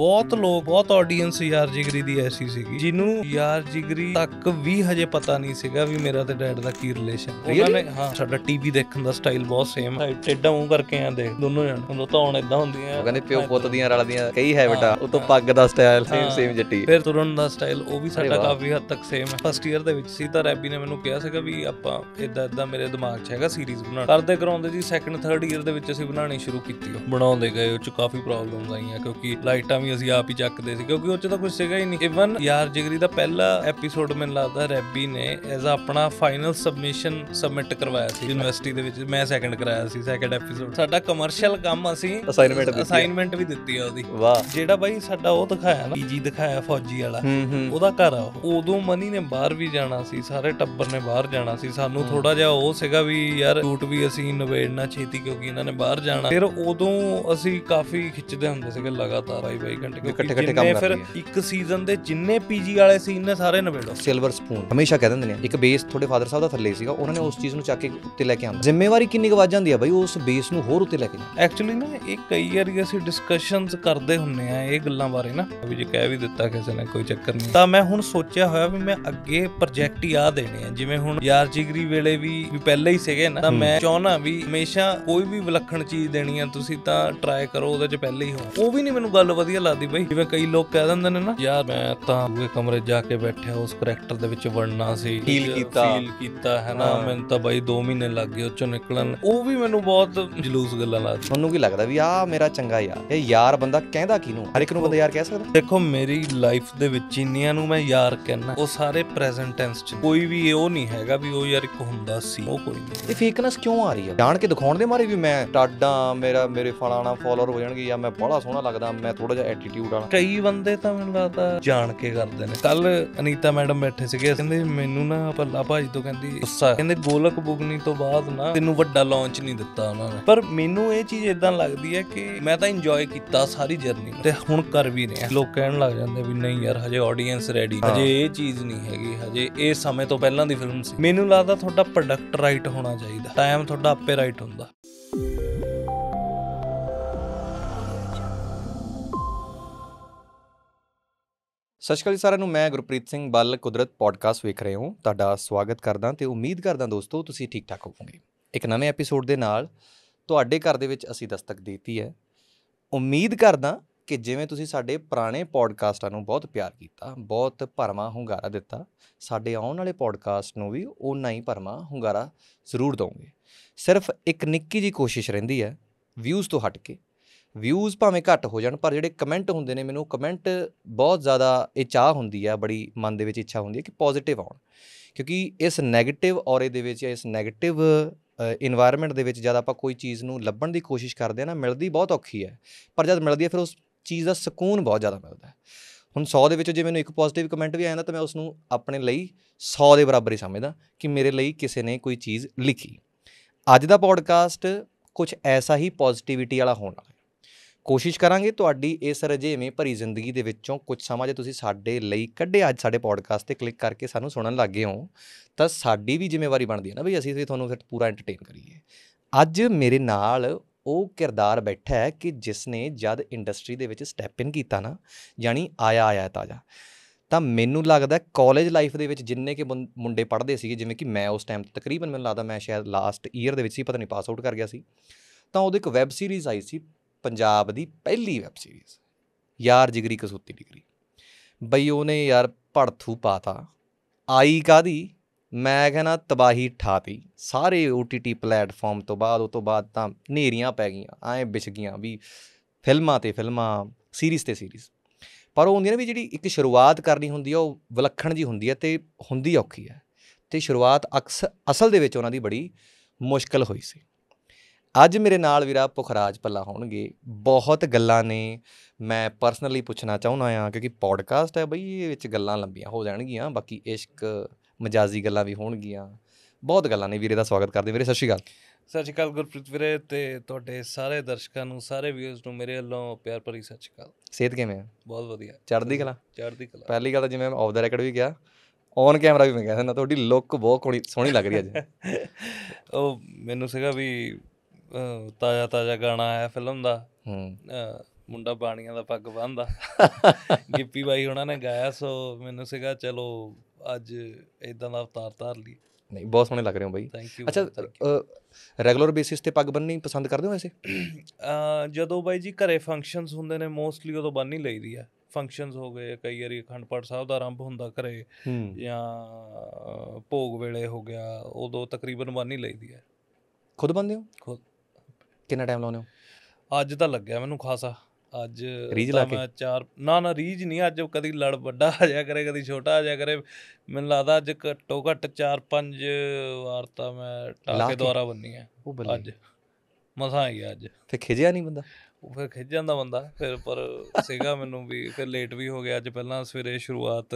ਬਹੁਤ ਲੋਕ ਬਹੁਤ ਆਡੀਅנס ਯਾਰ ਜਿਗਰੀ ਦੀ ਐਸੀ ਸੀਗੀ ਜਿਹਨੂੰ ਯਾਰ ਜਿਗਰੀ ਤੱਕ ਵੀ ਹਜੇ ਪਤਾ ਨਹੀਂ ਸੀਗਾ ਵੀ ਮੇਰਾ ਤੇ ਡੈਡ ਦਾ ਕੀ ਰਿਲੇਸ਼ਨ ਉਹਨਾਂ ਨੇ ਹਾਂ ਸਾਡਾ ਟੀਵੀ ਦੇਖਣ ਦਾ ਸਟਾਈਲ ਬਹੁਤ ਸੇਮ ਹੈ ਟੇਡਾ ਉਹ ਕਰਕੇ ਆ ਦੇਖ ਦੋਨੋਂ ਜਣ ਉਹ ਤਾਂ ਹੁਣ ਇਦਾਂ ਹੁੰਦੀਆਂ ਉਹ ਕਹਿੰਦੇ ਪਿਓ ਪੁੱਤ ਦੀਆਂ ਰਲਦੀਆਂ ਕਈ ਹੈ ਬੇਟਾ ਉਹ ਤੋਂ ਪੱਗ ਦਾ ਸਟਾਈਲ ਸੇਮ ਸੇਮ ਜੱਟੀ ਫਿਰ ਤੁਰਨ ਦਾ ਸਟਾਈਲ ਉਹ ਵੀ ਸਾਡਾ ਕਾਫੀ ਹੱਦ ਤੱਕ ਸੇਮ ਹੈ ਫਸਟ ਈਅਰ ਦੇ ਵਿੱਚ ਸੀ ਤਾਂ ਰੈਬੀ ਨੇ ਮੈਨੂੰ ਕਿਹਾ ਸੀਗਾ ਵੀ ਆਪਾਂ ਇਦਾਂ ਇਦਾਂ ਮੇਰੇ ਦਿਮਾਗ 'ਚ ਹੈਗਾ ਸੀਰੀਜ਼ ਬਣਾਉਣ ਕਰਦੇ ਕਰਾਉਂਦੇ ਜੀ ਸੈਕੰਡ ਥਰਡ ਈਅਰ ਦੇ ਵਿੱਚ ਅਸੀਂ ਬਣਾਉਣੀ ਸ਼ੁਰੂ ਕੀਤੀ ਬਣਾਉਂਦੇ ਗਏ ਉਹ 'ਚ ਕਾਫੀ ਪ੍ਰੋਬਲਮਸ ਆਈਆਂ ਕਿਉਂਕਿ ਲਾਈਟਾਂ ਵੀ ਅਸੀਂ ਆਪ ਹੀ ਚੱਕਦੇ ਸੀ ਕਿਉਂਕਿ ਉਹ ਚ ਤਾਂ ਕੁਝ ਸੀਗਾ ਹੀ ਨਹੀਂ ਇਵਨ ਯਾਰ ਜਿਗਰੀ ਦਾ ਪਹਿਲਾ ਐਪੀਸੋਡ ਮੈਨੂੰ ਲੱਗਦਾ ਰੈਬੀ ਨੇ ਐਜ਼ ਆਪਣਾ ਫਾਈਨਲ ਸਬਮਿਸ਼ਨ ਸਬਮਿਟ ਕਰਵਾਇਆ ਸੀ ਯੂਨੀਵਰਸਿਟੀ ਦੇ ਵਿੱਚ ਮੈਂ ਸੈਕੰਡ ਕਰਾਇਆ ਸੀ ਸੈਕੰਡ ਐਪੀਸੋਡ ਸਾਡਾ ਕਮਰਸ਼ੀਅਲ ਕੰਮ ਅਸੀਂ ਅਸਾਈਨਮੈਂਟ ਦਿੱਤੀ ਅਸਾਈਨਮੈਂਟ ਵੀ ਦਿੱਤੀ ਆ ਉਹਦੀ ਵਾਹ ਜਿਹੜਾ ਬਾਈ ਸਾਡਾ ਉਹ ਦਿਖਾਇਆ ਨਾ ਜੀ ਦਿਖਾਇਆ ਫੌਜੀ ਵਾਲਾ ਉਹਦਾ ਘਰ ਆ ਉਦੋਂ ਮਨੀ ਨੇ ਬਾਹਰ ਵੀ ਜਾਣਾ ਸੀ ਸਾਰੇ ਟੱਬਰ ਨੇ ਬਾਹਰ ਜਾਣਾ ਸੀ ਸਾਨੂੰ ਥੋੜਾ ਜਿਹਾ ਉਹ ਸੀਗਾ ਵੀ ਯਾਰ ਟੂਟ ਵੀ ਅਸੀਂ ਨਵੇੜਨਾ ਛੇਤੀ ਕਿਉਂਕਿ ਇਹਨਾਂ ਨੇ ਬਾਹਰ ਜਾਣਾ ਫਿਰ ਉਦੋਂ ਅਸੀਂ ਕਾਫੀ ਖਿੱਚਦੇ ਹੁੰਦੇ ਸੀਗੇ ਲਗਾਤਾਰ ਆਈ ਬਾਈ 24 ਘੰਟੇ ਇਕੱਠੇ ਇਕੱਠੇ ਕੰਮ ਕਰਦੀ ਫਿਰ ਇੱਕ ਸੀਜ਼ਨ ਦੇ ਜਿੰਨੇ ਪੀਜੀ ਵਾਲੇ ਸੀਨ ਨੇ ਸਾਰੇ ਨਵੇੜੋ ਸਿਲਵਰ ਸਪੂਨ ਹਮੇਸ਼ਾ ਕਹਿ ਦਿੰਦੇ ਨੇ ਇੱਕ ਬੇਸ ਤੁਹਾਡੇ ਫਾਦਰ ਸਾਹਿਬ ਦਾ ਥੱਲੇ ਸੀਗਾ ਉਹਨਾਂ ਨੇ ਉਸ ਚੀਜ਼ ਨੂੰ ਚੱਕ ਕੇ ਉੱਤੇ ਲੈ ਕੇ ਆਂਦਾ ਜ਼ਿੰਮੇਵਾਰੀ ਕਿੰਨੀ ਕੁ ਵੱਜ ਜਾਂਦੀ ਆ ਬਾਈ ਉਸ ਬੇਸ ਨੂੰ ਹੋਰ ਉੱਤੇ ਲੈ ਕੇ ਜਾਣਾ ਐਕਚੁਅਲੀ ਨਾ ਇਹ ਕਈ ਵਾਰੀ ਅਸੀਂ ਡਿਸਕਸ਼ਨਸ ਕਰਦੇ ਹੁੰਨੇ ਆ ਇਹ ਗੱਲਾਂ ਬਾਰੇ ਨਾ ਵੀ ਜੇ ਕਹਿ ਵੀ ਦਿੱਤਾ ਕਿਸੇ ਨੇ ਕੋਈ ਚੱਕਰ ਨਹੀਂ ਤਾਂ ਮੈਂ ਹੁਣ ਸੋਚਿਆ ਹੋਇਆ ਵੀ ਮੈਂ ਅੱਗੇ ਪ੍ਰੋਜੈਕਟ ਹੀ ਆ ਦੇਣੇ ਆ ਜਿਵੇਂ ਹੁਣ ਯਾਰ ਜਿਗਰੀ ਵੇਲੇ ਵੀ ਪਹਿਲੇ ਹੀ ਸੀਗੇ ਨਾ ਤਾਂ ਮੈਂ ਚਾਹਣਾ ਵੀ ਹਮੇਸ਼ਾ ਕੋਈ ਵੀ ਵਿਲੱਖਣ ਚੀਜ਼ ਦੇਣੀ ਆ ਤੁਸੀਂ ਤਾਂ ਟਰਾਈ ਕਰੋ ਉਹਦੇ ਚ ਪਹਿਲੇ ਹੀ ਹੋ ਉਹ ਵੀ ਨਹੀਂ ਮੈਨੂੰ ਗੱਲ ਵਧੀਆ ਲੱਗਦੀ ਬਈ ਜਿਵੇਂ ਕਈ ਲੋਕ ਕਹਿ ਦਿੰਦੇ ਨੇ ਨਾ ਯਾਰ ਮੈਂ ਤਾਂ ਉਹ ਕਮਰੇ ਜਾ ਕੇ ਬੈਠਿਆ ਉਸ ਕੈਰੈਕਟਰ ਦੇ ਵਿੱਚ ਵੜਨਾ ਸੀ ਫੀਲ ਕੀਤਾ ਫੀਲ ਕੀਤਾ ਹੈ ਨਾ ਮੈਨੂੰ ਤਾਂ ਬਈ 2 ਮਹੀਨੇ ਲੱਗ ਗਏ ਉੱਚੋਂ ਨਿਕਲਣ ਉਹ ਵੀ ਮੈਨੂੰ ਬਹੁਤ ਜਲੂਸ ਗੱਲਾਂ ਲੱਗਦੀ ਤੁਹਾਨੂੰ ਕੀ ਲੱਗਦਾ ਵੀ ਆ ਮੇਰਾ ਚੰਗਾ ਯਾਰ ਇਹ ਯਾਰ ਬੰਦਾ ਕਹਿੰਦਾ ਕਿਨੂੰ ਹਰ ਇੱਕ ਨੂੰ ਬੰਦਾ ਯਾਰ ਕਹਿ ਸਕਦਾ ਦੇਖੋ ਮੇਰੀ ਲਾਈਫ ਦੇ ਵਿੱਚ ਇੰਨਿਆਂ ਨੂੰ ਮੈਂ ਯਾਰ ਕਹਿਣਾ ਉਹ ਸਾਰੇ ਪ੍ਰੈਜ਼ੈਂਟ ਟੈਂਸ ਚ ਕੋਈ ਵੀ ਉਹ ਨਹੀਂ ਹੈਗਾ ਵੀ ਉਹ ਯਾਰ ਇੱਕ ਹੁੰਦਾ ਸੀ ਉਹ ਕੋਈ ਨਹੀਂ ਇਹ ਫੇਕਨੈਸ ਕਿਉਂ ਆ ਰਹੀ ਹੈ ਜਾਣ ਕੇ ਦਿਖਾਉਣ ਦੇ ਮਾਰੇ ਵੀ ਮੈਂ ਟਾਡਾ ਮੇਰਾ ਮੇਰੇ ਫਲਾਣਾ ਫਾਲੋਅਰ ਹੋ ਜਾਣਗੇ ਜਾਂ ਮੈਂ ਬੜਾ ਸੋਹਣਾ ਲੱਗਦਾ ਮੈਂ ਥੋੜਾ ਜਿਹਾ ਐਟੀਟਿਊਡ ਵਾਲਾ ਕਈ ਬੰਦੇ ਤਾਂ ਮੈਨੂੰ ਲੱਗਦਾ ਜਾਣ ਕੇ ਕਰਦੇ ਨੇ ਕੱਲ ਅਨੀਤਾ ਮੈਡਮ ਬੈਠੇ ਸੀਗੇ ਕਹਿੰਦੇ ਮੈਨੂੰ ਨਾ ਭੱਲਾ ਭਾਜੀ ਤੋਂ ਕਹਿੰਦੀ ਗੁੱਸਾ ਕਹਿੰਦੇ ਗੋਲਕ ਬੁਗਨੀ ਤੋਂ ਬਾਅਦ ਨਾ ਤੈਨੂੰ ਵੱਡਾ ਲਾਂਚ ਨਹੀਂ ਦਿੱਤਾ ਉਹਨਾਂ ਨੇ ਪਰ ਮੈਨੂੰ ਇਹ ਚੀਜ਼ ਇਦਾਂ ਲੱਗਦੀ ਹੈ ਕਿ ਮੈਂ ਤਾਂ ਇੰਜੋਏ ਕੀਤਾ ਸਾਰੀ ਜਰਨੀ ਤੇ ਹੁਣ ਕਰ ਵੀ ਰਿਹਾ ਲੋਕ ਕਹਿਣ ਲੱਗ ਜਾਂਦੇ ਵੀ ਨਹੀਂ ਯਾਰ ਹਜੇ ਆਡੀਅנס ਰੈਡੀ ਹਜੇ ਇਹ ਚੀਜ਼ ਨਹੀਂ ਹੈਗੀ ਹਜੇ ਇਹ ਸਮੇਂ ਤੋਂ ਪਹਿਲਾਂ ਦੀ ਫਿਲਮ ਸੀ ਮੈਨੂੰ ਲੱਗਦਾ ਤੁਹਾਡਾ ਪ੍ਰੋਡਕਟ ਰਾਈਟ ਹੋਣਾ ਚਾਹੀਦਾ ਟਾਈਮ ਤੁਹਾਡਾ ਆਪੇ ਰਾਈਟ ਹੁੰਦਾ ਸਤਿ ਸ਼੍ਰੀ ਅਕਾਲ ਸਾਰਿਆਂ ਨੂੰ ਮੈਂ ਗੁਰਪ੍ਰੀਤ ਸਿੰਘ ਬੱਲ ਕੁਦਰਤ ਪੋਡਕਾਸਟ ਵੇਖ ਰਹੇ ਹਾਂ ਤੁਹਾਡਾ ਸਵਾਗਤ ਕਰਦਾ ਤੇ ਉਮੀਦ ਕਰਦਾ ਦੋਸਤੋ ਤੁਸੀਂ ਠੀਕ ਠਾਕ ਹੋਵੋਗੇ ਇੱਕ ਨਵੇਂ ਐਪੀਸੋਡ ਦੇ ਨਾਲ ਤੁਹਾਡੇ ਘਰ ਦੇ ਵਿੱਚ ਅਸੀਂ ਦਸਤਕ ਦਿੱਤੀ ਹੈ ਉਮੀਦ ਕਰਦਾ ਕਿ ਜਿਵੇਂ ਤੁਸੀਂ ਸਾਡੇ ਪੁਰਾਣੇ ਪੋਡਕਾਸਟਾਂ ਨੂੰ ਬਹੁਤ ਪਿਆਰ ਕੀਤਾ ਬਹੁਤ ਭਰਮਾ ਹੁੰਗਾਰਾ ਦਿੱਤਾ ਸਾਡੇ ਆਉਣ ਵਾਲੇ ਪੋਡਕਾਸਟ ਨੂੰ ਵੀ ਉਨਾ ਹੀ ਭਰਮਾ ਹੁੰਗਾਰਾ ਜ਼ਰੂਰ ਦਵਾਂਗੇ ਸਿਰਫ ਇੱਕ ਨਿੱਕੀ ਜੀ ਕੋਸ਼ਿਸ਼ ਰਹਿੰਦੀ ਹੈ ਵਿਊਜ਼ ਤੋਂ ਹਟ ਕੇ ਵਿਊਜ਼ ਭਾਵੇਂ ਘੱਟ ਹੋ ਜਾਣ ਪਰ ਜਿਹੜੇ ਕਮੈਂਟ ਹੁੰਦੇ ਨੇ ਮੈਨੂੰ ਕਮੈਂਟ ਬਹੁਤ ਜ਼ਿਆਦਾ ਇਹ ਚਾਹ ਹੁੰਦੀ ਆ ਬੜੀ ਮਨ ਦੇ ਵਿੱਚ ਇੱਛਾ ਹੁੰਦੀ ਆ ਕਿ ਪੋਜ਼ਿਟਿਵ ਆਉਣ ਕਿਉਂਕਿ ਇਸ 네ਗੇਟਿਵ ਔਰੇ ਦੇ ਵਿੱਚ ਇਸ 네ਗੇਟਿਵ এনवायरमेंट ਦੇ ਵਿੱਚ ਜਦ ਆਪਾਂ ਕੋਈ ਚੀਜ਼ ਨੂੰ ਲੱਭਣ ਦੀ ਕੋਸ਼ਿਸ਼ ਕਰਦੇ ਆ ਨਾ ਮਿਲਦੀ ਬਹੁਤ ਔਖੀ ਹੈ ਪਰ ਜਦ ਮਿਲਦੀ ਹੈ ਫਿਰ ਉਸ ਚੀਜ਼ ਦਾ ਸਕੂਨ ਬਹੁਤ ਜ਼ਿਆਦਾ ਮਿਲਦਾ ਹੈ ਹੁਣ 100 ਦੇ ਵਿੱਚ ਜੇ ਮੈਨੂੰ ਇੱਕ ਪੋਜ਼ਿਟਿਵ ਕਮੈਂਟ ਵੀ ਆ ਜਾਂਦਾ ਤਾਂ ਮੈਂ ਉਸ ਨੂੰ ਆਪਣੇ ਲਈ 100 ਦੇ ਬਰਾਬਰ ਹੀ ਸਮਝਦਾ ਕਿ ਮੇਰੇ ਲਈ ਕਿਸੇ ਨੇ ਕੋਈ ਚੀਜ਼ ਲਿਖੀ ਅੱਜ ਦਾ ਪੋਡਕਾਸਟ ਕੁਝ ਐਸਾ ਹੀ ਪੋਜ਼ਿਟਿਵਿਟੀ ਵਾਲਾ ਹੋਣਾ ਕੋਸ਼ਿਸ਼ ਕਰਾਂਗੇ ਤੁਹਾਡੀ ਇਸ ਰਜੇਵੇਂ ਭਰੀ ਜ਼ਿੰਦਗੀ ਦੇ ਵਿੱਚੋਂ ਕੁਝ ਸਮਾਂ ਜੇ ਤੁਸੀਂ ਸਾਡੇ ਲਈ ਕੱਢੇ ਅੱਜ ਸਾਡੇ ਪੋਡਕਾਸਟ ਤੇ ਕਲਿੱਕ ਕਰਕੇ ਸਾਨੂੰ ਸੁਣਨ ਲੱਗੇ ਹੋ ਤਾਂ ਸਾਡੀ ਵੀ ਜ਼ਿੰਮੇਵਾਰੀ ਬਣਦੀ ਹੈ ਨਾ ਵੀ ਅਸੀਂ ਵੀ ਤੁਹਾਨੂੰ ਫਿਰ ਪੂਰਾ ਐਂਟਰਟੇਨ ਕਰੀਏ ਅੱਜ ਮੇਰੇ ਨਾਲ ਉਹ ਕਿਰਦਾਰ ਬੈਠਾ ਹੈ ਕਿ ਜਿਸ ਨੇ ਜਦ ਇੰਡਸਟਰੀ ਦੇ ਵਿੱਚ ਸਟੈਪ ਇਨ ਕੀਤਾ ਨਾ ਯਾਨੀ ਆਇਆ ਆਇਆ ਤਾਜਾ ਤਾਂ ਮੈਨੂੰ ਲੱਗਦਾ ਕਾਲਜ ਲਾਈਫ ਦੇ ਵਿੱਚ ਜਿੰਨੇ ਕਿ ਮੁੰਡੇ ਪੜ੍ਹਦੇ ਸੀਗੇ ਜਿਵੇਂ ਕਿ ਮੈਂ ਉਸ ਟਾਈਮ ਤੇ ਤਕਰੀਬਨ ਮੈਨੂੰ ਲੱਗਦਾ ਮੈਂ ਸ਼ਾਇਦ ਲਾਸਟ ਈਅਰ ਦੇ ਵਿੱਚ ਹੀ ਪਤਾ ਨਹੀਂ ਪਾਸ ਆਊਟ ਕਰ ਗਿਆ ਸੀ ਤਾਂ ਉਹਦੇ ਇੱਕ ਵੈਬ ਸੀਰੀਜ਼ ਆਈ ਸੀ ਪੰਜਾਬ ਦੀ ਪਹਿਲੀ ਵੈਬ ਸੀਰੀਜ਼ ਯਾਰ ਜਿਗਰੀ ਕਸੂਤੀ ਡਿਗਰੀ ਬਈ ਉਹਨੇ ਯਾਰ ਪੜਥੂ ਪਾਤਾ ਆਈ ਕਾਦੀ ਮੈਂ ਕਹਿੰਦਾ ਤਬਾਹੀ ਠਾਤੀ ਸਾਰੇ OTT ਪਲੇਟਫਾਰਮ ਤੋਂ ਬਾਅਦ ਉਹ ਤੋਂ ਬਾਅਦ ਤਾਂ ਨੇਰੀਆਂ ਪੈ ਗਈਆਂ ਐਂ ਵਿਛ ਗਈਆਂ ਵੀ ਫਿਲਮਾਂ ਤੇ ਫਿਲਮਾਂ ਸੀਰੀਜ਼ ਤੇ ਸੀਰੀਜ਼ ਪਰ ਉਹ ਹੁੰਦੀ ਨਾ ਵੀ ਜਿਹੜੀ ਇੱਕ ਸ਼ੁਰੂਆਤ ਕਰਨੀ ਹੁੰਦੀ ਆ ਉਹ ਵਿਲੱਖਣ ਜੀ ਹੁੰਦੀ ਆ ਤੇ ਹੁੰਦੀ ਔਖੀ ਆ ਤੇ ਸ਼ੁਰੂਆਤ ਅਕਸ ਅਸਲ ਦੇ ਵਿੱਚ ਉਹਨਾਂ ਦੀ ਬੜੀ ਮੁਸ਼ਕਲ ਹੋਈ ਸੀ ਅੱਜ ਮੇਰੇ ਨਾਲ ਵੀਰਾ ਪੁਖਰਾਜ ਪੱਲਾ ਹੋਣਗੇ ਬਹੁਤ ਗੱਲਾਂ ਨੇ ਮੈਂ ਪਰਸਨਲੀ ਪੁੱਛਣਾ ਚਾਹੁੰਦਾ ਆ ਕਿਉਂਕਿ ਪੋਡਕਾਸਟ ਹੈ ਬਈ ਇਹ ਵਿੱਚ ਗੱਲਾਂ ਲੰਬੀਆਂ ਹੋ ਜਾਣਗੀਆਂ ਬਾਕੀ ਇਸ਼ਕ ਮਜਾਜ਼ੀ ਗੱਲਾਂ ਵੀ ਹੋਣਗੀਆਂ ਬਹੁਤ ਗੱਲਾਂ ਨੇ ਵੀਰੇ ਦਾ ਸਵਾਗਤ ਕਰਦੇ ਵੀਰੇ ਸਤਿ ਸ਼੍ਰੀ ਅਕਾਲ ਸਤਿ ਸ਼੍ਰੀ ਅਕਾਲ ਗੁਰਪ੍ਰੀਤ ਵੀਰੇ ਤੇ ਤੁਹਾਡੇ ਸਾਰੇ ਦਰਸ਼ਕਾਂ ਨੂੰ ਸਾਰੇ ਵਿਊਜ਼ ਨੂੰ ਮੇਰੇ ਵੱਲੋਂ ਪਿਆਰ ਭਰੀ ਸਤਿ ਸ਼੍ਰੀ ਅਕਾਲ ਸਿਹਤ ਕਿਵੇਂ ਆ ਬਹੁਤ ਵਧੀਆ ਚੜ੍ਹਦੀ ਕਲਾ ਚੜ੍ਹਦੀ ਕਲਾ ਪਹਿਲੀ ਗੱਲ ਤਾਂ ਜਿਵੇਂ ਮੈਂ ਆਫ ਦਾ ਰੈਕਡ ਵੀ ਗਿਆ ਔਨ ਕੈਮਰਾ ਵੀ ਮੈਂ ਕਹਿੰਦਾ ਤੁਹਾਡੀ ਲੁੱਕ ਬਹੁਤ ਸੋਹਣੀ ਲੱਗ ਰਹੀ ਅੱਜ ਉਹ ਮੈਨੂੰ ਸੀਗਾ ਵੀ ਤਾਜ਼ਾ ਤਾਜ਼ਾ ਗਾਣਾ ਆਇਆ ਫਿਲਮ ਦਾ ਹੂੰ ਮੁੰਡਾ ਬਾਣੀਆਂ ਦਾ ਪੱਗ ਬੰਨਦਾ ਗਿੱਪੀ ਬਾਈ ਉਹਨਾਂ ਨੇ ਗਾਇਆ ਸੋ ਮੈਨੂੰ ਸਿਗਾ ਚਲੋ ਅੱਜ ਇਦਾਂ ਦਾ ਅਵਤਾਰ ਧਾਰ ਲਈ ਨਹੀਂ ਬਹੁਤ ਸੋਹਣੇ ਲੱਗ ਰਹੇ ਹੋ ਬਾਈ ਥੈਂਕ ਯੂ ਅੱਛਾ ਰੈਗੂਲਰ ਬੇਸਿਸ ਤੇ ਪੱਗ ਬੰਨਣੀ ਪਸੰਦ ਕਰਦੇ ਹੋ ਐਸੇ ਜਦੋਂ ਬਾਈ ਜੀ ਘਰੇ ਫੰਕਸ਼ਨਸ ਹੁੰਦੇ ਨੇ ਮੋਸਟਲੀ ਉਦੋਂ ਬੰਨ ਹੀ ਲਈਦੀ ਆ ਫੰਕਸ਼ਨਸ ਹੋ ਗਏ ਕਈ ਵਾਰੀ ਅਖੰਡ ਪਾਠ ਸਾਹਿਬ ਦਾ ਆਰੰਭ ਹੁੰਦਾ ਘਰੇ ਜਾਂ ਭੋਗ ਵੇਲੇ ਹੋ ਗਿਆ ਉਦੋਂ ਤਕਰੀਬਨ ਬੰਨ ਹੀ ਲਈਦੀ ਆ ਖੁਦ ਬੰਨਦੇ ਹੋ ਖੁਦ ਕਿੰਨਾ ਟਾਈਮ ਲਾਉਨੇ ਹੋ ਅੱਜ ਤਾਂ ਲੱਗਿਆ ਮੈਨੂੰ ਖਾਸਾ ਅੱਜ ਰੀਜ ਲਾ ਕੇ ਚਾਰ ਨਾ ਨਾ ਰੀਜ ਨਹੀਂ ਅੱਜ ਕਦੀ ਲੜ ਵੱਡਾ ਆ ਜਾਇਆ ਕਰੇ ਕਦੀ ਛੋਟਾ ਆ ਜਾਇਆ ਕਰੇ ਮੈਨੂੰ ਲੱਗਦਾ ਅੱਜ ਘੱਟੋ ਘੱਟ 4-5 ਵਾਰ ਤਾਂ ਮੈਂ ਟਾਕੇ ਦੁਆਰਾ ਬੰਨੀ ਆ ਅੱਜ ਮਸਾ ਆ ਗਿਆ ਅੱਜ ਤੇ ਖਿਜਿਆ ਨਹੀਂ ਬੰਦਾ ਉਹ ਫਿਰ ਖਿੱਚ ਜਾਂਦਾ ਬੰਦਾ ਫਿਰ ਪਰ ਸੀਗਾ ਮੈਨੂੰ ਵੀ ਫਿਰ ਲੇਟ ਵੀ ਹੋ ਗਿਆ ਅੱਜ ਪਹਿਲਾਂ ਸਵੇਰੇ ਸ਼ੁਰੂਆਤ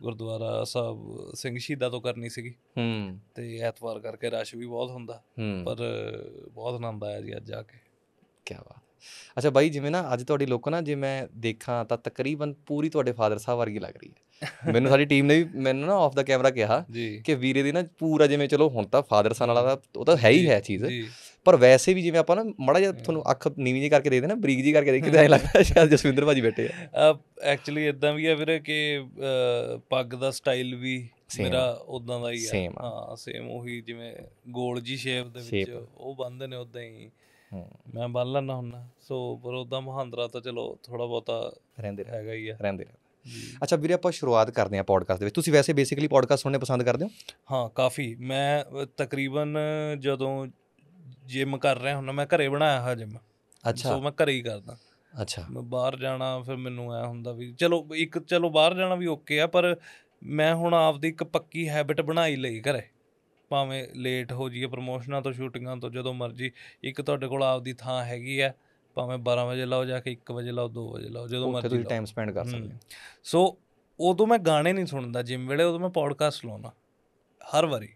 ਗੁਰਦੁਆਰਾ ਸਾਹਿਬ ਸਿੰਘ ਸ਼ੀਦਾ ਤੋਂ ਕਰਨੀ ਸੀਗੀ ਹੂੰ ਤੇ ਐਤਵਾਰ ਕਰਕੇ ਰਸ਼ ਵੀ ਬਹੁਤ ਹੁੰਦਾ ਪਰ ਬਹੁਤ ਆਨੰਦ ਆਇਆ ਜੀ ਅੱਜ ਜਾ ਕੇ ਕੀ ਬਾਤ ਅੱਛਾ ਬਾਈ ਜਿਵੇਂ ਨਾ ਅੱਜ ਤੁਹਾਡੀ ਲੋਕ ਨਾ ਜੇ ਮੈਂ ਦੇਖਾਂ ਤਾਂ ਤਕਰੀਬਨ ਪੂਰੀ ਤੁਹਾਡੇ ਫਾਦਰ ਸਾਹਿਬ ਵਰਗੀ ਲੱਗ ਰਹੀ ਹੈ ਮੈਨੂੰ ਸਾਡੀ ਟੀਮ ਨੇ ਵੀ ਮੈਨੂੰ ਨਾ ਆਫ ਦਾ ਕੈਮਰਾ ਕਿਹਾ ਕਿ ਵੀਰੇ ਦੀ ਨਾ ਪੂਰਾ ਜਿਵੇਂ ਚਲੋ ਹੁਣ ਤਾਂ ਫਾਦਰ ਸਨ ਵਾਲਾ ਉਹ ਤਾਂ ਹੈ ਹੀ ਹੈ ਚੀਜ਼ ਜੀ ਪਰ ਵੈਸੇ ਵੀ ਜਿਵੇਂ ਆਪਾਂ ਨਾ ਮੜਾ ਜਿਹਾ ਤੁਹਾਨੂੰ ਅੱਖ ਨੀਵੀਂ ਜੀ ਕਰਕੇ ਦੇ ਦੇਣਾ ਬਰੀਕ ਜੀ ਕਰਕੇ ਦੇਖੀ ਐ ਲੱਗਦਾ ਸ਼ਾਇਦ ਜਸਵਿੰਦਰ ਭਾਜੀ ਬੈਠੇ ਆ ਐਕਚੁਅਲੀ ਇਦਾਂ ਵੀ ਆ ਵੀਰੇ ਕਿ ਪੱਗ ਦਾ ਸਟਾਈਲ ਵੀ ਮੇਰਾ ਉਦਾਂ ਦਾ ਹੀ ਆ ਹਾਂ ਸੇਮ ਉਹੀ ਜਿਵੇਂ ਗੋਲ ਜੀ ਸ਼ੇਪ ਦੇ ਵਿੱਚ ਉਹ ਬੰਦ ਨੇ ਉਦਾਂ ਹੀ ਮੈਂ ਬੰਨ ਲੈਣਾ ਹੁੰਦਾ ਸੋ ਪਰ ਉਦਾਂ ਮਹਾਂਦਰਾ ਤਾਂ ਚਲੋ ਥੋੜਾ ਬਹੁਤਾ ਰਹਿੰਦੇ ਹੈਗਾ ਹੀ ਆ ਰਹਿੰਦੇ ਅੱਛਾ ਵੀਰੇ ਆਪਾਂ ਸ਼ੁਰੂਆਤ ਕਰਦੇ ਆ ਪੋਡਕਾਸਟ ਦੇ ਵਿੱਚ ਤੁਸੀਂ ਵੈਸੇ ਬੇਸਿਕਲੀ ਪੋਡਕਾਸਟ ਸੁਣਨੇ ਪਸੰਦ ਕਰਦੇ ਹੋ ਹਾਂ ਕਾਫੀ ਮੈਂ ਤਕਰੀਬਨ ਜਦੋਂ ਜਿਮ ਕਰ ਰਿਹਾ ਹੁਣ ਮੈਂ ਘਰੇ ਬਣਾਇਆ ਹਾ ਜਿਮ ਅੱਛਾ ਸੋ ਮੈਂ ਘਰੇ ਹੀ ਕਰਦਾ ਅੱਛਾ ਮੈਂ ਬਾਹਰ ਜਾਣਾ ਫਿਰ ਮੈਨੂੰ ਐ ਹੁੰਦਾ ਵੀ ਚਲੋ ਇੱਕ ਚਲੋ ਬਾਹਰ ਜਾਣਾ ਵੀ ਓਕੇ ਆ ਪਰ ਮੈਂ ਹੁਣ ਆਪਦੀ ਇੱਕ ਪੱਕੀ ਹੈਬਿਟ ਬਣਾਈ ਲਈ ਘਰੇ ਭਾਵੇਂ ਲੇਟ ਹੋ ਜਾਈਏ ਪ੍ਰਮੋਸ਼ਨਾਂ ਤੋਂ ਸ਼ੂਟਿੰਗਾਂ ਤੋਂ ਜਦੋਂ ਮਰਜ਼ੀ ਇੱਕ ਤੁਹਾਡੇ ਕੋਲ ਆਪਦੀ ਥਾਂ ਹੈਗੀ ਆ ਭਾਵੇਂ 12 ਵਜੇ ਲਾਓ ਜਾ ਕੇ 1 ਵਜੇ ਲਾਓ 2 ਵਜੇ ਲਾਓ ਜਦੋਂ ਮਰਜ਼ੀ ਤੁਸੀਂ ਟਾਈਮ ਸਪੈਂਡ ਕਰ ਸਕਦੇ ਸੋ ਉਦੋਂ ਮੈਂ ਗਾਣੇ ਨਹੀਂ ਸੁਣਦਾ ਜਿਮ ਵੇਲੇ ਉਦੋਂ ਮੈਂ ਪੋਡਕਾਸਟ ਲਾਉਣਾ ਹਰ ਵਾਰੀ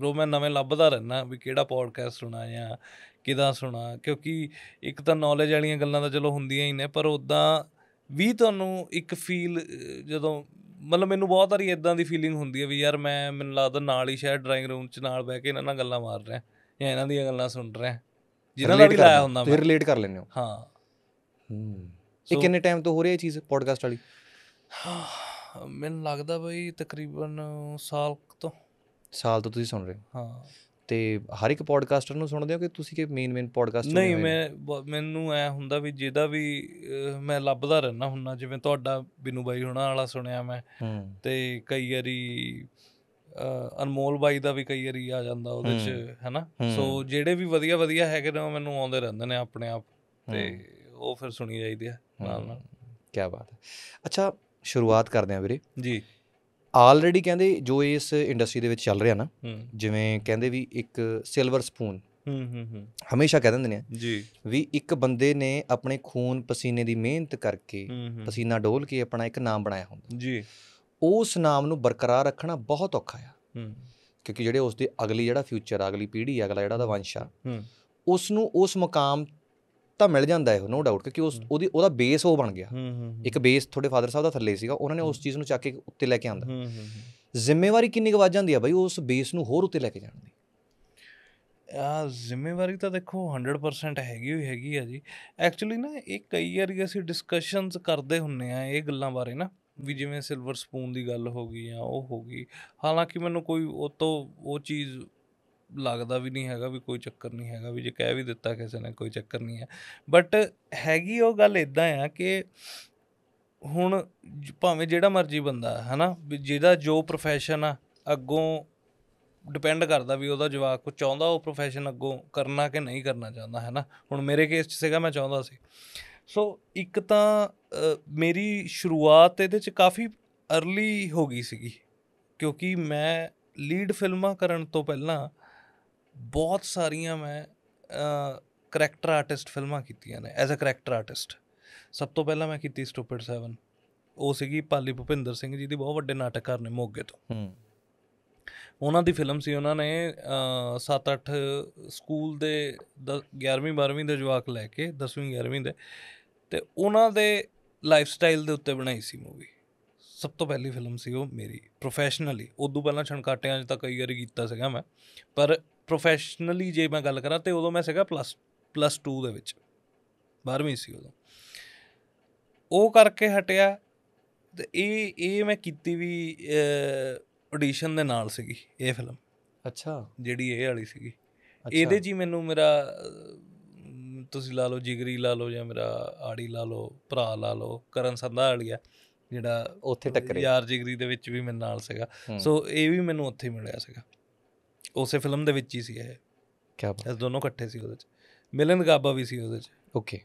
ਰੋ ਮੈਂ ਨਵੇਂ ਲੱਭਦਾ ਰਹਿਣਾ ਵੀ ਕਿਹੜਾ ਪੋਡਕਾਸਟ ਸੁਣਾ ਜਾਂ ਕਿਦਾਂ ਸੁਣਾ ਕਿਉਂਕਿ ਇੱਕ ਤਾਂ ਨੌਲੇਜ ਵਾਲੀਆਂ ਗੱਲਾਂ ਤਾਂ ਚਲੋ ਹੁੰਦੀਆਂ ਹੀ ਨੇ ਪਰ ਉਦਾਂ ਵੀ ਤੁਹਾਨੂੰ ਇੱਕ ਫੀਲ ਜਦੋਂ ਮਤਲਬ ਮੈਨੂੰ ਬਹੁਤ ਵਾਰੀ ਇਦਾਂ ਦੀ ਫੀਲਿੰਗ ਹੁੰਦੀ ਹੈ ਵੀ ਯਾਰ ਮੈਂ ਮੈਨੂੰ ਲੱਗਦਾ ਨਾਲ ਹੀ ਸ਼ਾਇਦ ਡਰਾਇੰਗ ਰੂਮ 'ਚ ਨਾਲ ਬਹਿ ਕੇ ਇਹਨਾਂ ਨਾਲ ਗੱਲਾਂ ਮਾਰ ਰਿਹਾ ਜਾਂ ਇਹਨਾਂ ਦੀਆਂ ਗੱਲਾਂ ਸੁਣ ਰਿਹਾ ਜਿਨ੍ਹਾਂ ਨਾਲ ਵੀ ਲਾਇਆ ਹੁੰਦਾ ਮੈਂ ਰਿਲੇਟ ਕਰ ਲੈਂਦੇ ਹਾਂ ਹਾਂ ਹੂੰ ਇਹ ਕਿੰਨੇ ਟਾਈਮ ਤੋਂ ਹੋ ਰਹੀ ਹੈ ਇਹ ਚੀਜ਼ ਪੋਡਕਾਸਟ ਵਾਲੀ ਮੈਨੂੰ ਲੱਗਦਾ ਬਈ ਤਕਰੀਬਨ ਸਾਲ ਸਾਲ ਤੋਂ ਤੁਸੀਂ ਸੁਣ ਰਹੇ ਹੋ ਹਾਂ ਤੇ ਹਰ ਇੱਕ ਪੋਡਕਾਸਟਰ ਨੂੰ ਸੁਣਦੇ ਹੋ ਕਿ ਤੁਸੀਂ ਕਿ ਮੇਨ ਮੇਨ ਪੋਡਕਾਸਟ ਨਹੀਂ ਮੈਂ ਮੈਨੂੰ ਐ ਹੁੰਦਾ ਵੀ ਜਿਹਦਾ ਵੀ ਮੈਂ ਲੱਭਦਾ ਰਹਿਣਾ ਹੁੰਨਾ ਜਿਵੇਂ ਤੁਹਾਡਾ ਬਿਨੂ ਬਾਈ ਹੁਣਾ ਵਾਲਾ ਸੁਣਿਆ ਮੈਂ ਤੇ ਕਈ ਵਾਰੀ ਅਨਮੋਲ ਬਾਈ ਦਾ ਵੀ ਕਈ ਵਾਰੀ ਆ ਜਾਂਦਾ ਉਹਦੇ ਚ ਹੈਨਾ ਸੋ ਜਿਹੜੇ ਵੀ ਵਧੀਆ ਵਧੀਆ ਹੈਗੇ ਨੇ ਮੈਨੂੰ ਆਉਂਦੇ ਰਹਿੰਦੇ ਨੇ ਆਪਣੇ ਆਪ ਤੇ ਉਹ ਫਿਰ ਸੁਣੀ ਜਾਈਦੀ ਆ ਨਾਲ ਨਾਲ ਕੀ ਬਾਤ ਹੈ ਅੱਛਾ ਸ਼ੁਰੂਆਤ ਕਰਦੇ ਆ ਵੀਰੇ ਜੀ ਆਲਰੇਡੀ ਕਹਿੰਦੇ ਜੋ ਇਸ ਇੰਡਸਟਰੀ ਦੇ ਵਿੱਚ ਚੱਲ ਰਿਹਾ ਨਾ ਜਿਵੇਂ ਕਹਿੰਦੇ ਵੀ ਇੱਕ ਸਿਲਵਰ ਸਪੂਨ ਹੂੰ ਹੂੰ ਹੂੰ ਹਮੇਸ਼ਾ ਕਹਿ ਦਿੰਦੇ ਨੇ ਜੀ ਵੀ ਇੱਕ ਬੰਦੇ ਨੇ ਆਪਣੇ ਖੂਨ ਪਸੀਨੇ ਦੀ ਮਿਹਨਤ ਕਰਕੇ ਪਸੀਨਾ ਡੋਲ ਕੇ ਆਪਣਾ ਇੱਕ ਨਾਮ ਬਣਾਇਆ ਹੁੰਦਾ ਜੀ ਉਸ ਨਾਮ ਨੂੰ ਬਰਕਰਾਰ ਰੱਖਣਾ ਬਹੁਤ ਔਖਾ ਆ ਹੂੰ ਕਿਉਂਕਿ ਜਿਹੜੇ ਉਸ ਦੇ ਅਗਲੀ ਜਿਹੜਾ ਫਿਊਚਰ ਅਗਲੀ ਪੀੜ੍ਹੀ ਅਗਲਾ ਜਿਹੜਾ ਦਾ ਵੰਸ਼ ਆ ਹੂੰ ਉਸ ਨੂੰ ਉਸ ਮਕਾਮ ਤਾਂ ਮਿਲ ਜਾਂਦਾ ਹੈ ਨੋ ਡਾਊਟ ਕਿਉਂਕਿ ਉਸ ਉਹਦੀ ਉਹਦਾ ਬੇਸ ਉਹ ਬਣ ਗਿਆ ਇੱਕ ਬੇਸ ਤੁਹਾਡੇ ਫਾਦਰ ਸਾਹਿਬ ਦਾ ਥੱਲੇ ਸੀਗਾ ਉਹਨਾਂ ਨੇ ਉਸ ਚੀਜ਼ ਨੂੰ ਚੱਕ ਕੇ ਉੱਤੇ ਲੈ ਕੇ ਆਂਦਾ ਜ਼ਿੰਮੇਵਾਰੀ ਕਿੰਨੀ ਗਵਾਜ ਜਾਂਦੀ ਹੈ ਬਾਈ ਉਸ ਬੇਸ ਨੂੰ ਹੋਰ ਉੱਤੇ ਲੈ ਕੇ ਜਾਣ ਦੀ ਆ ਜ਼ਿੰਮੇਵਾਰੀ ਤਾਂ ਦੇਖੋ 100% ਹੈਗੀ ਹੋਈ ਹੈਗੀ ਆ ਜੀ ਐਕਚੁਅਲੀ ਨਾ ਇਹ ਕਈ ਵਾਰੀ ਅਸੀਂ ਡਿਸਕਸ਼ਨਸ ਕਰਦੇ ਹੁੰਨੇ ਆ ਇਹ ਗੱਲਾਂ ਬਾਰੇ ਨਾ ਵੀ ਜਿਵੇਂ ਸਿਲਵਰ ਸਪੂਨ ਦੀ ਗੱਲ ਹੋ ਗਈ ਆ ਉਹ ਹੋ ਗਈ ਹਾਲਾਂਕਿ ਮੈਨੂੰ ਕੋਈ ਉਹ ਤੋਂ ਉਹ ਚੀਜ਼ ਲੱਗਦਾ ਵੀ ਨਹੀਂ ਹੈਗਾ ਵੀ ਕੋਈ ਚੱਕਰ ਨਹੀਂ ਹੈਗਾ ਵੀ ਜੇ ਕਹਿ ਵੀ ਦਿੱਤਾ ਕਿਸੇ ਨੇ ਕੋਈ ਚੱਕਰ ਨਹੀਂ ਹੈ ਬਟ ਹੈਗੀ ਉਹ ਗੱਲ ਇਦਾਂ ਆ ਕਿ ਹੁਣ ਭਾਵੇਂ ਜਿਹੜਾ ਮਰਜ਼ੀ ਬੰਦਾ ਹੈ ਹਨਾ ਜਿਹਦਾ ਜੋ profession ਆ ਅੱਗੋਂ ਡਿਪੈਂਡ ਕਰਦਾ ਵੀ ਉਹਦਾ ਜਵਾਕ ਕੋ ਚਾਹੁੰਦਾ ਉਹ profession ਅੱਗੋਂ ਕਰਨਾ ਕਿ ਨਹੀਂ ਕਰਨਾ ਚਾਹੁੰਦਾ ਹੈ ਨਾ ਹੁਣ ਮੇਰੇ ਕੇਸ 'ਚ ਸੀਗਾ ਮੈਂ ਚਾਹੁੰਦਾ ਸੀ ਸੋ ਇੱਕ ਤਾਂ ਮੇਰੀ ਸ਼ੁਰੂਆਤ ਇਹਦੇ 'ਚ ਕਾਫੀ अर्ਲੀ ਹੋ ਗਈ ਸੀਗੀ ਕਿਉਂਕਿ ਮੈਂ ਲੀਡ ਫਿਲਮਾਂ ਕਰਨ ਤੋਂ ਪਹਿਲਾਂ ਬਹੁਤ ਸਾਰੀਆਂ ਮੈਂ ਕਰੈਕਟਰ ਆਰਟਿਸਟ ਫਿਲਮਾਂ ਕੀਤੀਆਂ ਨੇ ਐਜ਼ ਅ ਕਰੈਕਟਰ ਆਰਟਿਸਟ ਸਭ ਤੋਂ ਪਹਿਲਾਂ ਮੈਂ ਕੀਤੀ ਸਟੂਪਿਡ 7 ਉਹ ਸੀਗੀ ਪਾਲੀ ਭੁਪਿੰਦਰ ਸਿੰਘ ਜੀ ਦੀ ਬਹੁਤ ਵੱਡੇ ਨਾਟਕਕਾਰ ਨੇ ਮੋਗੇ ਤੋਂ ਹੂੰ ਉਹਨਾਂ ਦੀ ਫਿਲਮ ਸੀ ਉਹਨਾਂ ਨੇ 7-8 ਸਕੂਲ ਦੇ 11ਵੀਂ 12ਵੀਂ ਦੇ ਜਵਾਕ ਲੈ ਕੇ 10ਵੀਂ 11ਵੀਂ ਦੇ ਤੇ ਉਹਨਾਂ ਦੇ ਲਾਈਫ ਸਟਾਈਲ ਦੇ ਉੱਤੇ ਬਣਾਈ ਸੀ ਮੂਵੀ ਸਭ ਤੋਂ ਪਹਿਲੀ ਫਿਲਮ ਸੀ ਉਹ ਮੇਰੀ ਪ੍ਰੋਫੈਸ਼ਨਲੀ ਉਦੋਂ ਪਹਿਲਾਂ ਛਣਕਾਟਿਆਂ 'ਚ ਤਾਂ ਕਈ ਵਾਰੀ ਕੀਤਾ ਸੀਗਾ ਮੈਂ ਪਰ ਪ੍ਰੋਫੈਸ਼ਨਲੀ ਜੇ ਮੈਂ ਗੱਲ ਕਰਾਂ ਤੇ ਉਦੋਂ ਮੈਂ ਸੀਗਾ ਪਲੱਸ ਪਲੱਸ 2 ਦੇ ਵਿੱਚ 12ਵੀਂ ਸੀ ਉਦੋਂ ਉਹ ਕਰਕੇ ਹਟਿਆ ਤੇ ਇਹ ਇਹ ਮੈਂ ਕੀਤੀ ਵੀ ਆਡੀਸ਼ਨ ਦੇ ਨਾਲ ਸੀਗੀ ਇਹ ਫਿਲਮ ਅੱਛਾ ਜਿਹੜੀ ਇਹ ਵਾਲੀ ਸੀਗੀ ਇਹਦੇ ਜੀ ਮੈਨੂੰ ਮੇਰਾ ਤੁਸੀਂ ਲਾ ਲਓ ਜਿਗਰੀ ਲਾ ਲਓ ਜਾਂ ਮੇਰਾ ਆੜੀ ਲਾ ਲਓ ਭਰਾ ਲਾ ਲਓ ਕਰਨ ਸੰਧਾ ਵਾਲੀਆ ਜਿਹੜਾ ਉੱਥੇ ਟੱਕਰੇ ਯਾਰ ਜਿਗਰੀ ਦੇ ਵਿੱਚ ਵੀ ਮੇਰੇ ਨਾਲ ਸੀਗਾ ਸੋ ਇਹ ਵੀ ਮੈਨੂੰ ਉੱਥੇ ਮਿਲਿਆ ਸੀਗਾ ਉਸੇ ਫਿਲਮ ਦੇ ਵਿੱਚ ਹੀ ਸੀ ਇਹ ਕੀ ਬਾਤ ਇਹ ਦੋਨੋਂ ਇਕੱਠੇ ਸੀ ਉਹਦੇ ਵਿੱਚ ਮਿਲਨ ਗਾਬਾ ਵੀ ਸੀ ਉਹਦੇ ਚ ਓਕੇ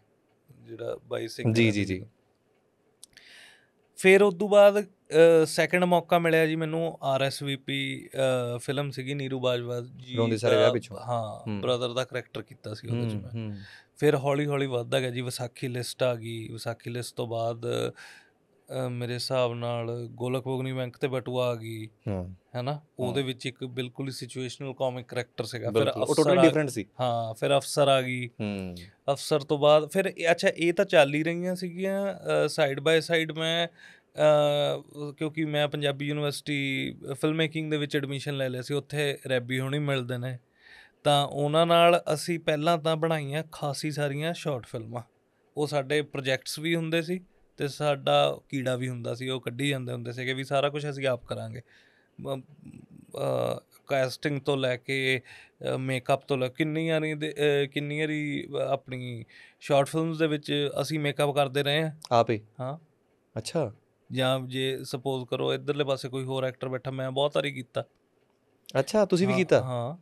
ਜਿਹੜਾ ਬਾਈ ਸਿੰਘ ਜੀ ਜੀ ਜੀ ਫਿਰ ਉਸ ਤੋਂ ਬਾਅਦ ਸੈਕੰਡ ਮੌਕਾ ਮਿਲਿਆ ਜੀ ਮੈਨੂੰ ਆਰਐਸਵੀਪੀ ਫਿਲਮ ਸੀਗੀ ਨੀਰੂ ਬਾਜਵਾ ਜੀ ਰੋਂਦੇ ਸਾਰੇ ਵਿਆਹ ਵਿੱਚ ਹਾਂ ਬ੍ਰਦਰ ਦਾ ਕੈਰੈਕਟਰ ਕੀਤਾ ਸੀ ਉਹਦੇ ਚ ਮੈਂ ਫਿਰ ਹੌਲੀ ਹੌਲੀ ਵੱਧਦਾ ਗਿਆ ਜੀ ਵਿਸਾਖੀ ਲਿਸਟ ਆ ਗਈ ਵਿਸਾਖੀ ਲਿਸਟ ਤੋਂ ਬਾਅਦ ਮੇਰੇ ਹਿਸਾਬ ਨਾਲ ਗੋਲਕ ਬੈਂਕ ਤੇ ਬਟੂਆ ਆ ਗਈ ਹਾਂ ਹੈਨਾ ਉਹਦੇ ਵਿੱਚ ਇੱਕ ਬਿਲਕੁਲ ਹੀ ਸਿਚੁਏਸ਼ਨਲ ਕਾਮਿਕ ਕੈਰੈਕਟਰ ਸੀਗਾ ਫਿਰ ਟੋਟਲੀ ਡਿਫਰੈਂਟ ਸੀ ਹਾਂ ਫਿਰ ਅਫਸਰ ਆ ਗਈ ਹੂੰ ਅਫਸਰ ਤੋਂ ਬਾਅਦ ਫਿਰ ਅੱਛਾ ਇਹ ਤਾਂ ਚੱਲ ਹੀ ਰਹੀਆਂ ਸੀਗੀਆਂ ਸਾਈਡ ਬਾਈ ਸਾਈਡ ਮੈਂ ਕਿਉਂਕਿ ਮੈਂ ਪੰਜਾਬੀ ਯੂਨੀਵਰਸਿਟੀ ਫਿਲਮ ਮੇਕਿੰਗ ਦੇ ਵਿੱਚ ਐਡਮਿਸ਼ਨ ਲੈ ਲਿਆ ਸੀ ਉੱਥੇ ਰੈਬੀ ਹੋਣੀ ਮਿਲਦੇ ਨੇ ਤਾਂ ਉਹਨਾਂ ਨਾਲ ਅਸੀਂ ਪਹਿਲਾਂ ਤਾਂ ਬਣਾਈਆਂ ਖਾਸੀ ਸਾਰੀਆਂ ਸ਼ਾਰਟ ਫਿਲਮਾਂ ਉਹ ਸਾਡੇ ਪ੍ਰੋਜੈਕਟਸ ਵੀ ਹੁੰਦੇ ਸੀ ਤੇ ਸਾਡਾ ਕੀੜਾ ਵੀ ਹੁੰਦਾ ਸੀ ਉਹ ਕੱਢੀ ਜਾਂਦੇ ਹੁੰਦੇ ਸੀਗੇ ਵੀ ਸਾਰਾ ਕੁਝ ਅਸੀਂ ਆਪ ਕਰਾਂਗੇ ਕਾਸਟਿੰਗ ਤੋਂ ਲੈ ਕੇ ਮੇਕਅਪ ਤੋਂ ਲੈ ਕਿੰਨੀ ਯਾਰੀ ਕਿੰਨੀ ਆਰੀ ਆਪਣੀ ਸ਼ਾਰਟ ਫਿਲਮਸ ਦੇ ਵਿੱਚ ਅਸੀਂ ਮੇਕਅਪ ਕਰਦੇ ਰਹੇ ਆ ਆਪ ਹੀ ਹਾਂ ਅੱਛਾ ਜਾਂ ਜੇ ਸਪੋਜ਼ ਕਰੋ ਇਧਰਲੇ ਪਾਸੇ ਕੋਈ ਹੋਰ ਐਕਟਰ ਬੈਠਾ ਮੈਂ ਬਹੁਤ ਵਾਰੀ ਕੀਤਾ ਅੱਛਾ ਤੁਸੀਂ ਵੀ ਕੀਤਾ ਹਾਂ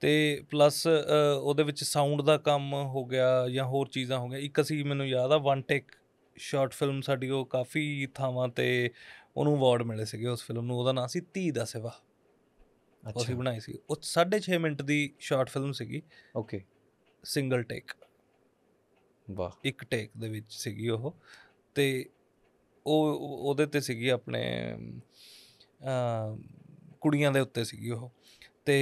ਤੇ ਪਲੱਸ ਉਹਦੇ ਵਿੱਚ ਸਾਊਂਡ ਦਾ ਕੰਮ ਹੋ ਗਿਆ ਜਾਂ ਹੋਰ ਚੀਜ਼ਾਂ ਹੋ ਗਈਆਂ ਇੱਕ ਅਸੀਂ ਮੈਨੂੰ ਯਾਦ ਆ ਵਨ ਟੇਕ ਸ਼ਾਰਟ ਫਿਲਮ ਸਾਡੀ ਉਹ ਕਾਫੀ ਥਾਵਾਂ ਤੇ ਉਹਨੂੰ ਅਵਾਰਡ ਮਿਲੇ ਸੀਗੇ ਉਸ ਫਿਲਮ ਨੂੰ ਉਹਦਾ ਨਾਮ ਸੀ 30 ਦਾ ਸੇਵਾ ਅੱਛਾ ਉਹ ਬਣਾਈ ਸੀ ਉਹ 6.5 ਮਿੰਟ ਦੀ ਸ਼ਾਰਟ ਫਿਲਮ ਸੀਗੀ ਓਕੇ ਸਿੰਗਲ ਟੇਕ ਵਾਹ ਇੱਕ ਟੇਕ ਦੇ ਵਿੱਚ ਸੀਗੀ ਉਹ ਤੇ ਉਹ ਉਹਦੇ ਤੇ ਸੀਗੀ ਆਪਣੇ ਕੁੜੀਆਂ ਦੇ ਉੱਤੇ ਸੀਗੀ ਉਹ ਤੇ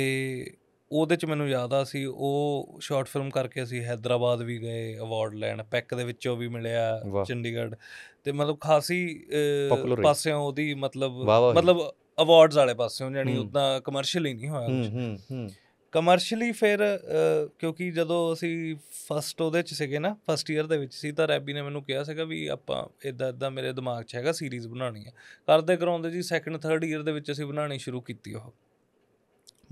ਉਹਦੇ ਚ ਮੈਨੂੰ ਯਾਦ ਆ ਸੀ ਉਹ ਸ਼ਾਰਟ ਫਿਲਮ ਕਰਕੇ ਅਸੀਂ ਹైదరాబాద్ ਵੀ ਗਏ ਅਵਾਰਡ ਲੈਣ ਪੈਕ ਦੇ ਵਿੱਚੋਂ ਵੀ ਮਿਲਿਆ ਚੰਡੀਗੜ੍ਹ ਤੇ ਮਤਲਬ ਖਾਸੀ ਪਾਸਿਆਂ ਉਹਦੀ ਮਤਲਬ ਮਤਲਬ ਅਵਾਰਡਸ ਵਾਲੇ ਪਾਸਿਓਂ ਜਾਨੀ ਉਦਾਂ ਕਮਰਸ਼ੀਅਲੀ ਨਹੀਂ ਹੋਇਆ ਕੁਝ ਕਮਰਸ਼ੀਅਲੀ ਫਿਰ ਕਿਉਂਕਿ ਜਦੋਂ ਅਸੀਂ ਫਸਟ ਉਹਦੇ ਚ ਸੀਗੇ ਨਾ ਫਸਟ ਈਅਰ ਦੇ ਵਿੱਚ ਸੀ ਤਾਂ ਰੈਬੀ ਨੇ ਮੈਨੂੰ ਕਿਹਾ ਸੀਗਾ ਵੀ ਆਪਾਂ ਇਦਾਂ ਇਦਾਂ ਮੇਰੇ ਦਿਮਾਗ 'ਚ ਹੈਗਾ ਸੀਰੀਜ਼ ਬਣਾਉਣੀ ਆ ਕਰਦੇ ਕਰਾਉਂਦੇ ਜੀ ਸੈਕੰਡ ਥਰਡ ਈਅਰ ਦੇ ਵਿੱਚ ਅਸੀਂ ਬਣਾਉਣੀ ਸ਼ੁਰੂ ਕੀਤੀ ਉਹ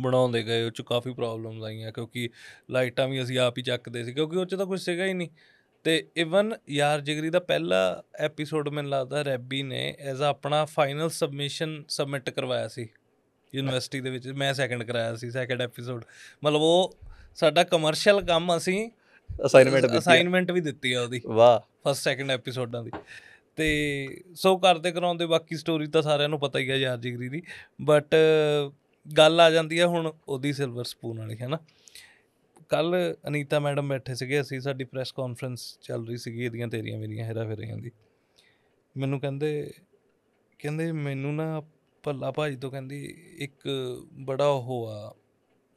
ਬਣਾਉਂਦੇ ਗਏ ਉਹ ਚ ਕਾਫੀ ਪ੍ਰੋਬਲਮਸ ਆਈਆਂ ਕਿਉਂਕਿ ਲਾਈਟਾਂ ਵੀ ਅਸੀਂ ਆਪ ਹੀ ਚੱਕਦੇ ਸੀ ਕਿਉਂਕਿ ਉਹ ਚ ਤਾਂ ਕੁਝ ਸੀਗਾ ਹੀ ਨਹੀਂ ਤੇ ਇਵਨ ਯਾਰ ਜਿਗਰੀ ਦਾ ਪਹਿਲਾ ਐਪੀਸੋਡ ਮੈਨੂੰ ਲੱਗਦਾ ਰੈਬੀ ਨੇ ਐਜ਼ ਆ ਆਪਣਾ ਫਾਈਨਲ ਸਬਮਿਸ਼ਨ ਸਬਮਿਟ ਕਰਵਾਇਆ ਸੀ ਯੂਨੀਵਰਸਿਟੀ ਦੇ ਵਿੱਚ ਮੈਂ ਸੈਕੰਡ ਕਰਾਇਆ ਸੀ ਸੈਕੰਡ ਐਪੀਸੋਡ ਮਤਲਬ ਉਹ ਸਾਡਾ ਕਮਰਸ਼ੀਅਲ ਕੰਮ ਅਸੀਂ ਅਸਾਈਨਮੈਂਟ ਦਿੱਤੀ ਅਸਾਈਨਮੈਂਟ ਵੀ ਦਿੱਤੀ ਆ ਉਹਦੀ ਵਾਹ ਫਸਟ ਸੈਕੰਡ ਐਪੀਸੋਡਾਂ ਦੀ ਤੇ ਸੋ ਕਰਦੇ ਕਰਾਉਂਦੇ ਬਾਕੀ ਸਟੋਰੀ ਤਾਂ ਸਾਰਿਆਂ ਨੂੰ ਪਤਾ ਹੀ ਆ ਯਾਰ ਜਿਗਰੀ ਦੀ ਬਟ ਗੱਲ ਆ ਜਾਂਦੀ ਹੈ ਹੁਣ ਉਹਦੀ ਸਿਲਵਰ ਸਪੂਨ ਵਾਲੀ ਹੈ ਨਾ ਕੱਲ ਅਨੀਤਾ ਮੈਡਮ ਬੈਠੇ ਸੀਗੇ ਅਸੀਂ ਸਾਡੀ ਪ੍ਰੈਸ ਕਾਨਫਰੰਸ ਚੱਲ ਰਹੀ ਸੀਗੀ ਇਹਦੀਆਂ ਤੇਰੀਆਂ ਮੇਰੀਆਂ ਹੈਰਾ ਫੇਰੀਆਂ ਦੀ ਮੈਨੂੰ ਕਹਿੰਦੇ ਕਹਿੰਦੇ ਮੈਨੂੰ ਨਾ ਭੱਲਾ ਭਾਜੀ ਤੋਂ ਕਹਿੰਦੀ ਇੱਕ ਬੜਾ ਉਹ ਆ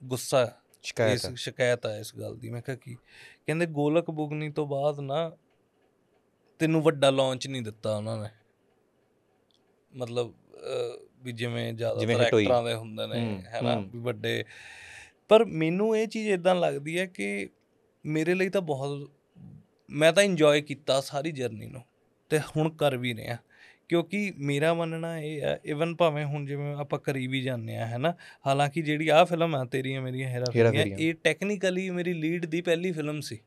ਗੁੱਸਾ ਸ਼ਿਕਾਇਤ ਇਸ ਸ਼ਿਕਾਇਤ ਆ ਇਸ ਗੱਲ ਦੀ ਮੈਂ ਕਿਹਾ ਕੀ ਕਹਿੰਦੇ ਗੋਲਕ ਬੁਗਨੀ ਤੋਂ ਬਾਅਦ ਨਾ ਤੈਨੂੰ ਵੱਡਾ ਲਾਂਚ ਨਹੀਂ ਦਿੱਤਾ ਉਹਨਾਂ ਨੇ ਮਤਲਬ ਵੀ ਜਿਵੇਂ ਜ਼ਿਆਦਾ ਐਕਟਰਾਂ ਦੇ ਹੁੰਦੇ ਨੇ ਹੈਨਾ ਵੀ ਵੱਡੇ ਪਰ ਮੈਨੂੰ ਇਹ ਚੀਜ਼ ਇਦਾਂ ਲੱਗਦੀ ਹੈ ਕਿ ਮੇਰੇ ਲਈ ਤਾਂ ਬਹੁਤ ਮੈਂ ਤਾਂ ਇੰਜੋਏ ਕੀਤਾ ਸਾਰੀ ਜਰਨੀ ਨੂੰ ਤੇ ਹੁਣ ਕਰ ਵੀ ਰਿਹਾ ਕਿਉਂਕਿ ਮੇਰਾ ਮੰਨਣਾ ਇਹ ਹੈ ਇਵਨ ਭਾਵੇਂ ਹੁਣ ਜਿਵੇਂ ਆਪਾਂ ਕਰੀ ਵੀ ਜਾਂਦੇ ਆ ਹੈਨਾ ਹਾਲਾਂਕਿ ਜਿਹੜੀ ਆ ਫਿਲਮ ਆ ਤੇਰੀਆਂ ਮੇਰੀਆਂ ਹੈਰਾਫੇਰੀਆਂ ਇਹ ਟੈਕਨੀਕਲੀ ਮੇਰੀ ਲੀਡ ਦੀ ਪਹਿਲੀ ਫਿਲਮ ਸੀ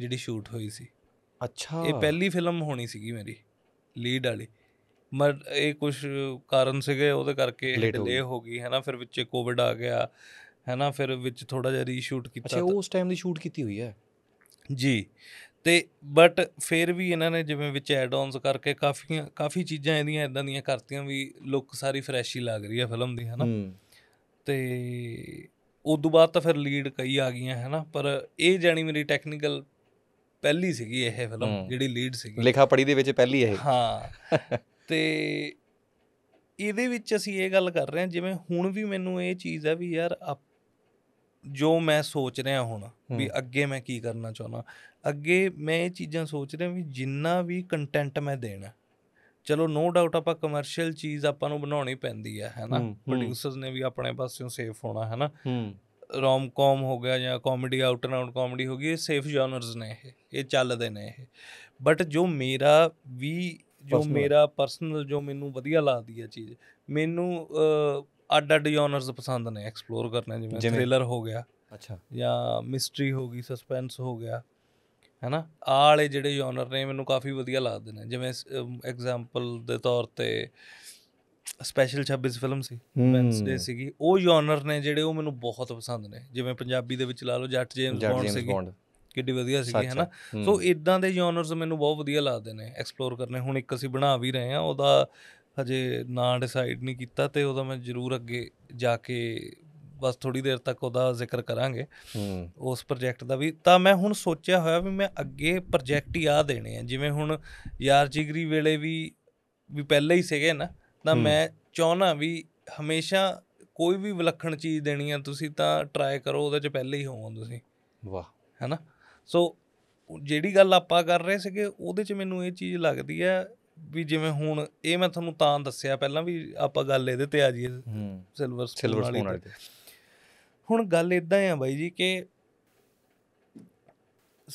ਜਿਹੜੀ ਸ਼ੂਟ ਹੋਈ ਸੀ ਅੱਛਾ ਇਹ ਪਹਿਲੀ ਫਿਲਮ ਹੋਣੀ ਸੀਗੀ ਮੇਰੀ ਲੀਡ ਵਾਲੀ ਮਰ ਇਹ ਕੁਝ ਕਾਰਨ ਸੀਗੇ ਉਹਦੇ ਕਰਕੇ ਡਿਲੇ ਹੋ ਗਈ ਹੈ ਨਾ ਫਿਰ ਵਿੱਚ ਕੋਵਿਡ ਆ ਗਿਆ ਹੈ ਨਾ ਫਿਰ ਵਿੱਚ ਥੋੜਾ ਜਿਹਾ ਰੀਸ਼ੂਟ ਕੀਤਾ ਅੱਛਾ ਉਸ ਟਾਈਮ ਦੀ ਸ਼ੂਟ ਕੀਤੀ ਹੋਈ ਹੈ ਜੀ ਤੇ ਬਟ ਫਿਰ ਵੀ ਇਹਨਾਂ ਨੇ ਜਿਵੇਂ ਵਿੱਚ ਐਡ-ਆਨਸ ਕਰਕੇ ਕਾਫੀ ਕਾਫੀ ਚੀਜ਼ਾਂ ਇਹਦੀਆਂ ਇਦਾਂ ਦੀਆਂ ਕਰਤੀਆਂ ਵੀ ਲੁੱਕ ਸਾਰੀ ਫਰੈਸ਼ ਹੀ ਲੱਗ ਰਹੀ ਹੈ ਫਿਲਮ ਦੀ ਹਨਾ ਤੇ ਉਸ ਤੋਂ ਬਾਅਦ ਤਾਂ ਫਿਰ ਲੀਡ ਕਈ ਆ ਗਈਆਂ ਨਾ ਪਰ ਇਹ ਜਾਨੀ ਮੇਰੀ ਟੈਕਨੀਕਲ ਪਹਿਲੀ ਸੀਗੀ ਇਹ ਫਿਲਮ ਜਿਹੜੀ ਲੀਡ ਸੀਗੀ ਲਿਖਾ ਪੜੀ ਦੇ ਵਿੱਚ ਪਹਿਲੀ ਇਹ ਹਾਂ ਤੇ ਇਹਦੇ ਵਿੱਚ ਅਸੀਂ ਇਹ ਗੱਲ ਕਰ ਰਹੇ ਹਾਂ ਜਿਵੇਂ ਹੁਣ ਵੀ ਮੈਨੂੰ ਇਹ ਚੀਜ਼ ਹੈ ਵੀ ਯਾਰ ਜੋ ਮੈਂ ਸੋਚ ਰਿਹਾ ਹੁਣ ਵੀ ਅੱਗੇ ਮੈਂ ਕੀ ਕਰਨਾ ਚਾਹੁੰਦਾ ਅੱਗੇ ਮੈਂ ਇਹ ਚੀਜ਼ਾਂ ਸੋਚ ਰਿਹਾ ਵੀ ਜਿੰਨਾ ਵੀ ਕੰਟੈਂਟ ਮੈਂ ਦੇਣਾ ਚਲੋ ਨੋ ਡਾਊਟ ਆਪਾਂ ਕਮਰਸ਼ੀਅਲ ਚੀਜ਼ ਆਪਾਂ ਨੂੰ ਬਣਾਉਣੀ ਪੈਂਦੀ ਹੈ ਹੈਨਾ ਪ੍ਰੋਡਿਊਸਰਸ ਨੇ ਵੀ ਆਪਣੇ ਪਾਸਿਓਂ ਸੇਫ ਹੋਣਾ ਹੈਨਾ ਰੋਮ ਕਾਮ ਹੋ ਗਿਆ ਜਾਂ comedy out and out comedy ਹੋ ਗਈ ਇਹ ਸੇਫ ਜਨਰਸ ਨੇ ਇਹ ਇਹ ਚੱਲਦੇ ਨੇ ਇਹ ਬਟ ਜੋ ਮੇਰਾ ਵੀ ਜੋ ਮੇਰਾ ਪਰਸਨਲ ਜੋ ਮੈਨੂੰ ਵਧੀਆ ਲੱਗਦੀ ਹੈ ਚੀਜ਼ ਮੈਨੂੰ ਅੱਡ-ਅੱਡ ਜਨਰਸ ਪਸੰਦ ਨੇ ਐਕਸਪਲੋਰ ਕਰਨਾ ਜਿਵੇਂ ਥ੍ਰਿਲਰ ਹੋ ਗਿਆ ਅੱਛਾ ਜਾਂ ਮਿਸਟਰੀ ਹੋ ਗਈ ਸਸਪੈਂਸ ਹੋ ਗਿਆ ਹੈਨਾ ਆ ਵਾਲੇ ਜਿਹੜੇ ਯੋਨਰ ਨੇ ਮੈਨੂੰ ਕਾਫੀ ਵਧੀਆ ਲੱਗਦੇ ਨੇ ਜਿਵੇਂ ਐਗਜ਼ਾਮਪਲ ਦੇ ਤੌਰ ਤੇ ਸਪੈਸ਼ਲ 26 ਫਿਲਮ ਸੀ ਵੈਂਸਡੇ ਸੀਗੀ ਉਹ ਯੋਨਰ ਨੇ ਜਿਹੜੇ ਉਹ ਮੈਨੂੰ ਬਹੁਤ ਪਸੰਦ ਨੇ ਜਿਵੇਂ ਪੰਜਾਬੀ ਦੇ ਵਿੱਚ ਲਾ ਲਓ ਜੱਟ ਜੇਮਸ ਬੌਂਡ ਸੀਗੀ ਕਿੱਡੀ ਵਧੀਆ ਸੀਗੀ ਹੈਨਾ ਸੋ ਇਦਾਂ ਦੇ ਜਨਰਸ ਮੈਨੂੰ ਬਹੁਤ ਵਧੀਆ ਲੱਗਦੇ ਨੇ ਐਕਸਪਲੋਰ ਕਰਨੇ ਹੁਣ ਇੱਕ ਅਸੀਂ ਬਣਾ ਵੀ ਰਹੇ ਆ ਉਹਦਾ ਹਜੇ ਨਾਂ ਡਿਸਾਈਡ ਨਹੀਂ ਕੀਤਾ ਤੇ ਉਹਦਾ ਮੈਂ ਜ਼ਰੂਰ ਅੱਗੇ ਜਾ ਕੇ ਬਸ ਥੋੜੀ ਦੇਰ ਤੱਕ ਉਹਦਾ ਜ਼ਿਕਰ ਕਰਾਂਗੇ ਉਸ ਪ੍ਰੋਜੈਕਟ ਦਾ ਵੀ ਤਾਂ ਮੈਂ ਹੁਣ ਸੋਚਿਆ ਹੋਇਆ ਵੀ ਮੈਂ ਅੱਗੇ ਪ੍ਰੋਜੈਕਟ ਹੀ ਆ ਦੇਣੇ ਆ ਜਿਵੇਂ ਹੁਣ ਯਾਰ ਜਿਗਰੀ ਵੇਲੇ ਵੀ ਵੀ ਪਹਿਲਾਂ ਹੀ ਸੀਗੇ ਨਾ ਤਾਂ ਮੈਂ ਚਾਹਣਾ ਵੀ ਹਮੇਸ਼ਾ ਕੋਈ ਵੀ ਵਿਲੱਖਣ ਚੀਜ਼ ਦੇਣੀ ਆ ਤੁਸੀਂ ਤਾਂ ਟਰਾਈ ਕਰੋ ਉਹਦੇ ਚ ਪਹਿਲੇ ਹੀ ਹੋਵੋ ਤੁਸੀਂ ਵਾਹ ਹੈਨਾ ਸੋ ਜਿਹੜੀ ਗੱਲ ਆਪਾਂ ਕਰ ਰਹੇ ਸੀਗੇ ਉਹਦੇ 'ਚ ਮੈਨੂੰ ਇਹ ਚੀਜ਼ ਲੱਗਦੀ ਹੈ ਵੀ ਜਿਵੇਂ ਹੁਣ ਇਹ ਮੈਂ ਤੁਹਾਨੂੰ ਤਾਂ ਦੱਸਿਆ ਪਹਿਲਾਂ ਵੀ ਆਪਾਂ ਗੱਲ ਇਹਦੇ ਤੇ ਆ ਜੀ ਸਿਲਵਰ ਸਿਲਵਰ ਸਪੂਨ ਵਾਲੀ ਹੁਣ ਗੱਲ ਇਦਾਂ ਆ ਬਾਈ ਜੀ ਕਿ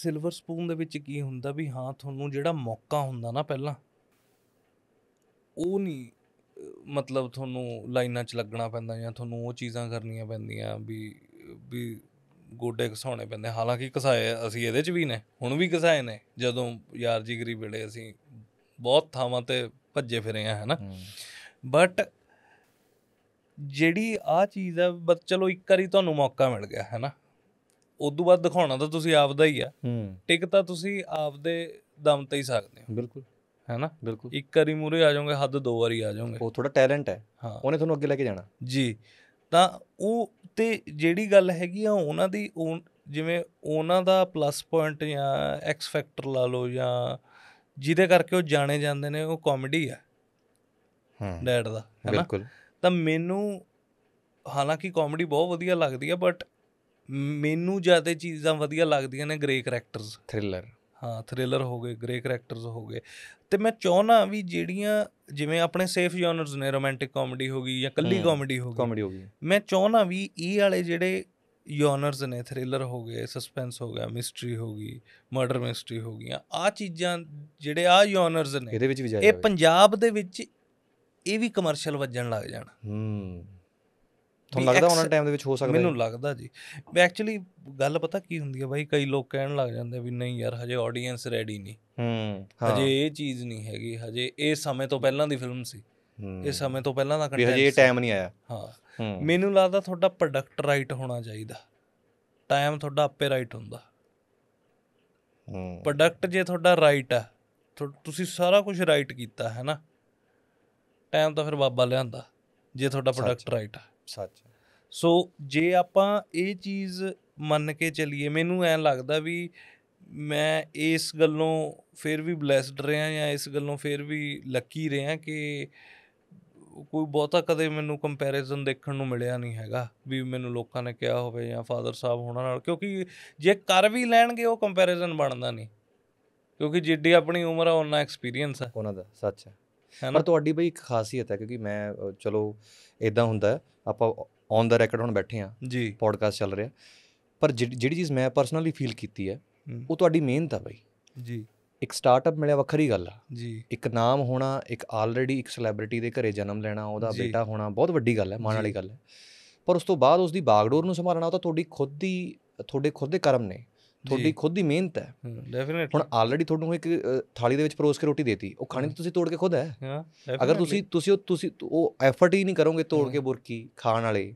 ਸਿਲਵਰ ਸਪੂਨ ਦੇ ਵਿੱਚ ਕੀ ਹੁੰਦਾ ਵੀ ਹਾਂ ਤੁਹਾਨੂੰ ਜਿਹੜਾ ਮੌਕਾ ਹੁੰਦਾ ਨਾ ਪਹਿਲਾਂ ਉਹ ਨਹੀਂ ਮਤਲਬ ਤੁਹਾਨੂੰ ਲਾਈਨਾਂ 'ਚ ਲੱਗਣਾ ਪੈਂਦਾ ਜਾਂ ਤੁਹਾਨੂੰ ਉਹ ਚੀਜ਼ਾਂ ਕਰਨੀਆਂ ਪੈਂਦੀਆਂ ਵੀ ਵੀ ਗੋਡੇ ਘਸਾਉਣੇ ਪੈਂਦੇ ਹਾਲਾਂਕਿ ਘਸਾਏ ਅਸੀਂ ਇਹਦੇ 'ਚ ਵੀ ਨੇ ਹੁਣ ਵੀ ਘਸਾਏ ਨੇ ਜਦੋਂ ਯਾਰ ਜਿਗਰੀ ਵੇਲੇ ਅਸੀਂ ਬਹੁਤ ਥਾਵਾਂ ਤੇ ਭੱਜੇ ਫਿਰੇ ਆ ਹਨਾ ਬਟ ਜਿਹੜੀ ਆ ਚੀਜ਼ ਆ ਬਸ ਚਲੋ ਇੱਕ ਵਾਰੀ ਤੁਹਾਨੂੰ ਮੌਕਾ ਮਿਲ ਗਿਆ ਹੈਨਾ ਉਸ ਤੋਂ ਬਾਅਦ ਦਿਖਾਉਣਾ ਤਾਂ ਤੁਸੀਂ ਆਪਦਾ ਹੀ ਆ ਟਿਕ ਤਾਂ ਤੁਸੀਂ ਆਪਦੇ ਦਮ ਤੇ ਹੀ ਸਕਦੇ ਹੋ ਬਿਲਕੁਲ ਹੈਨਾ ਬਿਲਕੁਲ ਇੱਕ ਵਾਰੀ ਮੂਰੇ ਆ ਜਾਓਗੇ ਹੱਦ ਦੋ ਵਾਰੀ ਆ ਜਾਓਗੇ ਉਹ ਥੋੜਾ ਟੈਲੈਂਟ ਹੈ ਉਹਨੇ ਤੁਹਾਨੂੰ ਅੱਗੇ ਲੈ ਕੇ ਜਾਣਾ ਜੀ ਤਾਂ ਉਹ ਤੇ ਜਿਹੜੀ ਗੱਲ ਹੈਗੀ ਆ ਉਹਨਾਂ ਦੀ ਜਿਵੇਂ ਉਹਨਾਂ ਦਾ ਪਲੱਸ ਪੁਆਇੰਟ ਜਾਂ ਐਕਸ ਫੈਕਟਰ ਲਾ ਲਓ ਜਾਂ ਜਿਹਦੇ ਕਰਕੇ ਉਹ ਜਾਣੇ ਜਾਂਦੇ ਨੇ ਉਹ ਕਾਮੇਡੀ ਆ ਹਾਂ ਡੈਡ ਦਾ ਹੈਨਾ ਬਿਲਕੁਲ ਤਾਂ ਮੈਨੂੰ ਹਾਲਾਂਕਿ ਕਾਮੇਡੀ ਬਹੁਤ ਵਧੀਆ ਲੱਗਦੀ ਆ ਬਟ ਮੈਨੂੰ ਜ਼ਿਆਦਾ ਚੀਜ਼ਾਂ ਵਧੀਆ ਲੱਗਦੀਆਂ ਨੇ ਗ੍ਰੇ ਕੈਰੈਕਟਰਸ ਥ੍ਰਿਲਰ ਹਾਂ ਥ੍ਰਿਲਰ ਹੋ ਗਏ ਗ੍ਰੇ ਕੈਰੈਕਟਰਸ ਹੋ ਗਏ ਤੇ ਮੈਂ ਚਾਹਨਾ ਵੀ ਜਿਹੜੀਆਂ ਜਿਵੇਂ ਆਪਣੇ ਸੇਫ ਜਨਰਸ ਨੇ ਰੋਮਾਂਟਿਕ ਕਾਮੇਡੀ ਹੋ ਗਈ ਜਾਂ ਕੱਲੀ ਕਾਮੇਡੀ ਹੋ ਗਈ ਕਾਮੇਡੀ ਹੋ ਗਈ ਮੈਂ ਚਾਹਨਾ ਵੀ ਇਹ ਵਾਲੇ ਜਿਹੜੇ ਯੋਨਰਸ ਨੇ ਥ੍ਰਿਲਰ ਹੋ ਗਏ ਸਸਪੈਂਸ ਹੋ ਗਿਆ ਮਿਸਟਰੀ ਹੋ ਗਈ ਮਰਡਰ ਮਿਸਟਰੀ ਹੋ ਗਈਆਂ ਆ ਚੀਜ਼ਾਂ ਜਿਹੜੇ ਆ ਯੋਨਰਸ ਨੇ ਇਹਦੇ ਵਿੱਚ ਵੀ ਜਾਏ ਇਹ ਪੰਜਾਬ ਦੇ ਵਿੱਚ ਇਹ ਵੀ ਕਮਰਸ਼ੀਅਲ ਵੱਜਣ ਲੱਗ ਜਾਣ ਹੂੰ ਤੁਹਾਨੂੰ ਲੱਗਦਾ ਉਹਨਾਂ ਟਾਈਮ ਦੇ ਵਿੱਚ ਹੋ ਸਕਦਾ ਮੈਨੂੰ ਲੱਗਦਾ ਜੀ ਐਕਚੁਅਲੀ ਗੱਲ ਪਤਾ ਕੀ ਹੁੰਦੀ ਹੈ ਬਾਈ ਕਈ ਲੋਕ ਕਹਿਣ ਲੱਗ ਜਾਂਦੇ ਵੀ ਨਹੀਂ ਯਾਰ ਹਜੇ ਆਡੀਅנס ਰੈਡੀ ਨਹੀਂ ਹੂੰ ਹਜੇ ਇਹ ਚੀਜ਼ ਨਹੀਂ ਹੈਗੀ ਹਜੇ ਇਹ ਸਮੇਂ ਤੋਂ ਪਹਿਲਾਂ ਦੀ ਫਿਲਮ ਸੀ ਇਹ ਸਮੇਂ ਤੋਂ ਪਹਿਲਾਂ ਦਾ ਕੰਟੈਂਟ ਵੀ ਹਜੇ ਇਹ ਟਾਈਮ ਨਹੀਂ ਆਇਆ ਹਾਂ ਮੈਨੂੰ ਲੱਗਦਾ ਤੁਹਾਡਾ ਪ੍ਰੋਡਕਟ ਰਾਈਟ ਹੋਣਾ ਚਾਹੀਦਾ ਟਾਈਮ ਤੁਹਾਡਾ ਆਪੇ ਰਾਈਟ ਹੁੰਦਾ ਪ੍ਰੋਡਕਟ ਜੇ ਤੁਹਾਡਾ ਰਾਈਟ ਆ ਤੁਸੀਂ ਸਾਰਾ ਕੁਝ ਰਾਈਟ ਕੀਤਾ ਹੈ ਨਾ ਟਾਈਮ ਤਾਂ ਫਿਰ ਬਾਬਾ ਲਿਆਂਦਾ ਜੇ ਤੁਹਾਡਾ ਪ੍ਰੋਡਕਟ ਰਾਈਟ ਆ ਸੱਚ ਸੋ ਜੇ ਆਪਾਂ ਇਹ ਚੀਜ਼ ਮੰਨ ਕੇ ਚੱਲੀਏ ਮੈਨੂੰ ਐ ਲੱਗਦਾ ਵੀ ਮੈਂ ਇਸ ਗੱਲੋਂ ਫਿਰ ਵੀ ਬlesed ਰਿਹਾ ਜਾਂ ਇਸ ਗੱਲੋਂ ਫਿਰ ਵੀ ਲੱਕੀ ਰਿਹਾ ਕਿ ਕੋਈ ਬਹੁਤਾ ਕਦੇ ਮੈਨੂੰ ਕੰਪੈਰੀਜ਼ਨ ਦੇਖਣ ਨੂੰ ਮਿਲਿਆ ਨਹੀਂ ਹੈਗਾ ਵੀ ਮੈਨੂੰ ਲੋਕਾਂ ਨੇ ਕਿਹਾ ਹੋਵੇ ਜਾਂ ਫਾਦਰ ਸਾਹਿਬ ਹੋਣਾ ਨਾਲ ਕਿਉਂਕਿ ਜੇ ਕਰ ਵੀ ਲੈਣਗੇ ਉਹ ਕੰਪੈਰੀਜ਼ਨ ਬਣਦਾ ਨਹੀਂ ਕਿਉਂਕਿ ਜਿੱਡੀ ਆਪਣੀ ਉਮਰ ਆ ਉਹਨਾਂ ਐਕਸਪੀਰੀਅੰਸ ਆ ਉਹਨਾਂ ਦਾ ਸੱਚ ਹੈ ਪਰ ਤੁਹਾਡੀ ਬਈ ਇੱਕ ਖਾਸੀਅਤ ਹੈ ਕਿਉਂਕਿ ਮੈਂ ਚਲੋ ਇਦਾਂ ਹੁੰਦਾ ਆਪਾਂ ਔਨ ਦਾ ਰੈਕੋਰਡ ਹੁਣ ਬੈਠੇ ਆ ਜੀ ਪੋਡਕਾਸਟ ਚੱਲ ਰਿਹਾ ਪਰ ਜਿਹੜੀ ਚੀਜ਼ ਮੈਂ ਪਰਸਨਲੀ ਫੀਲ ਕੀਤੀ ਹੈ ਉਹ ਤੁਹਾਡੀ ਮਿਹਨਤ ਆ ਬਈ ਜੀ ਇੱਕ ਸਟਾਰਟਅਪ ਮਿਲਿਆ ਵੱਖਰੀ ਗੱਲ ਆ ਜੀ ਇੱਕ ਨਾਮ ਹੋਣਾ ਇੱਕ ਆਲਰੇਡੀ ਇੱਕ ਸੈਲਿਬ੍ਰਿਟੀ ਦੇ ਘਰੇ ਜਨਮ ਲੈਣਾ ਉਹਦਾ ਬੇਟਾ ਹੋਣਾ ਬਹੁਤ ਵੱਡੀ ਗੱਲ ਹੈ ਮਾਣ ਵਾਲੀ ਗੱਲ ਹੈ ਪਰ ਉਸ ਤੋਂ ਬਾਅਦ ਉਸ ਦੀ ਬਾਗਡੋਰ ਨੂੰ ਸੰਭਾਲਣਾ ਉਹ ਤਾਂ ਤੁਹਾਡੀ ਖੁਦ ਦੀ ਤੁਹਾਡੇ ਖੁਦ ਦੇ ਕਰਮ ਨੇ ਤੁਹਾਡੀ ਖੁਦ ਦੀ ਮਿਹਨਤ ਹੈ ਡੈਫੀਨਿਟਲੀ ਹੁਣ ਆਲਰੇਡੀ ਤੁਹਾਨੂੰ ਇੱਕ ਥਾਲੀ ਦੇ ਵਿੱਚ ਪਰੋਸ ਕੇ ਰੋਟੀ ਦੇਤੀ ਉਹ ਖਾਣੀ ਤੁਸੀਂ ਤੋੜ ਕੇ ਖੁਦ ਹੈ ਅਗਰ ਤੁਸੀਂ ਤੁਸੀਂ ਉਹ ਤੁਸੀਂ ਉਹ ਐਫਰਟ ਹੀ ਨਹੀਂ ਕਰੋਗੇ ਤੋੜ ਕੇ ਬੁਰਕੀ ਖਾਣ ਵਾਲੇ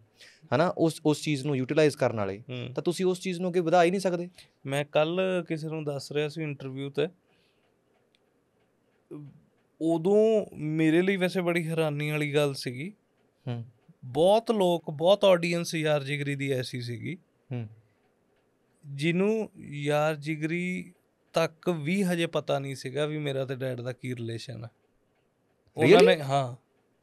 ਹਨਾ ਉਸ ਉਸ ਚੀਜ਼ ਨੂੰ ਯੂਟਿਲਾਈਜ਼ ਕਰਨ ਵਾਲੇ ਤਾਂ ਤੁਸੀਂ ਉਸ ਚੀਜ਼ ਨੂੰ ਅੱਗੇ ਵਧਾ ਹੀ ਨਹੀਂ ਸਕਦੇ ਮੈਂ ਕੱਲ ਕਿਸੇ ਨੂੰ ਦੱਸ ਰਿਹਾ ਸੀ ਇੰਟਰਵਿਊ ਤੇ ਉਦੋਂ ਮੇਰੇ ਲਈ ਵੈਸੇ ਬੜੀ ਹੈਰਾਨੀ ਵਾਲੀ ਗੱਲ ਸੀਗੀ ਹੂੰ ਬਹੁਤ ਲੋਕ ਬਹੁਤ ਆਡੀਅנס ਯਾਰ ਜਿਗਰੀ ਦੀ ਐਸੀ ਸੀਗੀ ਹੂੰ ਜਿਹਨੂੰ ਯਾਰ ਜਿਗਰੀ ਤੱਕ ਵੀ ਹਜੇ ਪਤਾ ਨਹੀਂ ਸੀਗਾ ਵੀ ਮੇਰਾ ਤੇ ਡੈਡ ਦਾ ਕੀ ਰਿਲੇਸ਼ਨ ਹੈ ਉਹਨਾਂ ਨੇ ਹਾਂ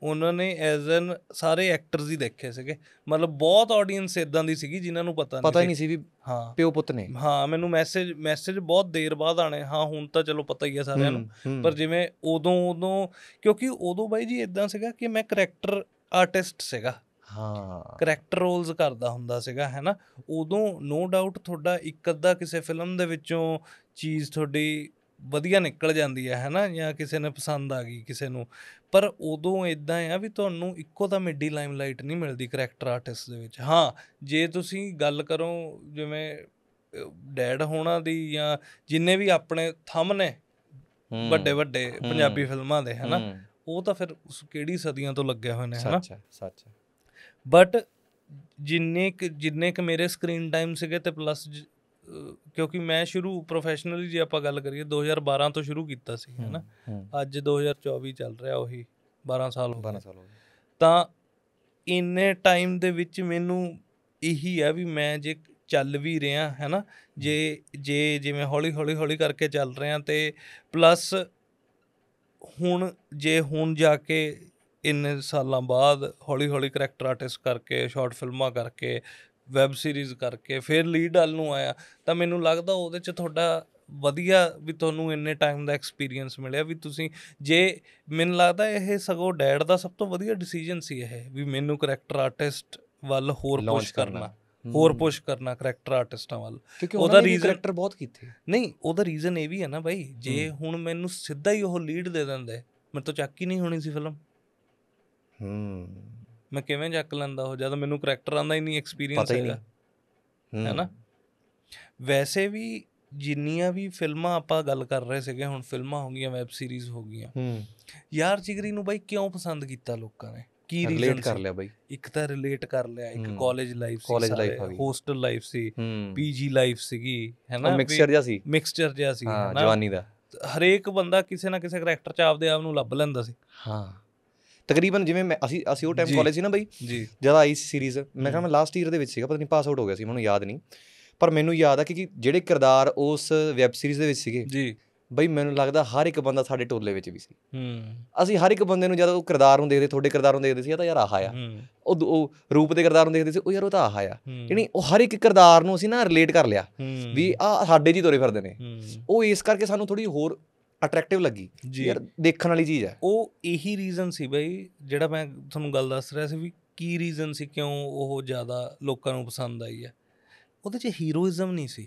ਉਹਨਾਂ ਨੇ ਐਜ਼ ਐਨ ਸਾਰੇ ਐਕਟਰਸ ਹੀ ਦੇਖੇ ਸੀਗੇ ਮਤਲਬ ਬਹੁਤ ਆਡੀਅנס ਇਦਾਂ ਦੀ ਸੀਗੀ ਜਿਨ੍ਹਾਂ ਨੂੰ ਪਤਾ ਨਹੀਂ ਪਤਾ ਨਹੀਂ ਸੀ ਵੀ ਹਾਂ ਪਿਓ ਪੁੱਤ ਨੇ ਹਾਂ ਮੈਨੂੰ ਮੈਸੇਜ ਮੈਸੇਜ ਬਹੁਤ ਦੇਰ ਬਾਅਦ ਆਣੇ ਹਾਂ ਹੁਣ ਤਾਂ ਚਲੋ ਪਤਾ ਹੀ ਆ ਸਾਰਿਆਂ ਨੂੰ ਪਰ ਜਿਵੇਂ ਉਦੋਂ ਉਦੋਂ ਕਿਉਂਕਿ ਉਦੋਂ ਬਾਈ ਜੀ ਇਦਾਂ ਸੀਗਾ ਕਿ ਮੈਂ ਕੈਰੈਕਟਰ ਆਰਟਿਸਟ ਸੀਗਾ ਹਾਂ ਕੈਰੈਕਟਰ ਰੋਲਸ ਕਰਦਾ ਹੁੰਦਾ ਸੀਗਾ ਹੈਨਾ ਉਦੋਂ ਨੋ ਡਾਊਟ ਤੁਹਾਡਾ ਇੱਕ ਅੱਧਾ ਕਿਸੇ ਫਿਲਮ ਦੇ ਵਿੱਚੋਂ ਚੀਜ਼ ਤੁਹਾਡੀ ਵਧੀਆ ਨਿਕਲ ਜਾਂਦੀ ਹੈ ਹੈਨਾ ਜਾਂ ਕਿਸੇ ਨੇ ਪਸੰਦ ਆ ਗਈ ਕਿਸੇ ਨੂੰ ਪਰ ਉਦੋਂ ਇਦਾਂ ਆ ਵੀ ਤੁਹਾਨੂੰ ਇੱਕੋ ਤਾਂ ਮਿੱਡੀ ਲਾਈਮ ਲਾਈਟ ਨਹੀਂ ਮਿਲਦੀ ਕੈਰੈਕਟਰ ਆਰਟਿਸਟ ਦੇ ਵਿੱਚ ਹਾਂ ਜੇ ਤੁਸੀਂ ਗੱਲ ਕਰੋ ਜਿਵੇਂ ਡੈਡ ਹੋਣਾ ਦੀ ਜਾਂ ਜਿੰਨੇ ਵੀ ਆਪਣੇ ਥੰਮ ਨੇ ਵੱਡੇ ਵੱਡੇ ਪੰਜਾਬੀ ਫਿਲਮਾਂ ਦੇ ਹੈਨਾ ਉਹ ਤਾਂ ਫਿਰ ਉਸ ਕਿਹੜੀ ਸਦੀਆਂ ਤੋਂ ਲੱਗੇ ਹੋਏ ਨੇ ਹੈਨਾ ਸੱਚ ਹੈ ਸੱਚ ਹੈ ਬਟ ਜਿੰਨੇ ਜਿੰਨੇ ਕ ਮੇਰੇ ਸਕਰੀਨ ਟਾਈਮ ਸੀਗੇ ਤੇ ਪਲੱਸ ਕਿਉਂਕਿ ਮੈਂ ਸ਼ੁਰੂ ਪ੍ਰੋਫੈਸ਼ਨਲੀ ਜੇ ਆਪਾਂ ਗੱਲ ਕਰੀਏ 2012 ਤੋਂ ਸ਼ੁਰੂ ਕੀਤਾ ਸੀ ਹੈਨਾ ਅੱਜ 2024 ਚੱਲ ਰਿਹਾ ਉਹੀ 12 ਸਾਲ ਹੋ ਗਏ 12 ਸਾਲ ਹੋ ਗਏ ਤਾਂ ਇੰਨੇ ਟਾਈਮ ਦੇ ਵਿੱਚ ਮੈਨੂੰ ਇਹੀ ਆ ਵੀ ਮੈਂ ਜੇ ਚੱਲ ਵੀ ਰਿਹਾ ਹੈਨਾ ਜੇ ਜੇ ਜਿਵੇਂ ਹੌਲੀ ਹੌਲੀ ਹੌਲੀ ਕਰਕੇ ਚੱਲ ਰਿਹਾ ਤੇ ਪਲੱਸ ਹੁਣ ਜੇ ਹੁਣ ਜਾ ਕੇ ਇੰਨੇ ਸਾਲਾਂ ਬਾਅਦ ਹੌਲੀ ਹੌਲੀ ਕੈਰੈਕਟਰ ਆਰਟਿਸਟ ਕਰਕੇ ਸ਼ਾਰਟ ਫਿਲਮਾਂ ਕਰਕੇ ਵੈਬ ਸੀਰੀਜ਼ ਕਰਕੇ ਫਿਰ ਲੀਡ ਹਲ ਨੂੰ ਆਇਆ ਤਾਂ ਮੈਨੂੰ ਲੱਗਦਾ ਉਹਦੇ ਚ ਤੁਹਾਡਾ ਵਧੀਆ ਵੀ ਤੁਹਾਨੂੰ ਇੰਨੇ ਟਾਈਮ ਦਾ ਐਕਸਪੀਰੀਅੰਸ ਮਿਲਿਆ ਵੀ ਤੁਸੀਂ ਜੇ ਮੈਨੂੰ ਲੱਗਦਾ ਇਹ ਸਗੋਂ ਡੈਡ ਦਾ ਸਭ ਤੋਂ ਵਧੀਆ ਡਿਸੀਜਨ ਸੀ ਇਹ ਵੀ ਮੈਨੂੰ ਕੈਰੈਕਟਰ ਆਰਟਿਸਟ ਵੱਲ ਹੋਰ ਪੁਸ਼ ਕਰਨਾ ਹੋਰ ਪੁਸ਼ ਕਰਨਾ ਕੈਰੈਕਟਰ ਆਰਟਿਸਟਾਂ ਵੱਲ ਉਹਦਾ ਰੀਜ਼ਨ ਕੈਰੈਕਟਰ ਬਹੁਤ ਕੀਤੇ ਨਹੀਂ ਉਹਦਾ ਰੀਜ਼ਨ ਇਹ ਵੀ ਹੈ ਨਾ ਬਾਈ ਜੇ ਹੁਣ ਮੈਨੂੰ ਸਿੱਧਾ ਹੀ ਉਹ ਲੀਡ ਦੇ ਦਿੰਦੇ ਮੇਰੇ ਤੋਂ ਚੱਕ ਹੀ ਨਹੀਂ ਹੋਣੀ ਸੀ ਫਿਲਮ ਹੂੰ ਮੈਂ ਕਿਵੇਂ ਚੱਕ ਲੈਂਦਾ ਉਹ ਜਦ ਮੈਨੂੰ ਕੈਰੈਕਟਰ ਆਂਦਾ ਹੀ ਨਹੀਂ ਐਕਸਪੀਰੀਅੰਸ ਹੈਗਾ ਹੈਨਾ ਵੈਸੇ ਵੀ ਜਿੰਨੀਆਂ ਵੀ ਫਿਲਮਾਂ ਆਪਾਂ ਗੱਲ ਕਰ ਰਹੇ ਸੀਗੇ ਹੁਣ ਫਿਲਮਾਂ ਹੋ ਗਈਆਂ ਵੈਬ ਸੀਰੀਜ਼ ਹੋ ਗਈਆਂ ਹੂੰ ਯਾਰ ਚਿਗਰੀ ਨੂੰ ਬਾਈ ਕਿਉਂ ਪਸੰਦ ਕੀਤਾ ਲੋਕਾਂ ਨੇ ਕੀ ਰਿਲੇਟ ਕਰ ਲਿਆ ਬਾਈ ਇੱਕ ਤਾਂ ਰਿਲੇਟ ਕਰ ਲਿਆ ਇੱਕ ਕਾਲਜ ਲਾਈਫ ਸੀ ਕਾਲਜ ਲਾਈਫ ਹੋਸਟਲ ਲਾਈਫ ਸੀ ਪੀਜੀ ਲਾਈਫ ਸੀਗੀ ਹੈਨਾ ਮਿਕਸਚਰ ਜਿਹਾ ਸੀ ਮਿਕਸਚਰ ਜਿਹਾ ਸੀ ਹਾਂ ਜਵਾਨੀ ਦਾ ਹਰੇਕ ਬੰਦਾ ਕਿਸੇ ਨਾ ਕਿਸੇ ਕੈਰੈਕਟਰ 'ਚ ਆਪਦੇ ਆਪ ਨੂੰ ਲੱਭ ਲੈਂਦਾ ਸੀ ਹਾਂ ਤਕਰੀਬਨ ਜਿਵੇਂ ਮੈਂ ਅਸੀਂ ਅਸੀਂ ਉਹ ਟਾਈਮ ਕਾਲਜ ਸੀ ਨਾ ਜੀ ਜਦ ਆਈ ਸੀਰੀਜ਼ ਮੈਂ ਕਿਹਾ ਮੈਂ ਲਾਸਟ ਈਅਰ ਦੇ ਵਿੱਚ ਸੀਗਾ ਪਤਾ ਨਹੀਂ ਪਾਸ ਆਊਟ ਹੋ ਗਿਆ ਸੀ ਮੈਨੂੰ ਯਾਦ ਨਹੀਂ ਪਰ ਮੈਨੂੰ ਯਾਦ ਆ ਕਿ ਜਿਹੜੇ ਕਿਰਦਾਰ ਉਸ ਵੈਬ ਸੀਰੀਜ਼ ਦੇ ਵਿੱਚ ਸੀਗੇ ਜੀ ਬਈ ਮੈਨੂੰ ਲੱਗਦਾ ਹਰ ਇੱਕ ਬੰਦਾ ਸਾਡੇ ਟੋਲੇ ਵਿੱਚ ਵੀ ਸੀ ਹੂੰ ਅਸੀਂ ਹਰ ਇੱਕ ਬੰਦੇ ਨੂੰ ਜਦੋਂ ਉਹ ਕਿਰਦਾਰ ਨੂੰ ਦੇਖਦੇ ਤੁਹਾਡੇ ਕਿਰਦਾਰ ਨੂੰ ਦੇਖਦੇ ਸੀ ਤਾਂ ਯਾਰ ਆਹ ਆ ਉਹ ਉਹ ਰੂਪ ਦੇ ਕਿਰਦਾਰ ਨੂੰ ਦੇਖਦੇ ਸੀ ਉਹ ਯਾਰ ਉਹ ਤਾਂ ਆਹ ਆ ਯਾਨੀ ਉਹ ਹਰ ਇੱਕ ਕਿਰਦਾਰ ਨੂੰ ਅਸੀਂ ਨਾ ਰਿਲੇਟ ਕਰ ਲਿਆ ਵੀ ਆ ਸਾਡੇ ਜੀ ਤੋਰੇ ਫਿਰਦੇ ਨੇ ਉਹ ਇਸ ਕਰਕੇ ਸਾਨੂੰ ਥੋੜੀ ਹੋਰ ਅਟਰੈਕਟਿਵ ਲੱਗੀ ਯਾਰ ਦੇਖਣ ਵਾਲੀ ਚੀਜ਼ ਹੈ ਉਹ ਇਹੀ ਰੀਜ਼ਨ ਸੀ ਬਈ ਜਿਹੜਾ ਮੈਂ ਤੁਹਾਨੂੰ ਗੱਲ ਦੱਸ ਰਿਹਾ ਸੀ ਵੀ ਕੀ ਰੀਜ਼ਨ ਸੀ ਕਿਉਂ ਉਹ ਜ਼ਿਆਦਾ ਲੋਕਾਂ ਨੂੰ ਪਸੰਦ ਆਈ ਹੈ ਉਹਦੇ 'ਚ ਹੀਰੋਇਜ਼ਮ ਨਹੀਂ ਸੀ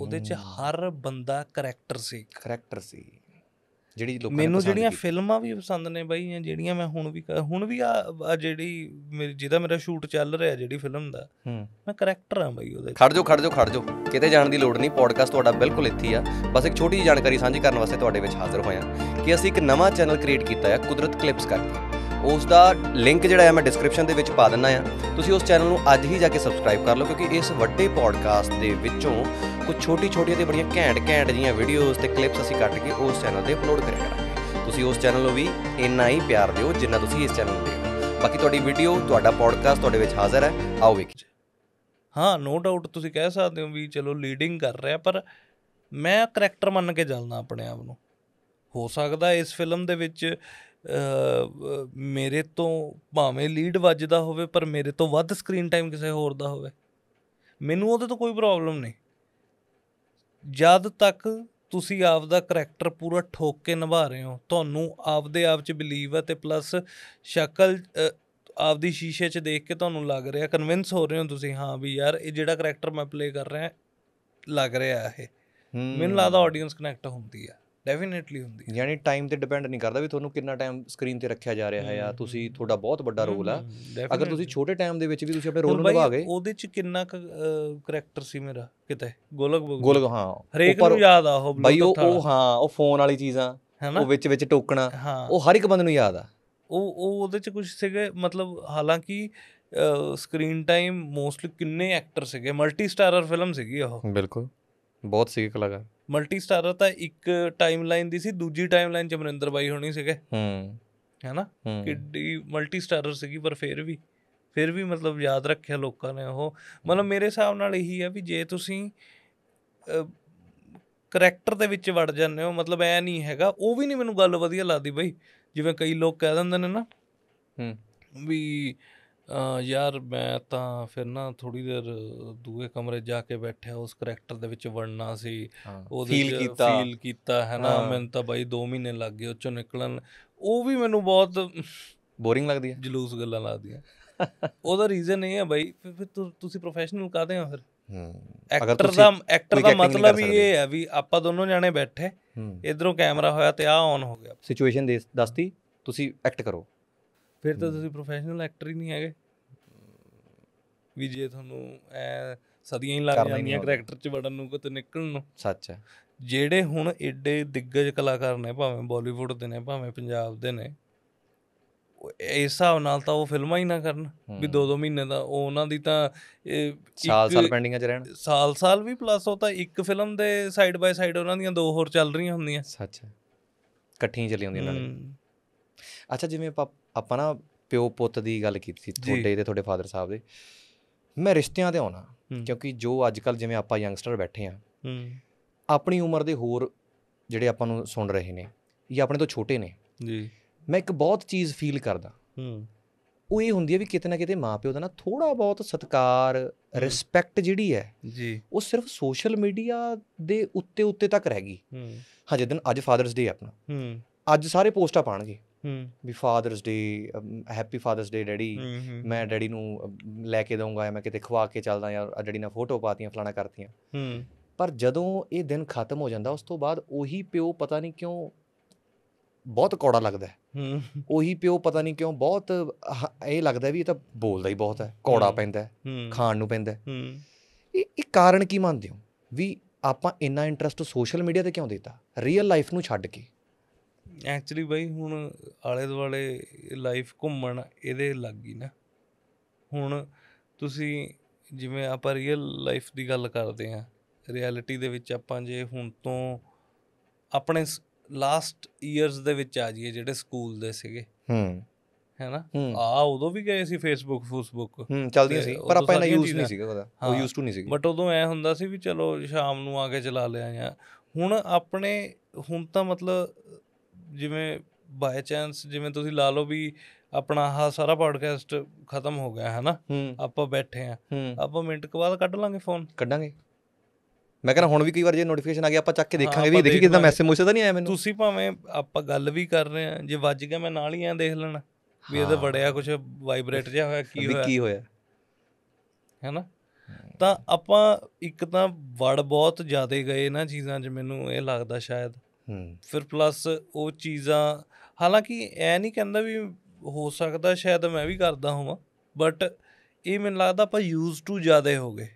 ਉਹਦੇ 'ਚ ਹਰ ਬੰਦਾ ਕੈਰੈਕਟਰ ਸੀ ਕੈਰੈਕਟਰ ਸੀ ਜਿਹੜੀ ਲੋਕਾਂ ਮੈਨੂੰ ਜਿਹੜੀਆਂ ਫਿਲਮਾਂ ਵੀ ਪਸੰਦ ਨੇ ਬਾਈ ਜਿਹੜੀਆਂ ਮੈਂ ਹੁਣ ਵੀ ਹੁਣ ਵੀ ਆ ਜਿਹੜੀ ਜਿਹਦਾ ਮੇਰਾ ਸ਼ੂਟ ਚੱਲ ਰਿਹਾ ਜਿਹੜੀ ਫਿਲਮ ਦਾ ਮੈਂ ਕਰੈਕਟਰ ਆ ਬਾਈ ਉਹਦੇ ਖੜ ਜਾਓ ਖੜ ਜਾਓ ਖੜ ਜਾਓ ਕਿਤੇ ਜਾਣ ਦੀ ਲੋੜ ਨਹੀਂ ਪੋਡਕਾਸਟ ਤੁਹਾਡਾ ਬਿਲਕੁਲ ਇੱਥੇ ਆ ਬਸ ਇੱਕ ਛੋਟੀ ਜਿਹੀ ਜਾਣਕਾਰੀ ਸਾਂਝੀ ਕਰਨ ਵਾਸਤੇ ਤੁਹਾਡੇ ਵਿੱਚ ਹਾਜ਼ਰ ਹੋਇਆ ਕਿ ਅਸੀਂ ਇੱਕ ਨਵਾਂ ਚੈਨਲ ਕ੍ਰੀਏਟ ਕੀਤਾ ਹੈ ਕੁਦਰਤ ਕਲਿੱਪਸ ਕਰਕੇ ਉਸ ਦਾ ਲਿੰਕ ਜਿਹੜਾ ਹੈ ਮੈਂ ਡਿਸਕ੍ਰਿਪਸ਼ਨ ਦੇ ਵਿੱਚ ਪਾ ਦਿੰਨਾ ਆ ਤੁਸੀਂ ਉਸ ਚੈਨਲ ਨੂੰ ਅੱਜ ਹੀ ਜਾ ਕੇ ਸਬਸਕ੍ਰਾਈਬ ਕਰ ਲਓ ਕਿਉਂਕਿ ਇਸ ਵੱਡੇ ਪੋਡਕਾਸਟ ਦੇ ਵਿੱਚੋਂ ਕੁਝ ਛੋਟੀ ਛੋਟੀਆਂ ਤੇ ਬੜੀਆਂ ਘੈਂਟ ਘੈਂਟ ਜੀਆਂ ਵੀਡੀਓਜ਼ ਤੇ ਕਲਿੱਪਸ ਅਸੀਂ ਕੱਟ ਕੇ ਉਸ ਚੈਨਲ ਤੇ ਅਪਲੋਡ ਕਰਿਆ ਕਰਾਂਗੇ ਤੁਸੀਂ ਉਸ ਚੈਨਲ ਨੂੰ ਵੀ ਇੰਨਾ ਹੀ ਪਿਆਰ ਦਿਓ ਜਿੰਨਾ ਤੁਸੀਂ ਇਸ ਚੈਨਲ ਨੂੰ ਦਿਓ ਬਾਕੀ ਤੁਹਾਡੀ ਵੀਡੀਓ ਤੁਹਾਡਾ ਪੋਡਕਾਸਟ ਤੁਹਾਡੇ ਵਿੱਚ ਹਾਜ਼ਰ ਹੈ ਆਓ ਵੇਖੀਏ ਹਾਂ ਨੋ ਡਾਊਟ ਤੁਸੀਂ ਕਹਿ ਸਕਦੇ ਹੋ ਵੀ ਚਲੋ ਲੀਡਿੰਗ ਕਰ ਰਿਹਾ ਪਰ ਮੈਂ ਕੈਰੈਕਟਰ ਮੰਨ ਕੇ ਚੱਲਦਾ ਆਪਣੇ ਆਪ ਨੂੰ ਹੋ ਸਕਦਾ ਇਸ ਫਿਲਮ ਦੇ ਵਿੱਚ ਮੇਰੇ ਤੋਂ ਭਾਵੇਂ ਲੀਡ ਵੱਜਦਾ ਹੋਵੇ ਪਰ ਮੇਰੇ ਤੋਂ ਵੱਧ ਸਕਰੀਨ ਟਾਈਮ ਕਿਸੇ ਹੋਰ ਦਾ ਹੋਵੇ ਮੈਨੂੰ ਉਹਦੇ ਤੋਂ ਕੋਈ ਪ੍ਰੋਬਲਮ ਨਹੀਂ ਜਦ ਤੱਕ ਤੁਸੀਂ ਆਪ ਦਾ ਕੈਰੈਕਟਰ ਪੂਰਾ ਠੋਕ ਕੇ ਨਿਭਾ ਰਹੇ ਹੋ ਤੁਹਾਨੂੰ ਆਪਦੇ ਆਪ 'ਚ ਬਲੀਵ ਹੈ ਤੇ ਪਲੱਸ ਸ਼ਕਲ ਆਪਦੀ ਸ਼ੀਸ਼ੇ 'ਚ ਦੇਖ ਕੇ ਤੁਹਾਨੂੰ ਲੱਗ ਰਿਹਾ ਕਨਵਿੰਸ ਹੋ ਰਹੇ ਹੋ ਤੁਸੀਂ ਹਾਂ ਵੀ ਯਾਰ ਇਹ ਜਿਹੜਾ ਕੈਰੈਕਟਰ ਮੈਂ ਪਲੇ ਕਰ ਰਿਹਾ ਲੱਗ ਰਿਹਾ ਇਹ ਮੈਨੂੰ ਲੱਗਦਾ ਆਡੀਅנס ਕਨੈਕਟ ਹੁੰਦੀ ਆ ਡੈਫੀਨਿਟਲੀ ਹੁੰਦੀ ਹੈ ਯਾਨੀ ਟਾਈਮ ਤੇ ਡਿਪੈਂਡ ਨਹੀਂ ਕਰਦਾ ਵੀ ਤੁਹਾਨੂੰ ਕਿੰਨਾ ਟਾਈਮ ਸਕਰੀਨ ਤੇ ਰੱਖਿਆ ਜਾ ਰਿਹਾ ਹੈ ਆ ਤੁਸੀਂ ਤੁਹਾਡਾ ਬਹੁਤ ਵੱਡਾ ਰੋਲ ਆ ਅਗਰ ਤੁਸੀਂ ਛੋਟੇ ਟਾਈਮ ਦੇ ਵਿੱਚ ਵੀ ਤੁਸੀਂ ਆਪਣੇ ਰੋਲ ਨੂੰ ਨਿਭਾ ਗਏ ਉਹਦੇ ਚ ਕਿੰਨਾ ਕ ਕਰੈਕਟਰ ਸੀ ਮੇਰਾ ਕਿਤੇ ਗੋਲਕ ਗੋਲਕ ਹਾਂ ਹਰੇਕ ਨੂੰ ਯਾਦ ਆ ਉਹ ਬਾਈ ਉਹ ਹਾਂ ਉਹ ਫੋਨ ਵਾਲੀ ਚੀਜ਼ਾਂ ਉਹ ਵਿੱਚ ਵਿੱਚ ਟੋਕਣਾ ਉਹ ਹਰ ਇੱਕ ਬੰਦੇ ਨੂੰ ਯਾਦ ਆ ਉਹ ਉਹ ਉਹਦੇ ਚ ਕੁਝ ਸੀਗੇ ਮਤਲਬ ਹਾਲਾਂਕਿ ਸਕਰੀਨ ਟਾਈਮ ਮੋਸਟਲੀ ਕਿੰਨੇ ਐਕਟਰ ਸੀਗੇ ਮਲਟੀ ਸਟਾਰਰ ਫਿਲਮ ਸੀਗੀ ਉਹ ਬਿਲਕੁਲ ਬਹੁਤ ਸੀ ਕਲਾਕਾਰ ਮਲਟੀ ਸਟਾਰਰ ਤਾਂ ਇੱਕ ਟਾਈਮਲਾਈਨ ਦੀ ਸੀ ਦੂਜੀ ਟਾਈਮਲਾਈਨ ਚ ਅਮਰਿੰਦਰ ਬਾਈ ਹੋਣੀ ਸੀਗੇ ਹੂੰ ਹੈਨਾ ਕਿੱਡੀ ਮਲਟੀ ਸਟਾਰਰ ਸੀਗੀ ਪਰ ਫੇਰ ਵੀ ਫਿਰ ਵੀ ਮਤਲਬ ਯਾਦ ਰੱਖਿਆ ਲੋਕਾਂ ਨੇ ਉਹ ਮਤਲਬ ਮੇਰੇ ਹਿਸਾਬ ਨਾਲ ਇਹੀ ਆ ਵੀ ਜੇ ਤੁਸੀਂ ਕਰੈਕਟਰ ਦੇ ਵਿੱਚ ਵੜ ਜਾਂਦੇ ਹੋ ਮਤਲਬ ਐ ਨਹੀਂ ਹੈਗਾ ਉਹ ਵੀ ਨਹੀਂ ਮੈਨੂੰ ਗੱਲ ਵਧੀਆ ਲੱਗਦੀ ਬਈ ਜਿਵੇਂ ਕਈ ਲੋਕ ਕਹਿ ਦਿੰਦੇ ਨੇ ਨਾ ਹੂੰ ਵੀ ਯਾਰ ਮੈਂ ਤਾਂ ਫਿਰ ਨਾ ਥੋੜੀ ਦੇਰ ਦੂਏ ਕਮਰੇ ਜਾ ਕੇ ਬੈਠਿਆ ਉਸ ਕੈਰੈਕਟਰ ਦੇ ਵਿੱਚ ਵੜਨਾ ਸੀ ਉਹਦੇ ਫੀਲ ਕੀਤਾ ਫੀਲ ਕੀਤਾ ਹੈ ਨਾ ਮੈਨੂੰ ਤਾਂ ਬਾਈ 2 ਮਹੀਨੇ ਲੱਗ ਗਏ ਉਹ ਚੋਂ ਨਿਕਲਣ ਉਹ ਵੀ ਮੈਨੂੰ ਬਹੁਤ ਬੋਰਿੰਗ ਲੱਗਦੀ ਹੈ ਜਲੂਸ ਗੱਲਾਂ ਲੱਗਦੀਆਂ ਉਹਦਾ ਰੀਜ਼ਨ ਇਹ ਹੈ ਬਾਈ ਫਿਰ ਤੁਸੀਂ ਪ੍ਰੋਫੈਸ਼ਨਲ ਕਾਦੇ ਹੋ ਫਿਰ ਐਕਟਰ ਦਾ ਐਕਟਰ ਦਾ ਮਤਲਬ ਹੀ ਇਹ ਹੈ ਵੀ ਆਪਾਂ ਦੋਨੋਂ ਜਾਣੇ ਬੈਠੇ ਇਧਰੋਂ ਕੈਮਰਾ ਹੋਇਆ ਤੇ ਆ ਆਨ ਹੋ ਗਿਆ ਸਿਚੁਏਸ਼ਨ ਦੇ ਦੱਸਤੀ ਤੁਸੀਂ ਐਕਟ ਕਰੋ ਫਿਰ ਤਾਂ ਤੁਸੀਂ ਪ੍ਰੋਫੈਸ਼ਨਲ ਐਕਟਰ ਹੀ ਨਹੀਂ ਹੈਗੇ ਵੀ ਜੇ ਤੁਹਾਨੂੰ ਐ ਸਦੀਆਂ ਹੀ ਲੱਗ ਜਾਂਦੀਆਂ ਕਰੈਕਟਰ ਚ ਵੜਨ ਨੂੰ ਕਿਤੇ ਨਿਕਲਣ ਨੂੰ ਸੱਚ ਹੈ ਜਿਹੜੇ ਹੁਣ ਏਡੇ ਦਿੱਗਜ ਕਲਾਕਾਰ ਨੇ ਭਾਵੇਂ ਬਾਲੀਵੁੱਡ ਦੇ ਨੇ ਭਾਵੇਂ ਪੰਜਾਬ ਦੇ ਨੇ ਇਸ ਹਿਸਾਬ ਨਾਲ ਤਾਂ ਉਹ ਫਿਲਮਾਂ ਹੀ ਨਾ ਕਰਨ ਵੀ 2-2 ਮਹੀਨੇ ਦਾ ਉਹ ਉਹਨਾਂ ਦੀ ਤਾਂ ਸਾਲ-ਸਾਲ ਪੈਂਡਿੰਗਾਂ 'ਚ ਰਹਿਣ ਸਾਲ-ਸਾਲ ਵੀ ਪਲੱਸ ਉਹ ਤਾਂ ਇੱਕ ਫਿਲਮ ਦੇ ਸਾਈਡ ਬਾਈ ਸਾਈਡ ਉਹਨਾਂ ਦੀਆਂ ਦੋ ਹੋਰ ਚੱਲ ਰਹੀਆਂ ਹੁੰਦੀਆਂ ਸੱਚ ਹੈ ਇਕੱਠੀਆਂ ਚੱਲੀਆਂ ਹੁੰਦੀਆਂ ਉਹਨਾਂ ਨੇ ਅੱਛਾ ਜਿਵੇਂ ਆਪਾਂ ਨਾ ਪਿਓ ਪੁੱਤ ਦੀ ਗੱਲ ਕੀਤੀ ਤੁਹਾਡੇ ਤੇ ਤੁਹਾਡੇ ਫਾਦਰ ਸਾਹਿਬ ਦੇ ਮੈਂ ਰਿਸ਼ਤਿਆਂ ਤੇ ਆਉਣਾ ਕਿਉਂਕਿ ਜੋ ਅੱਜ ਕੱਲ ਜਿਵੇਂ ਆਪਾਂ ਯੰਗਸਟਰ ਬੈਠੇ ਆ ਆਪਣੀ ਉਮਰ ਦੇ ਹੋਰ ਜਿਹੜੇ ਆਪਾਂ ਨੂੰ ਸੁਣ ਰਹੇ ਨੇ ਇਹ ਆਪਣੇ ਤੋਂ ਛੋਟੇ ਨੇ ਜੀ ਮੈਂ ਇੱਕ ਬਹੁਤ ਚੀਜ਼ ਫੀਲ ਕਰਦਾ ਹੂੰ ਉਹ ਇਹ ਹੁੰਦੀ ਹੈ ਵੀ ਕਿਤੇ ਨਾ ਕਿਤੇ ਮਾਪਿਓ ਦਾ ਨਾ ਥੋੜਾ ਬਹੁਤ ਸਤਕਾਰ ਰਿਸਪੈਕਟ ਜਿਹੜੀ ਹੈ ਜੀ ਉਹ ਸਿਰਫ ਸੋਸ਼ਲ ਮੀਡੀਆ ਦੇ ਉੱਤੇ ਉੱਤੇ ਤੱਕ ਰਹਿ ਗਈ ਹੂੰ ਹਾਂ ਜਦੋਂ ਅੱਜ ਫਾਦਰਸ ਡੇ ਆਪਣਾ ਹੂੰ ਅੱਜ ਸਾਰੇ ਪੋਸਟਾਂ ਪਾਣਗੇ ਹੂੰ ਵੀ Father's Day happy Father's Day daddy ਮੈਂ ਡੈਡੀ ਨੂੰ ਲੈ ਕੇ ਦਊਂਗਾ ਜਾਂ ਮੈਂ ਕਿਤੇ ਖਵਾ ਕੇ ਚੱਲਦਾ ਜਾਂ ਡੈਡੀ ਨਾਲ ਫੋਟੋ ਪਾਤੀਆਂ ਫਲਾਣਾ ਕਰਤੀਆਂ ਹੂੰ ਪਰ ਜਦੋਂ ਇਹ ਦਿਨ ਖਤਮ ਹੋ ਜਾਂਦਾ ਉਸ ਤੋਂ ਬਾਅਦ ਉਹੀ ਪਿਓ ਪਤਾ ਨਹੀਂ ਕਿਉਂ ਬਹੁਤ ਕੌੜਾ ਲੱਗਦਾ ਹੈ ਉਹੀ ਪਿਓ ਪਤਾ ਨਹੀਂ ਕਿਉਂ ਬਹੁਤ ਇਹ ਲੱਗਦਾ ਵੀ ਇਹ ਤਾਂ ਬੋਲਦਾ ਹੀ ਬਹੁਤ ਹੈ ਕੌੜਾ ਪੈਂਦਾ ਖਾਣ ਨੂੰ ਪੈਂਦਾ ਇਹ ਇਹ ਕਾਰਨ ਕੀ ਮੰਨਦੇ ਹੋ ਵੀ ਆਪਾਂ ਇੰਨਾ ਇੰਟਰਸਟ ਸੋਸ਼ਲ ਮੀਡੀਆ ਤੇ ਕਿਉਂ ਦਿੱਤਾ ਰੀਅਲ ਲਾਈਫ ਨੂੰ ਛੱਡ ਕੇ ਐਕਚੁਅਲੀ ਬਾਈ ਹੁਣ ਆਲੇ ਦੁਆਲੇ ਲਾਈਫ ਘੁੰਮਣ ਇਹਦੇ ਲੱਗ ਗਈ ਨਾ ਹੁਣ ਤੁਸੀਂ ਜਿਵੇਂ ਆਪਾਂ ਰੀਅਲ ਲਾਈਫ ਦੀ ਗੱਲ ਕਰਦੇ ਆ ਰਿਐਲਿਟੀ ਦੇ ਵਿੱਚ ਆਪਾਂ ਜੇ ਹੁਣ ਤੋਂ ਆਪਣੇ ਲਾਸਟ ਇਅਰਸ ਦੇ ਵਿੱਚ ਆ ਜਾਈਏ ਜਿਹੜੇ ਸਕੂਲ ਦੇ ਸੀਗੇ ਹੂੰ ਹੈਨਾ ਆ ਉਦੋਂ ਵੀ ਗਏ ਸੀ ਫੇਸਬੁੱਕ ਫੇਸਬੁੱਕ ਹੂੰ ਚੱਲਦੀਆਂ ਸੀ ਪਰ ਆਪਾਂ ਇਹਨਾਂ ਯੂਜ਼ ਨਹੀਂ ਸੀਗਾ ਉਹਦਾ ਉਹ ਯੂਜ਼ ਟੂ ਨਹੀਂ ਸੀ ਬਟ ਉਦੋਂ ਐ ਹੁੰਦਾ ਸੀ ਵੀ ਚਲੋ ਸ਼ਾਮ ਨੂੰ ਆ ਕੇ ਚਲਾ ਲਿਆ ਜਾਂ ਹੁਣ ਆਪਣੇ ਹੁਣ ਤਾਂ ਮਤਲਬ ਜਿਵੇਂ ਬਾਈ ਚਾਂਸ ਜਿਵੇਂ ਤੁਸੀਂ ਲਾ ਲਓ ਵੀ ਆਪਣਾ ਆਹ ਸਾਰਾ ਪੋਡਕਾਸਟ ਖਤਮ ਹੋ ਗਿਆ ਹੈ ਨਾ ਆਪਾਂ ਬੈਠੇ ਆ ਆਪਾਂ ਮਿੰਟ ਕੁ ਬਾਅਦ ਕੱਢ ਲਾਂਗੇ ਫੋਨ ਕੱਢਾਂਗੇ ਮੈਂ ਕਹਿੰਦਾ ਹੁਣ ਵੀ ਕਈ ਵਾਰ ਜੇ ਨੋਟੀਫਿਕੇਸ਼ਨ ਆ ਗਿਆ ਆਪਾਂ ਚੱਕ ਕੇ ਦੇਖਾਂਗੇ ਵੀ ਦੇਖੀ ਕਿਦਾਂ ਮੈਸੇਜ ਮੂਸੇ ਤਾਂ ਨਹੀਂ ਆਇਆ ਮੈਨੂੰ ਤੁਸੀਂ ਭਾਵੇਂ ਆਪਾਂ ਗੱਲ ਵੀ ਕਰ ਰਹੇ ਆ ਜੇ ਵੱਜ ਗਿਆ ਮੈਂ ਨਾਲ ਹੀ ਆ ਦੇਖ ਲੈਣਾ ਵੀ ਇਹਦਾ ਬੜਿਆ ਕੁਝ ਵਾਈਬ੍ਰੇਟ ਜਿਹਾ ਹੋਇਆ ਕੀ ਹੋਇਆ ਕੀ ਹੋਇਆ ਹੈਨਾ ਤਾਂ ਆਪਾਂ ਇੱਕ ਤਾਂ ਵੜ ਬਹੁਤ ਜ਼ਿਆਦਾ ਗਏ ਨਾ ਚੀਜ਼ਾਂ 'ਚ ਮੈਨੂੰ ਇਹ ਲੱਗਦਾ ਸ਼ਾਇਦ ਫਿਰ ਪਲੱਸ ਉਹ ਚੀਜ਼ਾਂ ਹਾਲਾਂਕਿ ਐ ਨਹੀਂ ਕਹਿੰਦਾ ਵੀ ਹੋ ਸਕਦਾ ਸ਼ਾਇਦ ਮੈਂ ਵੀ ਕਰਦਾ ਹੋਵਾਂ ਬਟ ਇਹ ਮੈਨੂੰ ਲੱਗਦਾ ਆਪਾਂ ਯੂਜ਼ ਟੂ ਜ਼ਿਆਦਾ ਹੋ ਗਏ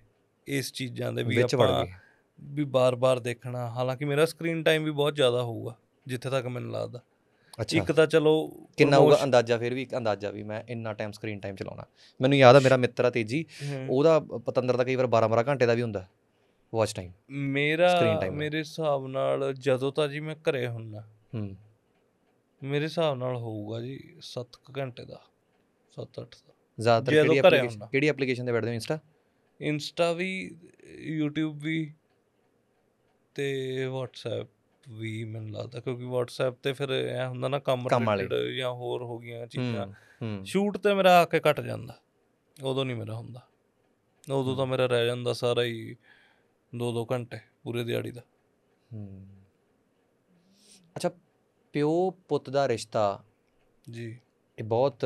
ਇਸ ਚੀਜ਼ਾਂ ਦੇ ਵੀ ਆਪਾਂ ਵੀ ਬਾਰ-ਬਾਰ ਦੇਖਣਾ ਹਾਲਾਂਕਿ ਮੇਰਾ ਸਕਰੀਨ ਟਾਈਮ ਵੀ ਬਹੁਤ ਜ਼ਿਆਦਾ ਹੋਊਗਾ ਜਿੱਥੇ ਤੱਕ ਮੈਨੂੰ ਲੱਗਦਾ ਅੱਛਾ ਇੱਕ ਤਾਂ ਚਲੋ ਕਿੰਨਾ ਹੋਊਗਾ ਅੰਦਾਜ਼ਾ ਫਿਰ ਵੀ ਇੱਕ ਅੰਦਾਜ਼ਾ ਵੀ ਮੈਂ ਇੰਨਾ ਟਾਈਮ ਸਕਰੀਨ ਟਾਈਮ ਚਲਾਉਣਾ ਮੈਨੂੰ ਯਾਦ ਆ ਮੇਰਾ ਮਿੱਤਰ ਆ ਤੇਜੀ ਉਹਦਾ ਪਤੰਦਰ ਦਾ ਕਈ ਵਾਰ 12-12 ਘੰਟੇ ਦਾ ਵੀ ਹੁੰਦਾ ਵਾਚ ਟਾਈਮ ਮੇਰਾ ਮੇਰੇ ਹਿਸਾਬ ਨਾਲ ਜਦੋਂ ਤਾਂ ਜੀ ਮੈਂ ਘਰੇ ਹੁੰਨਾ ਹੂੰ ਮੇਰੇ ਹਿਸਾਬ ਨਾਲ ਹੋਊਗਾ ਜੀ 7 ਘੰਟੇ ਦਾ 7-8 ਦਾ ਜ਼ਿਆਦਾਤਰ ਕਿਹੜੀ ਐਪਲੀਕੇਸ਼ਨ ਕਿਹੜੀ ਐਪਲੀਕੇਸ਼ਨ ਤੇ ਬੈਠਦੇ ਹੋ ਇੰਸਟਾ ਇੰਸਟਾ ਵੀ YouTube ਵੀ ਤੇ WhatsApp ਵੀ ਮੈਨੂੰ ਲੱਗਦਾ ਕਿਉਂਕਿ WhatsApp ਤੇ ਫਿਰ ਇਹ ਹੁੰਦਾ ਨਾ ਕੰਮ ਰਿਲੇਟਡ ਜਾਂ ਹੋਰ ਹੋ ਗਈਆਂ ਚੀਜ਼ਾਂ ਸ਼ੂਟ ਤੇ ਮੇਰਾ ਆ ਕੇ ਕੱਟ ਜਾਂਦਾ ਉਦੋਂ ਨਹੀਂ ਮੇਰਾ ਹੁੰਦਾ ਉਦੋਂ ਤਾਂ ਮੇਰਾ ਰਹਿ ਜਾਂਦਾ ਸਾਰਾ ਹੀ 2-2 ਘੰਟੇ ਪੂਰੇ ਦਿਹਾੜੀ ਦਾ ਹੂੰ ਅੱਛਾ ਪਿਓ ਪੁੱਤ ਦਾ ਰਿਸ਼ਤਾ ਜੀ ਇਹ ਬਹੁਤ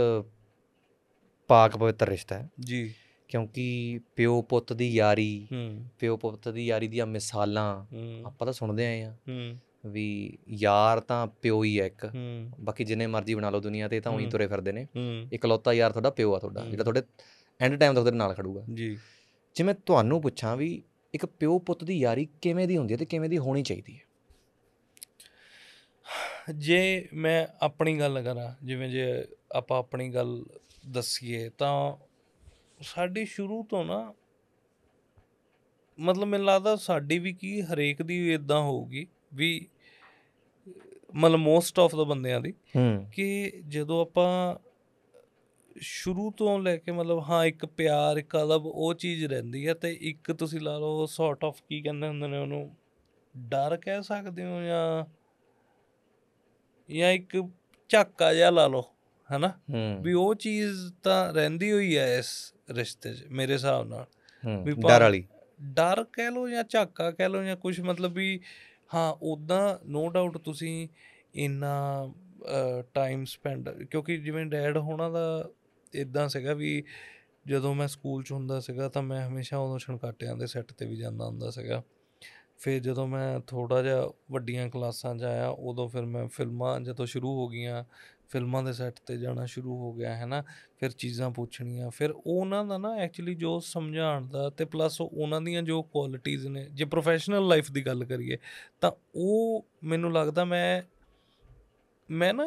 ਪਾਕ ਪਵਿੱਤਰ ਰਿਸ਼ਤਾ ਹੈ ਜੀ ਕਿਉਂਕਿ ਪਿਓ ਪੁੱਤ ਦੀ ਯਾਰੀ ਹੂੰ ਪਿਓ ਪੁੱਤ ਦੀ ਯਾਰੀ ਦੀਆਂ ਮਿਸਾਲਾਂ ਆਪਾਂ ਤਾਂ ਸੁਣਦੇ ਆਏ ਆ ਹੂੰ ਵੀ ਯਾਰ ਤਾਂ ਪਿਓ ਹੀ ਹੈ ਇੱਕ ਬਾਕੀ ਜਿੰਨੇ ਮਰਜ਼ੀ ਬਣਾ ਲਓ ਦੁਨੀਆ ਤੇ ਤਾਂ ਉਹੀ ਤੁਰੇ ਫਿਰਦੇ ਨੇ ਇਕਲੌਤਾ ਯਾਰ ਤੁਹਾਡਾ ਪਿਓ ਆ ਤੁਹਾਡਾ ਜਿਹੜਾ ਤੁਹਾਡੇ ਐਂਡ ਟਾਈਮ ਤੱਕ ਤੁਹਾਡੇ ਨਾਲ ਖੜੂਗਾ ਜੀ ਜੇ ਮੈਂ ਤੁਹਾਨੂੰ ਪੁੱਛਾਂ ਵੀ ਇੱਕ ਪਿਓ ਪੁੱਤ ਦੀ ਯਾਰੀ ਕਿਵੇਂ ਦੀ ਹੁੰਦੀ ਹੈ ਤੇ ਕਿਵੇਂ ਦੀ ਹੋਣੀ ਚਾਹੀਦੀ ਹੈ ਜੇ ਮੈਂ ਆਪਣੀ ਗੱਲ ਕਰਾਂ ਜਿਵੇਂ ਜੇ ਆਪਾਂ ਆਪਣੀ ਗੱਲ ਦੱਸੀਏ ਤਾਂ ਸਾਡੀ ਸ਼ੁਰੂ ਤੋਂ ਨਾ ਮਤਲਬ ਮੈਨੂੰ ਲੱਗਦਾ ਸਾਡੀ ਵੀ ਕੀ ਹਰੇਕ ਦੀ ਇਦਾਂ ਹੋਊਗੀ ਵੀ ਮਤਲਬ ਮੋਸਟ ਆਫ ਦਾ ਬੰਦਿਆਂ ਦੀ ਕਿ ਜਦੋਂ ਆਪਾਂ ਸ਼ੁਰੂ ਤੋਂ ਲੈ ਕੇ ਮਤਲਬ ਹਾਂ ਇੱਕ ਪਿਆਰ ਕਲਬ ਉਹ ਚੀਜ਼ ਰਹਿੰਦੀ ਹੈ ਤੇ ਇੱਕ ਤੁਸੀਂ ਲਾ ਲਓ ਸੌਰਟ ਆਫ ਕੀ ਕਹਿੰਦੇ ਹੁੰਦੇ ਨੇ ਉਹਨੂੰ ਡਰ ਕਹਿ ਸਕਦੇ ਹੋ ਜਾਂ ਜਾਂ ਇੱਕ ਝਾਕਾ ਜਿਹਾ ਲਾ ਲਓ ਹਨਾ ਵੀ ਉਹ ਚੀਜ਼ ਤਾਂ ਰਹਿੰਦੀ ਹੋਈ ਹੈ ਇਸ ਰਿਸ਼ਤੇ 'ਚ ਮੇਰੇ ਹਿਸਾਬ ਨਾਲ ਵੀ ਡਰ ਵਾਲੀ ਡਰ ਕਹਿ ਲਓ ਜਾਂ ਝਾਕਾ ਕਹਿ ਲਓ ਜਾਂ ਕੁਝ ਮਤਲਬ ਵੀ ਹਾਂ ਉਦਾਂ ਨੋ ਡਾਊਟ ਤੁਸੀਂ ਇੰਨਾ ਟਾਈਮ ਸਪੈਂਡ ਕਿਉਂਕਿ ਜਿਵੇਂ ਡੈਡ ਹੋਣਾ ਦਾ ਇਦਾਂ ਸੀਗਾ ਵੀ ਜਦੋਂ ਮੈਂ ਸਕੂਲ 'ਚ ਹੁੰਦਾ ਸੀਗਾ ਤਾਂ ਮੈਂ ਹਮੇਸ਼ਾ ਉਦੋਂ ਛਣਕਾਟਿਆਂ ਦੇ ਸੈੱਟ ਤੇ ਵੀ ਜਾਂਦਾ ਹੁੰਦਾ ਸੀਗਾ ਫਿਰ ਜਦੋਂ ਮੈਂ ਥੋੜਾ ਜਿਹਾ ਵੱਡੀਆਂ ਕਲਾਸਾਂ 'ਚ ਆਇਆ ਉਦੋਂ ਫਿਰ ਮੈਂ ਫਿਲਮਾਂ ਜਦੋਂ ਸ਼ੁਰੂ ਹੋ ਗਈਆਂ ਫਿਲਮਾਂ ਦੇ ਸੈੱਟ ਤੇ ਜਾਣਾ ਸ਼ੁਰੂ ਹੋ ਗਿਆ ਹੈ ਨਾ ਫਿਰ ਚੀਜ਼ਾਂ ਪੁੱਛਣੀਆਂ ਫਿਰ ਉਹਨਾਂ ਦਾ ਨਾ ਐਕਚੁਅਲੀ ਜੋ ਸਮਝਾਉਣ ਦਾ ਤੇ ਪਲੱਸ ਉਹਨਾਂ ਦੀਆਂ ਜੋ ਕੁਆਲਿਟੀਆਂ ਨੇ ਜੇ ਪ੍ਰੋਫੈਸ਼ਨਲ ਲਾਈਫ ਦੀ ਗੱਲ ਕਰੀਏ ਤਾਂ ਉਹ ਮੈਨੂੰ ਲੱਗਦਾ ਮੈਂ ਮੈਂ ਨਾ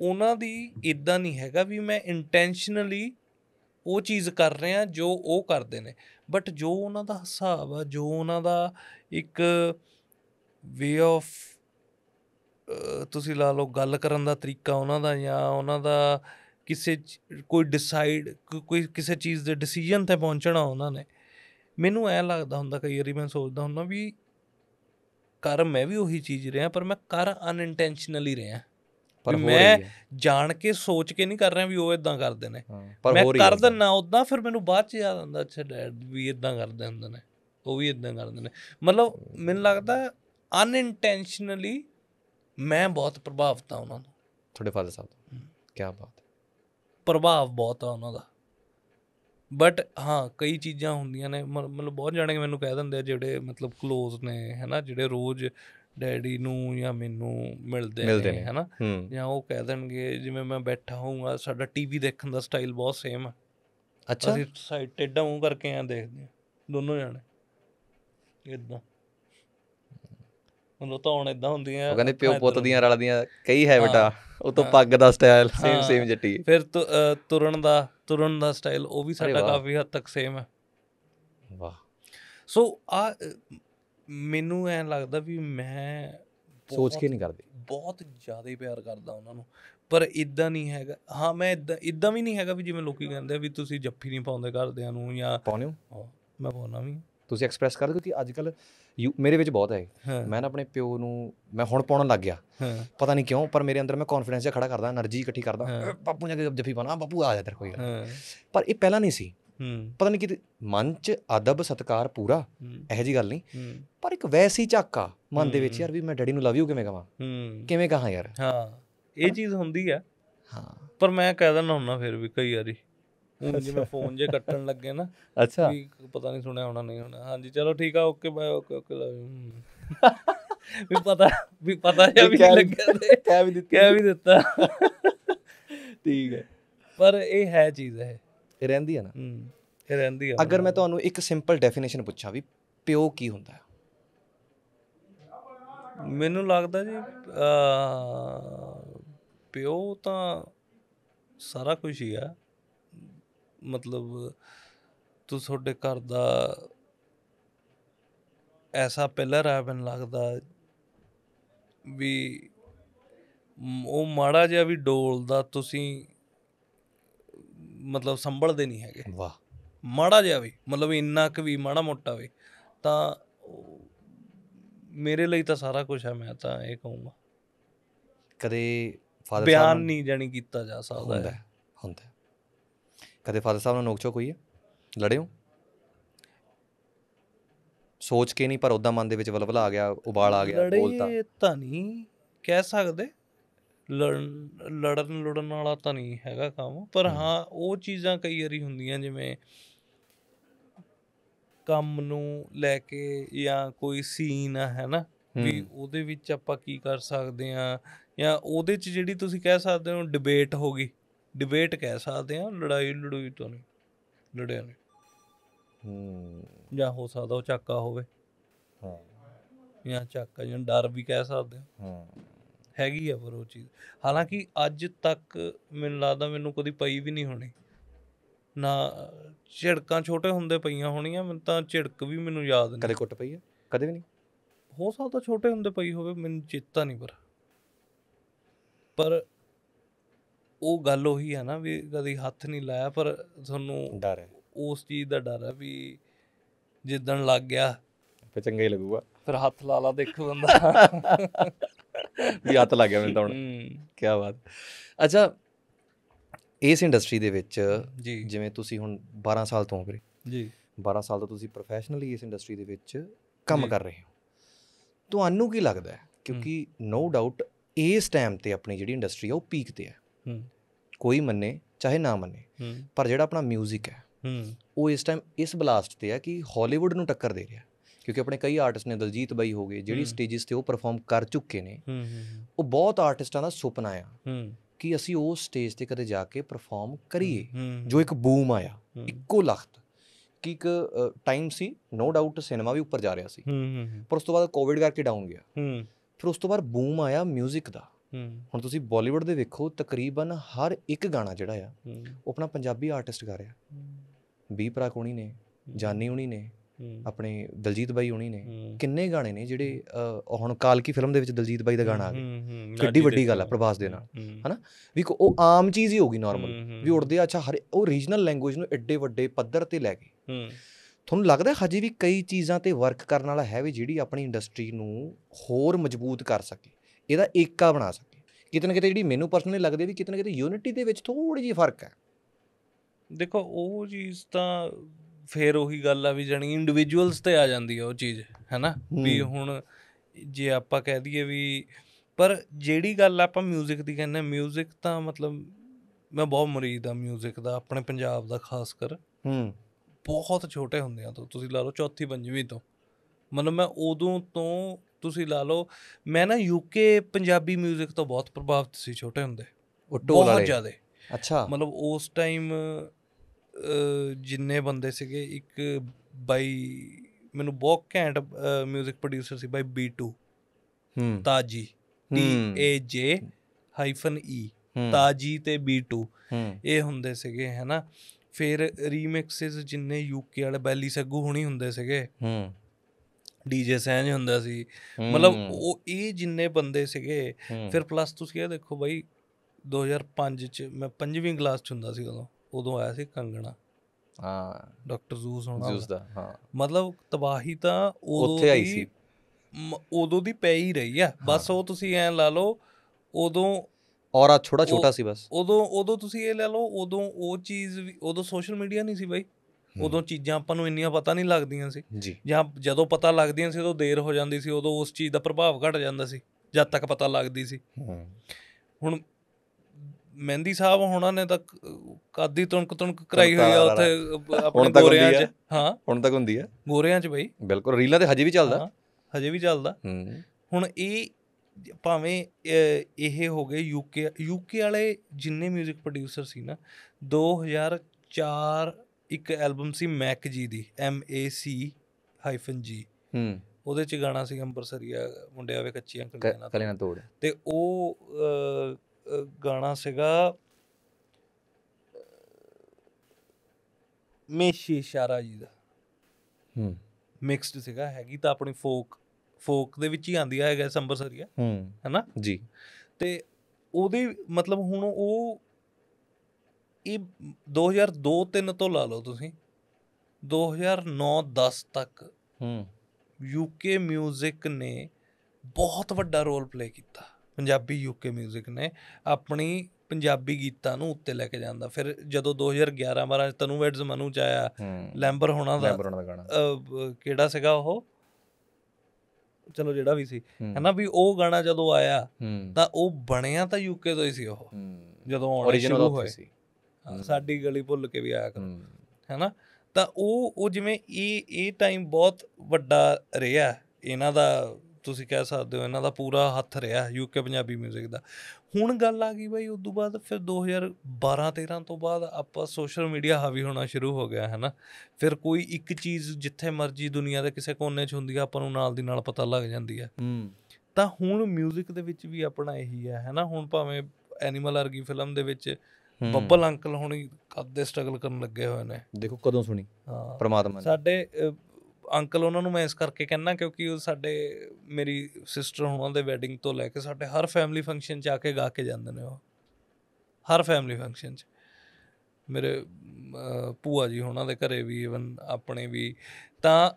ਉਹਨਾਂ ਦੀ ਇਦਾਂ ਨਹੀਂ ਹੈਗਾ ਵੀ ਮੈਂ ਇੰਟੈਂਸ਼ਨਲੀ ਉਹ ਚੀਜ਼ ਕਰ ਰਿਹਾ ਜੋ ਉਹ ਕਰਦੇ ਨੇ ਬਟ ਜੋ ਉਹਨਾਂ ਦਾ ਹਿਸਾਬ ਆ ਜੋ ਉਹਨਾਂ ਦਾ ਇੱਕ ਵੇ ਆਫ ਤੁਸੀਂ ਲਾ ਲਓ ਗੱਲ ਕਰਨ ਦਾ ਤਰੀਕਾ ਉਹਨਾਂ ਦਾ ਜਾਂ ਉਹਨਾਂ ਦਾ ਕਿਸੇ ਕੋਈ ਡਿਸਾਈਡ ਕੋਈ ਕਿਸੇ ਚੀਜ਼ ਦੇ ਡਿਸੀਜਨ ਤੇ ਪਹੁੰਚਣਾ ਉਹਨਾਂ ਨੇ ਮੈਨੂੰ ਐ ਲੱਗਦਾ ਹੁੰਦਾ ਕਈ ਵਾਰੀ ਮੈਂ ਸੋਚਦਾ ਹੁੰਦਾ ਵੀ ਕਰ ਮੈਂ ਵੀ ਉਹੀ ਚੀਜ਼ ਰਿਹਾ ਪਰ ਮੈਂ ਕਰ ਅਨਇੰਟੈਂਸ਼ਨਲੀ ਰਿਹਾ ਪਰ ਮੈਂ ਜਾਣ ਕੇ ਸੋਚ ਕੇ ਨਹੀਂ ਕਰ ਰਿਹਾ ਵੀ ਉਹ ਇਦਾਂ ਕਰਦੇ ਨੇ ਮੈਂ ਕਰ ਦਿੰਨਾ ਉਦਾਂ ਫਿਰ ਮੈਨੂੰ ਬਾਅਦ ਚ ਯਾਦ ਆਉਂਦਾ ਅੱਛਾ ਡੈਡ ਵੀ ਇਦਾਂ ਕਰਦੇ ਹੁੰਦੇ ਨੇ ਉਹ ਵੀ ਇਦਾਂ ਕਰਦੇ ਨੇ ਮਤਲਬ ਮੈਨੂੰ ਲੱਗਦਾ ਅਨਇੰਟੈਂਸ਼ਨਲੀ ਮੈਂ ਬਹੁਤ ਪ੍ਰਭਾਵਿਤ ਆ ਉਹਨਾਂ ਤੋਂ ਤੁਹਾਡੇ ਫਾਦਰ ਸਾਹਿਬ ਤੋਂ ਕੀ ਬਾਤ ਹੈ ਪ੍ਰਭਾਵ ਬਹੁਤ ਆ ਉਹਨਾਂ ਦਾ ਬਟ ਹਾਂ ਕਈ ਚੀਜ਼ਾਂ ਹੁੰਦੀਆਂ ਨੇ ਮਤਲਬ ਬਹੁਤ ਜਾਣੇ ਮੈਨੂੰ ਕਹਿ ਦਿੰਦੇ ਆ ਜਿਹੜੇ ਮਤਲਬ ক্লোਜ਼ ਨੇ ਹੈਨਾ ਜਿਹੜੇ ਰੋਜ਼ ਡੈਡੀ ਨੂੰ ਜਾਂ ਮੈਨੂੰ ਮਿਲਦੇ ਨੇ ਹਨਾ ਜਾਂ ਉਹ ਕਹਿ ਦੇਣਗੇ ਜਿਵੇਂ ਮੈਂ ਬੈਠਾ ਹੋਊਗਾ ਸਾਡਾ ਟੀਵੀ ਦੇਖਣ ਦਾ ਸਟਾਈਲ ਬਹੁਤ ਸੇਮ ਹੈ ਅੱਛਾ ਅਸੀਂ ਸਾਈਡ ਟੇਡਾ ਮੂੰਹ ਕਰਕੇ ਆ ਦੇਖਦੇ ਆ ਦੋਨੋਂ ਜਾਣੇ ਇਦਾਂ ਉਹ ਤਾਂ ਹੁਣ ਇਦਾਂ ਹੁੰਦੀਆਂ ਉਹ ਕਹਿੰਦੇ ਪਿਓ ਪੁੱਤ ਦੀਆਂ ਰਲਦੀਆਂ ਕਈ ਹੈ ਬੇਟਾ ਉਹ ਤੋਂ ਪੱਗ ਦਾ ਸਟਾਈਲ ਸੇਮ ਸੇਮ ਜੱਟੀ ਫਿਰ ਤੁਰਨ ਦਾ ਤੁਰਨ ਦਾ ਸਟਾਈਲ ਉਹ ਵੀ ਸਾਡਾ ਕਾਫੀ ਹੱਦ ਤੱਕ ਸੇਮ ਹੈ ਵਾਹ ਸੋ ਆ ਮੈਨੂੰ ਐ ਲੱਗਦਾ ਵੀ ਮੈਂ ਸੋਚ ਕੇ ਨਹੀਂ ਕਰਦੇ ਬਹੁਤ ਜ਼ਿਆਦਾ ਪਿਆਰ ਕਰਦਾ ਉਹਨਾਂ ਨੂੰ ਪਰ ਇਦਾਂ ਨਹੀਂ ਹੈਗਾ ਹਾਂ ਮੈਂ ਇਦਾਂ ਇਦਾਂ ਵੀ ਨਹੀਂ ਹੈਗਾ ਵੀ ਜਿਵੇਂ ਲੋਕੀ ਕਹਿੰਦੇ ਆ ਵੀ ਤੁਸੀਂ ਜੱਫੀ ਨਹੀਂ ਪਾਉਂਦੇ ਆ ਨੂੰ ਜਾਂ ਪਾਉਂਦੇ ਹੋ ਮੈਂ ਪਾਉਣਾ ਵੀ ਤੁਸੀਂ ਐਕਸਪ੍ਰੈਸ ਕਰਦੇ ਕਿ ਅੱਜ ਕੱਲ ਮੇਰੇ ਵਿੱਚ ਬਹੁਤ ਹੈ ਮੈਂ ਨਾ ਆਪਣੇ ਪਿਓ ਨੂੰ ਮੈਂ ਹੁਣ ਪਾਉਣ ਲੱਗ ਗਿਆ ਪਤਾ ਨਹੀਂ ਕਿਉਂ ਪਰ ਮੇਰੇ ਅੰਦਰ ਮੈਂ ਕੌਨਫੀਡੈਂਸ ਜਿਹਾ ਖੜਾ ਕਰਦਾ એનર્ਜੀ ਇਕੱਠੀ ਕਰਦਾ ਪਾਪੂ ਨੇ ਜੱਫੀ ਪਾਣਾ ਬਾਪੂ ਆ ਜਾ ਤੇਰੇ ਕੋਈ ਪਰ ਇਹ ਪਹਿਲਾਂ ਨਹੀਂ ਸੀ ਹੂੰ ਪਤਾ ਨਹੀਂ ਕਿ ਮਨ ਚ ਅਦਬ ਸਤਕਾਰ ਪੂਰਾ ਇਹੋ ਜੀ ਗੱਲ ਨਹੀਂ ਪਰ ਇੱਕ ਵੈਸੀ ਝਾਕਾ ਮਨ ਦੇ ਵਿੱਚ ਯਾਰ ਵੀ ਮੈਂ ਡੈਡੀ ਨੂੰ ਲਵ ਯੂ ਕਿਵੇਂ ਕਹਾਂ ਹੂੰ ਕਿਵੇਂ ਕਹਾਂ ਯਾਰ ਹਾਂ ਇਹ ਚੀਜ਼ ਹੁੰਦੀ ਆ ਹਾਂ ਪਰ ਮੈਂ ਕਹਿ ਦਿੰਦਾ ਹੁੰਨਾ ਫਿਰ ਵੀ ਕਈ ਵਾਰੀ ਹੁਣ ਜਿਵੇਂ ਫੋਨ ਜੇ ਕੱਟਣ ਲੱਗੇ ਨਾ ਅੱਛਾ ਵੀ ਪਤਾ ਨਹੀਂ ਸੁਣਿਆ ਹੋਣਾ ਨਹੀਂ ਹੋਣਾ ਹਾਂਜੀ ਚਲੋ ਠੀਕ ਆ okay bye okay okay love ਵੀ ਪਤਾ ਵੀ ਪਤਾ ਜਾਂ ਵੀ ਲੱਗਿਆ ਤੇ ਕਹਿ ਵੀ ਦਿੱਤਾ ਕਹਿ ਵੀ ਦਿੱਤਾ ਠੀਕ ਹੈ ਪਰ ਇਹ ਹੈ ਚੀਜ਼ ਹੈ ਇਹ ਰਹਿੰਦੀ ਹੈ ਨਾ ਇਹ ਰਹਿੰਦੀ ਹੈ ਅਗਰ ਮੈਂ ਤੁਹਾਨੂੰ ਇੱਕ ਸਿੰਪਲ ਡੈਫੀਨੇਸ਼ਨ ਪੁੱਛਾਂ ਵੀ ਪਿਓ ਕੀ ਹੁੰਦਾ ਹੈ ਮੈਨੂੰ ਲੱਗਦਾ ਜੀ ਅ ਪਿਓ ਤਾਂ ਸਾਰਾ ਕੁਝ ਹੀ ਆ ਮਤਲਬ ਤੂੰ ਤੁਹਾਡੇ ਘਰ ਦਾ ਐਸਾ ਪਿਲਰ ਆ ਬਣ ਲੱਗਦਾ ਵੀ ਉਹ ਮਾੜਾ ਜਿਹਾ ਵੀ ਡੋਲਦਾ ਤੁਸੀਂ ਮਤਲਬ ਸੰਭਲਦੇ ਨਹੀਂ ਹੈਗੇ ਵਾਹ ਮਾੜਾ ਜਿਹਾ ਵੀ ਮਤਲਬ ਇੰਨਾ ਕੁ ਵੀ ਮਾੜਾ ਮੋਟਾ ਵੀ ਤਾਂ ਮੇਰੇ ਲਈ ਤਾਂ ਸਾਰਾ ਕੁਝ ਹੈ ਮੈਂ ਤਾਂ ਇਹ ਕਹੂੰਗਾ ਕਦੇ ਫਾਦਰ ਸਾਹਿਬ ਬਿਆਨ ਨਹੀਂ ਜਾਣੀ ਕੀਤਾ ਜਾ ਸਕਦਾ ਹੁੰਦਾ ਹੁੰਦਾ ਕਦੇ ਫਾਦਰ ਸਾਹਿਬ ਨਾਲ ਨੋਕਚੋ ਕੋਈ ਹੈ ਲੜਿਓ ਸੋਚ ਕੇ ਨਹੀਂ ਪਰ ਉਦਾਂ ਮਨ ਦੇ ਵਿੱਚ ਬਲਬਲਾ ਆ ਗਿਆ ਉਬਾਲ ਆ ਗਿਆ ਬੋਲਤਾ ਲੜੇ ਤਾਂ ਨਹੀਂ ਕਹਿ ਸਕਦੇ ਲੜਨ ਲੜਨ ਵਾਲਾ ਤਾਂ ਨਹੀਂ ਹੈਗਾ ਕੰਮ ਪਰ ਹਾਂ ਉਹ ਚੀਜ਼ਾਂ ਕਈ ਵਾਰੀ ਹੁੰਦੀਆਂ ਜਿਵੇਂ ਕੰਮ ਨੂੰ ਲੈ ਕੇ ਜਾਂ ਕੋਈ ਸੀਨ ਆ ਹੈ ਨਾ ਵੀ ਉਹਦੇ ਵਿੱਚ ਆਪਾਂ ਕੀ ਕਰ ਸਕਦੇ ਆ ਜਾਂ ਉਹਦੇ 'ਚ ਜਿਹੜੀ ਤੁਸੀਂ ਕਹਿ ਸਕਦੇ ਹੋ ਡਿਬੇਟ ਹੋ ਗਈ ਡਿਬੇਟ ਕਹਿ ਸਕਦੇ ਆ ਲੜਾਈ ਲੜੂਈ ਤੋਂ ਨਹੀਂ ਲੜਿਆ ਨਹੀਂ ਹੂੰ ਜਾਂ ਹੋ ਸਕਦਾ ਉਹ ਚੱਕਾ ਹੋਵੇ ਹਾਂ ਜਾਂ ਚੱਕਾ ਜਾਂ ਡਰ ਵੀ ਕਹਿ ਸਕਦੇ ਹਾਂ ਹੈਗੀ ਆ ਪਰ ਉਹ ਚੀਜ਼ ਹਾਲਾਂਕਿ ਅੱਜ ਤੱਕ ਮੈਨੂੰ ਲੱਗਦਾ ਮੈਨੂੰ ਕਦੀ ਪਈ ਵੀ ਨਹੀਂ ਹੋਣੀ ਨਾ ਝੜਕਾਂ ਛੋਟੇ ਹੁੰਦੇ ਪਈਆਂ ਹੋਣੀਆਂ ਮੈਨੂੰ ਤਾਂ ਝੜਕ ਵੀ ਮੈਨੂੰ ਯਾਦ ਨਹੀਂ ਕਦੇ ਕੁੱਟ ਪਈ ਹੈ ਕਦੇ ਵੀ ਨਹੀਂ ਹੋ ਸਕਦਾ ਛੋਟੇ ਹੁੰਦੇ ਪਈ ਹੋਵੇ ਮੈਨੂੰ ਚੇਤਾ ਨਹੀਂ ਪਰ ਪਰ ਉਹ ਗੱਲ ਉਹੀ ਆ ਨਾ ਵੀ ਕਦੀ ਹੱਥ ਨਹੀਂ ਲਾਇਆ ਪਰ ਤੁਹਾਨੂੰ ਡਰ ਹੈ ਉਸ ਚੀਜ਼ ਦਾ ਡਰ ਹੈ ਵੀ ਜਿੱਦਣ ਲੱਗ ਗਿਆ ਫੇ ਚੰਗਾ ਹੀ ਲੱਗੂਗਾ ਫਿਰ ਹੱਥ ਲਾ ਲਾ ਦੇਖੂ ਬੰਦਾ ਵੀ ਹੱਥ ਲੱਗ ਗਿਆ ਮੈਨੂੰ ਤਾਂ ਹੁਣ ਕੀ ਬਾਤ ਅੱਛਾ ਇਸ ਇੰਡਸਟਰੀ ਦੇ ਵਿੱਚ ਜਿਵੇਂ ਤੁਸੀਂ ਹੁਣ 12 ਸਾਲ ਤੋਂ ਵੀਰੇ ਜੀ 12 ਸਾਲ ਤੋਂ ਤੁਸੀਂ ਪ੍ਰੋਫੈਸ਼ਨਲੀ ਇਸ ਇੰਡਸਟਰੀ ਦੇ ਵਿੱਚ ਕੰਮ ਕਰ ਰਹੇ ਹੋ ਤੁਹਾਨੂੰ ਕੀ ਲੱਗਦਾ ਹੈ ਕਿਉਂਕਿ ਨੋ ਡਾਊਟ ਇਸ ਟਾਈਮ ਤੇ ਆਪਣੀ ਜਿਹੜੀ ਇੰਡਸਟਰੀ ਆ ਉਹ ਪੀਕ ਤੇ ਹੈ ਕੋਈ ਮੰਨੇ ਚਾਹੇ ਨਾ ਮੰਨੇ ਪਰ ਜਿਹੜਾ ਆਪਣਾ 뮤직 ਹੈ ਉਹ ਇਸ ਟਾਈਮ ਇਸ ਬਲਾਸਟ ਤੇ ਹੈ ਕਿ ਹਾਲੀਵੁੱਡ ਨੂੰ ਟੱਕਰ ਦੇ ਰਿਹਾ ਕਿਉਂਕਿ ਆਪਣੇ ਕਈ ਆਰਟਿਸਟ ਨੇ ਦਲਜੀਤ ਬਾਈ ਹੋਗੇ ਜਿਹੜੀ ਸਟੇਜਸ ਤੇ ਉਹ ਪਰਫਾਰਮ ਕਰ ਚੁੱਕੇ ਨੇ ਉਹ ਬਹੁਤ ਆਰਟਿਸਟਾਂ ਦਾ ਸੁਪਨਾ ਆ ਕਿ ਅਸੀਂ ਉਹ ਸਟੇਜ ਤੇ ਕਦੇ ਜਾ ਕੇ ਪਰਫਾਰਮ ਕਰੀਏ ਜੋ ਇੱਕ ਬੂਮ ਆਇਆ ਇੱਕੋ ਲਖਤ ਕਿ ਇੱਕ ਟਾਈਮ ਸੀ ਨੋ ਡਾਊਟ ਸਿਨੇਮਾ ਵੀ ਉੱਪਰ ਜਾ ਰਿਹਾ ਸੀ ਪਰ ਉਸ ਤੋਂ ਬਾਅਦ ਕੋਵਿਡ ਕਰਕੇ ਡਾਊਨ ਗਿਆ ਫਿਰ ਉਸ ਤੋਂ ਬਾਅਦ ਬੂਮ ਆਇਆ 뮤직 ਦਾ ਹੁਣ ਤੁਸੀਂ ਬਾਲੀਵੁੱਡ ਦੇ ਵੇਖੋ ਤਕਰੀਬਨ ਹਰ ਇੱਕ ਗਾਣਾ ਜਿਹੜਾ ਆ ਉਹ ਆਪਣਾ ਪੰਜਾਬੀ ਆਰਟਿਸਟ ਗਾ ਰਿਹਾ ਬੀ ਪ੍ਰਾਕੋਣੀ ਨੇ ਜਾਨੀ ਹੁਣੀ ਨੇ ਆਪਣੇ ਦਲਜੀਤ ਬਾਈ ਹੁਣੀ ਨੇ ਕਿੰਨੇ ਗਾਣੇ ਨੇ ਜਿਹੜੇ ਹੁਣ ਕਾਲਕੀ ਫਿਲਮ ਦੇ ਵਿੱਚ ਦਲਜੀਤ ਬਾਈ ਦਾ ਗਾਣਾ ਆ ਗਿਆ ਕਿੱਡੀ ਵੱਡੀ ਗੱਲ ਆ ਪ੍ਰਭਾਸ ਦੇ ਨਾਲ ਹਨਾ ਵੀ ਉਹ ਆਮ ਚੀਜ਼ ਹੀ ਹੋਗੀ ਨਾਰਮਲ ਵੀ ਉੜਦੇ ਅੱਛਾ ਹਰ ਉਹ ਰੀਜਨਲ ਲੈਂਗੁਏਜ ਨੂੰ ਐਡੇ ਵੱਡੇ ਪੱਧਰ ਤੇ ਲੈ ਗਏ ਤੁਹਾਨੂੰ ਲੱਗਦਾ ਹਜੇ ਵੀ ਕਈ ਚੀਜ਼ਾਂ ਤੇ ਵਰਕ ਕਰਨ ਵਾਲਾ ਹੈ ਵੀ ਜਿਹੜੀ ਆਪਣੀ ਇੰਡਸਟਰੀ ਨੂੰ ਹੋਰ ਮਜ਼ਬੂਤ ਕਰ ਸਕੇ ਇਹਦਾ ਏਕਾ ਬਣਾ ਸਕੇ ਕਿਤੇ ਨਾ ਕਿਤੇ ਜਿਹੜੀ ਮੈਨੂੰ ਪਰਸਨਲੀ ਲੱਗਦੀ ਵੀ ਕਿਤੇ ਨਾ ਕਿਤੇ ਯੂਨਿਟੀ ਦੇ ਵਿੱਚ ਥੋੜੀ ਜਿਹੀ ਫਰਕ ਹੈ ਦੇਖੋ ਉਹ ਚੀਜ਼ ਤਾਂ ਫੇਰ ਉਹੀ ਗੱਲ ਆ ਵੀ ਜਾਨੀ ਇੰਡੀਵਿਜੂਅਲਸ ਤੇ ਆ ਜਾਂਦੀ ਆ ਉਹ ਚੀਜ਼ ਹੈਨਾ ਵੀ ਹੁਣ ਜੇ ਆਪਾਂ ਕਹਿ ਦਈਏ ਵੀ ਪਰ ਜਿਹੜੀ ਗੱਲ ਆਪਾਂ 뮤직 ਦੀ ਕਹਿੰਨੇ 뮤직 ਤਾਂ ਮਤਲਬ ਮੈਂ ਬਹੁਤ ਮਰੀਦ ਆ 뮤직 ਦਾ ਆਪਣੇ ਪੰਜਾਬ ਦਾ ਖਾਸ ਕਰ ਹੂੰ ਬਹੁਤ ਛੋਟੇ ਆ ਤੋਂ ਤੁਸੀਂ ਲਾ ਲਓ ਚੌਥੀ ਪੰਜਵੀਂ ਤੋਂ ਮਤਲਬ ਮੈਂ ਉਦੋਂ ਤੋਂ ਤੁਸੀਂ ਲਾ ਲਓ ਮੈਂ ਨਾ ਯੂਕੇ ਪੰਜਾਬੀ 뮤직 ਤੋਂ ਬਹੁਤ ਪ੍ਰਭਾਵਿਤ ਸੀ ਛੋਟੇ ਹੁੰਦੇ ਉਹ ਟੋਲ ਵਾਲੇ ਬਹੁਤ ਜ਼ਿਆਦਾ ਅੱਛਾ ਮਤਲਬ ਉਸ ਟਾਈਮ ਜਿੰਨੇ ਬੰਦੇ ਸੀਗੇ ਇੱਕ ਬਾਈ ਮੈਨੂੰ ਬਹੁਤ ਘੈਂਟ 뮤직 ਪ੍ਰੋਡਿਊਸਰ ਸੀ ਬਾਈ B2 ਹੂੰ ਤਾਜੀ T A J hyphen E Taji ਤੇ B2 ਇਹ ਹੁੰਦੇ ਸੀਗੇ ਹੈਨਾ ਫਿਰ ਰੀਮਿਕਸਸ ਜਿੰਨੇ ਯੂਕੇ ਵਾਲੇ ਬੈਲੀ ਸੱਗੂ ਹੁਣੀ ਹੁੰਦੇ ਸੀਗੇ ਹੂੰ ਡੀਜੇ ਸੈਂਜ ਹੁੰਦਾ ਸੀ ਮਤਲਬ ਉਹ ਇਹ ਜਿੰਨੇ ਬੰਦੇ ਸੀਗੇ ਫਿਰ ਪਲੱਸ ਤੁਸੀਂ ਇਹ ਦੇਖੋ ਬਾਈ 2005 ਚ ਮੈਂ ਪੰਜਵੀਂ ਕਲਾਸ ਚ ਹੁੰਦਾ ਸੀ ਉਦੋਂ ਉਦੋਂ ਆਇਆ ਸੀ ਕੰਗਣਾ ਹਾਂ ਡਾਕਟਰ ਜ਼ੂਸ ਹੋਣਾ ਜ਼ੂਸ ਦਾ ਹਾਂ ਮਤਲਬ ਤਬਾਹੀ ਤਾਂ ਉਦੋਂ ਉੱਥੇ ਆਈ ਸੀ ਉਦੋਂ ਦੀ ਪੈ ਹੀ ਰਹੀ ਆ ਬਸ ਉਹ ਤੁਸੀਂ ਐ ਲਾ ਲਓ ਉਦੋਂ ਔਰਾ ਛੋਟਾ ਛੋਟਾ ਸੀ ਬਸ ਉਦੋਂ ਉਦੋਂ ਤੁਸੀਂ ਇਹ ਲੈ ਲਓ ਉਦੋਂ ਉਹ ਚੀਜ਼ ਵੀ ਉਦੋਂ ਸੋਸ਼ਲ ਮੀਡੀਆ ਨਹੀਂ ਸੀ ਬਾਈ ਉਦੋਂ ਚੀਜ਼ਾਂ ਆਪਾਂ ਨੂੰ ਇੰਨੀਆਂ ਪਤਾ ਨਹੀਂ ਲੱਗਦੀਆਂ ਸੀ ਜਾਂ ਜਦੋਂ ਪਤਾ ਲੱਗਦੀਆਂ ਸੀ ਉਦੋਂ ਦੇਰ ਹੋ ਜਾਂਦੀ ਸੀ ਉਦੋਂ ਉਸ ਚੀਜ਼ ਦਾ ਪ੍ਰਭਾਵ ਘਟ ਜਾਂਦਾ ਸੀ ਜਦ ਤੱਕ ਪਤਾ ਲੱਗਦੀ ਸੀ ਹੁਣ ਮਹਿੰਦੀ ਸਾਹਿਬ ਹੁਣਾਂ ਨੇ ਤਾਂ ਕਾਦੀ ਤੁਣਕ ਤੁਣਕ ਕਰਾਈ ਹੋਈ ਆ ਉੱਥੇ ਆਪਣੇ ਗੋਰਿਆਂ 'ਚ ਹਾਂ ਹੁਣ ਤੱਕ ਹੁੰਦੀ ਆ ਗੋਰਿਆਂ 'ਚ ਬਈ ਬਿਲਕੁਲ ਰੀਲਾਂ ਤੇ ਹਜੇ ਵੀ ਚੱਲਦਾ ਹਜੇ ਵੀ ਚੱਲਦਾ ਹੁਣ ਇਹ ਭਾਵੇਂ ਇਹ ਹੋ ਗਏ ਯੂਕੇ ਯੂਕੇ ਵਾਲੇ ਜਿੰਨੇ 뮤직 ਪ੍ਰੋਡਿਊਸਰ ਸੀ ਨਾ 2004 ਇੱਕ ਐਲਬਮ ਸੀ ਮੈਕ ਜੀ ਦੀ ਐਮ ਏ ਸੀ ਹਾਈਫਨ ਜੀ ਹੂੰ ਉਹਦੇ ਚ ਗਾਣਾ ਸੀ ਅੰਬਰਸਰੀਆ ਮੁੰਡਿਆ ਵੇ ਕੱਚੀਆਂ ਕਲੀਆਂ ਨਾਲ ਤੋੜ ਤੇ ਉਹ ਗਾਣਾ ਸੀਗਾ ਮੇਸ਼ੀ ਇਸ਼ਾਰਾ ਜੀ ਦਾ ਹੂੰ ਮਿਕਸਡ ਸੀਗਾ ਹੈਗੀ ਤਾਂ ਆਪਣੀ ਫੋਕ ਫੋਕ ਦੇ ਵਿੱਚ ਹੀ ਆਂਦੀ ਹੈਗਾ ਸਰੀਆ ਹੂੰ ਹੈਨਾ ਜੀ ਤੇ ਉਹਦੇ ਮਤਲਬ ਹੁਣ ਉਹ ਇਹ 2002-3 ਤੋਂ ਲਾ ਲਓ ਤੁਸੀਂ 2009-10 ਤੱਕ ਹੂੰ ਯੂਕੇ 뮤직 ਨੇ ਬਹੁਤ ਵੱਡਾ ਰੋਲ ਪਲੇ ਕੀਤਾ ਪੰਜਾਬੀ ਯੂਕੇ 뮤직 ਨੇ ਆਪਣੀ ਪੰਜਾਬੀ ਗੀਤਾਂ ਨੂੰ ਉੱਤੇ ਲੈ ਕੇ ਜਾਂਦਾ ਫਿਰ ਜਦੋਂ 2011-12 ਤਨੂ ਵੈਡਸ ਮਨੂ ਚ ਆਇਆ ਲੈਂਬਰ ਹੋਣਾ ਦਾ ਕਿਹੜਾ ਸੀਗਾ ਉਹ ਚਲੋ ਜਿਹੜਾ ਵੀ ਸੀ ਹੈਨਾ ਵੀ ਉਹ ਗਾਣਾ ਜਦੋਂ ਆਇਆ ਤਾਂ ਉਹ ਬਣਿਆ ਤਾਂ ਯੂਕੇ ਤੋਂ ਹੀ ਸੀ ਉਹ ਜਦੋਂ ਆਉਣਾ ਸ਼ੁਰੂ ਹੋਇਆ ਸੀ ਸਾਡੀ ਗਲੀ ਭੁੱਲ ਕੇ ਵੀ ਆਇਆ ਕਰੋ ਹੈਨਾ ਤਾਂ ਉਹ ਉਹ ਜਿਵੇਂ ਇਹ ਇਹ ਟਾਈਮ ਬਹੁਤ ਵੱਡਾ ਰਿਹਾ ਇਹਨਾਂ ਦਾ ਤੁਸੀਂ ਕਹਿ ਸਕਦੇ ਹੋ ਇਹਨਾਂ ਦਾ ਪੂਰਾ ਹੱਥ ਰਿਹਾ ਯੂਕੇ ਪੰਜਾਬੀ 뮤직 ਦਾ ਹੁਣ ਗੱਲ ਆ ਗਈ ਬਈ ਉਸ ਤੋਂ ਬਾਅਦ ਫਿਰ 2012 13 ਤੋਂ ਬਾਅਦ ਆਪਾਂ ਸੋਸ਼ਲ ਮੀਡੀਆ ਹਾਵੀ ਹੋਣਾ ਸ਼ੁਰੂ ਹੋ ਗਿਆ ਹੈ ਨਾ ਫਿਰ ਕੋਈ ਇੱਕ ਚੀਜ਼ ਜਿੱਥੇ ਮਰਜੀ ਦੁਨੀਆ ਦੇ ਕਿਸੇ ਕੋਨੇ 'ਚ ਹੁੰਦੀ ਆ ਆਪਾਂ ਨੂੰ ਨਾਲ ਦੀ ਨਾਲ ਪਤਾ ਲੱਗ ਜਾਂਦੀ ਹੈ ਤਾਂ ਹੁਣ 뮤직 ਦੇ ਵਿੱਚ ਵੀ ਆਪਣਾ ਇਹੀ ਹੈ ਹੈ ਨਾ ਹੁਣ ਭਾਵੇਂ ਐਨੀਮਲ ਅਰਗੀ ਫਿਲਮ ਦੇ ਵਿੱਚ ਬੱਬਲ ਅੰਕਲ ਹੁਣੀ ਕਦ ਦੇ ਸਟਰਗਲ ਕਰਨ ਲੱਗੇ ਹੋਏ ਨੇ ਦੇਖੋ ਕਦੋਂ ਸੁਣੀ ਹਾਂ ਪ੍ਰਮਾਤਮਾ ਨੇ ਸਾਡੇ ਅੰਕਲ ਉਹਨਾਂ ਨੂੰ ਮੈਂ ਇਸ ਕਰਕੇ ਕਹਿੰਦਾ ਕਿਉਂਕਿ ਉਹ ਸਾਡੇ ਮੇਰੀ ਸਿਸਟਰ ਹੁਣਾਂ ਦੇ ਵੈਡਿੰਗ ਤੋਂ ਲੈ ਕੇ ਸਾਡੇ ਹਰ ਫੈਮਿਲੀ ਫੰਕਸ਼ਨ 'ਚ ਆ ਕੇ ਗਾ ਕੇ ਜਾਂਦੇ ਨੇ ਉਹ ਹਰ ਫੈਮਿਲੀ ਫੰਕਸ਼ਨ 'ਚ ਮੇਰੇ ਪੂਆ ਜੀ ਉਹਨਾਂ ਦੇ ਘਰੇ ਵੀ ਇਵਨ ਆਪਣੇ ਵੀ ਤਾਂ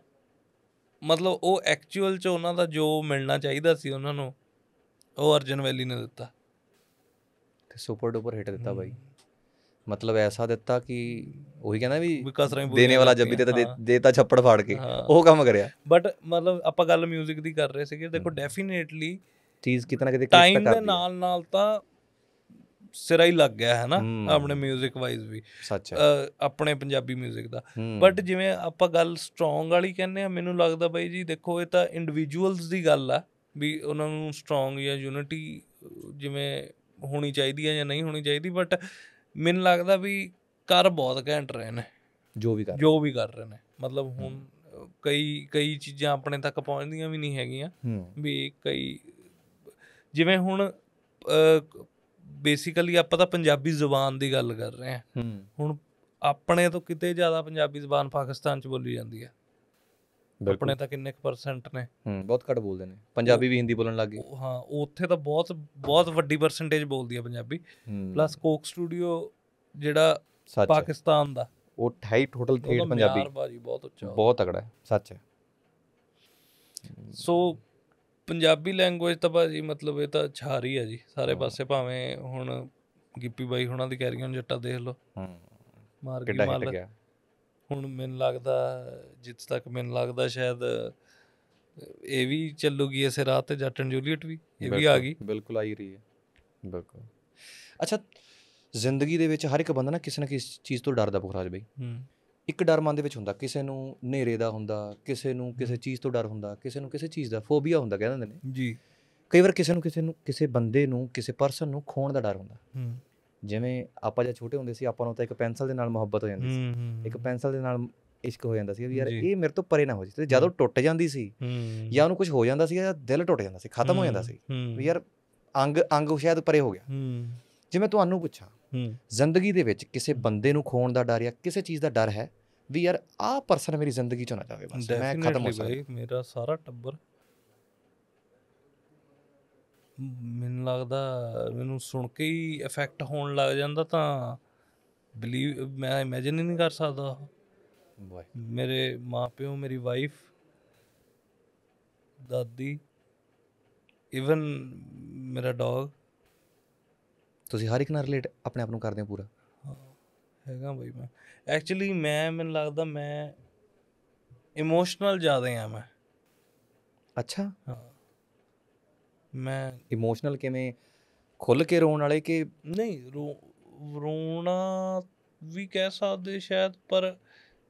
ਮਤਲਬ ਉਹ ਐਕਚੁਅਲ 'ਚ ਉਹਨਾਂ ਦਾ ਜੋ ਮਿਲਣਾ ਚਾਹੀਦਾ ਸੀ ਉਹਨਾਂ ਨੂੰ ਉਹ ਅਰਜਨ ਵੈਲੀ ਨੇ ਦਿੱਤਾ ਤੇ ਸੁਪਰ ਡੂਪਰ ਹਿੱਟ ਦਿੱਤਾ ਬਾਈ ਮਤਲਬ ਐਸਾ ਦਿੱਤਾ ਕਿ ਉਹੀ ਕਹਿੰਦਾ ਵੀ ਦੇਣੇ ਵਾਲਾ ਜੱਬੀ ਤੇ ਤਾਂ ਦੇਤਾ ਛੱਪੜ ਫਾੜ ਕੇ ਉਹ ਕੰਮ ਕਰਿਆ ਬਟ ਮਤਲਬ ਆਪਾਂ ਗੱਲ 뮤직 ਦੀ ਕਰ ਰਹੇ ਸੀਗੇ ਦੇਖੋ ਡੈਫੀਨੇਟਲੀ ਚੀਜ਼ ਕਿਤਨਾ ਕਿਤੇ ਕਲਿੱਕ ਕਰਦੀ ਟਾਈਮ ਦੇ ਨਾਲ ਨਾਲ ਤਾਂ ਸਿਰਾ ਹੀ ਲੱਗ ਗਿਆ ਹੈ ਨਾ ਆਪਣੇ 뮤직 ਵਾਈਜ਼ ਵੀ ਸੱਚ ਹੈ ਆਪਣੇ ਪੰਜਾਬੀ 뮤직 ਦਾ ਬਟ ਜਿਵੇਂ ਆਪਾਂ ਗੱਲ ਸਟਰੋਂਗ ਵਾਲੀ ਕਹਿੰਦੇ ਆ ਮੈਨੂੰ ਲੱਗਦਾ ਬਾਈ ਜੀ ਦੇਖੋ ਇਹ ਤਾਂ ਇੰਡੀਵਿਜੂਅਲਸ ਦੀ ਗੱਲ ਆ ਵੀ ਉਹਨਾਂ ਨੂੰ ਸਟਰੋਂਗ ਜਾਂ ਯੂਨਿਟੀ ਜਿਵੇਂ ਹੋਣੀ ਚਾਹੀਦੀ ਹੈ ਜਾਂ ਨਹੀਂ ਹੋਣੀ ਚਾਹੀਦੀ ਬਟ ਮੈਨੂੰ ਲੱਗਦਾ ਵੀ ਕਰ ਬਹੁਤ ਘੈਂਟ ਰਹੇ ਨੇ ਜੋ ਵੀ ਕਰ ਜੋ ਵੀ ਕਰ ਰਹੇ ਨੇ ਮਤਲਬ ਹੁਣ ਕਈ ਕਈ ਚੀਜ਼ਾਂ ਆਪਣੇ ਤੱਕ ਪਹੁੰਚਦੀਆਂ ਵੀ ਨਹੀਂ ਹੈਗੀਆਂ ਵੀ ਕਈ ਜਿਵੇਂ ਹੁਣ ਬੇਸਿਕਲੀ ਆਪਾਂ ਤਾਂ ਪੰਜਾਬੀ ਜ਼ੁਬਾਨ ਦੀ ਗੱਲ ਕਰ ਰਹੇ ਹਾਂ ਹੁਣ ਆਪਣੇ ਤੋਂ ਕਿਤੇ ਜ਼ਿਆਦਾ ਪੰਜਾਬੀ ਜ਼ੁਬਾਨ ਪਾਕਿਸਤਾਨ 'ਚ ਬੋਲੀ ਜਾਂਦੀ ਹੈ ਆਪਣੇ ਤਾਂ ਕਿੰਨੇ ਕੁ ਪਰਸੈਂਟ ਨੇ ਹੂੰ ਬਹੁਤ ਘੱਟ ਬੋਲਦੇ ਨੇ ਪੰਜਾਬੀ ਵੀ ਹਿੰਦੀ ਬੋਲਣ ਲੱਗ ਗਏ ਹਾਂ ਉੱਥੇ ਤਾਂ ਬਹੁਤ ਬਹੁਤ ਵੱਡੀ ਪਰਸੈਂਟੇਜ ਬੋਲਦੀ ਆ ਪੰਜਾਬੀ ਪਲੱਸ ਕੋਕ ਸਟੂਡੀਓ ਜਿਹੜਾ ਪਾਕਿਸਤਾਨ ਦਾ ਉਹ ਠਾਈ ਟੋਟਲ 8 ਪੰਜਾਬੀ ਬਾਜੀ ਬਹੁਤ ਉੱਚਾ ਬਹੁਤ ਤਕੜਾ ਹੈ ਸੱਚ ਹੈ ਸੋ ਪੰਜਾਬੀ ਲੈਂਗੁਏਜ ਤਾਂ ਬਾਜੀ ਮਤਲਬ ਇਹ ਤਾਂ ਛਾਰੀ ਹੈ ਜੀ ਸਾਰੇ ਪਾਸੇ ਭਾਵੇਂ ਹੁਣ ਗਿੱਪੀ ਬਾਈ ਹੁਣਾਂ ਦੀ ਕਹਿ ਰਹੀਆਂ ਜੱਟਾ ਦੇਖ ਲਓ ਮਾਰ ਕੇ ਮਾਰ ਗਿਆ ਹੁਣ ਮੈਨੂੰ ਲੱਗਦਾ ਜਿੱਤ ਤੱਕ ਮੈਨੂੰ ਲੱਗਦਾ ਸ਼ਾਇਦ ਇਹ ਵੀ ਚੱਲੂਗੀ ਇਸੇ ਰਾਤ ਤੇ ਜੱਟਨ ਜੂਲੀਅਟ ਵੀ ਇਹ ਵੀ ਆ ਗਈ ਬਿਲਕੁਲ ਆ ਹੀ ਰਹੀ ਹੈ ਬਿਲਕੁਲ ਅੱਛਾ ਜ਼ਿੰਦਗੀ ਦੇ ਵਿੱਚ ਹਰ ਇੱਕ ਬੰਦਾ ਨਾ ਕਿਸੇ ਨਾ ਕਿਸੇ ਚੀਜ਼ ਤੋਂ ਡਰਦਾ ਪੁਖਰਾਜ ਬਈ ਹੂੰ ਇੱਕ ਡਰ ਮਨ ਦੇ ਵਿੱਚ ਹੁੰਦਾ ਕਿਸੇ ਨੂੰ ਹਨੇਰੇ ਦਾ ਹੁੰਦਾ ਕਿਸੇ ਨੂੰ ਕਿਸੇ ਚੀਜ਼ ਤੋਂ ਡਰ ਹੁੰਦਾ ਕਿਸੇ ਨੂੰ ਕਿਸੇ ਚੀਜ਼ ਦਾ ਫੋਬੀਆ ਹੁੰਦਾ ਕਹਿੰਦੇ ਨੇ ਜੀ ਕਈ ਵਾਰ ਕਿਸੇ ਨੂੰ ਕਿਸੇ ਨੂੰ ਕਿਸੇ ਬੰਦੇ ਨੂੰ ਕਿਸੇ ਪਰਸਨ ਨੂੰ ਖੋਣ ਦਾ ਡਰ ਹੁੰਦਾ ਹੂੰ ਜਿਵੇਂ ਆਪਾਂ ਜਦ ਛੋਟੇ ਹੁੰਦੇ ਸੀ ਆਪਾਂ ਨੂੰ ਤਾਂ ਇੱਕ ਪੈਨਸਲ ਦੇ ਨਾਲ ਮੁਹੱਬਤ ਹੋ ਜਾਂਦੀ ਸੀ ਇੱਕ ਪੈਨਸਲ ਦੇ ਨਾਲ ਇਸ਼ਕ ਹੋ ਜਾਂਦਾ ਸੀ ਵੀ ਯਾਰ ਇਹ ਮੇਰੇ ਤੋਂ ਪਰੇ ਨਾ ਹੋ ਜੇ ਤੇ ਜਦੋਂ ਟੁੱਟ ਜਾਂਦੀ ਸੀ ਜਾਂ ਉਹਨੂੰ ਕੁਝ ਹੋ ਜਾਂਦਾ ਸੀ ਜਾਂ ਦਿਲ ਟੁੱਟ ਜਾਂਦਾ ਸੀ ਖਤਮ ਹੋ ਜਾਂਦਾ ਸੀ ਵੀ ਯਾਰ ਅੰਗ ਅੰਗ ਸ਼ਾਇਦ ਪਰੇ ਹੋ ਗਿਆ ਜੇ ਮੈਂ ਤੁਹਾਨੂੰ ਪੁੱਛਾਂ ਜ਼ਿੰਦਗੀ ਦੇ ਵਿੱਚ ਕਿਸੇ ਬੰਦੇ ਨੂੰ ਖੋਣ ਦਾ ਡਰ ਜਾਂ ਕਿਸੇ ਚੀਜ਼ ਦਾ ਡਰ ਹੈ ਵੀ ਯਾਰ ਆਹ ਪਰਸਨ ਮੇਰੀ ਜ਼ਿੰਦਗੀ ਚੋਂ ਨਾ ਜਾਵੇ ਬਸ ਮੈਂ ਖਤਮ ਹੋ ਸਕਦਾ ਮੇਰਾ ਸਾਰਾ ਟੱਬਰ ਮੈਨੂੰ ਲੱਗਦਾ ਮੈਨੂੰ ਸੁਣ ਕੇ ਹੀ ਇਫੈਕਟ ਹੋਣ ਲੱਗ ਜਾਂਦਾ ਤਾਂ ਬਲੀਵ ਮੈਂ ਇਮੇਜਿਨ ਹੀ ਨਹੀਂ ਕਰ ਸਕਦਾ ਬਾਈ ਮੇਰੇ ਮਾਪਿਓ ਮੇਰੀ ਵਾਈਫ ਦਾਦੀ ਇਵਨ ਮੇਰਾ ਡੌਗ ਤੁਸੀਂ ਹਰ ਇੱਕ ਨਾਲ ਰਿਲੇਟ ਆਪਣੇ ਆਪ ਨੂੰ ਕਰਦੇ ਹੋ ਪੂਰਾ ਹੈਗਾ ਬਈ ਮੈਂ ਐਕਚੁਅਲੀ ਮੈਂ ਮੈਨੂੰ ਲੱਗਦਾ ਮੈਂ ਇਮੋਸ਼ਨਲ ਜ਼ਿਆਦਾ ਆ ਮੈਂ ਅੱਛਾ ਹਾਂ ਮੈਂ ਇਮੋਸ਼ਨਲ ਕਿਵੇਂ ਖੁੱਲ ਕੇ ਰੋਣ ਵਾਲੇ ਕਿ ਨਹੀਂ ਰੋਣਾ ਵੀ ਕਹਿ ਸਕਦੇ ਸ਼ਾਇਦ ਪਰ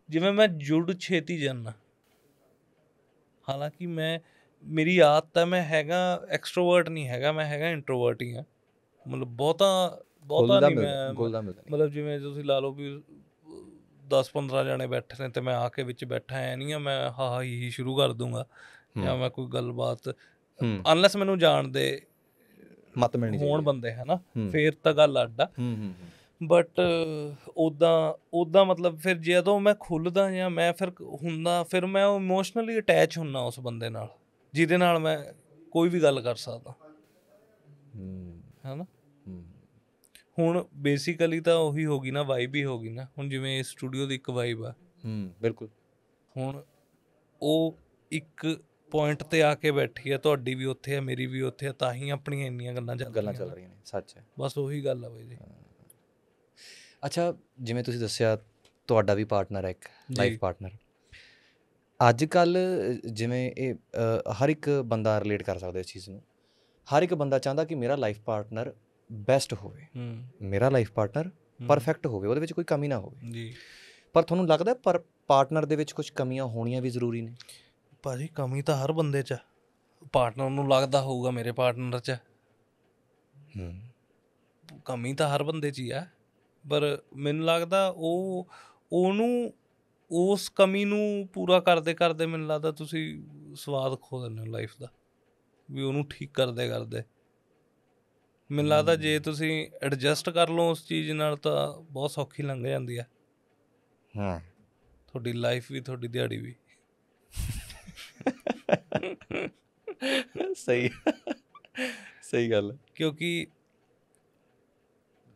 ਜਿਵੇਂ ਮੈਂ ਜੁੜ ਛੇਤੀ ਜਾਂਦਾ ਹਾਲਾਂਕਿ ਮੈਂ ਮੇਰੀ ਆਦਤ ਹੈ ਮੈਂ ਹੈਗਾ ਐਕਸਟ੍ਰੋਵਰਟ ਨਹੀਂ ਹੈਗਾ ਮੈਂ ਹੈਗਾ ਇੰਟਰੋਵਰਟ ਹੀ ਆ ਮਤਲਬ ਬਹੁਤਾ ਬਹੁਤਾ ਨਹੀਂ ਮੈਂ ਮਤਲਬ ਜਿਵੇਂ ਤੁਸੀਂ ਲਾ ਲਓ ਵੀ 10-15 ਜਣੇ ਬੈਠੇ ਨੇ ਤੇ ਮੈਂ ਆ ਕੇ ਵਿੱਚ ਬੈਠਾ ਐ ਨਹੀਂ ਆ ਮੈਂ ਹਾ ਹਾ ਹੀ ਸ਼ੁਰੂ ਕਰ ਦੂੰਗਾ ਜਾਂ ਮੈਂ ਕੋਈ ਗੱਲਬਾਤ ਅਨਲੈਸ ਮੈਨੂੰ ਜਾਣਦੇ ਮਤ ਮਿਲਣੀ ਹੋਣ ਬੰਦੇ ਹੈ ਨਾ ਫੇਰ ਤਾਂ ਗੱਲ ਅੱਡ ਆ ਬਟ ਉਦਾਂ ਉਦਾਂ ਮਤਲਬ ਫਿਰ ਜਦੋਂ ਮੈਂ ਖੁੱਲਦਾ ਜਾਂ ਮੈਂ ਫਿਰ ਹੁੰਦਾ ਫਿਰ ਮੈਂ ਉਹ ਇਮੋਸ਼ਨਲੀ ਅਟੈਚ ਹੁੰਨਾ ਉਸ ਬੰਦੇ ਨਾਲ ਜਿਹਦੇ ਨਾਲ ਮੈਂ ਕੋਈ ਵੀ ਗੱਲ ਕਰ ਸਕਦਾ ਨਾ ਹੁਣ ਬੇਸਿਕਲੀ ਤਾਂ ਉਹੀ ਹੋ ਗਈ ਨਾ ਵਾਈਬ ਹੀ ਹੋ ਗਈ ਨਾ ਹੁਣ ਜਿਵੇਂ ਇਸ ਸਟੂਡੀਓ ਦੀ ਇੱਕ ਵਾਈਬ ਆ ਹੂੰ ਬਿਲਕੁਲ ਹੁਣ ਉਹ ਇੱਕ ਪੁਆਇੰਟ ਤੇ ਆ ਕੇ ਬੈਠੀ ਹੈ ਤੁਹਾਡੀ ਵੀ ਉੱਥੇ ਹੈ ਮੇਰੀ ਵੀ ਉੱਥੇ ਹੈ ਤਾਂ ਹੀ ਆਪਣੀਆਂ ਇੰਨੀਆਂ ਗੱਲਾਂ ਚੱਲ ਗੱਲਾਂ ਚੱਲ ਰਹੀਆਂ ਨੇ ਸੱਚ ਹੈ ਬਸ ਉਹੀ ਗੱਲ ਆ ਬਈ ਜੀ ਅੱਛਾ ਜਿਵੇਂ ਤੁਸੀਂ ਦੱਸਿਆ ਤੁਹਾਡਾ ਵੀ ਪਾਰਟਨਰ ਹੈ ਇੱਕ ਲਾਈਫ ਪਾਰਟਨਰ ਅੱਜ ਕੱਲ ਜਿਵੇਂ ਇਹ ਹਰ ਇੱਕ ਬੰਦਾ ਰਿਲੇਟ ਕਰ ਸਕਦਾ ਇਸ ਚੀਜ਼ ਨੂੰ ਹਰ ਇੱਕ ਬੰਦਾ ਚਾਹੁੰਦਾ ਕਿ ਮੇਰਾ ਲਾਈਫ ਪਾਰਟਨਰ ਬੈਸਟ ਹੋਵੇ ਮੇਰਾ ਲਾਈਫ ਪਾਰਟਨਰ ਪਰਫੈਕਟ ਹੋਵੇ ਉਹਦੇ ਵਿੱਚ ਕੋਈ ਕਮੀ ਨਾ ਹੋਵੇ ਜੀ ਪਰ ਤੁਹਾਨੂੰ ਲੱਗਦਾ ਪਰ ਪਾਰਟਨਰ ਦੇ ਵਿੱਚ ਕੁਝ ਕਮੀਆਂ ਹੋਣੀਆਂ ਵੀ ਜ਼ਰੂਰੀ ਨੇ ਭਾਜੀ ਕਮੀ ਤਾਂ ਹਰ ਬੰਦੇ 'ਚ ਪਾਰਟਨਰ ਨੂੰ ਲੱਗਦਾ ਹੋਊਗਾ ਮੇਰੇ ਪਾਰਟਨਰ 'ਚ ਹੂੰ ਕਮੀ ਤਾਂ ਹਰ ਬੰਦੇ 'ਚ ਹੀ ਆ ਪਰ ਮੈਨੂੰ ਲੱਗਦਾ ਉਹ ਉਹਨੂੰ ਉਸ ਕਮੀ ਨੂੰ ਪੂਰਾ ਕਰਦੇ ਕਰਦੇ ਮੈਨੂੰ ਲੱਗਦਾ ਤੁਸੀਂ ਸਵਾਦ ਖੋ ਦਿੰਦੇ ਹੋ ਲਾਈਫ ਦਾ ਵੀ ਉਹਨੂੰ ਠੀਕ ਕਰਦੇ ਕਰਦੇ ਮੈਨੂੰ ਲੱਗਦਾ ਜੇ ਤੁਸੀਂ ਐਡਜਸਟ ਕਰ ਲਓ ਉਸ ਚੀਜ਼ ਨਾਲ ਤਾਂ ਬਹੁਤ ਸੌਖੀ ਲੰਘ ਜਾਂਦੀ ਆ ਹਾਂ ਤੁਹਾਡੀ ਲਾਈਫ ਵੀ ਤੁਹਾਡੀ ਦਿਹਾੜੀ ਵੀ ਸਹੀ ਸਹੀ ਗੱਲ ਕਿਉਂਕਿ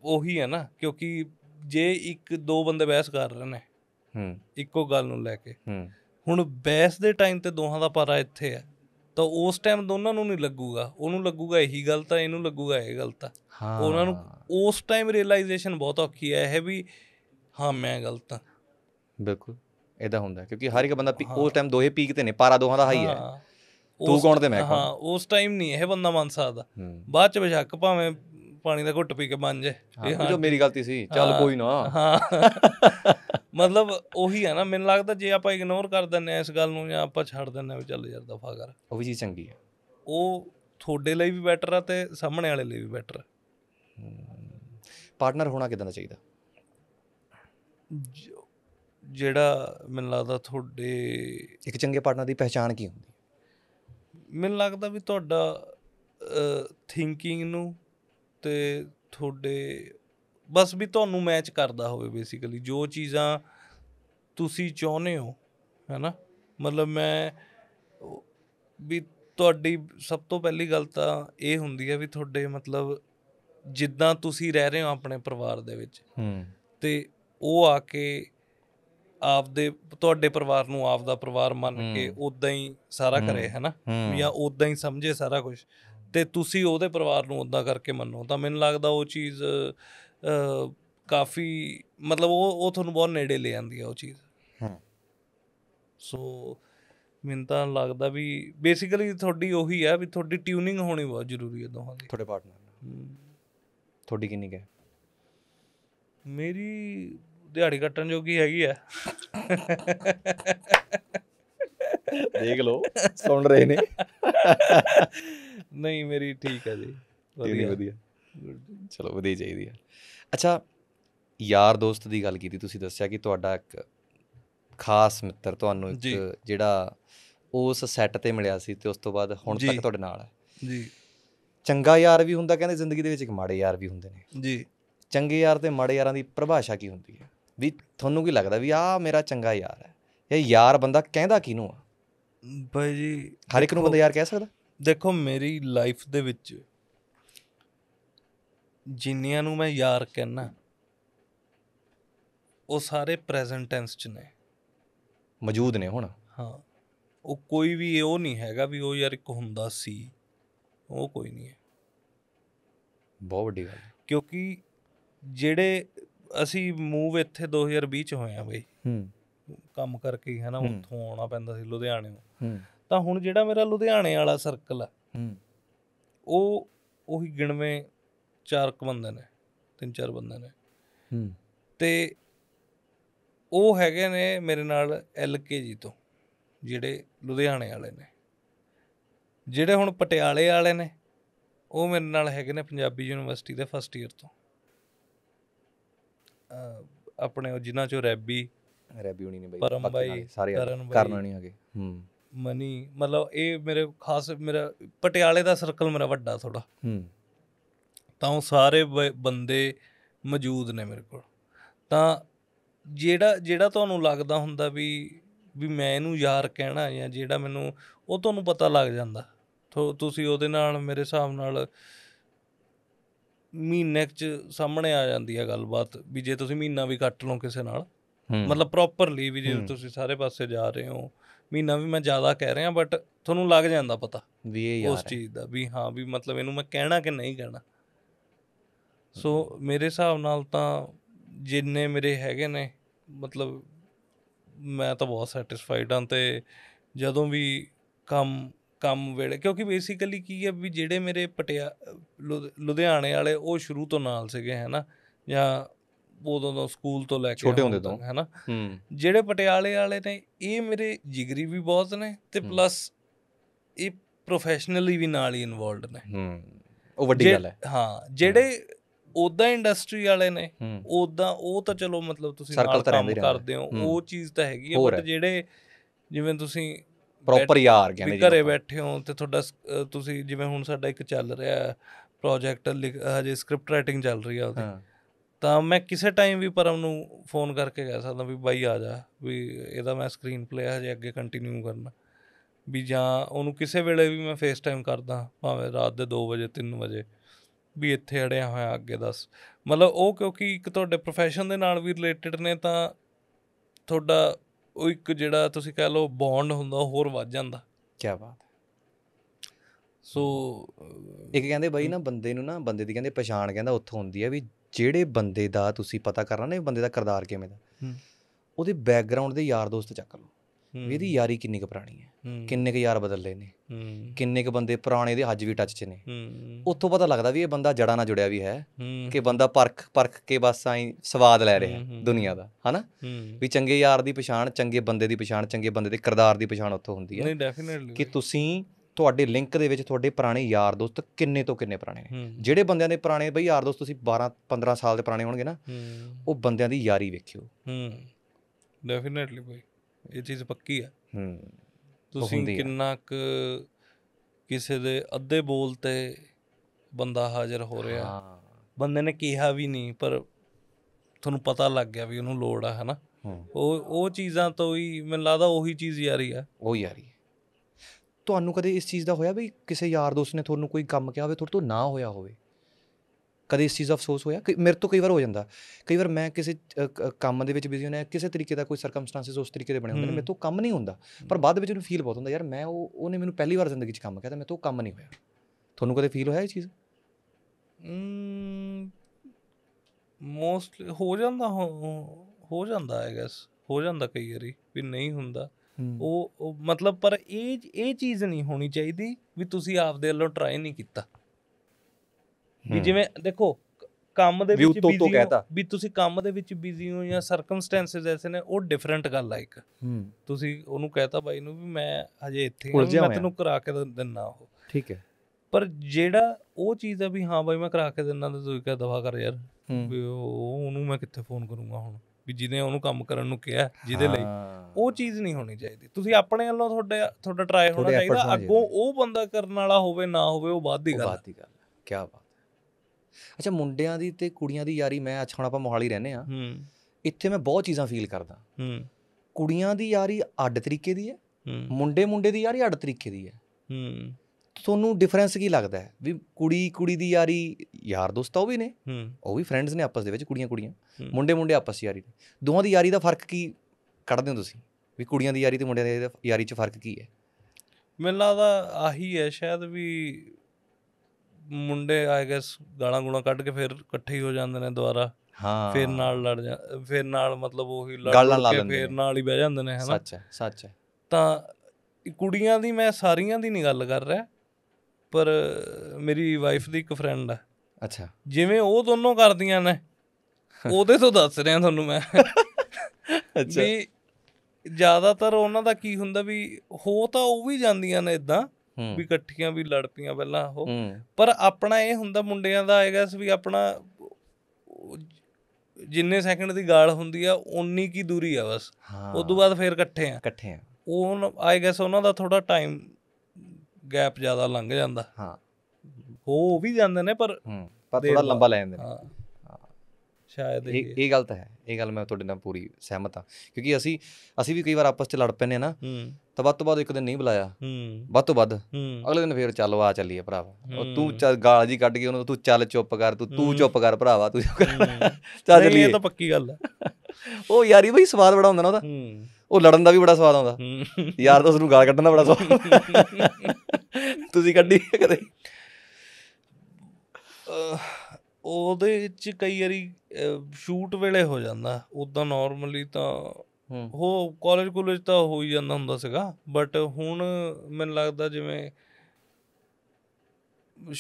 ਉਹੀ ਹੈ ਨਾ ਕਿਉਂਕਿ ਜੇ ਇੱਕ ਦੋ ਬੰਦੇ ਬਹਿਸ ਕਰ ਰਹੇ ਨੇ ਹੂੰ ਇੱਕੋ ਗੱਲ ਨੂੰ ਲੈ ਕੇ ਹੂੰ ਹੁਣ ਬਹਿਸ ਦੇ ਟਾਈਮ ਤੇ ਦੋਹਾਂ ਦਾ ਪਾਰਾ ਇੱਥੇ ਹੈ ਤਾਂ ਉਸ ਟਾਈਮ ਦੋਨਾਂ ਨੂੰ ਨਹੀਂ ਲੱਗੂਗਾ ਉਹਨੂੰ ਲੱਗੂਗਾ ਇਹੀ ਗੱਲ ਤਾਂ ਇਹਨੂੰ ਲੱਗੂਗਾ ਇਹ ਗੱਲ ਤਾਂ ਉਹਨਾਂ ਨੂੰ ਉਸ ਟਾਈਮ ਰਿਅਲਾਈਜੇਸ਼ਨ ਬਹੁਤ ਔਖੀ ਹੈ ਇਹ ਵੀ ਹਾਂ ਮੈਂ ਗਲਤ ਹਾਂ ਬਿਲਕੁਲ ਇਦਾਂ ਹੁੰਦਾ ਕਿਉਂਕਿ ਹਰ ਇੱਕ ਬੰਦਾ ਉਸ ਟਾਈਮ ਦੋਹੇ ਪੀਕ ਤੇ ਨੇ ਪਾਰਾ ਦੋਹਾਂ ਦਾ ਹਾਈ ਹੈ ਤੂੰ ਕੌਣ ਤੇ ਮੈਂ ਕੌਣ ਹਾਂ ਉਸ ਟਾਈਮ ਨਹੀਂ ਇਹ ਬੰਦਾ ਮੰਨ ਸਕਦਾ ਬਾਅਦ ਚ ਬੇਸ਼ੱਕ ਭਾਵੇਂ ਪਾਣੀ ਦਾ ਘੁੱਟ ਪੀ ਕੇ ਮੰਨ ਜੇ ਇਹ ਜੋ ਮੇਰੀ ਗਲਤੀ ਸੀ ਚੱਲ ਕੋਈ ਨਾ ਹਾਂ ਮਤਲਬ ਉਹੀ ਆ ਨਾ ਮੈਨੂੰ ਲੱਗਦਾ ਜੇ ਆਪਾਂ ਇਗਨੋਰ ਕਰ ਦਿੰਨੇ ਆ ਇਸ ਗੱਲ ਨੂੰ ਜਾਂ ਆਪਾਂ ਛੱਡ ਦਿੰਨੇ ਆ ਵੀ ਚੱਲ ਯਾਰ ਦਫਾ ਕਰ ਉਹ ਵੀ ਚੀਜ਼ ਚੰਗੀ ਹੈ ਉਹ ਤੁਹਾਡੇ ਲਈ ਵੀ ਬੈਟਰ ਆ ਤੇ ਸਾਹਮਣੇ ਵਾਲੇ ਲਈ ਵੀ ਬੈਟਰ ਆ ਪਾਰਟਨਰ ਹੋਣਾ ਕਿਦਾਂ ਦਾ ਚਾਹੀਦਾ ਜਿਹੜਾ ਮੈਨੂੰ ਲੱਗਦਾ ਤੁਹਾਡੇ ਇੱਕ ਚੰਗੇ ਪਾਰਟਨਰ ਦੀ ਪਛਾਣ ਕੀ ਹੁੰਦੀ ਮੈਨੂੰ ਲੱਗਦਾ ਵੀ ਤੁਹਾਡਾ ਥਿੰਕਿੰਗ ਨੂੰ ਤੇ ਤੁਹਾਡੇ ਬਸ ਵੀ ਤੁਹਾਨੂੰ ਮੈਚ ਕਰਦਾ ਹੋਵੇ ਬੇਸਿਕਲੀ ਜੋ ਚੀਜ਼ਾਂ ਤੁਸੀਂ ਚਾਹੁੰਦੇ ਹੋ ਹੈਨਾ ਮਤਲਬ ਮੈਂ ਵੀ ਤੁਹਾਡੀ ਸਭ ਤੋਂ ਪਹਿਲੀ ਗੱਲ ਤਾਂ ਇਹ ਹੁੰਦੀ ਹੈ ਵੀ ਤੁਹਾਡੇ ਮਤਲਬ ਜਿੱਦਾਂ ਤੁਸੀਂ ਰਹਿ ਰਹੇ ਹੋ ਆਪਣੇ ਪਰਿਵਾਰ ਦੇ ਵਿੱਚ ਹੂੰ ਤੇ ਉਹ ਆ ਕੇ ਆਪਦੇ ਤੁਹਾਡੇ ਪਰਿਵਾਰ ਨੂੰ ਆਪਦਾ ਪਰਿਵਾਰ ਮੰਨ ਕੇ ਉਦਾਂ ਹੀ ਸਾਰਾ ਕਰੇ ਹੈਨਾ ਜਾਂ ਉਦਾਂ ਹੀ ਸਮਝੇ ਸਾਰਾ ਕੁਝ ਤੇ ਤੁਸੀਂ ਉਹਦੇ ਪਰਿਵਾਰ ਨੂੰ ਉਦਾਂ ਕਰਕੇ ਮੰਨੋ ਤਾਂ ਮੈਨੂੰ ਲੱਗਦਾ ਉਹ ਚੀਜ਼ ਕਾਫੀ ਮਤਲਬ ਉਹ ਉਹ ਤੁਹਾਨੂੰ ਬਹੁਤ ਨੇੜੇ ਲੈ ਜਾਂਦੀ ਹੈ ਉਹ ਚੀਜ਼ ਹਾਂ ਸੋ ਮੈਨੂੰ ਤਾਂ ਲੱਗਦਾ ਵੀ ਬੇਸਿਕਲੀ ਤੁਹਾਡੀ ਉਹੀ ਆ ਵੀ ਤੁਹਾਡੀ ਟਿਊਨਿੰਗ ਹੋਣੀ ਬਹੁਤ ਜ਼ਰੂਰੀ ਹੈ ਦੋਹਾਂ ਦੀ ਤੁਹਾਡੇ ਪਾਰਟਨਰ ਤੁਹਾਡੀ ਕਿੰਨੀ ਹੈ ਮੇਰੀ ਦਿਹਾੜੀ ਕੱਟਣ ਜੋਗੀ ਹੈਗੀ ਆ ਦੇਖ ਲਓ ਸੁਣ ਰਹੇ ਨੇ ਨਹੀਂ ਮੇਰੀ ਠੀਕ ਹੈ ਜੀ ਵਧੀਆ ਵਧੀਆ ਚਲੋ ਵਧੀਆ ਚਾਹੀਦੀ ਆ ਅੱਛਾ ਯਾਰ ਦੋਸਤ ਦੀ ਗੱਲ ਕੀਤੀ ਤੁਸੀਂ ਦੱਸਿਆ ਕਿ ਤੁਹਾਡਾ ਇੱਕ ਖਾਸ ਮਿੱਤਰ ਤੁਹਾਨੂੰ ਇੱਕ ਜਿਹੜਾ ਉਸ ਸੈੱਟ ਤੇ ਮਿਲਿਆ ਸੀ ਤੇ ਉਸ ਤੋਂ ਬਾਅਦ ਹੁਣ ਤੱਕ ਤੁਹਾਡੇ ਨਾਲ ਹੈ ਜੀ ਚੰਗਾ ਯਾਰ ਵੀ ਹੁੰਦਾ ਕਹਿੰਦੇ ਜ਼ਿੰਦਗੀ ਦੇ ਵਿੱਚ ਇੱਕ ਮਾੜੇ ਯਾਰ ਵੀ ਹੁੰਦੇ ਨੇ ਜੀ ਚੰਗੇ ਯਾਰ ਤੇ ਮਾੜੇ ਯਾਰਾਂ ਦੀ ਪਰਿਭਾਸ਼ਾ ਕੀ ਹੁੰਦੀ ਹੈ ਵੀ ਤੁਹਾਨੂੰ ਕੀ ਲੱਗਦਾ ਵੀ ਆ ਮੇਰਾ ਚੰਗਾ ਯਾਰ ਹੈ ਇਹ ਯਾਰ ਬੰਦਾ ਕਹਿੰਦਾ ਕਿਨੂੰ ਆ ਭਾਈ ਜੀ ਹਰ ਇੱਕ ਨੂੰ ਬੰਦਾ ਯਾਰ ਕਹਿ ਸਕਦਾ ਦੇਖੋ ਮੇਰੀ ਲਾਈਫ ਦੇ ਵਿੱਚ ਜਿੰਨਿਆਂ ਨੂੰ ਮੈਂ ਯਾਰ ਕਹਿਣਾ ਉਹ ਸਾਰੇ ਪ੍ਰੈਜ਼ੈਂਟ ਟੈਂਸ 'ਚ ਨੇ ਮੌਜੂਦ ਨੇ ਹੁਣ ਹਾਂ ਉਹ ਕੋਈ ਵੀ ਉਹ ਨਹੀਂ ਹੈਗਾ ਵੀ ਉਹ ਯਾਰ ਇੱਕ ਹੁੰਦਾ ਸੀ ਉਹ ਕੋਈ ਨਹੀਂ ਹੈ ਬਹੁਤ ਵੱਡੀ ਗੱਲ ਕਿਉਂਕਿ ਜਿਹੜੇ ਅਸੀਂ ਮੂਵ ਇੱਥੇ 2020 ਚ ਹੋਏ ਆ ਬਈ ਹੂੰ ਕੰਮ ਕਰਕੇ ਹੀ ਹਨਾ ਉੱਥੋਂ ਆਉਣਾ ਪੈਂਦਾ ਸੀ ਲੁਧਿਆਣੇ ਨੂੰ ਹੂੰ ਤਾਂ ਹੁਣ ਜਿਹੜਾ ਮੇਰਾ ਲੁਧਿਆਣੇ ਵਾਲਾ ਸਰਕਲ ਆ ਹੂੰ ਉਹ ਉਹੀ ਗਿਣਵੇਂ ਚਾਰ ਕ ਬੰਦੇ ਨੇ ਤਿੰਨ ਚਾਰ ਬੰਦੇ ਨੇ ਹੂੰ ਤੇ ਉਹ ਹੈਗੇ ਨੇ ਮੇਰੇ ਨਾਲ ਐਲਕੇਜੀ ਤੋਂ ਜਿਹੜੇ ਲੁਧਿਆਣੇ ਵਾਲੇ ਨੇ ਜਿਹੜੇ ਹੁਣ ਪਟਿਆਲੇ ਵਾਲੇ ਨੇ ਉਹ ਮੇਰੇ ਨਾਲ ਹੈਗੇ ਨੇ ਪੰਜਾਬੀ ਯੂਨੀਵਰਸਿਟੀ ਦੇ ਫਸਟ ਇਅਰ ਤੋਂ ਆਪਣੇ ਜਿਨ੍ਹਾਂ ਚੋਂ ਰੈਬੀ ਰੈਬੀ ਹੁਣੀ ਨੇ ਬਾਈ ਪਰਮ ਬਾਈ ਸਾਰੇ ਕਰਨ ਨਹੀਂ ਹੈਗੇ ਹੂੰ ਮਨੀ ਮਤਲਬ ਇਹ ਮੇਰੇ ਖਾਸ ਮੇਰਾ ਪਟਿਆਲੇ ਦਾ ਸਰਕਲ ਮੇਰਾ ਵੱਡਾ ਥੋੜਾ ਹੂੰ ਤਾਂ ਉਹ ਸਾਰੇ ਬੰਦੇ ਮੌਜੂਦ ਨੇ ਮੇਰੇ ਕੋਲ ਤਾਂ ਜਿਹੜਾ ਜਿਹੜਾ ਤੁਹਾਨੂੰ ਲੱਗਦਾ ਹੁੰਦਾ ਵੀ ਵੀ ਮੈਂ ਇਹਨੂੰ ਯਾਰ ਕਹਿਣਾ ਜਾਂ ਜਿਹੜਾ ਮੈਨੂੰ ਉਹ ਤੁਹਾਨੂੰ ਪਤਾ ਲੱਗ ਜਾਂਦਾ ਤੁਸੀਂ ਉਹਦੇ ਨਾਲ ਮੇਰੇ ਹਿਸਾਬ ਨਾਲ ਮਹੀਨੇ ਚ ਸਾਹਮਣੇ ਆ ਜਾਂਦੀ ਹੈ ਗੱਲਬਾਤ ਵੀ ਜੇ ਤੁਸੀਂ ਮਹੀਨਾ ਵੀ ਕੱਟ ਲਓ ਕਿਸੇ ਨਾਲ ਮਤਲਬ ਪ੍ਰੋਪਰਲੀ ਵੀ ਜੇ ਤੁਸੀਂ ਸਾਰੇ ਪਾਸੇ ਜਾ ਰਹੇ ਹੋ ਮਹੀਨਾ ਵੀ ਮੈਂ ਜ਼ਿਆਦਾ ਕਹਿ ਰਿਹਾ ਬਟ ਤੁਹਾਨੂੰ ਲੱਗ ਜਾਂਦਾ ਪਤਾ ਵੀ ਇਹ ਯਾਰ ਉਸ ਚੀਜ਼ ਦਾ ਵੀ ਹਾਂ ਵੀ ਮਤਲਬ ਇਹਨੂੰ ਮੈਂ ਕਹਿਣਾ ਕਿ ਨਹੀਂ ਕਹਿਣਾ ਸੋ ਮੇਰੇ ਹਿਸਾਬ ਨਾਲ ਤਾਂ ਜਿੰਨੇ ਮੇਰੇ ਹੈਗੇ ਨੇ ਮਤਲਬ ਮੈਂ ਤਾਂ ਬਹੁਤ ਸੈਟੀਸਫਾਈਡ ਹਾਂ ਤੇ ਜਦੋਂ ਵੀ ਕੰਮ ਕੰਮ ਵੇਲੇ ਕਿਉਂਕਿ ਬੇਸਿਕਲੀ ਕੀ ਹੈ ਵੀ ਜਿਹੜੇ ਮੇਰੇ ਪਟਿਆ ਲੁਧਿਆਣੇ ਵਾਲੇ ਉਹ ਸ਼ੁਰੂ ਤੋਂ ਨਾਲ ਸੀਗੇ ਹੈਨਾ ਜਾਂ ਉਦੋਂ ਤੋਂ ਸਕੂਲ ਤੋਂ ਲੈ ਕੇ ਛੋਟੇ ਹੁੰਦੇ ਤੋਂ ਹੈਨਾ ਜਿਹੜੇ ਪਟਿਆਲੇ ਵਾਲੇ ਨੇ ਇਹ ਮੇਰੇ ਜਿਗਰੀ ਵੀ ਬਹੁਤ ਨੇ ਤੇ ਪਲੱਸ ਇਹ ਪ੍ਰੋਫੈਸ਼ਨਲੀ ਵੀ ਨਾਲ ਹੀ ਇਨਵੋਲਡ ਨੇ ਹੂੰ ਉਹ ਵੱਡੀ ਗੱਲ ਹੈ ਹਾਂ ਜਿਹੜੇ ਉਦਾਂ ਇੰਡਸਟਰੀ ਵਾਲੇ ਨੇ ਉਦਾਂ ਉਹ ਤਾਂ ਚਲੋ ਮਤਲਬ ਤੁਸੀਂ ਨਾਲ ਕੰਮ ਕਰਦੇ ਹੋ ਉਹ ਚੀਜ਼ ਤਾਂ ਹੈਗੀ ਹੈ ਬਟ ਜਿਹੜੇ ਜਿਵੇਂ ਤੁਸੀਂ ਪ੍ਰੋਪਰ ਯਾਰ ਕਹਿੰਦੇ ਜੀ ਘਰੇ ਬੈਠੇ ਹੋ ਤੇ ਤੁਹਾਡਾ ਤੁਸੀਂ ਜਿਵੇਂ ਹੁਣ ਸਾਡਾ ਇੱਕ ਚੱਲ ਰਿਹਾ ਪ੍ਰੋਜੈਕਟ ਹਜੇ ਸਕ੍ਰਿਪਟ ਰਾਈਟਿੰਗ ਚੱਲ ਰਹੀ ਆ ਉਹਦੀ ਤਾਂ ਮੈਂ ਕਿਸੇ ਟਾਈਮ ਵੀ ਪਰਮ ਨੂੰ ਫੋਨ ਕਰਕੇ ਕਹਿ ਸਕਦਾ ਵੀ ਬਾਈ ਆ ਜਾ ਵੀ ਇਹਦਾ ਮੈਂ ਸਕਰੀਨ ਪਲੇ ਹਜੇ ਅੱਗੇ ਕੰਟੀਨਿਊ ਕਰਨਾ ਵੀ ਜਾਂ ਉਹਨੂੰ ਕਿਸੇ ਵੇਲੇ ਵੀ ਮੈਂ ਫੇਸ ਟਾਈਮ ਕਰਦਾ ਭਾਵੇਂ ਰਾਤ ਦੇ 2 ਵਜੇ 3 ਵਜੇ ਵੀ ਇੱਥੇ ਅੜਿਆ ਹੋਇਆ ਅੱਗੇ ਦੱਸ ਮਤਲਬ ਉਹ ਕਿਉਂਕਿ ਇੱਕ ਤੁਹਾਡੇ profession ਦੇ ਨਾਲ ਵੀ ਰਿਲੇਟਡ ਨੇ ਤਾਂ ਤੁਹਾਡਾ ਉਹ ਇੱਕ ਜਿਹੜਾ ਤੁਸੀਂ ਕਹ ਲਓ ਬੌਂਡ ਹੁੰਦਾ ਹੋਰ ਵੱਜ ਜਾਂਦਾ ਕੀ ਬਾਤ ਸੋ ਇੱਕ ਕਹਿੰਦੇ ਬਾਈ ਨਾ ਬੰਦੇ ਨੂੰ ਨਾ ਬੰਦੇ ਦੀ ਕਹਿੰਦੇ ਪਛਾਣ ਕਹਿੰਦਾ ਉੱਥੋਂ ਹੁੰਦੀ ਆ ਵੀ ਜਿਹੜੇ ਬੰਦੇ ਦਾ ਤੁਸੀਂ ਪਤਾ ਕਰਨਾ ਨੇ ਬੰਦੇ ਦਾ ਕਰਦਾਰ ਕਿਵੇਂ ਦਾ ਉਹਦੇ ਬੈਕਗ੍ਰਾਉਂਡ ਦੇ ਯਾਰ ਦੋਸਤ ਚੱਕ ਲਓ ਵੀ ਇਹਦੀ ਯਾਰੀ ਕਿੰਨੀ ਕੁ ਪੁਰਾਣੀ ਹੈ ਕਿੰਨੇ ਕੁ ਯਾਰ ਬਦਲ ਲਏ ਨੇ ਕਿੰਨੇ ਕੁ ਬੰਦੇ ਪੁਰਾਣੇ ਦੇ ਅੱਜ ਵੀ ਟੱਚ 'ਚ ਨੇ ਉੱਥੋਂ ਪਤਾ ਲੱਗਦਾ ਵੀ ਇਹ ਬੰਦਾ ਜੜਾ ਨਾਲ ਜੁੜਿਆ ਵੀ ਹੈ ਕਿ ਬੰਦਾ ਪਰਖ ਪਰਖ ਕੇ ਬਸ ਐਂ ਸਵਾਦ ਲੈ ਰਿਹਾ ਦੁਨੀਆ ਦਾ ਹਨਾ ਵੀ ਚੰਗੇ ਯਾਰ ਦੀ ਪਛਾਣ ਚੰਗੇ ਬੰਦੇ ਦੀ ਪਛਾਣ ਚੰਗੇ ਬੰਦੇ ਦੇ ਕਿਰਦਾਰ ਦੀ ਪਛਾਣ ਉੱਥੋਂ ਹੁੰਦੀ ਹੈ ਨਹੀਂ ਡੈਫੀਨਿਟਲੀ ਕਿ ਤੁਸੀਂ ਤੁਹਾਡੇ ਲਿੰਕ ਦੇ ਵਿੱਚ ਤੁਹਾਡੇ ਪੁਰਾਣੇ ਯਾਰ ਦੋਸਤ ਕਿੰਨੇ ਤੋਂ ਕਿੰਨੇ ਪੁਰਾਣੇ ਨੇ ਜਿਹੜੇ ਬੰਦਿਆਂ ਦੇ ਪੁਰਾਣੇ ਬਈ ਯਾਰ ਦੋਸਤ ਤੁਸੀਂ 12 15 ਸਾਲ ਦੇ ਪੁਰਾਣੇ ਹੋਣਗੇ ਨਾ ਉਹ ਬੰਦਿਆਂ ਦੀ ਯਾਰੀ ਵੇਖਿਓ ਹੂੰ ਡੈਫੀਨਿਟਲੀ ਬਈ ਇਹ ਚੀਜ਼ ਪੱਕੀ ਹੈ ਹੂੰ ਤੁਸੀਂ ਕਿੰਨਾ ਕ ਕਿਸੇ ਦੇ ਅੱਧੇ ਬੋਲ ਤੇ ਬੰਦਾ ਹਾਜ਼ਰ ਹੋ ਰਿਹਾ ਬੰਦੇ ਨੇ ਕਿਹਾ ਵੀ ਨਹੀਂ ਪਰ ਤੁਹਾਨੂੰ ਪਤਾ ਲੱਗ ਗਿਆ ਵੀ ਉਹਨੂੰ ਲੋੜ ਆ ਹਨਾ ਉਹ ਉਹ ਚੀਜ਼ਾਂ ਤੋਂ ਹੀ ਮੈਨੂੰ ਲੱਗਦਾ ਉਹੀ ਚੀਜ਼ ਯਾਰੀ ਆ ਉਹ ਯਾਰੀ ਤੁਹਾਨੂੰ ਕਦੇ ਇਸ ਚੀਜ਼ ਦਾ ਹੋਇਆ ਵੀ ਕਿਸੇ ਯਾਰ ਦੋਸਤ ਨੇ ਤੁਹਾਨੂੰ ਕੋਈ ਕੰਮ ਕਿਹਾ ਹੋਵੇ ਤੁਹਾਡੇ ਤੋਂ ਨਾ ਹੋਇਆ ਹੋਵੇ ਕਦੇ ਇਸ ਚੀਜ਼ ਦਾ ਅਫਸੋਸ ਹੋਇਆ ਕਿ ਮੇਰੇ ਤੋਂ ਕਈ ਵਾਰ ਹੋ ਜਾਂਦਾ ਕਈ ਵਾਰ ਮੈਂ ਕਿਸੇ ਕੰਮ ਦੇ ਵਿੱਚ ਬਿਜ਼ੀ ਹੁੰਦਾ ਕਿਸੇ ਤਰੀਕੇ ਦਾ ਕੋਈ ਸਰਕਮਸਟੈਂਸਸ ਉਸ ਤਰੀਕੇ ਦੇ ਬਣੇ ਹੁੰਦੇ ਨੇ ਮੇਰੇ ਤੋਂ ਕੰਮ ਨਹੀਂ ਹੁੰਦਾ ਪਰ ਬਾਅਦ ਵਿੱਚ ਉਹਨੂੰ ਫੀਲ ਬਹੁਤ ਹੁੰਦਾ ਯਾਰ ਮੈਂ ਉਹ ਉਹਨੇ ਮੈਨੂੰ ਪਹਿਲੀ ਵਾਰ ਜ਼ਿੰਦਗੀ 'ਚ ਕੰਮ ਤਾਂ ਮੇਰੇ ਤੋਂ ਕੰਮ ਨਹੀਂ ਹੋਇਆ ਤੁਹਾਨੂੰ ਕਦੇ ਫੀਲ ਹੋਇਆ ਇਹ ਚੀਜ਼ ਮੋਸਟਲੀ ਹੋ ਜਾਂਦਾ ਹੋ ਜਾਂਦਾ ਆਈ ਗੈਸ ਹੋ ਜਾਂਦਾ ਕਈ ਵਾਰੀ ਵੀ ਨਹੀਂ ਹੁੰਦਾ ਉਹ ਮਤਲਬ ਪਰ ਇਹ ਇਹ ਚੀਜ਼ ਨਹੀਂ ਹੋਣੀ ਚਾਹੀਦੀ ਵੀ ਤੁਸੀਂ ਆਪਦੇ ਵੱਲੋਂ ਟਰਾਈ ਨਹੀਂ ਕੀਤਾ ਵੀ ਜਿਵੇਂ ਦੇਖੋ ਕੰਮ ਦੇ ਵਿੱਚ ਬਿਜ਼ੀ ਹੋ ਵੀ ਤੁਸੀਂ ਕੰਮ ਦੇ ਵਿੱਚ ਬਿਜ਼ੀ ਹੋ ਜਾਂ ਸਰਕਮਸਟੈਂਸਸ ਐਸੇ ਨੇ ਉਹ ਡਿਫਰੈਂਟ ਗੱਲ ਆ ਇੱਕ ਤੁਸੀਂ ਉਹਨੂੰ ਕਹਤਾ ਬਾਈ ਨੂੰ ਵੀ ਮੈਂ ਹਜੇ ਇੱਥੇ ਮੈਂ ਤੈਨੂੰ ਕਰਾ ਕੇ ਦਿੰਦਾ ਉਹ ਠੀਕ ਹੈ ਪਰ ਜਿਹੜਾ ਉਹ ਚੀਜ਼ ਆ ਵੀ ਹਾਂ ਬਾਈ ਮੈਂ ਕਰਾ ਕੇ ਦਿੰਦਾ ਤੇ ਤੂੰ ਕਿਹਾ ਦਵਾ ਕਰ ਯਾਰ ਵੀ ਉਹ ਉਹਨੂੰ ਮੈਂ ਕਿੱਥੇ ਫੋਨ ਕਰੂੰਗਾ ਹੁਣ ਵੀ ਜਿਹਨੇ ਉਹਨੂੰ ਕੰਮ ਕਰਨ ਨੂੰ ਕਿਹਾ ਜਿਹਦੇ ਲਈ ਉਹ ਚੀਜ਼ ਨਹੀਂ ਹੋਣੀ ਚਾਹੀਦੀ ਤੁਸੀਂ ਆਪਣੇ ਵੱਲੋਂ ਤੁਹਾਡੇ ਤੁਹਾਡਾ ਟਰਾਈ ਹੋਣਾ ਚਾਹੀਦਾ ਅੱਗੋਂ ਉਹ ਬੰਦਾ ਕਰਨ ਵਾਲਾ ਹੋਵੇ ਨਾ ਹੋਵੇ ਉਹ ਬਾਅਦ ਦੀ ਗੱਲ ਬਾਤ ਦੀ ਗੱਲ ਕੀ ਬਾਤ ਅੱਛਾ ਮੁੰਡਿਆਂ ਦੀ ਤੇ ਕੁੜੀਆਂ ਦੀ ਯਾਰੀ ਮੈਂ ਅੱਛਾ ਹੁਣ ਆਪਾਂ ਮੋਹਾਲੀ ਰਹਿੰਦੇ ਆ ਹੂੰ ਇੱਥੇ ਮੈਂ ਬਹੁਤ ਚੀਜ਼ਾਂ ਫੀਲ ਕਰਦਾ ਹੂੰ ਕੁੜੀਆਂ ਦੀ ਯਾਰੀ ਅੱਡ ਤਰੀਕੇ ਦੀ ਹੈ ਹੂੰ ਮੁੰਡੇ ਮੁੰਡੇ ਦੀ ਯਾਰੀ ਅੱਡ ਤਰੀਕੇ ਦੀ ਹੈ ਹੂੰ ਤੁਹਾਨੂੰ ਡਿਫਰੈਂਸ ਕੀ ਲੱਗਦਾ ਹੈ ਵੀ ਕੁੜੀ ਕੁੜੀ ਦੀ ਯਾਰੀ ਯਾਰ ਦੋਸਤਾ ਉਹ ਵੀ ਨੇ ਹੂੰ ਉਹ ਵੀ ਫਰੈਂਡਸ ਨੇ ਆਪਸ ਦੇ ਵਿੱਚ ਕੁੜੀਆਂ ਕੁੜੀਆਂ ਮੁੰਡੇ ਮੁੰਡੇ ਆਪਸ ਯਾਰੀ ਨੇ ਦੋਹਾਂ ਦੀ ਯਾਰੀ ਦਾ ਫਰਕ ਕੀ ਕੱਢਦੇ ਹੋ ਤੁਸੀਂ ਵੀ ਕੁੜੀਆਂ ਦੀ ਯਾਰੀ ਤੇ ਮੁੰਡਿਆਂ ਦੀ ਯਾਰੀ 'ਚ ਫਰਕ ਕੀ ਹੈ ਮੈਨੂੰ ਲੱਗਦਾ ਆਹੀ ਹੈ ਸ਼ਾਇਦ ਵੀ ਮੁੰਡੇ ਆਈ ਗੈਸ ਗਾਲਾਂ ਗੁਣਾ ਕੱਢ ਕੇ ਫਿਰ ਇਕੱਠੇ ਹੀ ਹੋ ਜਾਂਦੇ ਨੇ ਦੁਬਾਰਾ ਹਾਂ ਫਿਰ ਨਾਲ ਲੜ ਜਾਂ ਫਿਰ ਨਾਲ ਮਤਲਬ ਉਹੀ ਲੜ ਕੇ ਫਿਰ ਨਾਲ ਹੀ ਬਹਿ ਜਾਂਦੇ ਨੇ ਹਨਾ ਸੱਚ ਹੈ ਸੱਚ ਹੈ ਤਾਂ ਕੁੜੀਆਂ ਦੀ ਮੈਂ ਸਾਰੀਆਂ ਦੀ ਨਹੀਂ ਗੱਲ ਕਰ ਰਿਹਾ ਪਰ ਮੇਰੀ ਵਾਈਫ ਦੀ ਇੱਕ ਫਰੈਂਡ ਆ ਅੱਛਾ ਜਿਵੇਂ ਉਹ ਦੋਨੋਂ ਕਰਦੀਆਂ ਨੇ ਉਹਦੇ ਤੋਂ ਦੱਸ ਰਿਹਾ ਤੁਹਾਨੂੰ ਮੈਂ ਅੱਛਾ ਵੀ ਜ਼ਿਆਦਾਤਰ ਉਹਨਾਂ ਦਾ ਕੀ ਹੁੰਦਾ ਵੀ ਹੋ ਤਾਂ ਉਹ ਵੀ ਜਾਂਦੀਆਂ ਨੇ ਇਦਾਂ ਵੀ ਇਕੱਠੀਆਂ ਵੀ ਲੜ ਪਹਿਲਾਂ ਉਹ ਪਰ ਆਪਣਾ ਇਹ ਹੁੰਦਾ ਮੁੰਡਿਆਂ ਦਾ ਆਏਗਾ ਵੀ ਆਪਣਾ ਜਿੰਨੇ ਸੈਕਿੰਡ ਦੀ ਗਾਲ ਹੁੰਦੀ ਆ ਓਨੀ ਕੀ ਦੂਰੀ ਆ ਬਸ ਉਸ ਤੋਂ ਬਾਅਦ ਫੇਰ ਇਕੱਠੇ ਆ ਇਕੱਠੇ ਆ ਉਹ ਆਈ ਗੈਸ ਉਹਨਾਂ ਦਾ ਥੋੜਾ ਟਾਈਮ ਗੈਪ ਜ਼ਿਆਦਾ ਲੰਘ ਜਾਂਦਾ ਹਾਂ ਉਹ ਵੀ ਜਾਂਦੇ ਨੇ ਪਰ ਪਰ ਥੋੜਾ ਲੰਬਾ ਲੈ ਜਾਂਦੇ ਨੇ ਹਾਂ ਸ਼ਾਇਦ ਇਹ ਇਹ ਗੱਲ ਤਾਂ ਹੈ ਇਹ ਗੱਲ ਮੈਂ ਤੁਹਾਡੇ ਨਾਲ ਪੂਰੀ ਸਹਿਮਤ ਹਾਂ ਕਿਉਂਕਿ ਅਸੀਂ ਅਸੀਂ ਵੀ ਕਈ ਵਾਰ ਆਪਸ 'ਚ ਲੜ ਪੈਨੇ ਨਾ ਤਾਂ ਵੱਧ ਤੋਂ ਵੱਧ ਇੱਕ ਦਿਨ ਨਹੀਂ ਬੁਲਾਇਆ ਹੂੰ ਵੱਧ ਤੋਂ ਵੱਧ ਹੂੰ ਅਗਲੇ ਦਿਨ ਫੇਰ ਚੱਲ ਆ ਚੱਲੀਏ ਭਰਾਵਾ ਉਹ ਤੂੰ ਚੱਲ ਗਾਲ ਜੀ ਕੱਢ ਕੇ ਉਹਨੂੰ ਤੂੰ ਚੱਲ ਚੁੱਪ ਕਰ ਤੂੰ ਤੂੰ ਚੁੱਪ ਕਰ ਭਰਾਵਾ ਤੂੰ ਚੱਲ ਚੱਲੀਏ ਇਹ ਤਾਂ ਪੱਕੀ ਗੱਲ ਆ ਉਹ ਯਾਰੀ ਬਈ ਸਵਾਦ ਬੜਾ ਹੁੰਦਾ ਨਾ ਉਹਦਾ ਉਹ ਲੜਨ ਦਾ ਵੀ ਬੜਾ ਸਵਾਦ ਆਉਂਦਾ ਯਾਰ ਤਾਂ ਉਸ ਨੂੰ ਗਾਲ ਕੱਢਣਾ ਬੜਾ ਸਵਾਦ ਤੁਸੀਂ ਕੱਢੀ ਕਦੇ ਉਹਦੇ ਵਿੱਚ ਕਈ ਵਾਰੀ ਸ਼ੂਟ ਵੇਲੇ ਹੋ ਜਾਂਦਾ ਉਦਾਂ ਨਾਰਮਲੀ ਤਾਂ ਉਹ ਕਾਲਜ ਕੁਲਜ ਤਾਂ ਹੋ ਹੀ ਜਾਂਦਾ ਹੁੰਦਾ ਸੀਗਾ ਬਟ ਹੁਣ ਮੈਨੂੰ ਲੱਗਦਾ ਜਿਵੇਂ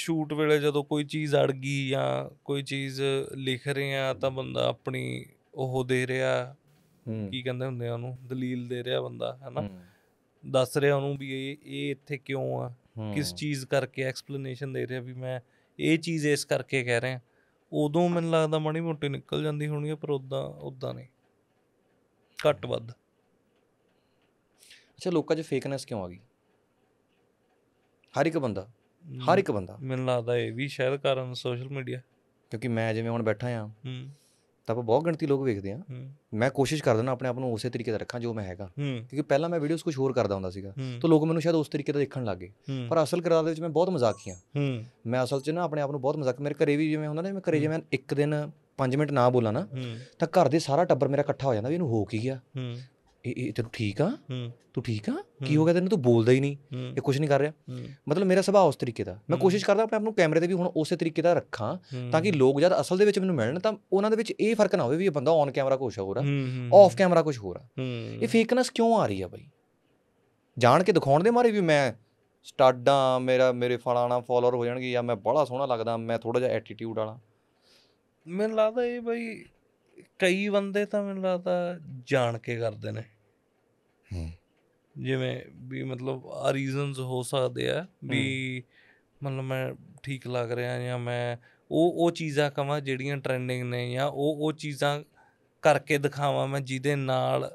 ਸ਼ੂਟ ਵੇਲੇ ਜਦੋਂ ਕੋਈ ਚੀਜ਼ ਅੜ ਗਈ ਜਾਂ ਕੋਈ ਚੀਜ਼ ਲਿਖ ਰਹੇ ਆ ਤਾਂ ਬੰਦਾ ਆਪਣੀ ਉਹ ਦੇ ਰਿਹਾ ਕੀ ਕਹਿੰਦੇ ਹੁੰਦੇ ਆ ਉਹਨੂੰ ਦਲੀਲ ਦੇ ਰਿਹਾ ਬੰਦਾ ਹੈਨਾ ਦੱਸ ਰਿਹਾ ਉਹਨੂੰ ਵੀ ਇਹ ਇਹ ਇੱਥੇ ਕਿਉਂ ਆ ਕਿਸ ਚੀਜ਼ ਕਰਕੇ ਐਕਸਪਲੇਨੇਸ਼ਨ ਦੇ ਰਿਹਾ ਵੀ ਮੈਂ ਇਹ ਚੀਜ਼ ਇਸ ਕਰਕੇ ਕਹਿ ਰਿਹਾ ਉਦੋਂ ਮੈਨੂੰ ਲੱਗਦਾ ਮਣੀ ਮੋਟੀ ਨਿਕਲ ਜਾਂਦੀ ਹੋਣੀ ਪਰ ਉਦਾਂ ਉਦਾਂ ਨਹੀਂ ਘੱਟ ਵੱਧ ਅੱਛਾ ਲੋਕਾਂ 'ਚ ਫੇਕਨੈਸ ਕਿਉਂ ਆ ਗਈ ਹਰ ਇੱਕ ਬੰਦਾ ਹਰ ਇੱਕ ਬੰਦਾ ਮੈਨੂੰ ਲੱਗਦਾ ਇਹ ਵੀ ਸ਼ਾਇਦ ਕਾਰਨ ਸੋਸ਼ਲ ਮੀਡੀਆ ਕਿਉਂਕਿ ਮੈਂ ਜਿਵੇਂ ਹੁਣ ਬੈਠਾ ਆ ਹੂੰ ਤਾਂ ਆਪਾਂ ਬਹੁਤ ਗਿਣਤੀ ਲੋਕ ਵੇਖਦੇ ਆ ਮੈਂ ਕੋਸ਼ਿਸ਼ ਕਰਦਾ ਨਾ ਆਪਣੇ ਆਪ ਨੂੰ ਉਸੇ ਤਰੀਕੇ ਦਾ ਰੱਖਾਂ ਜੋ ਮੈਂ ਹੈਗਾ ਕਿਉਂਕਿ ਪਹਿਲਾਂ ਮੈਂ ਵੀਡੀਓਜ਼ ਕੁਝ ਹੋਰ ਕਰਦਾ ਹੁੰਦਾ ਸੀਗਾ ਤਾਂ ਲੋਕ ਮੈਨੂੰ ਸ਼ਾਇਦ ਉਸ ਤਰੀਕੇ ਦਾ ਦੇਖਣ ਲੱਗੇ ਪਰ ਅਸਲ ਕਿਰਦਾਰ ਦੇ ਵਿੱਚ ਮੈਂ ਬਹੁਤ ਮਜ਼ਾਕੀਆ ਮੈਂ ਅਸਲ 'ਚ ਨਾ ਆਪਣੇ ਆਪ ਨੂੰ ਬਹੁਤ ਮਜ਼ਾਕ ਮੇਰੇ ਘਰੇ ਵੀ ਜਿਵੇਂ ਹੁੰਦਾ ਨਾ ਮੈਂ ਘਰੇ ਜਿਵੇਂ ਇੱਕ ਦਿਨ 5 ਮਿੰਟ ਨਾ ਬੋਲਾਂ ਨਾ ਤਾਂ ਘਰ ਦੇ ਸਾਰਾ ਟੱਬਰ ਮੇਰਾ ਇਕੱਠਾ ਹੋ ਜਾਂਦਾ ਵੀ ਇਹਨੂੰ ਹੋ ਕੀ ਗਿਆ ਇਹ ਇਹ ਤੂੰ ਠੀਕ ਆ ਤੂੰ ਠੀਕ ਆ ਕੀ ਹੋ ਗਿਆ ਤੈਨੂੰ ਤੂੰ ਬੋਲਦਾ ਹੀ ਨਹੀਂ ਇਹ ਕੁਝ ਨਹੀਂ ਕਰ ਰਿਹਾ ਮਤਲਬ ਮੇਰਾ ਸੁਭਾਅ ਉਸ ਤਰੀਕੇ ਦਾ ਮੈਂ ਕੋਸ਼ਿਸ਼ ਕਰਦਾ ਆਪਣੇ ਆਪ ਨੂੰ ਕੈਮਰੇ ਤੇ ਵੀ ਹੁਣ ਉਸੇ ਤਰੀਕੇ ਦਾ ਰੱਖਾਂ ਤਾਂ ਕਿ ਲੋਕ ਜਦ ਅਸਲ ਦੇ ਵਿੱਚ ਮੈਨੂੰ ਮਿਲਣ ਤਾਂ ਉਹਨਾਂ ਦੇ ਵਿੱਚ ਇਹ ਫਰਕ ਨਾ ਹੋਵੇ ਵੀ ਇਹ ਬੰਦਾ ਔਨ ਕੈਮਰਾ ਕੁਝ ਹੋਰ ਆ ਆਫ ਕੈਮਰਾ ਕੁਝ ਹੋਰ ਆ ਇਹ ਫੇਕਨੈਸ ਕਿਉਂ ਆ ਰਹੀ ਆ ਬਾਈ ਜਾਣ ਕੇ ਦਿਖਾਉਣ ਦੇ ਮਾਰੇ ਵੀ ਮੈਂ ਸਟਾਡਾਂ ਮੇਰਾ ਮੇਰੇ ਫਲਾਣਾ ਫਾਲੋਅਰ ਹੋ ਜਾਣਗੇ ਜਾਂ ਮੈਂ ਬੜਾ ਸੋਹਣਾ ਲੱਗਦਾ ਮੈਂ ਥੋੜਾ ਜਿਹਾ ਐਟੀਟਿਊਡ ਵਾਲਾ ਮੈਨੂੰ ਲੱਗਦਾ ਇਹ ਬਈ ਕਈ ਬੰਦੇ ਤਾਂ ਮੈਨੂੰ ਲੱਗਦਾ ਜਾਣ ਕੇ ਕਰਦੇ ਨੇ ਹੂੰ ਜਿਵੇਂ ਵੀ ਮਤਲਬ ਆ ਰੀਜ਼ਨਸ ਹੋ ਸਕਦੇ ਆ ਵੀ ਮਤਲਬ ਮੈਂ ਠੀਕ ਲੱਗ ਰਿਹਾ ਜਾਂ ਮੈਂ ਉਹ ਉਹ ਚੀਜ਼ਾਂ ਕਵਾਂ ਜਿਹੜੀਆਂ ਟ੍ਰੈਂਡਿੰਗ ਨੇ ਜਾਂ ਉਹ ਉਹ ਚੀਜ਼ਾਂ ਕਰਕੇ ਦਿਖਾਵਾਂ ਮੈਂ ਜਿਹਦੇ ਨਾਲ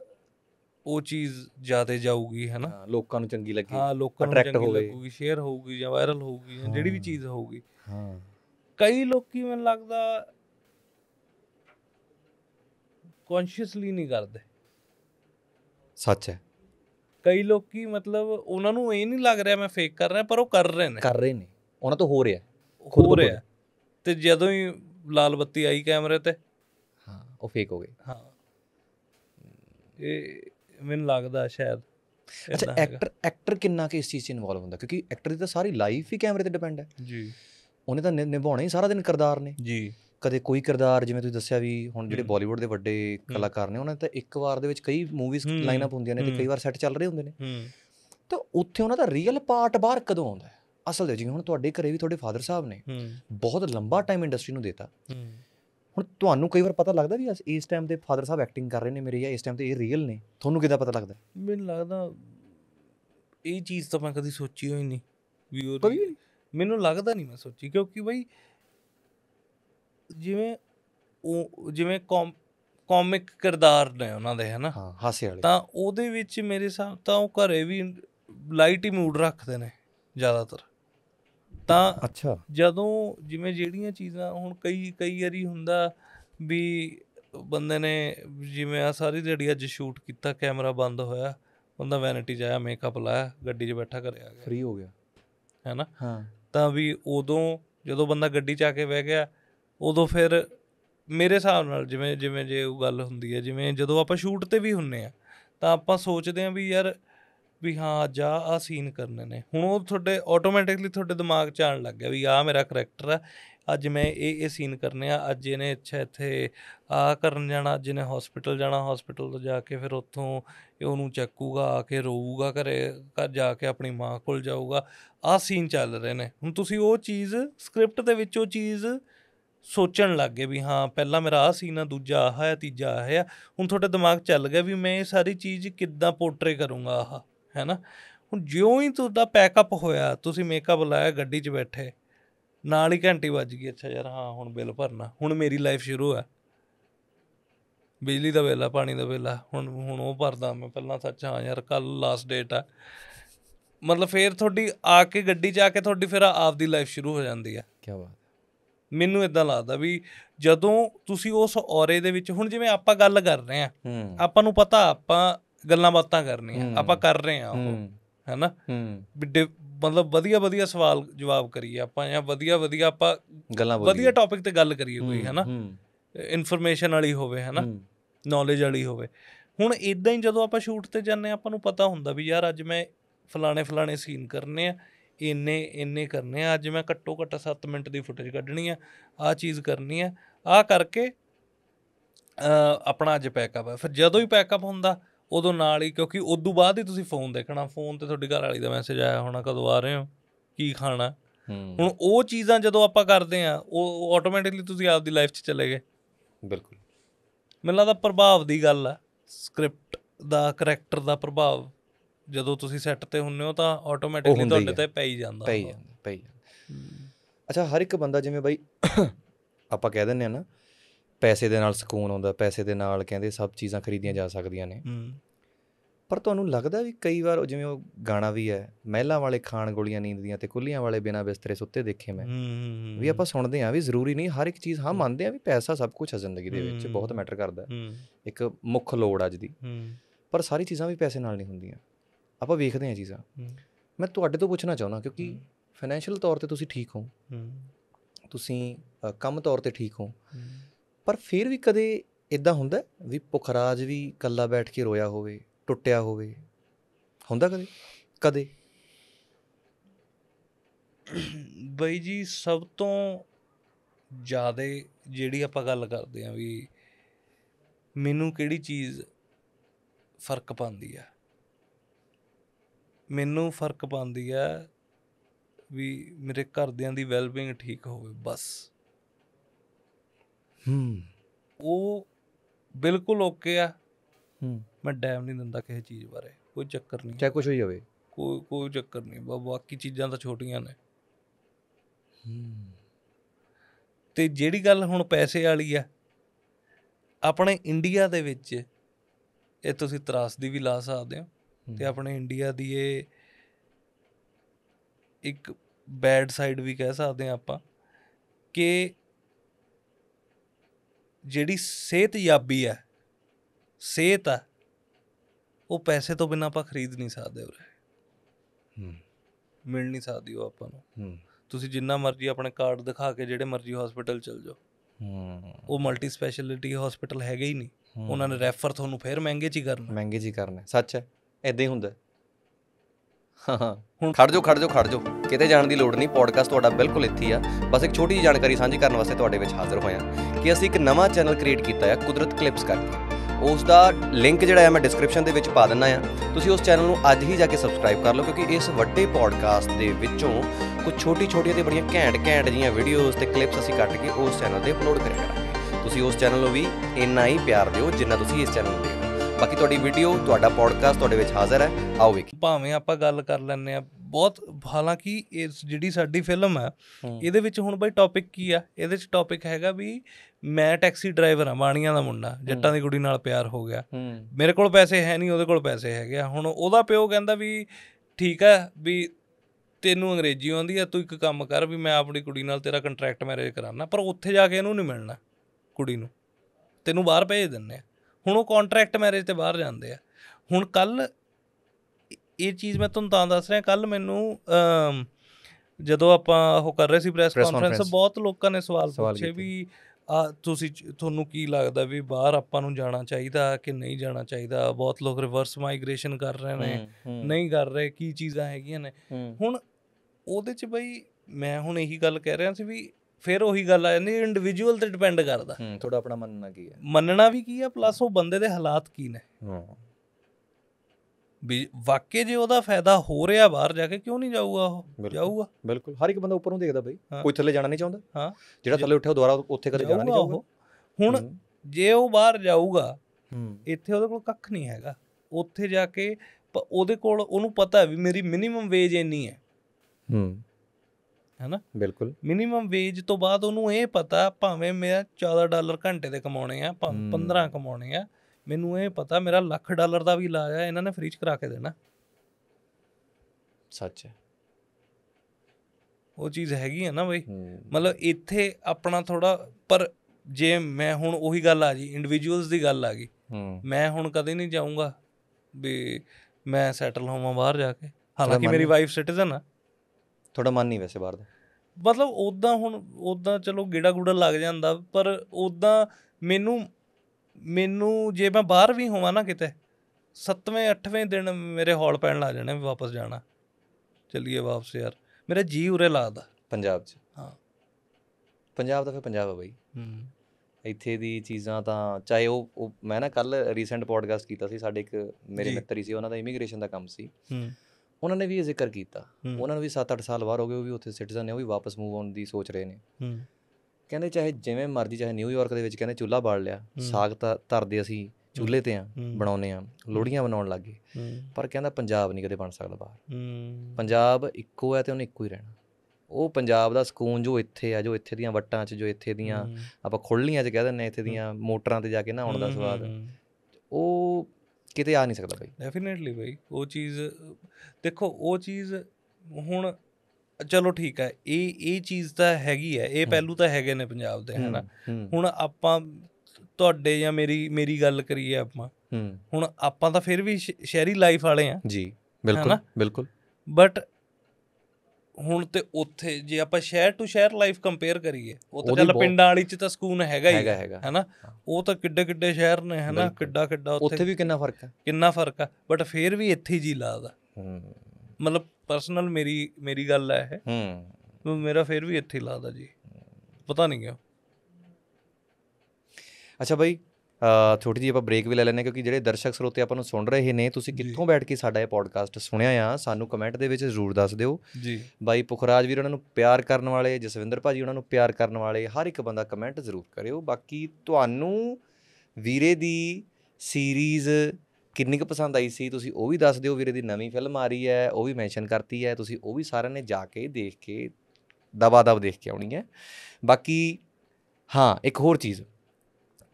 ਉਹ ਚੀਜ਼ ਜਿਆਦਾ ਜਾਊਗੀ ਹੈਨਾ ਲੋਕਾਂ ਨੂੰ ਚੰਗੀ ਲੱਗੇ ਹਾਂ ਲੋਕਾਂ ਨੂੰ ਚੰਗੀ ਲੱਗੂਗੀ ਸ਼ੇਅਰ ਹੋਊਗੀ ਜਾਂ ਵਾਇਰਲ ਹੋਊਗੀ ਜਾਂ ਜਿਹੜੀ ਵੀ ਚੀਜ਼ ਹੋਊਗੀ ਹਾਂ ਕਈ ਲੋਕੀ ਮੈਨੂੰ ਲੱਗਦਾ ਕੌਨਸ਼ੀਅਸਲੀ ਨਹੀਂ ਕਰਦੇ ਸੱਚ ਹੈ ਕਈ ਲੋਕੀ ਮਤਲਬ ਉਹਨਾਂ ਨੂੰ ਇਹ ਨਹੀਂ ਲੱਗ ਰਿਹਾ ਮੈਂ ਫੇਕ ਕਰ ਰਿਹਾ ਪਰ ਉਹ ਕਰ ਰਹੇ ਨੇ ਕਰ ਰਹੇ ਨੇ ਉਹਨਾਂ ਤੋਂ ਹੋ ਰਿਹਾ ਖੁਦ ਹੋ ਰਿਹਾ ਤੇ ਜਦੋਂ ਹੀ ਲਾਲ ਬੱਤੀ ਆਈ ਕੈਮਰੇ ਤੇ ਹਾਂ ਉਹ ਫੇਕ ਹੋ ਗਏ ਹਾਂ ਇਹ ਮੈਨੂੰ ਲੱਗਦਾ ਸ਼ਾਇਦ ਅੱਛਾ ਐਕਟਰ ਐਕਟਰ ਕਿੰਨਾ ਕਿ ਇਸ ਚੀਜ਼ 'ਚ ਇਨਵੋਲਵ ਹੁੰਦਾ ਕਿਉਂਕਿ ਐਕਟਰ ਦੀ ਤਾਂ ਸਾਰੀ ਲਾਈਫ ਹੀ ਕੈਮਰੇ ਤੇ ਡਿਪੈਂਡ ਹੈ ਜੀ ਉਹਨੇ ਤਾਂ ਨਿਭਾਉਣਾ ਹੀ ਸਾਰਾ ਦਿਨ ਕਰਦਾਰ ਨੇ ਜੀ ਕਦੇ ਕੋਈ ਕਿਰਦਾਰ ਜਿਵੇਂ ਤੁਸੀਂ ਦੱਸਿਆ ਵੀ ਹੁਣ ਜਿਹੜੇ ਬਾਲੀਵੁੱਡ ਦੇ ਵੱਡੇ ਕਲਾਕਾਰ ਨੇ ਉਹਨਾਂ ਦੇ ਤਾਂ ਇੱਕ ਵਾਰ ਦੇ ਵਿੱਚ ਕਈ ਮੂਵੀਜ਼ ਲਾਈਨ ਅਪ ਹੁੰਦੀਆਂ ਨੇ ਤੇ ਕਈ ਵਾਰ ਸੈੱਟ ਚੱਲ ਰਹੇ ਹੁੰਦੇ ਨੇ ਤਾਂ ਉੱਥੇ ਉਹਨਾਂ ਦਾ ਰੀਅਲ ਪਾਰਟ ਬਾਹਰ ਕਦੋਂ ਆਉਂਦਾ ਹੈ ਅਸਲ ਦੇ ਜਿਵੇਂ ਹੁਣ ਤੁਹਾਡੇ ਘਰੇ ਵੀ ਤੁਹਾਡੇ ਫਾਦਰ ਸਾਹਿਬ ਨੇ ਬਹੁਤ ਲੰਬਾ ਟਾਈਮ ਇੰਡਸਟਰੀ ਨੂੰ ਦਿੱਤਾ ਹੁਣ ਤੁਹਾਨੂੰ ਕਈ ਵਾਰ ਪਤਾ ਲੱਗਦਾ ਵੀ ਇਸ ਟਾਈਮ ਤੇ ਫਾਦਰ ਸਾਹਿਬ ਐਕਟਿੰਗ ਕਰ ਰਹੇ ਨੇ ਮੇਰੇ ਜਾਂ ਇਸ ਟਾਈਮ ਤੇ ਇਹ ਰੀਅਲ ਨੇ ਤੁਹਾਨੂੰ ਕਿਦਾਂ ਪਤਾ ਲੱਗਦਾ ਮੈਨੂੰ ਲੱਗਦਾ ਇਹ ਚੀਜ਼ ਤਾਂ ਮੈਂ ਕਦੀ ਸੋਚੀ ਹੋਈ ਨਹੀਂ ਵੀ ਉਹ ਮੈਨੂੰ ਲੱਗਦਾ ਨਹੀਂ ਮੈਂ ਸੋਚੀ ਕਿਉਂਕਿ ਬਈ ਜਿਵੇਂ ਉਹ ਜਿਵੇਂ ਕਾਮਿਕ ਕਿਰਦਾਰ ਨੇ ਉਹਨਾਂ ਦੇ ਹਨਾ ਹਾਂ ਹਾਸੇ ਵਾਲੇ ਤਾਂ ਉਹਦੇ ਵਿੱਚ ਮੇਰੇ ਸਾਹ ਤਾਂ ਉਹ ਘਰੇ ਵੀ ਲਾਈਟ ਹੀ ਮੂਡ ਰੱਖਦੇ ਨੇ ਜ਼ਿਆਦਾਤਰ ਤਾਂ ਅੱਛਾ ਜਦੋਂ ਜਿਵੇਂ ਜਿਹੜੀਆਂ ਚੀਜ਼ਾਂ ਹੁਣ ਕਈ ਕਈ ਵਾਰੀ ਹੁੰਦਾ ਵੀ ਬੰਦੇ ਨੇ ਜਿਵੇਂ ਆ ਸਾਰੀ ਦਿਹਾੜੀ ਅੱਜ ਸ਼ੂਟ ਕੀਤਾ ਕੈਮਰਾ ਬੰਦ ਹੋਇਆ ਬੰਦਾ ਵੈਨਿਟੀ ਜਾਇਆ ਮੇਕਅਪ ਲਾਇਆ ਗੱਡੀ 'ਚ ਬੈਠਾ ਘਰੇ ਆ ਗਿਆ ਫ੍ਰੀ ਹੋ ਗਿਆ ਹੈਨਾ ਹਾਂ ਤਾਂ ਵੀ ਉਦੋਂ ਜਦੋਂ ਬੰਦਾ ਗੱਡੀ 'ਚ ਆ ਕੇ ਬਹਿ ਗਿਆ ਉਦੋਂ ਫਿਰ ਮੇਰੇ ਹਿਸਾਬ ਨਾਲ ਜਿਵੇਂ ਜਿਵੇਂ ਜੇ ਉਹ ਗੱਲ ਹੁੰਦੀ ਹੈ ਜਿਵੇਂ ਜਦੋਂ ਆਪਾਂ ਸ਼ੂਟ ਤੇ ਵੀ ਹੁੰਨੇ ਆ ਤਾਂ ਆਪਾਂ ਸੋਚਦੇ ਆ ਵੀ ਯਾਰ ਵੀ ਹਾਂ ਅੱਜ ਆ ਆ ਸੀਨ ਕਰਨੇ ਨੇ ਹੁਣ ਉਹ ਤੁਹਾਡੇ ਆਟੋਮੈਟਿਕਲੀ ਤੁਹਾਡੇ ਦਿਮਾਗ 'ਚ ਆਣ ਲੱਗ ਗਿਆ ਵੀ ਆ ਮੇਰਾ ਕੈਰੈਕਟਰ ਆ ਅੱਜ ਮੈਂ ਇਹ ਇਹ ਸੀਨ ਕਰਨੇ ਆ ਅੱਜ ਇਹਨੇ ਅੱਛਾ ਇੱਥੇ ਆ ਕਰਨ ਜਾਣਾ ਅੱਜ ਇਹਨੇ ਹਸਪੀਟਲ ਜਾਣਾ ਹਸਪੀਟਲ ਤੋਂ ਜਾ ਕੇ ਫਿਰ ਉੱਥੋਂ ਉਹਨੂੰ ਚੱਕੂਗਾ ਆ ਕੇ ਰੋਊਗਾ ਘਰੇ ਘਰ ਜਾ ਕੇ ਆਪਣੀ ਮਾਂ ਕੋਲ ਜਾਊਗਾ ਆ ਸੀਨ ਚੱਲ ਰਹੇ ਨੇ ਹੁਣ ਤੁਸੀਂ ਉਹ ਚੀਜ਼ ਸਕ੍ਰਿਪਟ ਦੇ ਵਿੱਚ ਉਹ ਚੀਜ਼ ਸੋਚਣ ਲੱਗ ਗਏ ਵੀ ਹਾਂ ਪਹਿਲਾਂ ਮੇਰਾ ਆ ਸੀ ਨਾ ਦੂਜਾ ਆ ਹੈ ਤੀਜਾ ਆ ਹੈ ਹੁਣ ਤੁਹਾਡੇ ਦਿਮਾਗ ਚੱਲ ਗਿਆ ਵੀ ਮੈਂ ਇਹ ਸਾਰੀ ਚੀਜ਼ ਕਿੱਦਾਂ ਪੋਰਟਰੇ ਕਰੂੰਗਾ ਆਹ ਹੈਨਾ ਹੁਣ ਜਿਉਂ ਹੀ ਤੁਹਾਡਾ ਪੈਕਅਪ ਹੋਇਆ ਤੁਸੀਂ ਮੇਕਅਪ ਲਾਇਆ ਗੱਡੀ 'ਚ ਬੈਠੇ ਨਾਲ ਹੀ ਘੰਟੀ ਵੱਜ ਗਈ ਅੱਛਾ ਯਾਰ ਹਾਂ ਹੁਣ ਬਿੱਲ ਭਰਨਾ ਹੁਣ ਮੇਰੀ ਲਾਈਫ ਸ਼ੁਰੂ ਆ ਬਿਜਲੀ ਦਾ ਬਿੱਲ ਆ ਪਾਣੀ ਦਾ ਬਿੱਲ ਆ ਹੁਣ ਹੁਣ ਉਹ ਭਰਦਾ ਮੈਂ ਪਹਿਲਾਂ ਸੱਚ ਹਾਂ ਯਾਰ ਕੱਲ ਲਾਸਟ ਡੇਟ ਆ ਮਤਲਬ ਫੇਰ ਤੁਹਾਡੀ ਆ ਕੇ ਗੱਡੀ 'ਚ ਆ ਕੇ ਤੁਹਾਡੀ ਫਿਰ ਆਪਦੀ ਲਾਈਫ ਸ਼ੁਰੂ ਹੋ ਜਾਂਦੀ ਆ ਕੀ ਬਾਤ ਮੈਨੂੰ ਇਦਾਂ ਲੱਗਦਾ ਵੀ ਜਦੋਂ ਤੁਸੀਂ ਉਸ ਔਰੇ ਦੇ ਵਿੱਚ ਹੁਣ ਜਿਵੇਂ ਆਪਾਂ ਗੱਲ ਕਰ ਰਹੇ ਆ ਆਪਾਂ ਨੂੰ ਪਤਾ ਆਪਾਂ ਗੱਲਾਂ ਬਾਤਾਂ ਕਰਨੀਆਂ ਆਪਾਂ ਕਰ ਰਹੇ ਆ ਉਹ ਹੈਨਾ ਮਤਲਬ ਵਧੀਆ ਵਧੀਆ ਸਵਾਲ ਜਵਾਬ ਕਰੀਏ ਆਪਾਂ ਜਾਂ ਵਧੀਆ ਵਧੀਆ ਆਪਾਂ ਗੱਲਾਂ ਬੋਲੀਏ ਵਧੀਆ ਟੌਪਿਕ ਤੇ ਗੱਲ ਕਰੀਏ ਕੋਈ ਹੈਨਾ ਇਨਫੋਰਮੇਸ਼ਨ ਵਾਲੀ ਹੋਵੇ ਹੈਨਾ ਨੌਲੇਜ ਵਾਲੀ ਹੋਵੇ ਹੁਣ ਇਦਾਂ ਹੀ ਜਦੋਂ ਆਪਾਂ ਸ਼ੂਟ ਤੇ ਜਾਂਦੇ ਆਪਾਂ ਨੂੰ ਪਤਾ ਹੁੰਦਾ ਵੀ ਯਾਰ ਅੱਜ ਮੈਂ ਫਲਾਣੇ ਫਲਾਣੇ ਸੀਨ ਕਰਨੇ ਆ ਇੰਨੇ ਇੰਨੇ ਕਰਨੇ ਆ ਅੱਜ ਮੈਂ ਘੱਟੋ ਘੱਟ 7 ਮਿੰਟ ਦੀ ਫੁਟੇਜ ਕੱਢਣੀ ਆ ਆ ਚੀਜ਼ ਕਰਨੀ ਆ ਆ ਕਰਕੇ ਆਪਣਾ ਅੱਜ ਪੈਕਅਪ ਆ ਫਿਰ ਜਦੋਂ ਹੀ ਪੈਕਅਪ ਹੁੰਦਾ ਉਦੋਂ ਨਾਲ ਹੀ ਕਿਉਂਕਿ ਉਸ ਤੋਂ ਬਾਅਦ ਹੀ ਤੁਸੀਂ ਫੋਨ ਦੇਖਣਾ ਫੋਨ ਤੇ ਤੁਹਾਡੀ ਘਰ ਵਾਲੀ ਦਾ ਮੈਸੇਜ ਆਇਆ ਹੋਣਾ ਕਦੋਂ ਆ ਰਹੇ ਹੋ ਕੀ ਖਾਣਾ ਹੁਣ ਉਹ ਚੀਜ਼ਾਂ ਜਦੋਂ ਆਪਾਂ ਕਰਦੇ ਆ ਉਹ ਆਟੋਮੈਟਿਕਲੀ ਤੁਸੀਂ ਆਪਦੀ ਲਾਈਫ 'ਚ ਚਲੇ ਗਏ ਬਿਲਕੁਲ ਮੈਨੂੰ ਲੱਗਦਾ ਪ੍ਰਭਾਵ ਦੀ ਗੱਲ ਆ ਸਕ੍ਰਿਪਟ ਦਾ ਕੈਰੈਕਟਰ ਦਾ ਪ੍ਰਭਾਵ ਜਦੋਂ ਤੁਸੀਂ ਸੈੱਟ ਤੇ ਹੁੰਨੇ ਹੋ ਤਾਂ ਆਟੋਮੈਟਿਕਲੀ ਤੁਹਾਡੇ ਤੇ ਪੈ ਹੀ ਜਾਂਦਾ ਪੈ ਜਾਂਦਾ ਪੈ ਜਾਂਦਾ ਅੱਛਾ ਹਰ ਇੱਕ ਬੰਦਾ ਜਿਵੇਂ ਬਾਈ ਆਪਾਂ ਕਹਿ ਦਿੰਨੇ ਆ ਨਾ ਪੈਸੇ ਦੇ ਨਾਲ ਸਕੂਨ ਆਉਂਦਾ ਪੈਸੇ ਦੇ ਨਾਲ ਕਹਿੰਦੇ ਸਭ ਚੀਜ਼ਾਂ ਖਰੀਦੀਆਂ ਜਾ ਸਕਦੀਆਂ ਨੇ ਪਰ ਤੁਹਾਨੂੰ ਲੱਗਦਾ ਵੀ ਕਈ ਵਾਰ ਜਿਵੇਂ ਉਹ ਗਾਣਾ ਵੀ ਹੈ ਮਹਿਲਾ ਵਾਲੇ ਖਾਣ ਗੋਲੀਆਂ ਨੀਂਦ ਦੀਆਂ ਤੇ ਕੁੱਲੀਆਂ ਵਾਲੇ ਬਿਨਾ ਬਿਸਤਰੇ ਸੁੱਤੇ ਦੇਖੇ ਮੈਂ ਵੀ ਆਪਾਂ ਸੁਣਦੇ ਆ ਵੀ ਜ਼ਰੂਰੀ ਨਹੀਂ ਹਰ ਇੱਕ ਚੀਜ਼ ਹਾਂ ਮੰਨਦੇ ਆ ਵੀ ਪੈਸਾ ਸਭ ਕੁਝ ਹੈ ਜ਼ਿੰਦਗੀ ਦੇ ਵਿੱਚ ਬਹੁਤ ਮੈਟਰ ਕਰਦਾ ਇੱਕ ਮੁੱਖ ਲੋੜ ਅੱਜ ਦੀ ਪਰ ਸਾਰੀ ਚੀਜ਼ਾਂ ਵੀ ਪੈਸੇ ਨਾਲ ਨਹੀਂ ਹੁੰਦੀਆਂ ਆਪਾਂ ਵੇਖਦੇ ਹਾਂ ਚੀਜ਼ਾਂ ਮੈਂ ਤੁਹਾਡੇ ਤੋਂ ਪੁੱਛਣਾ ਚਾਹੁੰਦਾ ਕਿਉਂਕਿ ਫਾਈਨੈਂਸ਼ੀਅਲ ਤੌਰ ਤੇ ਤੁਸੀਂ ਠੀਕ ਹੋ ਤੁਸੀਂ ਕੰਮ ਤੌਰ ਤੇ ਠੀਕ ਹੋ ਪਰ ਫਿਰ ਵੀ ਕਦੇ ਇਦਾਂ ਹੁੰਦਾ ਵੀ ਪੁਖਰਾਜ ਵੀ ਇਕੱਲਾ ਬੈਠ ਕੇ ਰੋਇਆ ਹੋਵੇ ਟੁੱਟਿਆ ਹੋਵੇ ਹੁੰਦਾ ਕਦੇ ਕਦੇ ਬਈ ਜੀ ਸਭ ਤੋਂ ਜ਼ਿਆਦਾ ਜਿਹੜੀ ਆਪਾਂ ਗੱਲ ਕਰਦੇ ਆਂ ਵੀ ਮੈਨੂੰ ਕਿਹੜੀ ਚੀਜ਼ ਫਰਕ ਪਾਉਂਦੀ ਆ ਮੈਨੂੰ ਫਰਕ ਪਾਉਂਦੀ ਆ ਵੀ ਮੇਰੇ ਘਰਦਿਆਂ ਦੀ ਵੈਲਬੀਇੰਗ ਠੀਕ ਹੋਵੇ ਬਸ ਹੂੰ ਉਹ ਬਿਲਕੁਲ ਓਕੇ ਆ ਹੂੰ ਮੈਂ ਡੈਮ ਨਹੀਂ ਦਿੰਦਾ ਕਿਸੇ ਚੀਜ਼ ਬਾਰੇ ਕੋਈ ਚੱਕਰ ਨਹੀਂ ਚਾਹੇ ਕੁਝ ਹੋਈ ਜਾਵੇ ਕੋਈ ਕੋਈ ਚੱਕਰ ਨਹੀਂ ਬਾਕੀ ਚੀਜ਼ਾਂ ਤਾਂ ਛੋਟੀਆਂ ਨੇ ਹੂੰ ਤੇ ਜਿਹੜੀ ਗੱਲ ਹੁਣ ਪੈਸੇ ਵਾਲੀ ਆ ਆਪਣੇ ਇੰਡੀਆ ਦੇ ਵਿੱਚ ਇਹ ਤੁਸੀਂ ਤਰਾਸਦੀ ਵੀ ਲਾ ਸਕਦੇ ਹੋ ਤੇ ਆਪਣੇ ਇੰਡੀਆ ਦੀ ਇਹ ਇੱਕ ਬੈਡ ਸਾਈਡ ਵੀ ਕਹਿ ਸਕਦੇ ਆ ਆਪਾਂ ਕਿ ਜਿਹੜੀ ਸਿਹਤ ਯਾਬੀ ਹੈ ਸਿਹਤ ਆ ਉਹ ਪੈਸੇ ਤੋਂ ਬਿਨਾ ਆਪਾਂ ਖਰੀਦ ਨਹੀਂ ਸਕਦੇ ਉਰੇ ਹੂੰ ਮਿਲ ਨਹੀਂ ਸਕਦੀ ਉਹ ਆਪਾਂ ਨੂੰ ਹੂੰ ਤੁਸੀਂ ਜਿੰਨਾ ਮਰਜ਼ੀ ਆਪਣੇ ਕਾਰਡ ਦਿਖਾ ਕੇ ਜਿਹੜੇ ਮਰਜ਼ੀ ਹਸਪੀਟਲ ਚਲ ਜਾਓ ਹੂੰ ਉਹ ਮਲਟੀ ਸਪੈਸ਼ਲਿਟੀ ਹਸਪੀਟਲ ਹੈਗੇ ਹੀ ਨਹੀਂ ਉਹਨਾਂ ਨੇ ਰੈਫਰ ਤੁਹਾਨੂੰ ਫੇਰ ਮਹਿੰਗੇ ਚ ਹੀ ਕਰਨਾ ਮਹਿੰਗੇ ਚ ਹੀ ਕਰਨਾ ਸੱਚ ਹੈ ਐਦਾਂ ਹੀ ਹੁੰਦਾ ਹਾਂ ਹੁਣ ਖੜ ਜਾਓ ਖੜ ਜਾਓ ਖੜ ਜਾਓ ਕਿਤੇ ਜਾਣ ਦੀ ਲੋੜ ਨਹੀਂ ਪੋਡਕਾਸਟ ਤੁਹਾਡਾ ਬਿਲਕੁਲ ਇੱਥੇ ਆ ਬਸ ਇੱਕ ਛੋਟੀ ਜਿਹੀ ਜਾਣਕਾਰੀ ਸਾਂਝੀ ਕਰਨ ਵਾਸਤੇ ਤੁਹਾਡੇ ਵਿੱਚ ਹਾਜ਼ਰ ਹੋਇਆ ਕਿ ਅਸੀਂ ਇੱਕ ਨਵਾਂ ਚੈਨਲ ਕ੍ਰੀਏਟ ਕੀਤਾ ਹੈ ਕੁਦਰਤ ਕਲਿੱਪਸ ਕਰਕੇ ਉਸ ਦਾ ਲਿੰਕ ਜਿਹੜਾ ਹੈ ਮੈਂ ਡਿਸਕ੍ਰਿਪਸ਼ਨ ਦੇ ਵਿੱਚ ਪਾ ਦਿੰਨਾ ਆ ਤੁਸੀਂ ਉਸ ਚੈਨਲ ਨੂੰ ਅੱਜ ਹੀ ਜਾ ਕੇ ਸਬਸਕ੍ਰਾਈਬ ਕਰ ਲਓ ਕਿਉਂਕਿ ਇਸ ਵੱਡੇ ਪੋਡਕਾਸਟ ਦੇ ਵਿੱਚੋਂ ਕੁਝ ਛੋਟੀ-ਛੋਟੀਆਂ ਤੇ ਬੜੀਆਂ ਘੈਂਟ-ਘੈਂਟ ਜੀਆਂ ਵੀਡੀਓਜ਼ ਤੇ ਕਲਿੱਪਸ ਅਸੀਂ ਕੱਟ ਕੇ ਉਸ ਚੈਨਲ ਤੇ ਅਪਲੋਡ ਕਰਾਂਗੇ ਤੁਸੀਂ ਉਸ ਚੈਨਲ ਨੂੰ ਵੀ ਇੰਨਾ ਹੀ ਪਿਆਰ ਦਿਓ ਜਿੰਨਾ ਤੁਸੀਂ ਇਸ ਚੈਨਲ ਨੂੰ ਬਾਕੀ ਤੁਹਾਡੀ ਵੀਡੀਓ ਤੁਹਾਡਾ ਪੋਡਕਾਸਟ ਤੁਹਾਡੇ ਵਿੱਚ ਹਾਜ਼ਰ ਹੈ ਆਓ ਵੇਖੀ ਭਾਵੇਂ ਆਪਾਂ ਗੱਲ ਕਰ ਲੈਨੇ ਆ ਬਹੁਤ ਹਾਲਾਂਕਿ ਇਸ ਜਿਹੜੀ ਸਾਡੀ ਫਿਲਮ ਹੈ ਇਹਦੇ ਵਿੱਚ ਹੁਣ ਬਈ ਟੌਪਿਕ ਕੀ ਆ ਇਹਦੇ ਵਿੱਚ ਟੌਪਿਕ ਹੈਗਾ ਵੀ ਮੈਂ ਟੈਕਸੀ ਡਰਾਈਵਰ ਆ ਬਾਣੀਆਂ ਦਾ ਮੁੰਡਾ ਜੱਟਾਂ ਦੀ ਕੁੜੀ ਨਾਲ ਪਿਆਰ ਹੋ ਗਿਆ ਮੇਰੇ ਕੋਲ ਪੈਸੇ ਹੈ ਨਹੀਂ ਉਹਦੇ ਕੋਲ ਪੈਸੇ ਹੈਗੇ ਆ ਹੁਣ ਉਹਦਾ ਪਿਓ ਕਹਿੰਦਾ ਵੀ ਠੀਕ ਆ ਵੀ ਤੈਨੂੰ ਅੰਗਰੇਜ਼ੀ ਆਉਂਦੀ ਆ ਤੂੰ ਇੱਕ ਕੰਮ ਕਰ ਵੀ ਮੈਂ ਆਪਣੀ ਕੁੜੀ ਨਾਲ ਤੇਰਾ ਕੰਟਰੈਕਟ ਮੈਰਿਜ ਕਰਾਨਾ ਪਰ ਉੱਥੇ ਜਾ ਕੇ ਇਹਨੂੰ ਨਹੀਂ ਮਿਲਣਾ ਕੁੜੀ ਨੂੰ ਤੈਨੂੰ ਬਾਹਰ ਭੇਜ ਦਿੰਨੇ ਆ ਹੁਣ ਉਹ ਕੰਟਰੈਕਟ ਮੈਰਿਜ ਤੇ ਬਾਹਰ ਜਾਂਦੇ ਆ ਹੁਣ ਕੱਲ ਇਹ ਚੀਜ਼ ਮੈਂ ਤੁਹਾਨੂੰ ਤਾਂ ਦੱਸ ਰਿਹਾ ਕੱਲ ਮੈਨੂੰ ਜਦੋਂ ਆਪਾਂ ਉਹ ਕਰ ਰਹੇ ਸੀ ਪ੍ਰੈਸ ਕਾਨਫਰੰਸ ਬਹੁਤ ਲੋਕਾਂ ਨੇ ਸਵਾਲ ਪੁੱਛੇ ਵੀ ਆ ਤੁਸੀਂ ਤੁਹਾਨੂੰ ਕੀ ਲੱਗਦਾ ਵੀ ਬਾਹਰ ਆਪਾਂ ਨੂੰ ਜਾਣਾ ਚਾਹੀਦਾ ਕਿ ਨਹੀਂ ਜਾਣਾ ਚਾਹੀਦਾ ਬਹੁਤ ਲੋਕ ਰਿਵਰਸ ਮਾਈਗ੍ਰੇਸ਼ਨ ਕਰ ਰਹੇ ਨੇ ਨਹੀਂ ਕਰ ਰਹੇ ਕੀ ਚੀਜ਼ਾਂ ਹੈਗੀਆਂ ਨੇ ਹੁਣ ਉਹਦੇ ਚ ਬਈ ਮੈਂ ਹੁਣ ਇਹੀ ਗੱਲ ਕਹਿ ਰਿਹਾ ਸੀ ਵੀ ਫਿਰ ਉਹੀ ਗੱਲ ਆ ਜਾਂਦੀ ਇੰਡੀਵਿਜੂਅਲ ਤੇ ਡਿਪੈਂਡ ਕਰਦਾ ਹੂੰ ਤੁਹਾਡਾ ਆਪਣਾ ਮੰਨਣਾ ਕੀ ਹੈ ਮੰਨਣਾ ਵੀ ਕੀ ਹੈ ਪਲੱਸ ਉਹ ਬੰਦੇ ਦੇ ਹਾਲਾਤ ਕੀ ਨੇ ਹਾਂ ਵੀ ਵਾਕਈ ਜੇ ਉਹਦਾ ਫਾਇਦਾ ਹੋ ਰਿਹਾ ਬਾਹਰ ਜਾ ਕੇ ਕਿਉਂ ਨਹੀਂ ਜਾਊਗਾ ਉਹ ਜਾਊਗਾ ਬਿਲਕੁਲ ਹਰ ਇੱਕ ਬੰਦਾ ਉੱਪਰ ਨੂੰ ਦੇਖਦਾ ਬਈ ਕੋਈ ਥੱਲੇ ਜਾਣਾ ਨਹੀਂ ਚਾਹੁੰਦਾ ਹਾਂ ਜਿਹੜਾ ਥੱਲੇ ਉੱਠਿਆ ਦੁਬਾਰਾ ਉੱਥੇ ਕਦੇ ਜਾਣਾ ਨਹੀਂ ਚਾਹੁੰਦਾ ਹੁਣ ਜੇ ਉਹ ਬਾਹਰ ਜਾਊਗਾ ਇੱਥੇ ਉਹਦੇ ਕੋਲ ਕੱਖ ਨਹੀਂ ਹੈਗਾ ਉੱਥੇ ਜਾ ਕੇ ਉਹਦੇ ਕੋਲ ਉਹਨੂੰ ਪਤਾ ਵੀ ਮੇਰੀ ਮਿਨੀਮਮ ਵੇਜ ਇੰਨੀ ਹੈ ਹੂੰ ਹੈਨਾ ਬਿਲਕੁਲ ਮਿਨੀਮਮ ਵੇਜ ਤੋਂ ਬਾਅਦ ਉਹਨੂੰ ਇਹ ਪਤਾ ਭਾਵੇਂ ਮੈਂ 14 ਡਾਲਰ ਘੰਟੇ ਦੇ ਕਮਾਉਣੇ ਆ ਭਾਵੇਂ 15 ਕਮਾਉਣੇ ਆ ਮੈਨੂੰ ਇਹ ਪਤਾ ਮੇਰਾ ਲੱਖ ਡਾਲਰ ਦਾ ਵੀ ਲਾਇਆ ਇਹਨਾਂ ਨੇ ਫ੍ਰੀ ਚ ਕਰਾ ਕੇ ਦੇਣਾ ਸੱਚ ਹੈ ਉਹ ਚੀਜ਼ ਹੈਗੀ ਆ ਨਾ ਬਈ ਮਤਲਬ ਇੱਥੇ ਆਪਣਾ ਥੋੜਾ ਪਰ ਜੇ ਮੈਂ ਹੁਣ ਉਹੀ ਗੱਲ ਆ ਜੀ ਇੰਡੀਵਿਜੂਅਲਸ ਦੀ ਗੱਲ ਆ ਗਈ ਮੈਂ ਹੁਣ ਕਦੇ ਨਹੀਂ ਜਾਊਂਗਾ ਵੀ ਮੈਂ ਸੈਟਲ ਹੋਵਾਂ ਬਾਹਰ ਜਾ ਕੇ ਹਾਲਾਂਕਿ ਮੇਰੀ ਵਾਈਫ ਸਿਟੀਜ਼ਨ ਆ ਥੋੜਾ ਮਨ ਨਹੀਂ ਵੈਸੇ ਬਾਹਰ ਦਾ ਮਤਲਬ ਉਦਾਂ ਹੁਣ ਉਦਾਂ ਚਲੋ ਗੇੜਾ ਗੂੜਾ ਲੱਗ ਜਾਂਦਾ ਪਰ ਉਦਾਂ ਮੈਨੂੰ ਮੈਨੂੰ ਜੇ ਮੈਂ ਬਾਹਰ ਵੀ ਹੋਵਾਂ ਨਾ ਕਿਤੇ 7ਵੇਂ 8ਵੇਂ ਦਿਨ ਮੇਰੇ ਹੌਲ ਪੈਣ ਲੱਗ ਜਾਣੇ ਵਾਪਸ ਜਾਣਾ ਚੱਲੀਏ ਵਾਪਸ ਯਾਰ ਮੇਰਾ ਜੀ ਉਰੇ ਲੱਗਦਾ ਪੰਜਾਬ 'ਚ ਹਾਂ ਪੰਜਾਬ ਦਾ ਫਿਰ ਪੰਜਾਬ ਆ ਬਾਈ ਹੂੰ ਇੱਥੇ ਦੀ ਚੀਜ਼ਾਂ ਤਾਂ ਚਾਹੇ ਉਹ ਮੈਂ ਨਾ ਕੱਲ ਰੀਸੈਂਟ ਪੋਡਕਾਸਟ ਕੀਤਾ ਸੀ ਸਾਡੇ ਇੱਕ ਮੇਰੇ ਮਿੱਤਰ ਹੀ ਸੀ ਉਹਨਾਂ ਦਾ ਇਮੀਗ੍ਰੇਸ਼ਨ ਦਾ ਕੰਮ ਸੀ ਹੂੰ ਉਹਨਾਂ ਨੇ ਵੀ ਇਹ ਜ਼ਿਕਰ ਕੀਤਾ ਉਹਨਾਂ ਨੂੰ ਵੀ 7-8 ਸਾਲ ਬਾਅਦ ਹੋ ਗਏ ਉਹ ਵੀ ਉੱਥੇ ਸਿਟੀਜ਼ਨ ਨੇ ਉਹ ਵੀ ਵਾਪਸ ਮੂਵ ਆਉਣ ਦੀ ਸੋਚ ਰਹੇ ਨੇ ਕਹਿੰਦੇ ਚਾਹੇ ਜਿਵੇਂ ਮਰਜ਼ੀ ਚਾਹੇ ਨਿਊਯਾਰਕ ਦੇ ਵਿੱਚ ਕਹਿੰਦੇ ਚੁੱਲਾ ਬਾਲ ਲਿਆ ਸਾਗ ਤਾਂ ਧਰਦੇ ਅਸੀਂ ਚੁੱਲੇ ਤੇ ਆ ਬਣਾਉਨੇ ਆ ਲੋੜੀਆਂ ਬਣਾਉਣ ਲੱਗੇ ਪਰ ਕਹਿੰਦਾ ਪੰਜਾਬ ਨਹੀਂ ਕਦੇ ਬਣ ਸਕਦਾ ਬਾਹਰ ਪੰਜਾਬ ਇੱਕੋ ਹੈ ਤੇ ਉਹਨੇ ਇੱਕੋ ਹੀ ਰਹਿਣਾ ਉਹ ਪੰਜਾਬ ਦਾ ਸਕੂਨ ਜੋ ਇੱਥੇ ਆ ਜੋ ਇੱਥੇ ਦੀਆਂ ਵੱਟਾਂ 'ਚ ਜੋ ਇੱਥੇ ਦੀਆਂ ਆਪਾਂ ਖੁੱਲੀਆਂ 'ਚ ਕਹਿ ਦਿੰਨੇ ਇੱਥੇ ਦੀਆਂ ਮੋਟਰਾਂ ਤੇ ਜਾ ਕੇ ਨਹਾਉਣ ਦਾ ਸਵਾਦ ਉਹ ਕਿਤੇ ਆ ਨਹੀਂ ਸਕਦਾ ਬਾਈ ਡੈਫੀਨਿਟਲੀ ਬਾਈ ਉਹ ਚੀਜ਼ ਦੇਖੋ ਉਹ ਚੀਜ਼ ਹੁਣ ਚਲੋ ਠੀਕ ਹੈ ਇਹ ਇਹ ਚੀਜ਼ ਤਾਂ ਹੈਗੀ ਹੈ ਇਹ ਪਹਿਲੂ ਤਾਂ ਹੈਗੇ ਨੇ ਪੰਜਾਬ ਦੇ ਹਨਾ ਹੁਣ ਆਪਾਂ ਤੁਹਾਡੇ ਜਾਂ ਮੇਰੀ ਮੇਰੀ ਗੱਲ ਕਰੀਏ ਆਪਾਂ ਹੁਣ ਆਪਾਂ ਤਾਂ ਫਿਰ ਵੀ ਸ਼ਹਿਰੀ ਲਾਈਫ ਵਾਲੇ ਆ ਜੀ ਬਿਲਕੁਲ ਬਿਲਕੁਲ ਬਟ ਹੁਣ ਤੇ ਉੱਥੇ ਜੇ ਆਪਾਂ ਸ਼ਹਿਰ ਟੂ ਸ਼ਹਿਰ ਲਾਈਫ ਕੰਪੇਅਰ ਕਰੀਏ ਉਹ ਤਾਂ ਚੱਲ ਪਿੰਡਾਂ ਵਾਲੀ ਚ ਤਾਂ ਸਕੂਨ ਹੈਗਾ ਹੀ ਹੈਨਾ ਉਹ ਤਾਂ ਕਿੱਡੇ ਕਿੱਡੇ ਸ਼ਹਿਰ ਨੇ ਹੈਨਾ ਕਿੱਡਾ ਕਿੱਡਾ ਉੱਥੇ ਉੱਥੇ ਵੀ ਕਿੰਨਾ ਫਰਕ ਹੈ ਕਿੰਨਾ ਫਰਕ ਆ ਬਟ ਫੇਰ ਵੀ ਇੱਥੇ ਹੀ ਜੀ ਲਾਦਾ ਮਤਲਬ ਪਰਸਨਲ ਮੇਰੀ ਮੇਰੀ ਗੱਲ ਹੈ ਇਹ ਮੇਰਾ ਫੇਰ ਵੀ ਇੱਥੇ ਲੱਗਦਾ ਜੀ ਪਤਾ ਨਹੀਂ ਕਿਉਂ ਅੱਛਾ ਭਾਈ ਛੋਟੀ ਜੀ ਆਪਾਂ ਬ੍ਰੇਕ ਵੀ ਲੈ ਲੈਨੇ ਕਿਉਂਕਿ ਜਿਹੜੇ ਦਰਸ਼ਕ ਸਰੋਤੇ ਆਪਾਂ ਨੂੰ ਸੁਣ ਰਹੇ ਨੇ ਤੁਸੀਂ ਕਿੱਥੋਂ ਬੈਠ ਕੇ ਸਾਡਾ ਇਹ ਪੋਡਕਾਸਟ ਸੁਣਿਆ ਆ ਸਾਨੂੰ ਕਮੈਂਟ ਦੇ ਵਿੱਚ ਜ਼ਰੂਰ ਦੱਸ ਦਿਓ ਜੀ ਬਾਈ ਪੁਖਰਾਜ ਵੀਰ ਉਹਨਾਂ ਨੂੰ ਪਿਆਰ ਕਰਨ ਵਾਲੇ ਜਸਵਿੰਦਰ ਭਾਜੀ ਉਹਨਾਂ ਨੂੰ ਪਿਆਰ ਕਰਨ ਵਾਲੇ ਹਰ ਇੱਕ ਬੰਦਾ ਕਮੈਂਟ ਜ਼ਰੂਰ ਕਰਿਓ ਬਾਕੀ ਤੁਹਾਨੂੰ ਵੀਰੇ ਦੀ ਸੀਰੀਜ਼ ਕਿੰਨੀ ਕੁ ਪਸੰਦ ਆਈ ਸੀ ਤੁਸੀਂ ਉਹ ਵੀ ਦੱਸ ਦਿਓ ਵੀਰੇ ਦੀ ਨਵੀਂ ਫਿਲਮ ਆ ਰਹੀ ਹੈ ਉਹ ਵੀ ਮੈਂਸ਼ਨ ਕਰਤੀ ਹੈ ਤੁਸੀਂ ਉਹ ਵੀ ਸਾਰਿਆਂ ਨੇ ਜਾ ਕੇ ਦੇਖ ਕੇ ਦਬਾ ਦਬ ਦੇਖ ਕੇ ਆਉਣੀ ਹੈ ਬਾਕੀ ਹਾਂ ਇੱਕ ਹੋਰ ਚੀਜ਼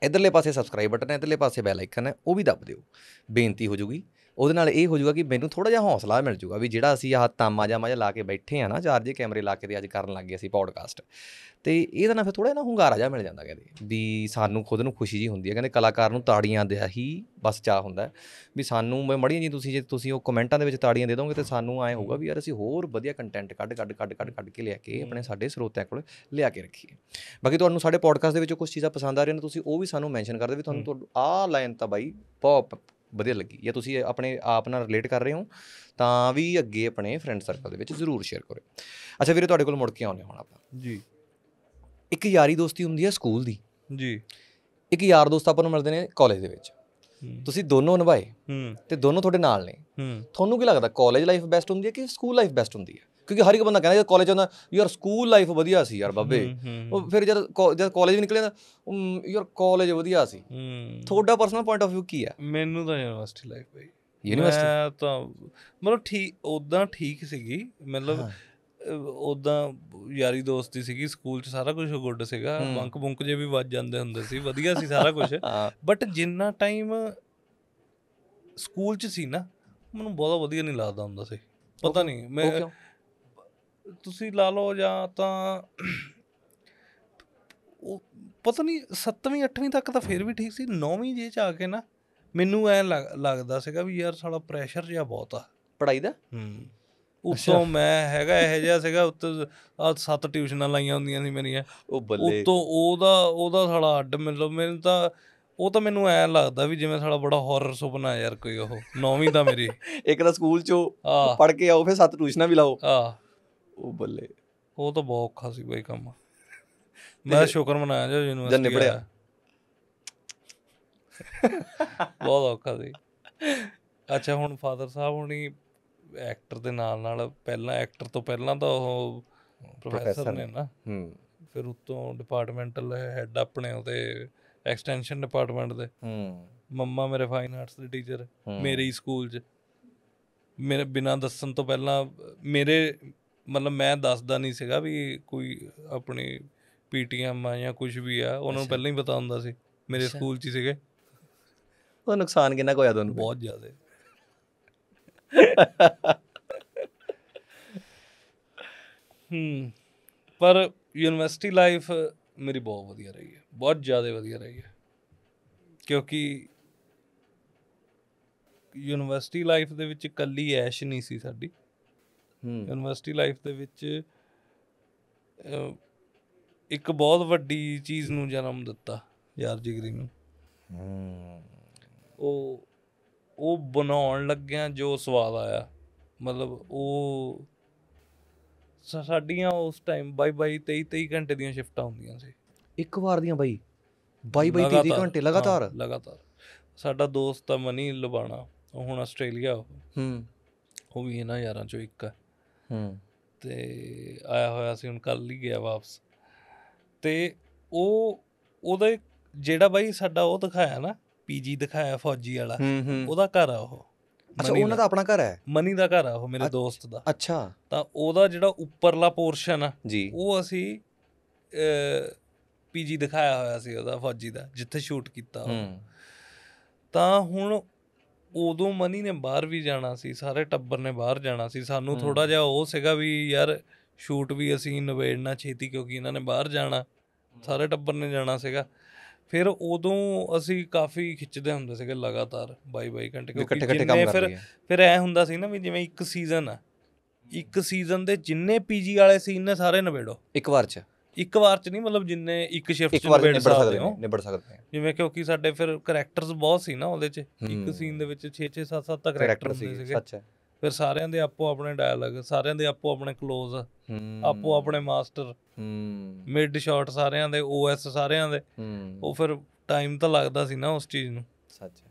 ਇਧਰਲੇ ਪਾਸੇ ਸਬਸਕ੍ਰਾਈਬ ਬਟਨ ਹੈ ਇਧਰਲੇ ਪਾਸੇ ਬੈਲ ਆਈਕਨ ਹੈ ਉਹ ਵੀ ਦੱਬ ਦਿਓ ਬੇਨਤੀ ਹੋ ਜੂਗੀ ਉਹਦੇ ਨਾਲ ਇਹ ਹੋ ਜਾਊਗਾ ਕਿ ਮੈਨੂੰ ਥੋੜਾ ਜਿਹਾ ਹੌਸਲਾ ਮਿਲ ਜਾਊਗਾ ਵੀ ਜਿਹੜਾ ਅਸੀਂ ਆਹ ਤਾਮਾ ਜਾਂ ਮਾਜਾ ਲਾ ਕੇ ਬੈਠੇ ਆ ਨਾ ਚਾਰ ਜੇ ਕੈਮਰੇ ਲਾ ਕੇ ਤੇ ਅੱਜ ਕਰਨ ਲੱਗ ਗਏ ਅਸੀਂ ਪੌਡਕਾਸਟ ਤੇ ਇਹਦਾ ਨਾ ਫਿਰ ਥੋੜਾ ਨਾ ਹੁੰਗਾਰਾ ਜਾ ਮਿਲ ਜਾਂਦਾ ਕਹਿੰਦੇ ਵੀ ਸਾਨੂੰ ਖੁਦ ਨੂੰ ਖੁਸ਼ੀ ਜੀ ਹੁੰਦੀ ਹੈ ਕਹਿੰਦੇ ਕਲਾਕਾਰ ਨੂੰ ਤਾੜੀਆਂ ਦੇ ਹੀ ਬਸ ਚਾਹ ਹੁੰਦਾ ਵੀ ਸਾਨੂੰ ਮੈਂ ਮੜੀਆਂ ਜੀ ਤੁਸੀਂ ਜੇ ਤੁਸੀਂ ਉਹ ਕਮੈਂਟਾਂ ਦੇ ਵਿੱਚ ਤਾੜੀਆਂ ਦੇ ਦੋਗੇ ਤੇ ਸਾਨੂੰ ਐ ਹੋਊਗਾ ਵੀ ਯਾਰ ਅਸੀਂ ਹੋਰ ਵਧੀਆ ਕੰਟੈਂਟ ਕੱਢ ਕੱਢ ਕੱਢ ਕੱਢ ਕੱਢ ਕੇ ਲਿਆ ਕੇ ਆਪਣੇ ਸਾਡੇ ਸਰੋਤਿਆਂ ਕੋਲ ਲਿਆ ਕੇ ਰੱਖੀਏ ਬਾਕੀ ਤੁਹਾਨੂੰ ਸਾਡੇ ਪੋਡਕਾਸਟ ਦੇ ਵਿੱਚ ਕੁਝ ਚੀਜ਼ਾਂ ਪਸੰਦ ਆ ਰਹੀਆਂ ਨੇ ਤੁਸੀਂ ਉਹ ਵੀ ਸਾਨੂੰ ਮੈਂਸ਼ਨ ਕਰ ਦਿਓ ਵੀ ਤੁਹਾਨੂੰ ਆ ਲਾਈਨ ਤਾਂ ਬਾਈ ਪੌਪ ਵਧੀਆ ਲੱਗੀ ਜਾਂ ਤੁਸੀਂ ਆਪਣੇ ਆਪ ਨਾਲ ਰਿਲੇਟ ਕਰ ਰਹੇ ਹੋ ਤਾਂ ਵੀ ਅੱਗੇ ਆਪਣੇ ਫਰੈਂਡ ਸਰਕਲ ਦੇ ਵਿੱਚ ਜ਼ਰੂਰ ਸ਼ੇਅਰ ਕਰੋ ਅੱਛਾ ਵੀਰੇ ਤੁਹਾਡੇ ਕੋਲ ਮੁੜ ਕੇ ਆਉਨੇ ਹੁਣ ਆਪਾਂ ਜੀ ਇੱਕ ਯਾਰੀ ਦੋਸਤੀ ਹੁੰਦੀ ਹੈ ਸਕੂਲ ਦੀ ਜੀ ਇੱਕ ਯਾਰ ਦੋਸਤ ਆਪਾਂ ਨੂੰ ਮਿਲਦੇ ਨੇ ਕਾਲਜ ਦੇ ਵਿੱਚ ਤੁਸੀਂ ਦੋਨੋਂ ਨਿਭਾਏ ਤੇ ਦੋਨੋਂ ਤੁਹਾਡੇ ਨਾਲ ਨੇ ਤੁਹਾਨੂੰ ਕੀ ਲੱਗਦਾ ਕਾਲਜ ਲਾਈਫ ਬੈਸਟ ਹੁੰਦੀ ਹੈ ਕਿ ਸਕੂਲ ਲਾਈਫ ਬੈਸਟ ਹੁੰਦੀ ਹੈ ਕਿਉਂਕਿ ਹਰ ਇੱਕ ਬੰਦਾ ਕਹਿੰਦਾ ਜਦ ਕਾਲਜ ਆਉਂਦਾ ਯਾਰ ਸਕੂਲ ਲਾਈਫ ਵਧੀਆ ਸੀ ਯਾਰ ਬਾਬੇ ਉਹ ਫਿਰ ਜਦ ਜਦ ਕਾਲਜ ਨਿਕਲੇ ਨਾ ਯਾਰ ਕਾਲਜ ਵਧੀਆ ਸੀ ਥੋੜਾ ਪਰਸਨਲ ਪੁਆਇੰਟ ਆਫ View ਕੀ ਹੈ ਮੈਨੂੰ ਤਾਂ ਯੂਨੀਵਰਸਿਟੀ ਲਾਈਫ ਬਈ ਯੂਨੀਵਰਸਿਟੀ ਤਾਂ ਮਤਲਬ ਠੀਕ ਉਦਾਂ ਠੀਕ ਸੀਗੀ ਮਤਲਬ ਉਦਾਂ ਯਾਰੀ ਦੋਸਤੀ ਸੀਗੀ ਸਕੂਲ ਚ ਸਾਰਾ ਕੁਝ ਗੁੱਡ ਸੀਗਾ ਬੰਕ ਬੁੰਕ ਜੇ ਵੀ ਵੱਜ ਜਾਂਦੇ ਹੁੰਦੇ ਸੀ ਵਧੀਆ ਸੀ ਸਾਰਾ ਕੁਝ ਬਟ ਜਿੰਨਾ ਟਾਈਮ ਸਕੂਲ ਚ ਸੀ ਨਾ ਮੈਨੂੰ ਬਹੁਤ ਵਧੀਆ ਨਹੀਂ ਲੱਗਦਾ ਹੁੰਦਾ ਸੀ ਪਤਾ ਨਹੀਂ ਮੈਂ ਤੁਸੀਂ ਲਾ ਲਓ ਜਾਂ ਤਾਂ ਉਹ ਪਤਾ ਨਹੀਂ 7ਵੀਂ 8ਵੀਂ ਤੱਕ ਤਾਂ ਫੇਰ ਵੀ ਠੀਕ ਸੀ 9ਵੀਂ ਜੇ ਚ ਆ ਕੇ ਨਾ ਮੈਨੂੰ ਐ ਲੱਗਦਾ ਸੀਗਾ ਵੀ ਯਾਰ ਸਾਲਾ ਪ੍ਰੈਸ਼ਰ ਜਿਆ ਬਹੁਤ ਆ ਪੜਾਈ ਦਾ ਹੂੰ ਉਤੋਂ ਮੈਂ ਹੈਗਾ ਇਹ ਜਿਹਾ ਸੀਗਾ ਉੱਤੋਂ ਸੱਤ ਟਿਊਸ਼ਨਾਂ ਲਾਈਆਂ ਹੁੰਦੀਆਂ ਸੀ ਮੇਰੀਆਂ ਉਹ ਬੱਲੇ ਉਤੋਂ ਉਹਦਾ ਉਹਦਾ ਸਾਲਾ ਅੱਡ ਮਿਲੋ ਮੈਨੂੰ ਤਾਂ ਉਹ ਤਾਂ ਮੈਨੂੰ ਐ ਲੱਗਦਾ ਵੀ ਜਿਵੇਂ ਸਾਲਾ ਬੜਾ ਹਾਰਰ ਸੁਪਨਾ ਯਾਰ ਕੋਈ ਉਹ 9ਵੀਂ ਦਾ ਮੇਰੀ ਇੱਕ ਤਾਂ ਸਕੂਲ ਚੋਂ ਪੜ ਕੇ ਆਓ ਫਿਰ ਸੱਤ ਟਿਊਸ਼ਨਾਂ ਵੀ ਲਾਓ ਹਾਂ ਉਹ ਬੱਲੇ ਉਹ ਤਾਂ ਬਹੁਤ ਔਖਾ ਸੀ ਬਈ ਕੰਮ ਮੈਂ ਸ਼ੁਕਰ ਮਨਾਇਆ ਜੋ ਯੂਨੀਵਰਸਿਟੀ ਦਾ ਨਿਬੜਿਆ ਬਹੁਤ ਔਖਾ ਸੀ ਅੱਛਾ ਹੁਣ ਫਾਦਰ ਸਾਹਿਬ ਹੁਣੀ ਐਕਟਰ ਦੇ ਨਾਲ ਨਾਲ ਪਹਿਲਾਂ ਐਕਟਰ ਤੋਂ ਪਹਿਲਾਂ ਤਾਂ ਉਹ ਪ੍ਰੋਫੈਸਰ ਨੇ ਨਾ ਹੂੰ ਫਿਰ ਉਤੋਂ ਡਿਪਾਰਟਮੈਂਟਲ ਹੈੱਡ ਆਪਣੇ ਉਹਦੇ ਐਕਸਟੈਂਸ਼ਨ ਡਿਪਾਰਟਮੈਂਟ ਦੇ ਹੂੰ ਮੰਮਾ ਮੇਰੇ ਫਾਈਨ ਆਰਟਸ ਦੇ ਟੀਚਰ ਮੇਰੇ ਹੀ ਸਕੂਲ 'ਚ ਮੇਰੇ ਬਿਨਾਂ ਦੱਸਣ ਤੋਂ ਪਹਿਲਾਂ ਮੇਰੇ ਮਤਲਬ ਮੈਂ ਦੱਸਦਾ ਨਹੀਂ ਸੀਗਾ ਵੀ ਕੋਈ ਆਪਣੇ ਪੀਟੀਐਮ ਆ ਜਾਂ ਕੁਝ ਵੀ ਆ ਉਹਨਾਂ ਨੂੰ ਪਹਿਲਾਂ ਹੀ ਪਤਾ ਹੁੰਦਾ ਸੀ ਮੇਰੇ ਸਕੂਲ 'ਚ ਹੀ ਸੀਗੇ ਉਹ ਨੁਕਸਾਨ ਕਿੰਨਾ ਹੋਇਆ ਤੁਹਾਨੂੰ ਬਹੁਤ ਜ਼ਿਆਦਾ ਹੂੰ ਪਰ ਯੂਨੀਵਰਸਿਟੀ ਲਾਈਫ ਮੇਰੀ ਬਹੁਤ ਵਧੀਆ ਰਹੀ ਹੈ ਬਹੁਤ ਜ਼ਿਆਦਾ ਵਧੀਆ ਰਹੀ ਹੈ ਕਿਉਂਕਿ ਯੂਨੀਵਰਸਿਟੀ ਲਾਈਫ ਦੇ ਵਿੱਚ ਇਕੱਲੀ ਐਸ਼ ਨਹੀਂ ਸੀ ਸਾਡੀ ਯੂਨੀਵਰਸਿਟੀ ਲਾਈਫ ਦੇ ਵਿੱਚ ਇੱਕ ਬਹੁਤ ਵੱਡੀ ਚੀਜ਼ ਨੂੰ ਜਨਮ ਦਿੱਤਾ ਯਾਰ ਜਿਗਰੀ ਨੂੰ ਉਹ ਉਹ ਬਣਾਉਣ ਲੱਗਿਆਂ ਜੋ ਸਵਾਦ ਆਇਆ ਮਤਲਬ ਉਹ ਸਾਡੀਆਂ ਉਸ ਟਾਈਮ ਬਾਈ ਬਾਈ 23 23 ਘੰਟੇ ਦੀਆਂ ਸ਼ਿਫਟਾਂ ਹੁੰਦੀਆਂ ਸੀ ਇੱਕ ਵਾਰ ਦੀਆਂ ਬਾਈ ਬਾਈ ਬਾਈ 23 ਘੰਟੇ ਲਗਾਤਾਰ ਲਗਾਤਾਰ ਸਾਡਾ ਦੋਸਤ ਆ ਮਨੀ ਲਬਾਣਾ ਉਹ ਹੁਣ ਆਸਟ੍ਰੇਲੀਆ ਹੂੰ ਉਹ ਵੀ ਇਹਨਾਂ ਯਾਰਾਂ ਚੋਂ ਇੱਕ ਆ ਹੂੰ ਤੇ ਆਇਆ ਹੋਇਆ ਸੀ ਹੁਣ ਕੱਲ ਹੀ ਗਿਆ ਵਾਪਸ ਤੇ ਉਹ ਉਹਦਾ ਜਿਹੜਾ ਬਾਈ ਸਾਡਾ ਉਹ ਦਿਖਾਇਆ ਨਾ ਪੀਜੀ ਦਿਖਾਇਆ ਫੌਜੀ ਵਾਲਾ ਉਹਦਾ ਘਰ ਆ ਉਹ ਅੱਛਾ ਉਹਨਾਂ ਦਾ ਆਪਣਾ ਘਰ ਹੈ ਮਨੀ ਦਾ ਘਰ ਆ ਉਹ ਮੇਰੇ ਦੋਸਤ ਦਾ ਅੱਛਾ ਤਾਂ ਉਹਦਾ ਜਿਹੜਾ ਉੱਪਰਲਾ ਪੋਰਸ਼ਨ ਆ ਉਹ ਅਸੀਂ ਪੀਜੀ ਦਿਖਾਇਆ ਹੋਇਆ ਸੀ ਉਹਦਾ ਫੌਜੀ ਦਾ ਜਿੱਥੇ ਸ਼ੂਟ ਕੀਤਾ ਤਾਂ ਹੁਣ ਉਦੋਂ ਮਨੀ ਨੇ ਬਾਹਰ ਵੀ ਜਾਣਾ ਸੀ ਸਾਰੇ ਟੱਬਰ ਨੇ ਬਾਹਰ ਜਾਣਾ ਸੀ ਸਾਨੂੰ ਥੋੜਾ ਜਿਹਾ ਉਹ ਸੀਗਾ ਵੀ ਯਾਰ ਸ਼ੂਟ ਵੀ ਅਸੀਂ ਨਵੇੜਨਾ ਛੇਤੀ ਕਿਉਂਕਿ ਇਹਨਾਂ ਨੇ ਬਾਹਰ ਜਾਣਾ ਸਾਰੇ ਟੱਬਰ ਨੇ ਜਾਣਾ ਸੀਗਾ ਫਿਰ ਉਦੋਂ ਅਸੀਂ ਕਾਫੀ ਖਿੱਚਦੇ ਹੁੰਦੇ ਸੀਗੇ ਲਗਾਤਾਰ 22-22 ਘੰਟੇ ਕਿਉਂਕਿ ਜਿੰਨੇ ਫਿਰ ਫਿਰ ਐ ਹੁੰਦਾ ਸੀ ਨਾ ਵੀ ਜਿਵੇਂ ਇੱਕ ਸੀਜ਼ਨ ਆ ਇੱਕ ਸੀਜ਼ਨ ਦੇ ਜਿੰਨੇ ਪੀਜੀ ਵਾਲੇ ਸੀਨ ਨੇ ਸਾਰੇ ਨਵੇੜੋ ਇੱਕ ਵਾਰ ਚ ਇੱਕ ਵਾਰ ਚ ਨਹੀਂ ਮਤਲਬ ਜਿੰਨੇ ਇੱਕ ਸ਼ਿਫਟ ਚ ਨਿਬੜ ਸਕਦੇ ਹੋ ਨਿਬੜ ਸਕਦੇ ਹੋ ਜਿਵੇਂ ਕਿਉਂਕਿ ਸਾਡੇ ਫਿਰ ਕੈਰੈਕਟਰਸ ਬਹੁਤ ਸੀ ਨਾ ਉਹਦੇ ਚ ਇੱਕ ਸੀਨ ਦੇ ਵਿੱਚ 6 6 7 7 ਤਾਂ ਕੈਰੈਕਟਰ ਸੀਗੇ ਸੱਚ ਹੈ ਫਿਰ ਸਾਰਿਆਂ ਦੇ ਆਪੋ ਆਪਣੇ ਡਾਇਲੌਗ ਸਾਰਿਆਂ ਦੇ ਆਪੋ ਆਪਣੇ ਕਲੋਜ਼ ਆਪੋ ਆਪਣੇ ਮਾਸਟਰ ਮਿਡ ਸ਼ਾਟ ਸਾਰਿਆਂ ਦੇ ਓਐਸ ਸਾਰਿਆਂ ਦੇ ਉਹ ਫਿਰ ਟਾਈਮ ਤਾਂ ਲੱਗਦਾ ਸੀ ਨਾ ਉਸ ਚੀਜ਼ ਨੂੰ ਸੱਚ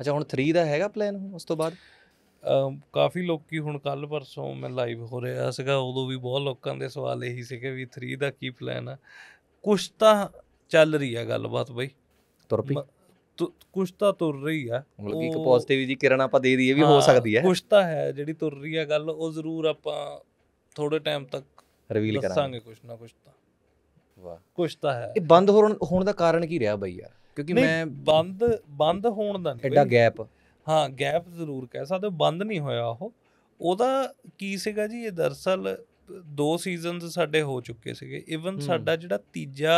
ਅੱਛਾ ਹੁਣ 3 ਦਾ ਹੈਗਾ ਪਲਾਨ ਉਸ ਤੋਂ ਬਾਅਦ ਕਾਫੀ ਲੋਕੀ ਹੁਣ ਕੱਲ ਪਰਸੋਂ ਮੈਂ ਲਾਈਵ ਹੋ ਰਿਹਾ ਸੀਗਾ ਉਦੋਂ ਵੀ ਬਹੁਤ ਲੋਕਾਂ ਦੇ ਸਵਾਲ ਇਹੀ ਸੀਗੇ ਵੀ 3 ਦਾ ਕੀ ਪਲਾਨ ਆ ਕੁਝ ਤਾਂ ਚੱਲ ਰਹੀ ਆ ਗੱਲਬਾਤ ਬਈ ਤੁਰ ਪਈ ਕੁਝ ਤਾਂ ਤੁਰ ਰਹੀ ਆ ਮਤਲਬ ਇੱਕ ਪੋਜ਼ਿਟਿਵ ਜੀ ਕਿਰਨ ਆਪਾਂ ਦੇ ਦਈਏ ਵੀ ਹੋ ਸਕਦੀ ਹੈ ਕੁਝ ਤਾਂ ਹੈ ਜਿਹੜੀ ਤੁਰ ਰਹੀ ਆ ਗੱਲ ਉਹ ਜ਼ਰੂਰ ਆਪਾਂ ਥੋੜੇ ਟਾਈਮ ਤੱਕ ਰਿਵੀਲ ਕਰਾਂਗੇ ਦੱਸਾਂਗੇ ਕੁਝ ਨਾ ਕੁਝ ਤਾਂ ਵਾਹ ਕੁਝ ਤਾਂ ਹੈ ਇਹ ਬੰਦ ਹੋਣ ਹੋਣ ਦਾ ਕਾਰਨ ਕੀ ਰਿਹਾ ਬਈ ਯਾਰ ਕਿਉਂਕਿ ਮੈਂ ਬੰਦ ਬੰਦ ਹੋਣ ਦਾ ਨਹੀਂ ਐਡਾ ਗੈਪ ਹਾਂ ਗੈਪ ਜ਼ਰੂਰ ਕਹਿ ਸਕਦੇ ਬੰਦ ਨਹੀਂ ਹੋਇਆ ਉਹ ਉਹਦਾ ਕੀ ਸੀਗਾ ਜੀ ਇਹ ਦਰਸਲ ਦੋ ਸੀਜ਼ਨਸ ਸਾਡੇ ਹੋ ਚੁੱਕੇ ਸੀਗੇ ਇਵਨ ਸਾਡਾ ਜਿਹੜਾ ਤੀਜਾ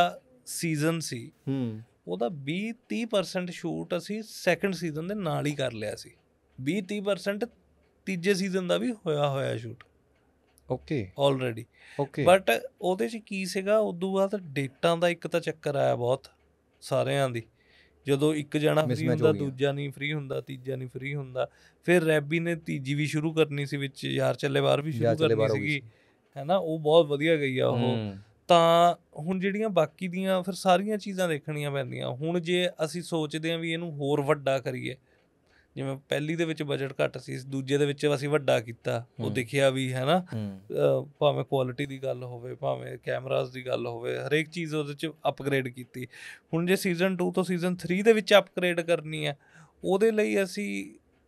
ਸੀਜ਼ਨ ਸੀ ਹੂੰ ਉਹਦਾ 20 30% ਸ਼ੂਟ ਅਸੀਂ ਸੈਕੰਡ ਸੀਜ਼ਨ ਦੇ ਨਾਲ ਹੀ ਕਰ ਲਿਆ ਸੀ 20 30% ਤੀਜੇ ਸੀਜ਼ਨ ਦਾ ਵੀ ਹੋਇਆ ਹੋਇਆ shoot okay already okay but ਉਹਦੇ ਚ ਕੀ ਸੀਗਾ ਉਦੋਂ ਬਾਅਦ ਡੇਟਾਂ ਦਾ ਇੱਕ ਤਾਂ ਚੱਕਰ ਆਇਆ ਬਹੁਤ ਸਾਰਿਆਂ ਦੀ ਜਦੋਂ ਇੱਕ ਜਣਾ ਫ੍ਰੀ ਹੁੰਦਾ ਦੂਜਾ ਨਹੀਂ ਫ੍ਰੀ ਹੁੰਦਾ ਤੀਜਾ ਨਹੀਂ ਫ੍ਰੀ ਹੁੰਦਾ ਫਿਰ ਰੈਬੀ ਨੇ ਤੀਜੀ ਵੀ ਸ਼ੁਰੂ ਕਰਨੀ ਸੀ ਵਿੱਚ ਯਾਰ ਚੱਲੇ ਬਾਹਰ ਵੀ ਸ਼ੁਰੂ ਕਰਨੀ ਸੀਗੀ ਹੈਨਾ ਉਹ ਬਹੁਤ ਵਧੀਆ ਗਈ ਆ ਉਹ ਤਾਂ ਹੁਣ ਜਿਹੜੀਆਂ ਬਾਕੀ ਦੀਆਂ ਫਿਰ ਸਾਰੀਆਂ ਚੀਜ਼ਾਂ ਦੇਖਣੀਆਂ ਪੈਂਦੀਆਂ ਹੁਣ ਜੇ ਅਸੀਂ ਸੋਚਦੇ ਆਂ ਵੀ ਇਹਨੂੰ ਹੋਰ ਵੱਡਾ ਕਰੀਏ ਜਿਵੇਂ ਪਹਿਲੀ ਦੇ ਵਿੱਚ ਬਜਟ ਘੱਟ ਸੀ ਦੂਜੇ ਦੇ ਵਿੱਚ ਅਸੀਂ ਵੱਡਾ ਕੀਤਾ ਉਹ ਦੇਖਿਆ ਵੀ ਹੈ ਨਾ ਭਾਵੇਂ ਕੁਆਲਿਟੀ ਦੀ ਗੱਲ ਹੋਵੇ ਭਾਵੇਂ ਕੈਮਰਾਜ਼ ਦੀ ਗੱਲ ਹੋਵੇ ਹਰੇਕ ਚੀਜ਼ ਉਹਦੇ ਚ ਅਪਗ੍ਰੇਡ ਕੀਤੀ ਹੁਣ ਜੇ ਸੀਜ਼ਨ 2 ਤੋਂ ਸੀਜ਼ਨ 3 ਦੇ ਵਿੱਚ ਅਪਗ੍ਰੇਡ ਕਰਨੀ ਹੈ ਉਹਦੇ ਲਈ ਅਸੀਂ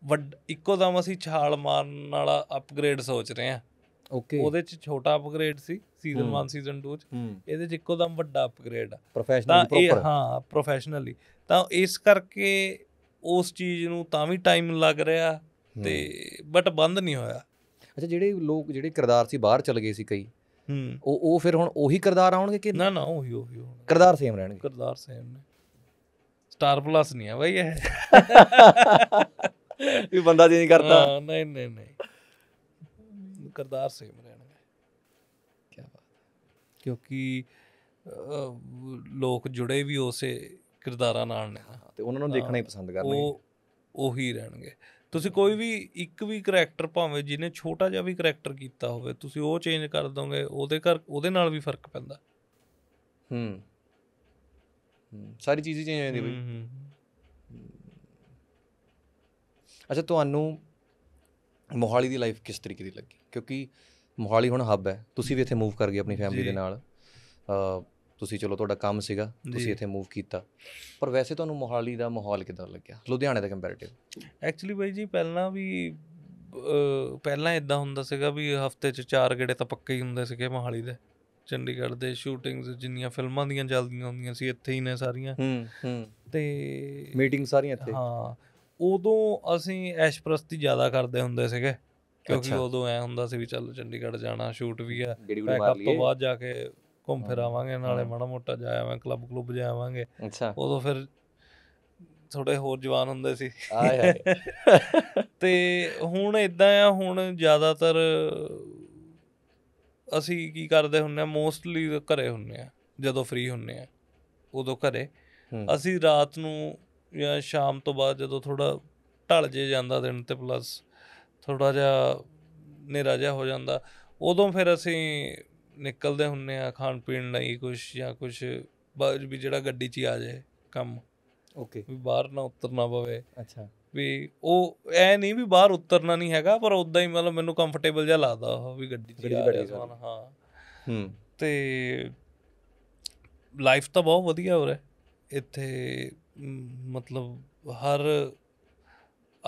ਵੱਡ ਇੱਕੋ ਦਮ ਅਸੀਂ ਛਾਲ ਮਾਰਨ ਵਾਲਾ ਅਪਗ੍ਰੇਡ ਸੋਚ ਰਹੇ ਹਾਂ ਓਕੇ ਉਹਦੇ ਚ ਛੋਟਾ ਅਪਗ੍ਰੇਡ ਸੀ ਸੀਜ਼ਨ 1 ਸੀਜ਼ਨ 2 ਚ ਇਹਦੇ ਚ ਇੱਕੋ ਦਮ ਵੱਡਾ ਅਪਗ੍ਰੇਡ ਆ ਪ੍ਰੋਫੈਸ਼ਨਲੀ ਪ੍ਰੋਪਰ ਹਾਂ ਪ੍ਰੋਫੈਸ਼ਨਲੀ ਤਾਂ ਇਸ ਕਰਕੇ ਉਸ ਚੀਜ਼ ਨੂੰ ਤਾਂ ਵੀ ਟਾਈਮ ਲੱਗ ਰਿਹਾ ਤੇ ਬਟ ਬੰਦ ਨਹੀਂ ਹੋਇਆ ਅੱਛਾ ਜਿਹੜੇ ਲੋਕ ਜਿਹੜੇ ਕਿਰਦਾਰ ਸੀ ਬਾਹਰ ਚਲੇ ਗਏ ਸੀ ਕਈ ਹੂੰ ਉਹ ਉਹ ਫਿਰ ਹੁਣ ਉਹੀ ਕਿਰਦਾਰ ਆਉਣਗੇ ਕਿ ਨਾ ਨਾ ਉਹੀ ਉਹੀ ਕਿਰਦਾਰ ਸੇਮ ਰਹਿਣਗੇ ਕਿਰਦਾਰ ਸੇਮ ਨੇ ਸਟਾਰ ਪਲੱਸ ਨਹੀਂ ਆ ਬਈ ਇਹ ਵੀ ਬੰਦਾ ਕਰਦਾ ਹਾਂ ਨਹੀਂ ਨਹੀਂ ਨਹੀਂ ਕਿਰਦਾਰ ਸੇਮ ਰਹਿਣਗੇ ਕੀ ਬਾਤ ਕਿਉਂਕਿ ਲੋਕ ਜੁੜੇ ਵੀ ਉਸੇ ਕਿਰਦਾਰਾਂ ਨਾਲ ਨੇ ਤੇ ਉਹਨਾਂ ਨੂੰ ਦੇਖਣਾ ਹੀ ਪਸੰਦ ਕਰਨਗੇ ਉਹ ਉਹੀ ਰਹਿਣਗੇ ਤੁਸੀਂ ਕੋਈ ਵੀ ਇੱਕ ਵੀ ਕੈਰੈਕਟਰ ਭਾਵੇਂ ਜਿਹਨੇ ਛੋਟਾ ਜਿਹਾ ਵੀ ਕੈਰੈਕਟਰ ਕੀਤਾ ਹੋਵੇ ਤੁਸੀਂ ਉਹ ਚੇਂਜ ਕਰ ਦੋਗੇ ਉਹਦੇ ਕਰ ਉਹਦੇ ਨਾਲ ਵੀ ਫਰਕ ਪੈਂਦਾ ਹੂੰ ਸਾਰੀ ਚੀਜ਼ ਚੇਂਜ ਹੋ ਜਾਂਦੀ ਬਈ ਅੱਛਾ ਤੁਹਾਨੂੰ ਮੋਹਾਲੀ ਦੀ ਲਾਈਫ ਕਿਸ ਤਰੀਕੇ ਦੀ ਲੱਗੀ ਕਿਉਂਕਿ ਮੋਹਾਲੀ ਹੁਣ ਹੱਬ ਹੈ ਤੁਸੀਂ ਵੀ ਇੱਥੇ ਮੂਵ ਕਰ ਗਏ ਆਪਣੀ ਫੈਮਿਲੀ ਦੇ ਨਾਲ ਤੁਸੀਂ ਚਲੋ ਤੁਹਾਡਾ ਕੰਮ ਸੀਗਾ ਤੁਸੀਂ ਇੱਥੇ ਮੂਵ ਕੀਤਾ ਪਰ ਵੈਸੇ ਤੁਹਾਨੂੰ ਮੋਹਾਲੀ ਦਾ ਮਾਹੌਲ ਕਿਦਾਂ ਲੱਗਿਆ ਲੁਧਿਆਣੇ ਦਾ ਕੰਪੈਰੀਟਿਵ ਐਕਚੁਅਲੀ ਬਾਈ ਜੀ ਪਹਿਲਾਂ ਵੀ ਪਹਿਲਾਂ ਇਦਾਂ ਹੁੰਦਾ ਸੀਗਾ ਵੀ ਹਫਤੇ 'ਚ ਚਾਰ ਗੇੜੇ ਤਾਂ ਪੱਕੇ ਹੀ ਹੁੰਦੇ ਸੀਗੇ ਮੋਹਾਲੀ ਦੇ ਚੰਡੀਗੜ੍ਹ ਦੇ ਸ਼ੂਟਿੰਗਸ ਜਿੰਨੀਆਂ ਫਿਲਮਾਂ ਦੀਆਂ ਚੱਲਦੀਆਂ ਹੁੰਦੀਆਂ ਸੀ ਇੱਥੇ ਹੀ ਨੇ ਸਾਰੀਆਂ ਹੂੰ ਹੂੰ ਤੇ ਮੀਟਿੰਗ ਸਾਰੀਆਂ ਇੱਥੇ ਹਾਂ ਉਦੋਂ ਅਸੀਂ ਐਸ਼ਪ੍ਰਸਤੀ ਜ਼ਿਆਦਾ ਕਰਦੇ ਹੁੰਦੇ ਸੀਗੇ ਕਿਉਂਕਿ ਉਦੋਂ ਐ ਹੁੰਦਾ ਸੀ ਵੀ ਚੱਲ ਚੰਡੀਗੜ੍ਹ ਜਾਣਾ ਸ਼ੂਟ ਵੀ ਆ ਬੈਕਅਪ ਤੋਂ ਬਾਅਦ ਜਾ ਕੇ ਘੁੰਮ ਫਿਰ ਆਵਾਂਗੇ ਨਾਲੇ ਮਾੜਾ ਮੋਟਾ ਜਾ ਆਵਾਂ ਕਲੱਬ ਕਲੱਬ ਜਾ ਆਵਾਂਗੇ ਅੱਛਾ ਉਦੋਂ ਫਿਰ ਥੋੜੇ ਹੋਰ ਜਵਾਨ ਹੁੰਦੇ ਸੀ ਆਏ ਹਾਏ ਤੇ ਹੁਣ ਇਦਾਂ ਆ ਹੁਣ ਜ਼ਿਆਦਾਤਰ ਅਸੀਂ ਕੀ ਕਰਦੇ ਹੁੰਨੇ ਆ ਮੋਸਟਲੀ ਘਰੇ ਹੁੰਨੇ ਆ ਜਦੋਂ ਫ੍ਰੀ ਹੁੰਨੇ ਆ ਉਦੋਂ ਘਰੇ ਅਸੀਂ ਰਾਤ ਨੂੰ ਜਾਂ ਸ਼ਾਮ ਤੋਂ ਬਾਅਦ ਜਦੋਂ ਥੋੜਾ ਢਲ ਜੇ ਜਾਂਦਾ ਦਿਨ ਤੇ ਪਲੱਸ ਥੋੜਾ ਜਿਹਾ ਨੇਰਾ ਜਿਹਾ ਹੋ ਜਾਂਦਾ ਉਦੋਂ ਫਿਰ ਅਸੀਂ ਨਿਕਲਦੇ ਹੁੰਨੇ ਆ ਖਾਣ ਪੀਣ ਲਈ ਕੁਝ ਜਾਂ ਕੁਝ ਬਾਹਰ ਵੀ ਜਿਹੜਾ ਗੱਡੀ 'ਚ ਆ ਜਾਏ ਕੰਮ ਓਕੇ ਵੀ ਬਾਹਰ ਨਾ ਉਤਰਨਾ ਪਵੇ ਅੱਛਾ ਵੀ ਉਹ ਐ ਨਹੀਂ ਵੀ ਬਾਹਰ ਉਤਰਨਾ ਨਹੀਂ ਹੈਗਾ ਪਰ ਉਦਾਂ ਹੀ ਮਤਲਬ ਮੈਨੂੰ ਕੰਫਰਟੇਬਲ ਜਿਹਾ ਲੱਗਦਾ ਉਹ ਵੀ ਗੱਡੀ 'ਚ ਆ ਰਿਹਾ ਸਮਾਨ ਹਾਂ ਹੂੰ ਤੇ ਲਾਈਫ ਤਾਂ ਬਹੁਤ ਵਧੀਆ ਹੋ ਰਿਹਾ ਇੱਥੇ ਮਤਲਬ ਹਰ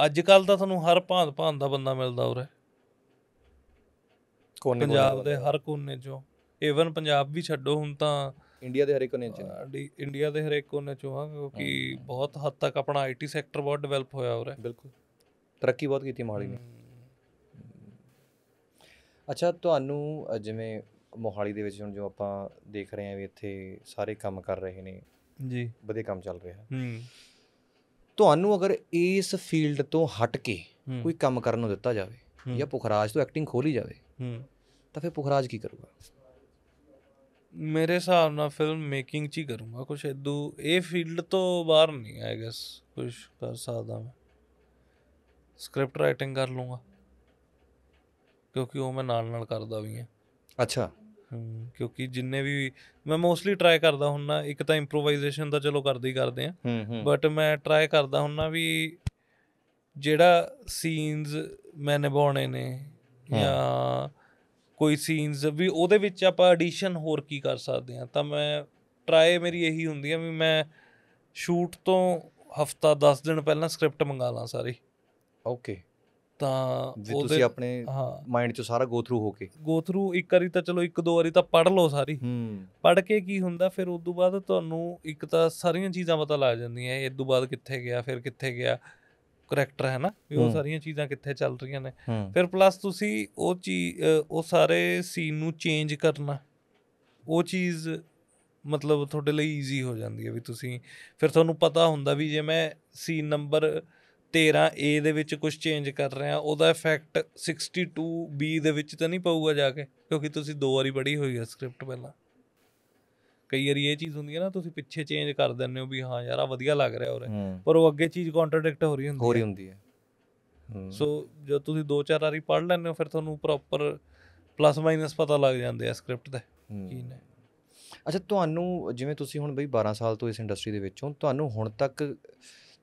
ਅੱਜ ਕੱਲ ਤਾਂ ਤੁਹਾਨੂੰ ਹਰ ਭਾਂਤ ਭਾਂਤ ਦਾ ਬੰਦਾ ਮਿਲਦਾ ਹੋ ਰਿਹਾ ਕੋਨੇ ਪੰਜਾਬ ਦੇ ਹਰ ਕੋਨੇ 'ਚੋਂ ਈਵਨ ਪੰਜਾਬ ਵੀ ਛੱਡੋ ਹੁਣ ਤਾਂ ਇੰਡੀਆ ਦੇ ਹਰ ਇੱਕ ਕੋਨੇ 'ਚ ਇੰਡੀਆ ਦੇ ਹਰ ਇੱਕ ਕੋਨੇ 'ਚੋਂ ਆ ਕਿਉਂਕਿ ਬਹੁਤ ਹੱਦ ਤੱਕ ਆਪਣਾ ਆਈਟੀ ਸੈਕਟਰ ਬਹੁਤ ਡਿਵੈਲਪ ਹੋਇਆ ਹੋ ਰਿਹਾ ਬਿਲਕੁਲ ਤਰੱਕੀ ਬਹੁਤ ਕੀਤੀ ਮੋਹਾਲੀ ਨੇ ਅੱਛਾ ਤੁਹਾਨੂੰ ਜਿਵੇਂ ਮੋਹਾਲੀ ਦੇ ਵਿੱਚ ਹੁਣ ਜੋ ਆਪਾਂ ਦੇਖ ਰਹੇ ਹਾਂ ਵੀ ਇੱਥੇ ਸਾਰੇ ਕੰਮ ਕਰ ਰਹੇ ਨੇ ਜੀ ਵਧੀਆ ਕੰਮ ਚੱਲ ਰਿਹਾ ਹੈ ਹੂੰ ਤੁਹਾਨੂੰ ਅਗਰ ਇਸ ਫੀਲਡ ਤੋਂ ਹਟ ਕੇ ਕੋਈ ਕੰਮ ਕਰਨ ਨੂੰ ਦਿੱਤਾ ਜਾਵੇ ਜਾਂ ਪੁਖਰਾਜ ਤੋਂ ਐਕਟਿੰਗ ਖੋਲੀ ਜਾਵੇ ਹੂੰ ਤਾਂ ਫਿਰ ਪੁਖਰਾਜ ਕੀ ਕਰੂਗਾ ਮੇਰੇ ਹਿਸਾਬ ਨਾਲ ਫਿਲਮ ਮੇਕਿੰਗ ਚ ਹੀ ਕਰੂੰਗਾ ਕੁਛ ਇਦੂ ਇਹ ਫੀਲਡ ਤੋਂ ਬਾਹਰ ਨਹੀਂ ਆਈ ਗੈਸ ਕੁਝ ਕਰ ਸਕਦਾ ਮੈਂ ਸਕ੍ਰਿਪਟ ਰਾਈਟਿੰਗ ਕਰ ਲੂੰਗਾ ਕਿਉਂਕਿ ਉਹ ਮੈਂ ਨਾਲ ਨਾਲ ਕਰਦਾ ਵੀ ਹਾਂ ਅੱਛਾ ਕਿਉਂਕਿ ਜਿੰਨੇ ਵੀ ਮੈਂ ਮੋਸਟਲੀ ਟਰਾਈ ਕਰਦਾ ਹੁੰਨਾ ਇੱਕ ਤਾਂ ਇੰਪਰੋਵਾਈਜ਼ੇਸ਼ਨ ਦਾ ਚਲੋ ਕਰਦੇ ਹੀ ਕਰਦੇ ਆ ਬਟ ਮੈਂ ਟਰਾਈ ਕਰਦਾ ਹੁੰਨਾ ਵੀ ਜਿਹੜਾ ਸੀਨਸ ਮੈਂ ਨਿਭਾਉਣੇ ਨੇ ਜਾਂ ਕੋਈ ਸੀਨਸ ਵੀ ਉਹਦੇ ਵਿੱਚ ਆਪਾਂ ਐਡੀਸ਼ਨ ਹੋਰ ਕੀ ਕਰ ਸਕਦੇ ਆ ਤਾਂ ਮੈਂ ਟਰਾਈ ਮੇਰੀ ਇਹੀ ਹੁੰਦੀ ਆ ਵੀ ਮੈਂ ਸ਼ੂਟ ਤੋਂ ਹਫਤਾ 10 ਦਿਨ ਪਹਿਲਾਂ ਸਕ੍ਰਿਪਟ ਮੰਗਾ ਲਾਂ ਸਾਰੀ ਓਕੇ ਤਾਂ ਉਹਦੇ ਤੁਸੀਂ ਆਪਣੇ ਮਾਈਂਡ 'ਚ ਸਾਰਾ ਗੋ ਥਰੂ ਹੋ ਕੇ ਗੋ ਥਰੂ ਇੱਕ ਵਾਰੀ ਤਾਂ ਚਲੋ ਇੱਕ ਦੋ ਵਾਰੀ ਤਾਂ ਪੜ ਲਓ ਸਾਰੀ ਹੂੰ ਪੜ ਕੇ ਕੀ ਹੁੰਦਾ ਫਿਰ ਉਸ ਤੋਂ ਬਾਅਦ ਤੁਹਾਨੂੰ ਇੱਕ ਤਾਂ ਸਾਰੀਆਂ ਚੀਜ਼ਾਂ ਪਤਾ ਲੱਗ ਜਾਂਦੀਆਂ ਇਹ ਤੋਂ ਬਾਅਦ ਕਿੱਥੇ ਗਿਆ ਫਿਰ ਕਿੱਥੇ ਗਿਆ ਕਰੈਕਟਰ ਹੈ ਨਾ ਵੀ ਉਹ ਸਾਰੀਆਂ ਚੀਜ਼ਾਂ ਕਿੱਥੇ ਚੱਲ ਰਹੀਆਂ ਨੇ ਫਿਰ ਪਲੱਸ ਤੁਸੀਂ ਉਹ ਚੀਜ਼ ਉਹ ਸਾਰੇ ਸੀਨ ਨੂੰ ਚੇਂਜ ਕਰਨਾ ਉਹ ਚੀਜ਼ ਮਤਲਬ ਤੁਹਾਡੇ ਲਈ ਈਜ਼ੀ ਹੋ ਜਾਂਦੀ ਹੈ ਵੀ ਤੁਸੀਂ ਫਿਰ ਤੁਹਾਨੂੰ ਪਤਾ ਹੁੰਦਾ ਵੀ ਜੇ ਮੈਂ ਸੀਨ ਨੰਬਰ 13A ਦੇ ਵਿੱਚ ਕੁਝ ਚੇਂਜ ਕਰ ਰਿਹਾ ਉਹਦਾ ਇਫੈਕਟ 62B ਦੇ ਵਿੱਚ ਤਾਂ ਨਹੀਂ ਪਊਗਾ ਜਾ ਕੇ ਕਿਉਂਕਿ ਤੁਸੀਂ ਦੋ ਵਾਰੀ ਪੜ੍ਹੀ ਹੋਈ ਹੈ ਸਕ੍ਰਿਪਟ ਪਹਿਲਾਂ ਕਈ ਵਾਰੀ ਇਹ ਚੀਜ਼ ਹੁੰਦੀ ਹੈ ਨਾ ਤੁਸੀਂ ਪਿੱਛੇ ਚੇਂਜ ਕਰ ਦਿੰਦੇ ਹੋ ਵੀ ਹਾਂ ਯਾਰ ਆ ਵਧੀਆ ਲੱਗ ਰਿਹਾ ਔਰ ਪਰ ਉਹ ਅੱਗੇ ਚੀਜ਼ ਕੰਟਰਡਿਕਟ ਹੋ ਰਹੀ ਹੁੰਦੀ ਹੈ ਹੋ ਰਹੀ ਹੁੰਦੀ ਹੈ ਸੋ ਜਦ ਤੁਸੀਂ ਦੋ ਚਾਰ ਵਾਰੀ ਪੜ ਲੈਂਦੇ ਹੋ ਫਿਰ ਤੁਹਾਨੂੰ ਪ੍ਰੋਪਰ ਪਲੱਸ ਮਾਈਨਸ ਪਤਾ ਲੱਗ ਜਾਂਦੇ ਆ ਸਕ੍ਰਿਪਟ ਦਾ ਕੀ ਨੇ ਅੱਛਾ ਤੁਹਾਨੂੰ ਜਿਵੇਂ ਤੁਸੀਂ ਹੁਣ ਬਈ 12 ਸਾਲ ਤੋਂ ਇਸ ਇੰਡਸਟਰੀ ਦੇ ਵਿੱਚੋਂ ਤੁਹਾਨੂੰ ਹੁਣ ਤੱਕ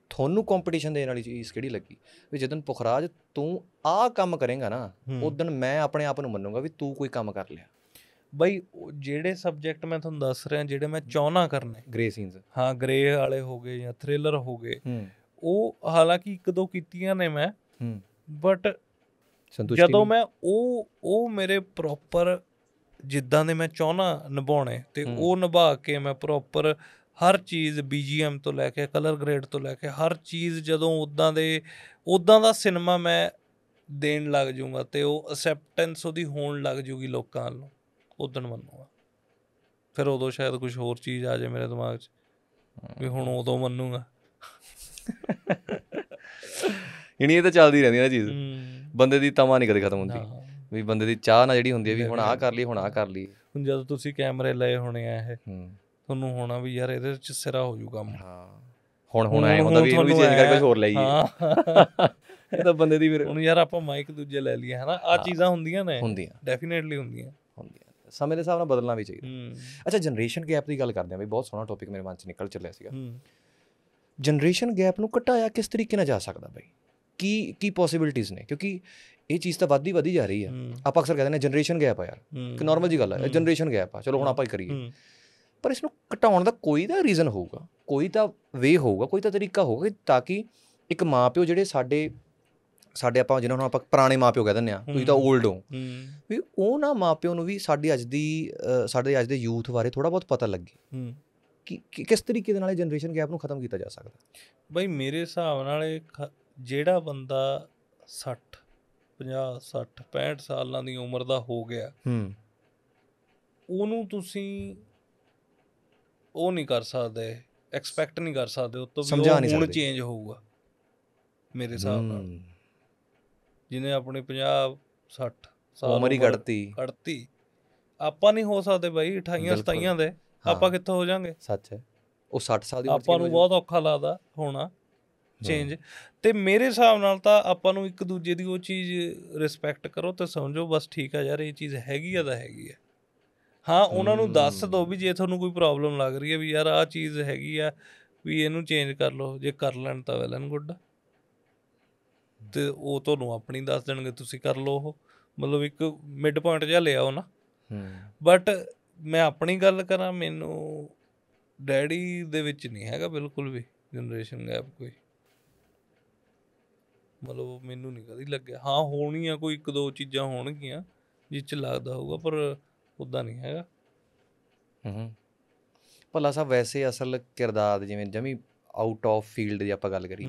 ਤੁਹਾਨੂੰ ਕੰਪੀਟੀਸ਼ਨ ਦੇਣ ਵਾਲੀ ਚੀਜ਼ ਕਿਹੜੀ ਲੱਗੀ ਵੀ ਜਦੋਂ ਪੁਖਰਾਜ ਤੂੰ ਆਹ ਕੰਮ ਕਰੇਗਾ ਨਾ ਉਸ ਦਿਨ ਮੈਂ ਆਪਣੇ ਆਪ ਨੂੰ ਮੰਨੂਗਾ ਵੀ ਤੂੰ ਕੋਈ ਕੰਮ ਕਰ ਲਿਆ ਬਈ ਜਿਹੜੇ ਸਬਜੈਕਟ ਮੈਂ ਤੁਹਾਨੂੰ ਦੱਸ ਰਿਹਾ ਜਿਹੜੇ ਮੈਂ ਚਾਹਨਾ ਕਰਨੇ ਗ੍ਰੇ ਸੀਨਸ ਹਾਂ ਗ੍ਰੇ ਵਾਲੇ ਹੋ ਗਏ ਜਾਂ ਥ੍ਰਿਲਰ ਹੋ ਗਏ ਉਹ ਹਾਲਾਂਕਿ ਇੱਕ ਦੋ ਕੀਤੀਆਂ ਨੇ ਮੈਂ ਬਟ ਸੰਤੁਸ਼ਟੀ ਜਦੋਂ ਮੈਂ ਉਹ ਉਹ ਮੇਰੇ ਪ੍ਰੋਪਰ ਜਿੱਦਾਂ ਦੇ ਮੈਂ ਚਾਹਨਾ ਨਿਭਾਉਣੇ ਤੇ ਉਹ ਨਿਭਾ ਕੇ ਮੈਂ ਪ੍ਰੋਪਰ ਹਰ ਚੀਜ਼ BGM ਤੋਂ ਲੈ ਕੇ ਕਲਰ ਗ੍ਰੇਡ ਤੋਂ ਲੈ ਕੇ ਹਰ ਚੀਜ਼ ਜਦੋਂ ਉਦਾਂ ਦੇ ਉਦਾਂ ਦਾ ਸਿਨੇਮਾ ਮੈਂ ਦੇਣ ਲੱਗ ਜਾਊਗਾ ਤੇ ਉਹ ਅਸੈਪਟੈਂਸ ਉਹਦੀ ਹੋਣ ਲੱਗ ਜੂਗੀ ਲੋਕਾਂ ਵੱਲੋਂ ਉਦੋਂ ਮੰਨੂਗਾ ਫਿਰ ਉਦੋਂ ਸ਼ਾਇਦ ਕੁਝ ਹੋਰ ਚੀਜ਼ ਆ ਜਾਏ ਮੇਰੇ ਦਿਮਾਗ 'ਚ ਵੀ ਹੁਣ ਉਦੋਂ ਮੰਨੂਗਾ ਯਾਨੀ ਇਹ ਤਾਂ ਚੱਲਦੀ ਰਹਿੰਦੀ ਹੈ ਨਾ ਚੀਜ਼ ਬੰਦੇ ਦੀ ਤਮਾ ਨਹੀਂ ਕਦੇ ਖਤਮ ਹੁੰਦੀ ਵੀ ਬੰਦੇ ਦੀ ਚਾਹ ਨਾ ਜਿਹੜੀ ਹੁੰਦੀ ਹੈ ਵੀ ਹੁਣ ਆ ਕਰ ਲਈ ਹੁਣ ਆ ਕਰ ਲਈ ਹੁਣ ਜਦੋਂ ਤੁਸੀਂ ਕੈਮਰੇ ਲਏ ਹੋਣੇ ਆ ਇਹ ਤੁਹਾਨੂੰ ਹੋਣਾ ਵੀ ਯਾਰ ਇਹਦੇ ਵਿੱਚ ਸਿਰਾ ਹੋ ਜੂ ਕੰਮ ਹਾਂ ਹੁਣ ਹੁਣ ਐ ਹੁੰਦਾ ਵੀ ਇਹਨੂੰ ਵੀ ਚੇਂਜ ਕਰਕੇ ਕੁਝ ਹੋਰ ਲਈਏ ਹਾਂ ਇਹ ਤਾਂ ਬੰਦੇ ਦੀ ਫਿਰ ਹੁਣ ਯਾਰ ਆਪਾਂ ਮਾਈਕ ਦੂਜੇ ਲੈ ਲਈਏ ਹਨਾ ਆ ਚੀਜ਼ਾਂ ਹੁੰਦੀਆਂ ਨੇ ਹੁੰਦੀਆਂ ਡੈਫੀਨਿਟਲੀ ਹੁੰਦੀਆਂ ਸਮੇਂ ਦੇ ਹਿਸਾਬ ਨਾਲ ਬਦਲਣਾ ਵੀ ਚਾਹੀਦਾ ਅੱਛਾ ਜਨਰੇਸ਼ਨ ਗੈਪ ਦੀ ਗੱਲ ਕਰਦੇ ਆ ਬਈ ਬਹੁਤ ਸੋਹਣਾ ਟੌਪਿਕ ਮੇਰੇ ਮਨ 'ਚ ਨਿਕਲ ਚੱਲਿਆ ਸੀਗਾ ਜਨਰੇਸ਼ਨ ਗੈਪ ਨੂੰ ਘਟਾਇਆ ਕਿਸ ਤਰੀਕੇ ਨਾਲ ਜਾ ਸਕਦਾ ਬਈ ਕੀ ਕੀ ਪੋਸਿਬਿਲਿਟੀਆਂ ਨੇ ਕਿਉਂਕਿ ਇਹ ਚੀਜ਼ ਤਾਂ ਵੱਧਦੀ ਵੱਧੀ ਜਾ ਰਹੀ ਆ ਆਪਾਂ ਅਕਸਰ ਕਹਿੰਦੇ ਨੇ ਜਨਰੇਸ਼ਨ ਗੈਪ ਆ ਯਾਰ ਕਿ ਨਾਰਮਲ ਜੀ ਗੱਲ ਆ ਜਨਰੇਸ਼ਨ ਗੈਪ ਆ ਚਲੋ ਹੁਣ ਆਪਾਂ ਹੀ ਕਰੀਏ ਪਰ ਇਸ ਨੂੰ ਘਟਾਉਣ ਦਾ ਕੋਈ ਤਾਂ ਰੀਜ਼ਨ ਹੋਊਗਾ ਕੋਈ ਤਾਂ ਵੇ ਹੋਊਗਾ ਕੋਈ ਤਾਂ ਤਰੀਕਾ ਹੋਊਗਾ ਤਾਂ ਕਿ ਇੱਕ ਮਾਪਿਓ ਜਿਹੜੇ ਸਾਡੇ ਸਾਡੇ ਆਪਾਂ ਜਿਹਨਾਂ ਨੂੰ ਆਪਾਂ ਪੁਰਾਣੇ ਮਾਪਿਓ ਕਹਿ ਦਿੰਦੇ ਆ ਤੁਸੀਂ ਤਾਂ 올ਡ ਹੋ ਵੀ ਉਹ ਨਾ ਮਾਪਿਓ ਨੂੰ ਵੀ ਸਾਡੀ ਅੱਜ ਦੀ ਸਾਡੇ ਅੱਜ ਦੇ ਯੂਥ ਬਾਰੇ ਥੋੜਾ ਬਹੁਤ ਪਤਾ ਲੱਗੇ ਕਿ ਕਿਸ ਤਰੀਕੇ ਦੇ ਨਾਲ ਇਹ ਜਨਰੇਸ਼ਨ ਗੈਪ ਨੂੰ ਖਤਮ ਕੀਤਾ ਜਾ ਸਕਦਾ ਬਈ ਮੇਰੇ ਹਿਸਾਬ ਨਾਲ ਇਹ ਜਿਹੜਾ ਬੰਦਾ 60 50 60 65 ਸਾਲਾਂ ਦੀ ਉਮਰ ਦਾ ਹੋ ਗਿਆ ਹੂੰ ਉਹਨੂੰ ਤੁਸੀਂ ਉਹ ਨਹੀਂ ਕਰ ਸਕਦੇ ਐਕਸਪੈਕਟ ਨਹੀਂ ਕਰ ਸਕਦੇ ਉਹ ਤੋਂ ਵੀ ਹੁਣ ਚੇਂਜ ਹੋਊਗਾ ਮੇਰੇ ਹਿਸਾਬ ਨਾਲ ਜਿਨੇ ਆਪਣੇ 50 60 ਸਾਲ ਉਮਰ ਹੀ ਘੜਤੀ ਘੜਤੀ ਆਪਾਂ ਨਹੀਂ ਹੋ ਸਕਦੇ ਬਾਈ 28 27 ਦੇ ਆਪਾਂ ਕਿੱਥੋਂ ਹੋ ਜਾਾਂਗੇ ਸੱਚ ਹੈ ਉਹ 60 ਸਾਲ ਦੀ ਉਮਰ ਆਪਾਂ ਨੂੰ ਬਹੁਤ ਔਖਾ ਲੱਗਦਾ ਹੋਣਾ ਚੇਂਜ ਤੇ ਮੇਰੇ ਹਿਸਾਬ ਨਾਲ ਤਾਂ ਆਪਾਂ ਨੂੰ ਇੱਕ ਦੂਜੇ ਦੀ ਉਹ ਚੀਜ਼ ਰਿਸਪੈਕਟ ਕਰੋ ਤੇ ਸਮਝੋ ਬਸ ਠੀਕ ਆ ਯਾਰ ਇਹ ਚੀਜ਼ ਹੈਗੀ ਆ ਤਾਂ ਹੈਗੀ ਆ ਹਾਂ ਉਹਨਾਂ ਨੂੰ ਦੱਸ ਦੋ ਵੀ ਜੇ ਤੁਹਾਨੂੰ ਕੋਈ ਪ੍ਰੋਬਲਮ ਲੱਗ ਰਹੀ ਹੈ ਵੀ ਯਾਰ ਆਹ ਚੀਜ਼ ਹੈਗੀ ਆ ਵੀ ਇਹਨੂੰ ਚੇਂਜ ਕਰ ਲਓ ਜੇ ਕਰ ਲੈਣ ਤਾਂ ਵੈਲ ਐਂਡ ਗੁੱਡ ਤੇ ਉਹ ਤੁਹਾਨੂੰ ਆਪਣੀ ਦੱਸ ਦੇਣਗੇ ਤੁਸੀਂ ਕਰ ਲਓ ਉਹ ਮਤਲਬ ਇੱਕ ਮਿਡ ਪੁਆਇੰਟ ਜਿਹਾ ਲਿਆ ਉਹ ਨਾ ਬਟ ਮੈਂ ਆਪਣੀ ਗੱਲ ਕਰਾਂ ਮੈਨੂੰ ਡੈਡੀ ਦੇ ਵਿੱਚ ਨਹੀਂ ਹੈਗਾ ਬਿਲਕੁਲ ਵੀ ਜਨਰੇਸ਼ਨ ਗੈਪ ਕੋਈ ਮਤਲਬ ਮੈਨੂੰ ਨਹੀਂ ਕਦੀ ਲੱਗਿਆ ਹਾਂ ਹੋਣੀ ਆ ਕੋਈ ਇੱਕ ਦੋ ਚੀਜ਼ਾਂ ਹੋਣਗੀਆਂ ਜਿਸ ਚ ਲੱਗਦਾ ਹੋਊਗਾ ਪਰ ਉਦਾਂ ਨਹੀਂ ਹੈਗਾ ਹੂੰ ਭੱਲਾ ਸਾਹਿਬ ਵੈਸੇ ਅਸਲ ਕਿਰਦਾਰ ਜਿਵੇਂ ਜਮੀ ਆਊਟ ਆਫ ਫੀਲਡ ਦੀ ਆਪਾਂ ਗੱਲ ਕਰੀ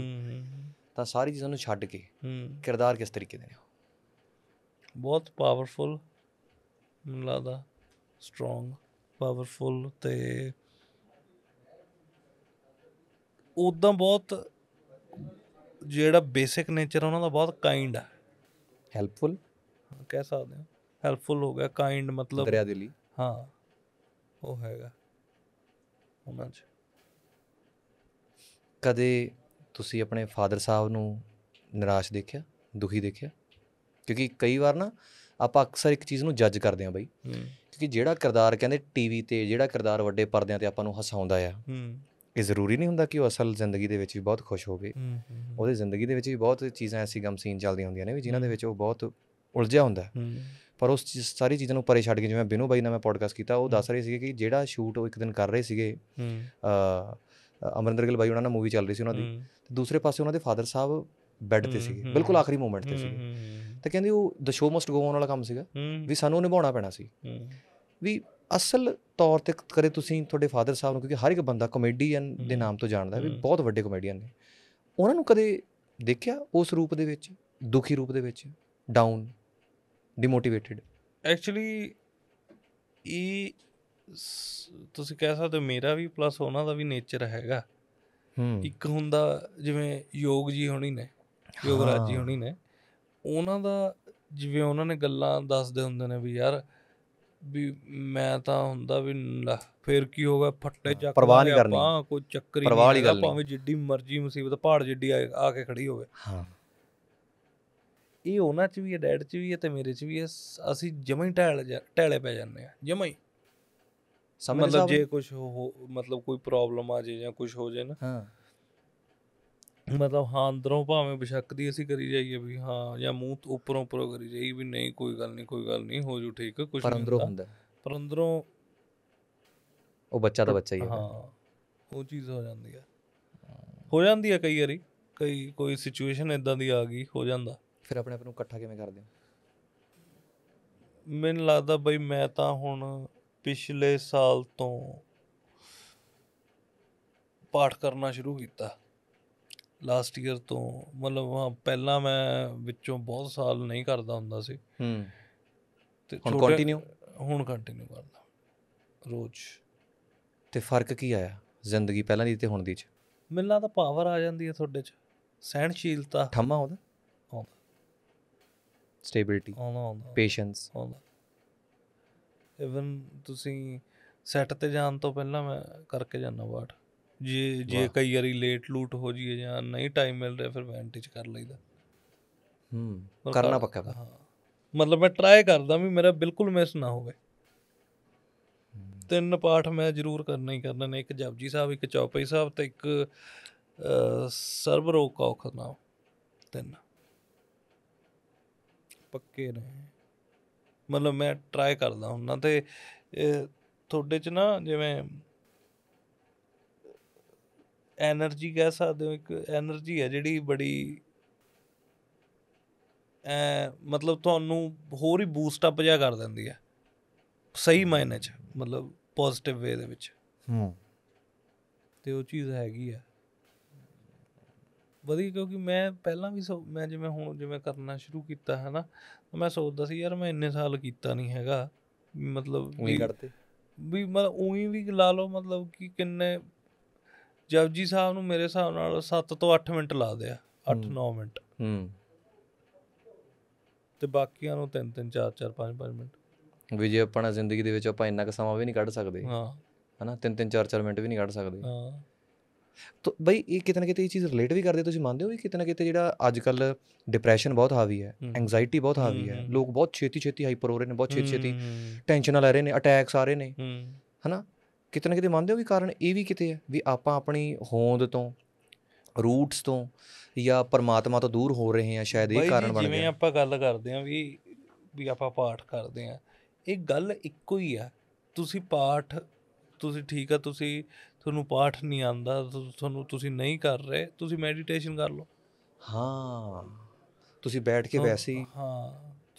ਤਾਂ ਸਾਰੀ ਚੀਜ਼ਾਂ ਨੂੰ ਛੱਡ ਕੇ ਕਿਰਦਾਰ ਕਿਸ ਤਰੀਕੇ ਦੇ ਨੇ ਬਹੁਤ ਪਾਵਰਫੁਲ ਮੈਨੂੰ ਲੱਗਦਾ ਸਟਰੋਂਗ ਪਾਵਰਫੁਲ ਤੇ ਉਦਾਂ ਬਹੁਤ ਜਿਹੜਾ ਬੇਸਿਕ ਨੇਚਰ ਉਹਨਾਂ ਦਾ ਬਹੁਤ ਕਾਈਂਡ ਆ ਹੈਲਪਫੁਲ ਕਹਿ ਸਕਦੇ ਹਾਂ ਹੈਲਪਫੁਲ ਹੋ ਗਿਆ ਕਾਈਂਡ ਮਤਲਬ ਦਰਿਆ ਦੇ ਲਈ ਹਾਂ ਉਹ ਹੈਗਾ ਉਹਨਾਂ ਚ ਕਦੇ ਤੁਸੀਂ ਆਪਣੇ ਫਾਦਰ ਸਾਹਿਬ ਨੂੰ ਨਿਰਾਸ਼ ਦੇਖਿਆ ਦੁਖੀ ਦੇਖਿਆ ਕਿਉਂਕਿ ਕਈ ਵਾਰ ਨਾ ਆਪਾਂ ਅਕਸਰ ਇੱਕ ਚੀਜ਼ ਨੂੰ ਜੱਜ ਕਰਦੇ ਆ ਬਾਈ ਕਿਉਂਕਿ ਜਿਹੜਾ ਕਿਰਦਾਰ ਕਹਿੰਦੇ ਟੀਵੀ ਤੇ ਜਿਹੜਾ ਕਿਰਦਾਰ ਵੱਡੇ ਪਰਦਿਆਂ ਤੇ ਆਪਾਂ ਨੂੰ ਹਸਾਉਂਦਾ ਆ ਇਹ ਜ਼ਰੂਰੀ ਨਹੀਂ ਹੁੰਦਾ ਕਿ ਉਹ ਅਸਲ ਜ਼ਿੰਦਗੀ ਦੇ ਵਿੱਚ ਵੀ ਬਹੁਤ ਖੁਸ਼ ਹੋਵੇ ਉਹਦੇ ਜ਼ਿੰਦਗੀ ਦੇ ਵਿੱਚ ਵੀ ਬਹੁਤ ਚੀਜ਼ਾਂ ਐਸੀ ਗਮਸੀਨ ਚੱਲਦੀਆਂ ਹੁੰਦੀਆਂ ਨੇ ਵੀ ਜਿਨ੍ਹਾਂ ਦੇ ਵਿੱਚ ਉਹ ਬਹੁਤ ਉਲਝਿਆ ਹੁੰਦਾ ਪਰ ਉਸ ਸਾਰੀ ਚੀਜ਼ਾਂ ਨੂੰ ਪਰੇ ਛੱਡ ਕੇ ਜਿਵੇਂ ਬਿਨੂ ਬਾਈ ਨਾਲ ਮੈਂ ਪੋਡਕਾਸਟ ਕੀਤਾ ਉਹ ਦੱਸ ਰਹੇ ਸੀਗੇ ਕਿ ਜਿਹੜਾ ਸ਼ੂਟ ਉਹ ਇੱਕ ਦਿਨ ਕਰ ਰਹੇ ਸੀਗੇ ਅ ਅਮਰਿੰਦਰ ਗਿੱਲ ਬਾਈ ਉਹਨਾਂ ਨਾਲ ਮੂਵੀ ਚੱਲ ਰਹੀ ਸੀ ਉਹਨਾਂ ਦੀ ਤੇ ਦੂਸਰੇ ਪਾਸੇ ਉਹਨਾਂ ਦੇ ਫਾਦਰ ਸਾਹਿਬ ਬੈੱਡ ਤੇ ਸੀਗੇ ਬਿਲਕੁਲ ਆਖਰੀ ਮੂਮੈਂਟ ਤੇ ਸੀਗੇ ਤਾਂ ਕਹਿੰਦੇ ਉਹ the show must go on ਵਾਲਾ ਕੰਮ ਸੀਗਾ ਵੀ ਸਾਨੂੰ ਨਿਭਾਉਣਾ ਪੈਣਾ ਸੀ ਵੀ ਅਸਲ ਤੌਰ ਤੇ ਕਰੇ ਤੁਸੀਂ ਤੁਹਾਡੇ ਫਾਦਰ ਸਾਹਿਬ ਨੂੰ ਕਿਉਂਕਿ ਹਰ ਇੱਕ ਬੰਦਾ ਕਮੇਡੀਅਨ ਦੇ ਨਾਮ ਤੋਂ ਜਾਣਦਾ ਵੀ ਬਹੁਤ ਵੱਡੇ ਕਮੇਡੀਅਨ ਨੇ ਉਹਨਾਂ ਨੂੰ ਕਦੇ ਦੇਖਿਆ ਉਸ ਰੂਪ ਦੇ ਵਿੱਚ ਦੁਖੀ ਰੂਪ ਦੇ ਵਿੱਚ ਡਾਊਨ ਡੀਮੋਟੀਵੇਟਿਡ ਐਕਚੁਅਲੀ ਇਹ ਤੁਸੀਂ ਕਹਿ ਸਕਦੇ ਹੋ ਮੇਰਾ ਵੀ ਪਲੱਸ ਉਹਨਾਂ ਦਾ ਵੀ ਨੇਚਰ ਹੈਗਾ ਹੂੰ ਇੱਕ ਹੁੰਦਾ ਜਿਵੇਂ ਯੋਗ ਜੀ ਹੋਣੀ ਨੇ ਰਾਜ ਜੀ ਹੋਣੀ ਨੇ ਉਹਨਾਂ ਦਾ ਜਿਵੇਂ ਉਹਨਾਂ ਨੇ ਗੱਲਾਂ ਦੱਸਦੇ ਹੁੰਦੇ ਨੇ ਵੀ ਯਾਰ ਵੀ ਮੈਂ ਤਾਂ ਹੁੰਦਾ ਵੀ ਫੇਰ ਕੀ ਹੋਗਾ ਫੱਟੇ ਚੱਕ ਪਰਵਾਹ ਨਹੀਂ ਕਰਨੀ ਆਪਾਂ ਕੋਈ ਚੱਕਰੀ ਨਹੀਂ ਵਾਲੀ ਭਾਵੇਂ ਜਿੱਡੀ ਮਰਜ਼ੀ ਮੁਸੀਬਤ ਪਹਾੜ ਜਿੱਡੀ ਆ ਕੇ ਖੜੀ ਹੋਵੇ ਹਾਂ ਇਹ ਉਹਨਾਂ ਚ ਵੀ ਹੈ ਡੈਡ ਚ ਵੀ ਹੈ ਤੇ ਮੇਰੇ ਚ ਵੀ ਹੈ ਅਸੀਂ ਜਮਾਂ ਹੀ ਢਹਿਲ ਪੈ ਜਾਂਦੇ ਆ ਜਮਾਂ ਹੀ ਸਮਝ ਮਤਲਬ ਜੇ ਕੁਝ ਹੋ ਮਤਲਬ ਕੋਈ ਪ੍ਰੋਬਲਮ ਆ ਜੇ ਜਾਂ ਕੁਝ ਹੋ ਜੇ ਨਾ ਹਾਂ ਮਤਲਬ ਹਾਂ ਅੰਦਰੋਂ ਭਾਵੇਂ ਦੀ ਅਸੀਂ ਕਰੀ ਜਾਈਏ ਵੀ ਹਾਂ ਜਾਂ ਮੂੰਹ ਉੱਪਰੋਂ ਉੱਪਰੋਂ ਕਰੀ ਜਾਈਏ ਵੀ ਨਹੀਂ ਕੋਈ ਗੱਲ ਨਹੀਂ ਕੋਈ ਗੱਲ ਨਹੀਂ ਹੋ ਜੂ ਠੀਕ ਕੁਝ ਪਰ ਅੰਦਰੋਂ ਹੁੰਦਾ ਪਰ ਅੰਦਰੋਂ ਉਹ ਬੱਚਾ ਤਾਂ ਬੱਚਾ ਹੀ ਹੈ ਹਾਂ ਉਹ ਚੀਜ਼ ਹੋ ਜਾਂਦੀ ਹੈ ਹੋ ਜਾਂਦੀ ਹੈ ਕਈ ਵਾਰੀ ਕਈ ਕੋਈ ਸਿਚੁਏਸ਼ਨ ਇਦਾਂ ਦੀ ਆ ਗਈ ਹੋ ਜਾਂਦਾ ਫਿਰ ਆਪਣੇ ਆਪ ਨੂੰ ਇਕੱਠਾ ਕਿਵੇਂ ਕਰਦੇ ਹੋ ਮੈਨੂੰ ਲੱਗਦਾ ਬਈ ਮੈਂ ਤਾਂ ਹੁਣ ਪਿਛਲੇ ਸਾਲ ਤੋਂ ਪਾਠ ਕਰਨਾ ਸ਼ੁਰੂ ਕੀਤਾ ਲਾਸਟ ਈਅਰ ਤੋਂ ਮਤਲਬ ਪਹਿਲਾਂ ਮੈਂ ਵਿੱਚੋਂ ਬਹੁਤ ਸਾਲ ਨਹੀਂ ਕਰਦਾ ਹੁੰਦਾ ਸੀ ਹੂੰ ਤੇ ਹੁਣ ਕੰਟੀਨਿਊ ਹੁਣ ਕੰਟੀਨਿਊ ਕਰਦਾ ਰੋਜ਼ ਤੇ ਫਰਕ ਕੀ ਆਇਆ ਜ਼ਿੰਦਗੀ ਪਹਿਲਾਂ ਦੀ ਤੇ ਹੁਣ ਦੀ ਚ ਮਿਲਣਾ ਤਾਂ ਪਾਵਰ ਆ ਜਾਂਦੀ ਹੈ ਤੁਹਾਡੇ 'ਚ ਸਹਿਣਸ਼ੀਲਤਾ ਠੰਮਾ ਉਹਦਾ ਆਉਂਦਾ। ਸਟੇਬਿਲਟੀ ਆਉਂਦਾ ਆਉਂਦਾ ਪੇਸ਼ੈਂਸ ਆਉਂਦਾ ਇਵਨ ਤੁਸੀਂ ਸੈੱਟ ਤੇ ਜਾਣ ਤੋਂ ਪਹਿਲਾਂ ਮੈਂ ਕਰਕੇ ਜਾਂਦਾ ਬਾਟ ਜੇ ਜੇ ਕਈ ਵਾਰੀ ਲੇਟ ਲੂਟ ਹੋ ਜੀਏ ਜਾਂ ਨਹੀਂ ਟਾਈਮ ਮਿਲ ਰਿਹਾ ਫਿਰ ਵੈਂਟੇਜ ਕਰ ਲਈਦਾ ਹੂੰ ਕਰਨਾ ਪੱਕਾ ਹਾਂ ਮਤਲਬ ਮੈਂ ਟਰਾਈ ਕਰਦਾ ਵੀ ਮੇਰਾ ਬਿਲਕੁਲ ਮਿਸ ਨਾ ਹੋਵੇ ਤਿੰਨ ਪਾਠ ਮੈਂ ਜ਼ਰੂਰ ਕਰਨਾ ਹੀ ਕਰਨਾ ਨੇ ਇੱਕ ਜਪਜੀ ਸਾਹਿਬ ਇੱਕ ਚੌਪਈ ਸਾਹਿਬ ਤੇ ਇੱਕ ਸਰਬ ਰੋਗ ਤਿੰਨ ਪੱਕੇ ਨੇ ਮਤਲਬ ਮੈਂ ਟਰਾਈ ਕਰਦਾ ਹੁੰਦਾ ਤੇ ਤੁਹਾਡੇ ਚ ਨਾ ਜਿਵੇਂ એનર્ਜੀ ਕਹਿ ਸਕਦੇ ਹੋ ਇੱਕ એનર્ਜੀ ਹੈ ਜਿਹੜੀ ਬੜੀ ਮਤਲਬ ਤੁਹਾਨੂੰ ਹੋਰ ਹੀ ਬੂਸਟ ਅਪ ਜਾ ਕਰ ਦਿੰਦੀ ਹੈ ਸਹੀ ਮਾਇਨੇ ਚ ਮਤਲਬ ਪੋਜ਼ਿਟਿਵ ਵੇ ਦੇ ਵਿੱਚ ਹੂੰ ਤੇ ਉਹ ਚੀਜ਼ ਹੈਗੀ ਆ ਵਧੀਆ ਕਿਉਂਕਿ ਮੈਂ ਪਹਿਲਾਂ ਵੀ ਮੈਂ ਜਿਵੇਂ ਹੁਣ ਜਿਵੇਂ ਕਰਨਾ ਸ਼ੁਰੂ ਕੀਤਾ ਹੈ ਨਾ ਮੈਂ ਸੋਚਦਾ ਸੀ ਯਾਰ ਮੈਂ ਇੰਨੇ ਸਾਲ ਕੀਤਾ ਨਹੀਂ ਹੈਗਾ ਮਤਲਬ ਵੀ ਕਰਦੇ ਵੀ ਮਤਲਬ ਉਹੀ ਵੀ ਲਾ ਲਓ ਮਤਲਬ ਕਿ ਕਿੰਨੇ ਜਪਜੀ ਸਾਹਿਬ ਨੂੰ ਮੇਰੇ ਹਿਸਾਬ ਨਾਲ 7 ਤੋਂ 8 ਮਿੰਟ ਲਾ ਦਿਆ 8-9 ਮਿੰਟ ਹੂੰ ਤੇ ਬਾਕੀਆਂ ਨੂੰ 3-3 4-4 5-5 ਮਿੰਟ ਵੀ ਜੇ ਆਪਣਾ ਜ਼ਿੰਦਗੀ ਦੇ ਵਿੱਚ ਆਪਾਂ ਇੰਨਾ ਕੁ ਸਮਾਂ ਵੀ ਨਹੀਂ ਕੱਢ ਸਕਦੇ ਹਾਂ ਹਨਾ 3-3 4-4 ਮਿੰਟ ਵੀ ਨਹੀਂ ਕੱਢ ਸਕਦੇ ਹਾਂ ਤੋ ਬਈ ਇਹ ਕਿਤਨਾ ਕਿਤੇ ਇਹ ਚੀਜ਼ ਰਿਲੇਟ ਵੀ ਕਰਦੇ ਤੁਸੀਂ ਮੰਨਦੇ ਹੋ ਵੀ ਕਿਤਨਾ ਕਿਤੇ ਜਿਹੜਾ ਅੱਜ ਕੱਲ ਡਿਪਰੈਸ਼ਨ ਬਹੁਤ ਹਾਵੀ ਹੈ ਐਂਗਜ਼ਾਇਟੀ ਬਹੁਤ ਹਾਵੀ ਹੈ ਲੋਕ ਬਹੁਤ ਛੇਤੀ ਛੇਤੀ ਹਾਈਪਰ ਹੋ ਰਹੇ ਨੇ ਬਹੁਤ ਛੇਤੀ ਛੇਤੀ ਟੈਨਸ਼ਨ ਲੈ ਰਹੇ ਨੇ ਅਟੈਕਸ ਆ ਰਹੇ ਨੇ ਹਨਾ ਕਿਤਨਾ ਕਿਤੇ ਮੰਨਦੇ ਹੋ ਵੀ ਕਾਰਨ ਇਹ ਵੀ ਕਿਤੇ ਹੈ ਵੀ ਆਪਾਂ ਆਪਣੀ ਹੋਂਦ ਤੋਂ ਰੂਟਸ ਤੋਂ ਜਾਂ ਪਰਮਾਤਮਾ ਤੋਂ ਦੂਰ ਹੋ ਰਹੇ ਹਾਂ ਸ਼ਾਇਦ ਇਹ ਕਾਰਨ ਬਣ ਗਿਆ ਜਿਵੇਂ ਆਪਾਂ ਗੱਲ ਕਰਦੇ ਹਾਂ ਵੀ ਵੀ ਆਪਾਂ ਪਾਠ ਕਰਦੇ ਆ ਇਹ ਗੱਲ ਇੱਕੋ ਹੀ ਆ ਤੁਸੀਂ ਪਾਠ ਤੁਸੀਂ ਠੀਕ ਆ ਤੁਸੀਂ ਤੁਹਾਨੂੰ ਪਾਠ ਨਹੀਂ ਆਂਦਾ ਤੁਹਾਨੂੰ ਤੁਸੀਂ ਨਹੀਂ ਕਰ ਰਹੇ ਤੁਸੀਂ ਮੈਡੀਟੇਸ਼ਨ ਕਰ ਲਓ ਹਾਂ ਤੁਸੀਂ ਬੈਠ ਕੇ ਵੈਸੇ ਹੀ ਹਾਂ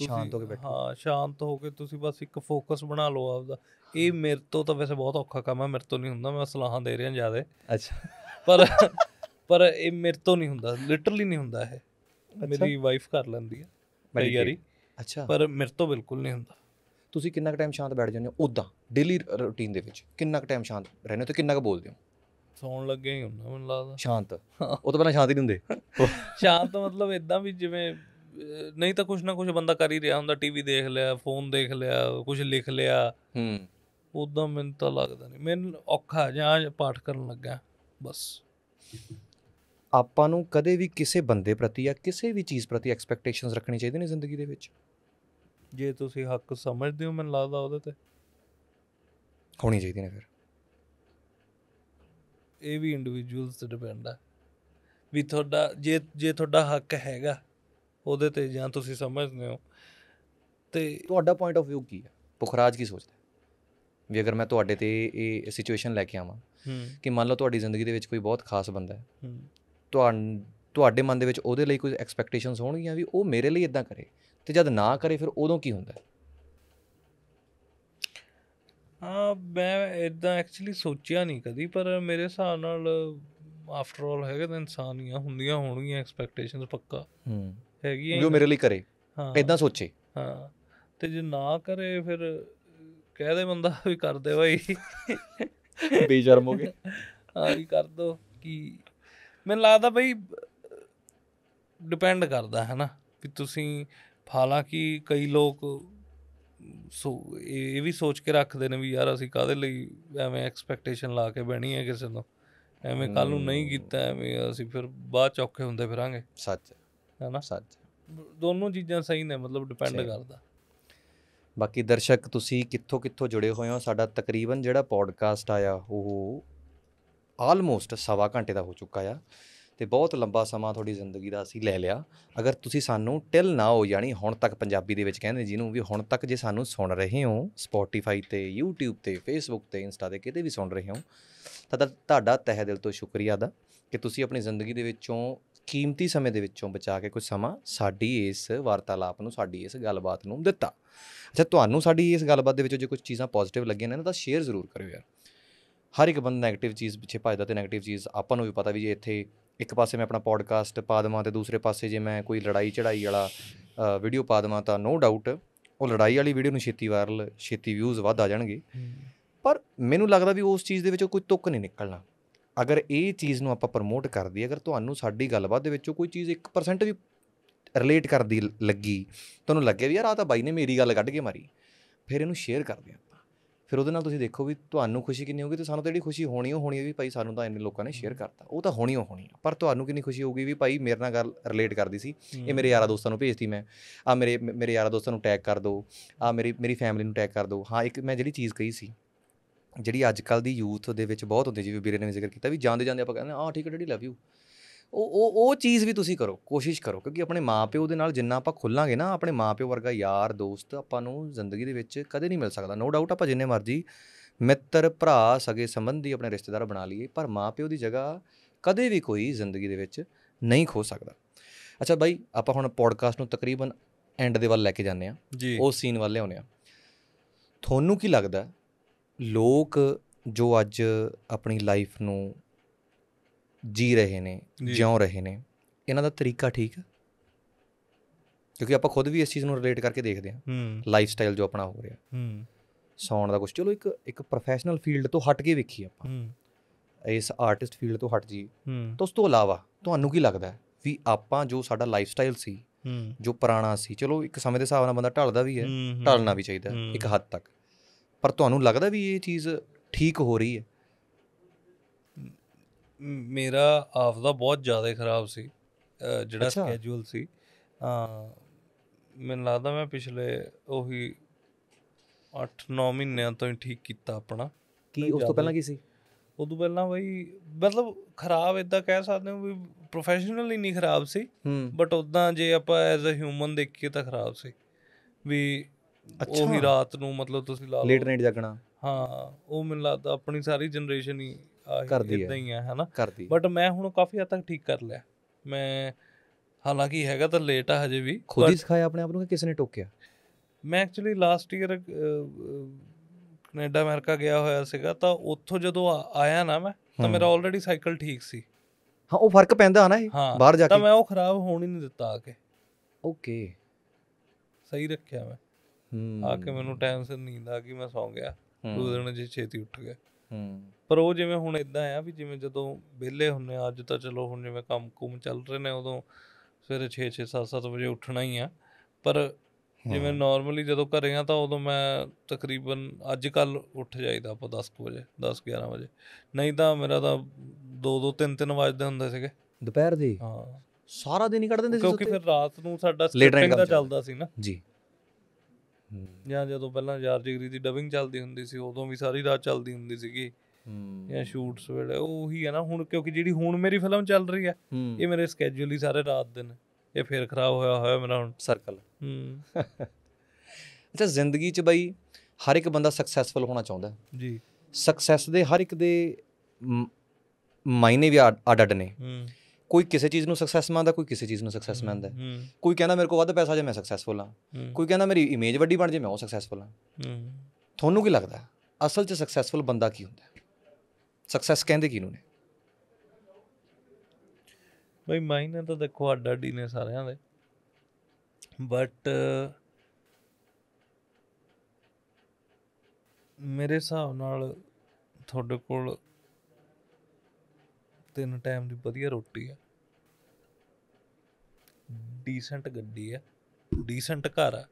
ਸ਼ਾਂਤ ਹੋ ਕੇ ਬੈਠੋ ਹਾਂ ਸ਼ਾਂਤ ਹੋ ਕੇ ਤੁਸੀਂ ਬਸ ਇੱਕ ਫੋਕਸ ਬਣਾ ਲਓ ਆਪਦਾ ਇਹ ਮੇਰੇ ਤੋਂ ਤਾਂ ਵੈਸੇ ਬਹੁਤ ਔਖਾ ਕੰਮ ਹੈ ਮੇਰੇ ਤੋਂ ਨਹੀਂ ਹੁੰਦਾ ਮੈਂ ਸਲਾਹਾਂ ਦੇ ਰਿਹਾ ਜਿਆਦਾ ਅੱਛਾ ਪਰ ਪਰ ਇਹ ਮੇਰੇ ਤੋਂ ਨਹੀਂ ਹੁੰਦਾ ਲਿਟਰਲੀ ਨਹੀਂ ਹੁੰਦਾ ਇਹ ਮੇਰੀ ਵਾਈਫ ਕਰ ਲੈਂਦੀ ਹੈ ਮੇਰੀ ਯਾਰੀ ਅੱਛਾ ਪਰ ਮੇਰੇ ਤੋਂ ਬਿਲਕੁਲ ਨਹੀਂ ਹੁੰਦਾ ਤੁਸੀਂ ਕਿੰਨਾ ਕੁ ਟਾਈਮ ਸ਼ਾਂਤ ਬੈਠ ਜਾਂਦੇ ਹੋ ਉਦਾਂ ਡੇਲੀ ਰੁਟੀਨ ਦੇ ਵਿੱਚ ਕਿੰਨਾ ਕੁ ਟਾਈਮ ਸ਼ਾਂਤ ਰਹਿੰਦੇ ਹੋ ਤੇ ਕਿੰਨਾ ਕੁ ਬੋਲਦੇ ਹੋ ਸੌਣ ਲੱਗੇ ਹੀ ਹੁੰਦਾ ਮੈਨੂੰ ਲੱਗਦਾ ਸ਼ਾਂਤ ਉਹ ਤੋਂ ਪਹਿਲਾਂ ਸ਼ਾਂਤ ਹੀ ਨਹੀਂ ਹੁੰਦੇ ਸ਼ਾਂਤ ਮਤਲਬ ਇਦਾਂ ਵੀ ਜਿਵੇਂ ਨਹੀਂ ਤਾਂ ਕੁਝ ਨਾ ਕੁਝ ਬੰਦਾ ਕਰ ਹੀ ਰਿਹਾ ਹੁੰਦਾ ਟੀਵੀ ਦੇਖ ਲਿਆ ਫੋਨ ਦੇਖ ਲਿਆ ਕੁਝ ਲਿਖ ਲਿਆ ਹੂੰ ਉਦਾਂ ਮੈਨੂੰ ਤਾਂ ਲੱਗਦਾ ਨਹੀਂ ਮੈਨੂੰ ਔਖਾ ਜਾਂ ਪਾਠ ਕਰਨ ਲੱਗਾ ਬਸ ਆਪਾਂ ਨੂੰ ਕਦੇ ਵੀ ਕਿਸੇ ਬੰਦੇ ਪ੍ਰਤੀ ਜਾਂ ਕਿਸੇ ਵੀ ਚੀਜ਼ ਪ੍ਰਤੀ ਐਕਸਪੈਕਟੇਸ਼ਨਸ ਰੱਖਣੀ ਚਾਹੀਦੀ ਨਹੀਂ ਜ਼ਿੰਦਗੀ ਦੇ ਵਿੱਚ ਜੇ ਤੁਸੀਂ ਹੱਕ ਸਮਝਦੇ ਹੋ ਮੈਨੂੰ ਲੱਗਦਾ ਉਹਦੇ ਤੇ ਹੋਣੀ ਚਾਹੀਦੀ ਨੇ ਫਿਰ ਇਹ ਵੀ ਇੰਡੀਵਿਜੂਅਲਸ ਤੇ ਡਿਪੈਂਡ ਆ ਵੀ ਤੁਹਾਡਾ ਜੇ ਜੇ ਤੁਹਾਡਾ ਹੱਕ ਹੈਗਾ ਉਹਦੇ ਤੇ ਜਾਂ ਤੁਸੀਂ ਸਮਝਦੇ ਹੋ ਤੇ ਤੁਹਾਡਾ ਪੁਆਇੰਟ ਆਫ View ਕੀ ਹੈ ਪੁਖਰਾਜ ਕੀ ਸੋਚਦਾ ਵੀ ਅਗਰ ਮੈਂ ਤੁਹਾਡੇ ਤੇ ਇਹ ਸਿਚੁਏਸ਼ਨ ਲੈ ਕੇ ਆਵਾਂ ਕਿ ਮੰਨ ਲਓ ਤੁਹਾਡੀ ਜ਼ਿੰਦਗੀ ਦੇ ਵਿੱਚ ਕੋਈ ਬਹੁਤ ਖਾਸ ਬੰਦਾ ਹੈ ਤੁਹਾਡੇ ਮਨ ਦੇ ਵਿੱਚ ਉਹਦੇ ਲਈ ਕੋਈ ਐਕਸਪੈਕਟੇਸ਼ਨਸ ਹੋਣਗੀਆਂ ਵੀ ਉਹ ਮੇਰੇ ਲਈ ਇਦਾਂ ਕਰੇ ਤੇ ਜਦ ਨਾ ਕਰੇ ਫਿਰ ਉਦੋਂ ਕੀ ਹੁੰਦਾ ਹਾਂ ਮੈਂ ਇਦਾਂ ਐਕਚੁਅਲੀ ਸੋਚਿਆ ਨਹੀਂ ਕਦੀ ਪਰ ਮੇਰੇ ਹਿਸਾਬ ਨਾਲ ਆਫਟਰ ਆਲ ਹੈਗੇ ਤਾਂ ਇਨਸਾਨੀਆਂ ਹੁੰਦੀਆਂ ਹੋਣਗੀਆਂ ਐਕਸਪੈਕਟੇਸ਼ਨਸ ਪੱਕਾ ਹੂੰ ਹੈਗੀ ਜੋ ਮੇਰੇ ਲਈ ਕਰੇ ਹਾਂ ਇਦਾਂ ਸੋਚੇ ਹਾਂ ਤੇ ਜੇ ਨਾ ਕਰੇ ਫਿਰ ਕਹਿ ਦੇ ਬੰਦਾ ਵੀ ਕਰ ਦੇ ਬਾਈ ਬੇਸ਼ਰਮ ਹੋ ਗਏ ਹਾਂ ਵੀ ਕਰ ਦੋ ਕੀ ਮੈਨੂੰ ਲੱਗਦਾ ਬਈ ਡਿਪੈਂਡ ਕਰਦਾ ਹੈ ਨਾ ਕਿ ਤੁਸੀਂ ਹਾਲਾਂਕਿ ਕਈ ਲੋਕ ਸੋ ਇਹ ਵੀ ਸੋਚ ਕੇ ਰੱਖਦੇ ਨੇ ਵੀ ਯਾਰ ਅਸੀਂ ਕਾਦੇ ਲਈ ਐਵੇਂ ਐਕਸਪੈਕਟੇਸ਼ਨ ਲਾ ਕੇ ਬਣੀ ਹੈ ਕਿਸੇ ਤੋਂ ਐਵੇਂ ਕੱਲ ਨੂੰ ਨਹੀਂ ਕੀਤਾ ਐਵੇਂ ਅਸੀਂ ਫਿਰ ਬਾਅਦ ਚ ਔਖੇ ਹੁੰਦੇ ਫਿਰਾਂਗੇ ਸੱਚ ਹੈ ਨਾ ਸੱਚ ਦੋਨੋਂ ਚੀਜ਼ਾਂ ਸਹੀ ਨੇ ਮਤਲਬ ਡਿਪੈਂਡ ਕਰਦਾ ਬਾਕੀ ਦਰਸ਼ਕ ਤੁਸੀਂ ਕਿੱਥੋਂ ਕਿੱਥੋਂ ਜੁੜੇ ਹੋਏ ਹੋ ਸਾਡਾ ਤਕਰੀਬਨ ਜਿਹੜਾ ਪੋਡਕਾਸਟ ਆਇਆ ਉਹ ਆਲਮੋਸਟ ਸਵਾ ਘੰਟੇ ਦਾ ਹੋ ਚੁੱਕਾ ਆ ਤੇ ਬਹੁਤ ਲੰਬਾ ਸਮਾਂ ਤੁਹਾਡੀ ਜ਼ਿੰਦਗੀ ਦਾ ਅਸੀਂ ਲੈ ਲਿਆ ਅਗਰ ਤੁਸੀਂ ਸਾਨੂੰ ਟਿਲ ਨਾ ਹੋ ਜਾਣੀ ਹੁਣ ਤੱਕ ਪੰਜਾਬੀ ਦੇ ਵਿੱਚ ਕਹਿੰਦੇ ਜਿਹਨੂੰ ਵੀ ਹੁਣ ਤੱਕ ਜੇ ਸਾਨੂੰ ਸੁਣ ਰਹੇ ਹੋ ਸਪੋਟੀਫਾਈ ਤੇ YouTube ਤੇ Facebook ਤੇ Insta ਤੇ ਕਿਤੇ ਵੀ ਸੁਣ ਰਹੇ ਹੋ ਤਾਂ ਤੁਹਾਡਾ ਤਹਿ ਦਿਲ ਤੋਂ ਸ਼ੁਕਰੀਆ ਦਾ ਕਿ ਤੁਸੀਂ ਆਪਣੀ ਜ਼ਿੰਦਗੀ ਦੇ ਵਿੱਚੋਂ ਕੀਮਤੀ ਸਮੇਂ ਦੇ ਵਿੱਚੋਂ ਬਚਾ ਕੇ ਕੁਝ ਸਮਾਂ ਸਾਡੀ ਇਸ ਵਾਰਤਾਲਾਪ ਨੂੰ ਸਾਡੀ ਇਸ ਗੱਲਬਾਤ ਨੂੰ ਦਿੱਤਾ ਅੱਛਾ ਤੁਹਾਨੂੰ ਸਾਡੀ ਇਸ ਗੱਲਬਾਤ ਦੇ ਵਿੱਚੋਂ ਜੇ ਕੁਝ ਚੀਜ਼ਾਂ ਪੋਜ਼ਿਟਿਵ ਲੱਗੀਆਂ ਨੇ ਤਾਂ ਸ਼ੇਅਰ ਜ਼ਰੂਰ ਕਰਿਓ ਯਾਰ ਹਰ ਇੱਕ ਬੰਦਾ 네ਗੇਟਿਵ ਚੀਜ਼ ਪਿੱਛੇ ਭੱਜਦਾ ਤੇ 네ਗੇਟਿਵ ਚੀਜ਼ ਆਪਾਂ ਨੂੰ ਵੀ ਪਤਾ ਵੀ ਜੇ ਇੱਥੇ ਇੱਕ ਪਾਸੇ ਮੈਂ ਆਪਣਾ ਪੋਡਕਾਸਟ ਪਾ ਦਵਾਂ ਤੇ ਦੂਸਰੇ ਪਾਸੇ ਜੇ ਮੈਂ ਕੋਈ ਲੜਾਈ ਚੜਾਈ ਵਾਲਾ ਵੀਡੀਓ ਪਾ ਦਵਾਂ ਤਾਂ ਨੋ ਡਾਊਟ ਉਹ ਲੜਾਈ ਵਾਲੀ ਵੀਡੀਓ ਨੂੰ ਛੇਤੀ ਵਾਇਰਲ ਛੇਤੀ ਵਿਊਜ਼ ਵੱਧ ਆ ਜਾਣਗੇ ਪਰ ਮੈਨੂੰ ਲੱਗਦਾ ਵੀ ਉਸ ਚੀਜ਼ ਦੇ ਵਿੱਚੋਂ ਕੋਈ ਤੁੱਕ ਨਹੀਂ ਨਿਕਲਣਾ ਅਗਰ ਇਹ ਚੀਜ਼ ਨੂੰ ਆਪਾਂ ਪ੍ਰਮੋਟ ਕਰਦੀ ਅਗਰ ਤੁਹਾਨੂੰ ਸਾਡੀ ਗੱਲਬਾਤ ਦੇ ਵਿੱਚੋਂ ਕੋਈ ਚੀਜ਼ 1% ਵੀ ਰਿਲੇਟ ਕਰਦੀ ਲੱਗੀ ਤੁਹਾਨੂੰ ਲੱਗੇ ਵੀ ਯਾਰ ਆ ਤਾਂ ਬਾਈ ਨੇ ਮੇਰੀ ਗੱਲ ਕੱਢ ਕੇ ਮਾਰੀ ਫਿਰ ਇਹਨੂੰ ਸ਼ੇਅਰ ਕਰਦੇ ਦਿਓ ਫਿਰ ਉਹਦੇ ਨਾਲ ਤੁਸੀਂ ਦੇਖੋ ਵੀ ਤੁਹਾਨੂੰ ਖੁਸ਼ੀ ਕਿੰਨੀ ਹੋਊਗੀ ਤੇ ਸਾਨੂੰ ਤਾਂ ਜਿਹੜੀ ਖੁਸ਼ੀ ਹੋਣੀ ਉਹ ਹੋਣੀ ਵੀ ਭਾਈ ਸਾਨੂੰ ਤਾਂ ਇੰਨੇ ਲੋਕਾਂ ਨੇ ਸ਼ੇਅਰ ਕਰਤਾ ਉਹ ਤਾਂ ਹੋਣੀ ਉਹ ਹੋਣੀ ਪਰ ਤੁਹਾਨੂੰ ਕਿੰਨੀ ਖੁਸ਼ੀ ਹੋਊਗੀ ਵੀ ਭਾਈ ਮੇਰੇ ਨਾਲ ਗੱਲ ਰਿਲੇਟ ਕਰਦੀ ਸੀ ਇਹ ਮੇਰੇ ਯਾਰਾ ਦੋਸਤਾਂ ਨੂੰ ਭੇਜਦੀ ਮੈਂ ਆ ਮੇਰੇ ਮੇਰੇ ਯਾਰਾ ਦੋਸਤਾਂ ਨੂੰ ਟੈਗ ਕਰ ਦਿਓ ਆ ਮੇਰੀ ਮੇਰੀ ਫੈਮਿਲੀ ਨੂੰ ਟੈਗ ਕਰ ਦਿਓ ਹਾਂ ਇੱਕ ਮੈਂ ਜਿਹੜੀ ਚੀਜ਼ ਕਹੀ ਸੀ ਜਿਹੜੀ ਅੱਜ ਕੱਲ ਦੀ ਯੂਥ ਦੇ ਵਿੱਚ ਬਹੁਤ ਹੁੰਦੀ ਜਿਵੇਂ ਵੀਰੇ ਨੇ ਜ਼ਿਕਰ ਕੀਤਾ ਵੀ ਜਾਂਦੇ ਜਾਂਦੇ ਆਪਾਂ ਕਹਿੰਦੇ ਆ ਠੀਕ ਹੈ ਡੈਡੀ ਲਵ ਯੂ ਉਹ ਉਹ ਉਹ ਚੀਜ਼ ਵੀ ਤੁਸੀਂ ਕਰੋ ਕੋਸ਼ਿਸ਼ ਕਰੋ ਕਿਉਂਕਿ ਆਪਣੇ ਮਾਪਿਓ ਦੇ ਨਾਲ ਜਿੰਨਾ ਆਪਾਂ ਖੁੱਲਾਂਗੇ ਨਾ ਆਪਣੇ ਮਾਪਿਓ ਵਰਗਾ ਯਾਰ ਦੋਸਤ ਆਪਾਂ ਨੂੰ ਜ਼ਿੰਦਗੀ ਦੇ ਵਿੱਚ ਕਦੇ ਨਹੀਂ ਮਿਲ ਸਕਦਾ ਨੋ ਡਾਊਟ ਆਪਾਂ ਜਿੰਨੇ ਮਰਜ਼ੀ ਮਿੱਤਰ ਭਰਾ ਸਗੇ ਸੰਬੰਧੀ ਆਪਣੇ ਰਿਸ਼ਤੇਦਾਰ ਬਣਾ ਲਈਏ ਪਰ ਮਾਪਿਓ ਦੀ ਜਗ੍ਹਾ ਕਦੇ ਵੀ ਕੋਈ ਜ਼ਿੰਦਗੀ ਦੇ ਵਿੱਚ ਨਹੀਂ ਖੋ ਸਕਦਾ ਅੱਛਾ ਬਾਈ ਆਪਾਂ ਹੁਣ ਪੋਡਕਾਸਟ ਨੂੰ ਤਕਰੀਬਨ ਐਂਡ ਦੇ ਵੱਲ ਲੈ ਕੇ ਜਾਂਦੇ ਆ ਉਹ ਸੀਨ ਵੱਲ ਲਿਆਉਂਦੇ ਆ ਤੁਹਾਨੂੰ ਕੀ ਲੱਗਦਾ ਲੋਕ ਜੋ ਅੱਜ ਆਪਣੀ ਲਾਈਫ ਨੂੰ ਜੀ ਰਹੇ ਨੇ ਜਿਉਂ ਰਹੇ ਨੇ ਇਹਨਾਂ ਦਾ ਤਰੀਕਾ ਠੀਕ ਹੈ ਕਿਉਂਕਿ ਆਪਾਂ ਖੁਦ ਵੀ ਇਸ ਚੀਜ਼ ਨੂੰ ਰਿਲੇਟ ਕਰਕੇ ਦੇਖਦੇ ਹਾਂ ਲਾਈਫ ਸਟਾਈਲ ਜੋ ਆਪਣਾ ਹੋ ਰਿਹਾ ਹੂੰ ਸੌਣ ਦਾ ਕੁਝ ਚਲੋ ਇੱਕ ਇੱਕ ਪ੍ਰੋਫੈਸ਼ਨਲ ਫੀਲਡ ਤੋਂ ਹਟ ਕੇ ਵੇਖੀ ਆਪਾਂ ਹੂੰ ਇਸ ਆਰਟਿਸਟ ਫੀਲਡ ਤੋਂ ਹਟ ਜੀ ਤਾਂ ਉਸ ਤੋਂ ਇਲਾਵਾ ਤੁਹਾਨੂੰ ਕੀ ਲੱਗਦਾ ਹੈ ਵੀ ਆਪਾਂ ਜੋ ਸਾਡਾ ਲਾਈਫ ਸਟਾਈਲ ਸੀ ਜੋ ਪੁਰਾਣਾ ਸੀ ਚਲੋ ਇੱਕ ਸਮੇਂ ਦੇ ਹਿਸਾਬ ਨਾਲ ਬੰਦਾ ਢਲਦਾ ਵੀ ਹੈ ਢਲਣਾ ਵੀ ਚਾਹੀਦਾ ਇੱਕ ਹੱਦ ਤੱਕ ਪਰ ਤੁਹਾਨੂੰ ਲੱਗਦਾ ਵੀ ਇਹ ਚੀਜ਼ ਠੀਕ ਹੋ ਰਹੀ ਹੈ ਮੇਰਾ ਆਫ ਦਾ ਬਹੁਤ ਜ਼ਿਆਦਾ ਖਰਾਬ ਸੀ ਜਿਹੜਾ ਸਕੇਜੂਲ ਸੀ ਮੈਨੂੰ ਲੱਗਦਾ ਮੈਂ ਪਿਛਲੇ ਉਹੀ 8-9 ਮਹੀਨਿਆਂ ਤੋਂ ਹੀ ਠੀਕ ਕੀਤਾ ਆਪਣਾ ਕੀ ਉਸ ਤੋਂ ਪਹਿਲਾਂ ਕੀ ਸੀ ਉਸ ਤੋਂ ਪਹਿਲਾਂ ਬਈ ਮਤਲਬ ਖਰਾਬ ਇਦਾਂ ਕਹਿ ਸਕਦੇ ਹਾਂ ਵੀ ਪ੍ਰੋਫੈਸ਼ਨਲੀ ਨਹੀਂ ਖਰਾਬ ਸੀ ਬਟ ਉਦਾਂ ਜੇ ਆਪਾਂ ਐਜ਼ ਅ ਹਿਊਮਨ ਦੇਖੀਏ ਤਾਂ ਖਰਾਬ ਸੀ ਵੀ ਉਹ ਵੀ ਰਾਤ ਨੂੰ ਮਤਲਬ ਤੁਸੀਂ ਲਾ ਲੇਟ ਨਾਈਟ ਜਾਗਣਾ ਹਾਂ ਉਹ ਮੈਨੂੰ ਲੱਗਦਾ ਆਪਣੀ ਸਾਰੀ ਜਨਰੇਸ਼ਨ ਹੀ ਕਰਦੀ ਹੈ ਹੀ ਹੈ ਹਨਾ ਕਰਦੀ ਬਟ ਮੈਂ ਹੁਣ ਕਾਫੀ ਹੱਦ ਤੱਕ ਠੀਕ ਕਰ ਲਿਆ ਮੈਂ ਹਾਲਾਂਕਿ ਹੈਗਾ ਤਾਂ ਲੇਟ ਆ ਹਜੇ ਵੀ ਖੁਦ ਹੀ ਸਿਖਾਇਆ ਆਪਣੇ ਆਪ ਨੂੰ ਕਿ ਕਿਸੇ ਨੇ ਟੋਕਿਆ ਮੈਂ actually last year Canada America ਗਿਆ ਹੋਇਆ ਸੀਗਾ ਤਾਂ ਉੱਥੋਂ ਜਦੋਂ ਆਇਆ ਨਾ ਮੈਂ ਤਾਂ ਮੇਰਾ ਆਲਰੇਡੀ ਸਾਈਕਲ ਠੀਕ ਸੀ ਹਾਂ ਉਹ ਫਰਕ ਪੈਂਦਾ ਹਨਾ ਇਹ ਬਾਹਰ ਜਾ ਕੇ ਤਾਂ ਮੈਂ ਉਹ ਖਰਾਬ ਹੋਣ ਹੀ ਨਹੀਂ ਦਿੱਤਾ ਆ ਕੇ ਓਕੇ ਸਹੀ ਰੱਖਿਆ ਮੈਂ ਹੂੰ ਆ ਕੇ ਮੈਨੂੰ ਟਾਈਮ ਸਿਰ ਨੀਂਦ ਆ ਗਈ ਮੈਂ ਸੌਂ ਗਿਆ ਦੂਜੇ ਦਿਨ ਜੇ ਛੇਤੀ ਉੱਠ ਗਿਆ ਹੂੰ ਪਰ ਉਹ ਜਿਵੇਂ ਹੁਣ ਇਦਾਂ ਆ ਵੀ ਜਿਵੇਂ ਜਦੋਂ ਵਿਹਲੇ ਹੁੰਨੇ ਆ ਅੱਜ ਤਾਂ ਚਲੋ ਹੁਣ ਜਿਵੇਂ ਕੰਮ ਕੁਮ ਚੱਲ ਰਹੇ ਨੇ ਉਦੋਂ ਸਵੇਰੇ 6 6 7 7 ਵਜੇ ਉੱਠਣਾ ਹੀ ਆ ਪਰ ਜਿਵੇਂ ਨਾਰਮਲੀ ਜਦੋਂ ਘਰੇ ਆ ਤਾਂ ਉਦੋਂ ਮੈਂ ਤਕਰੀਬਨ ਅੱਜ ਕੱਲ ਉੱਠ ਜਾਈਦਾ ਆਪਾਂ 10 ਵਜੇ 10 11 ਵਜੇ ਨਹੀਂ ਤਾਂ ਮੇਰਾ ਤਾਂ 2 2 3 3 ਦੇ ਹੁੰਦੇ ਸੀਗੇ ਦੁਪਹਿਰ ਦੀ ਹਾਂ ਸਾਰਾ ਦਿਨ ਹੀ ਕੱਢ ਦਿੰਦੇ ਸੀ ਕਿਉਂਕਿ ਫਿਰ ਰਾਤ ਨੂੰ ਸਾਡਾ ਸਟ੍ਰਿਪਿੰਗ ਦਾ ਚੱਲਦਾ ਸੀ ਨਾ ਜੀ ਜਾਂ ਜਦੋਂ ਪਹਿਲਾਂ ਯਾਰ ਜਿਗਰੀ ਦੀ ਡਬਿੰਗ ਚੱਲਦੀ ਹੁੰਦੀ ਸੀ ਉਦੋਂ ਵੀ ਸਾਰੀ ਰਾਤ ਚੱਲਦੀ ਹੁੰਦੀ ਸੀਗੀ ਜਾਂ ਸ਼ੂਟਸ ਵੇਲੇ ਉਹੀ ਹੈ ਨਾ ਹੁਣ ਕਿਉਂਕਿ ਜਿਹੜੀ ਹੁਣ ਮੇਰੀ ਫਿਲਮ ਚੱਲ ਰਹੀ ਹੈ ਇਹ ਮੇਰੇ ਸਕੇਜੂਲ ਹੀ ਸਾਰੇ ਰਾਤ ਦਿਨ ਇਹ ਫੇਰ ਖਰਾਬ ਹੋਇਆ ਹੋਇਆ ਮੇਰਾ ਹੁਣ ਸਰਕਲ ਹੂੰ ਅੱਛਾ ਜ਼ਿੰਦਗੀ 'ਚ ਬਈ ਹਰ ਇੱਕ ਬੰਦਾ ਸਕਸੈਸਫੁਲ ਹੋਣਾ ਚਾਹੁੰਦਾ ਜੀ ਸਕਸੈਸ ਦੇ ਹਰ ਇੱਕ ਦੇ ਮਾਇਨੇ ਵੀ ਅੱਡ ਅੱਡ ਨੇ ਕੋਈ ਕਿਸੇ ਚੀਜ਼ ਨੂੰ ਸਕਸੈਸ ਮੰਨਦਾ ਕੋਈ ਕਿਸੇ ਚੀਜ਼ ਨੂੰ ਸਕਸੈਸ ਮੰਨਦਾ ਕੋਈ ਕਹਿੰਦਾ ਮੇਰੇ ਕੋਲ ਵੱਧ ਪੈਸਾ ਜੇ ਮੈਂ ਸਕਸੈਸਫੁਲ ਆ ਕੋਈ ਕਹਿੰਦਾ ਮੇਰੀ ਇਮੇਜ ਵੱਡੀ ਬਣ ਜੇ ਮੈਂ ਉਹ ਸਕਸੈਸਫੁਲ ਆ ਤੁਹਾਨੂੰ ਕੀ ਲੱਗਦਾ ਅਸਲ 'ਚ ਸਕਸੈਸਫੁਲ ਬੰਦਾ ਕੀ ਹੁੰਦਾ ਸਕਸੈਸ ਕਹਿੰਦੇ ਕੀ ਨੂੰ ਨੇ ਬਈ ਮਾਇਨੇ ਤਾਂ ਦੇਖੋ ਆ ਅੱਡੀ ਨੇ ਸਾਰਿਆਂ ਦੇ ਬਟ ਮੇਰੇ ਹਿਸਾਬ ਨਾਲ ਤੁਹਾਡੇ ਕੋਲ ਤਿੰਨ ਟਾਈਮ ਦੀ ਵਧੀਆ ਰੋਟੀ ਆ ਡੀਸੈਂਟ ਗੱਡੀ ਆ ਡੀਸੈਂਟ ਘਰ ਆ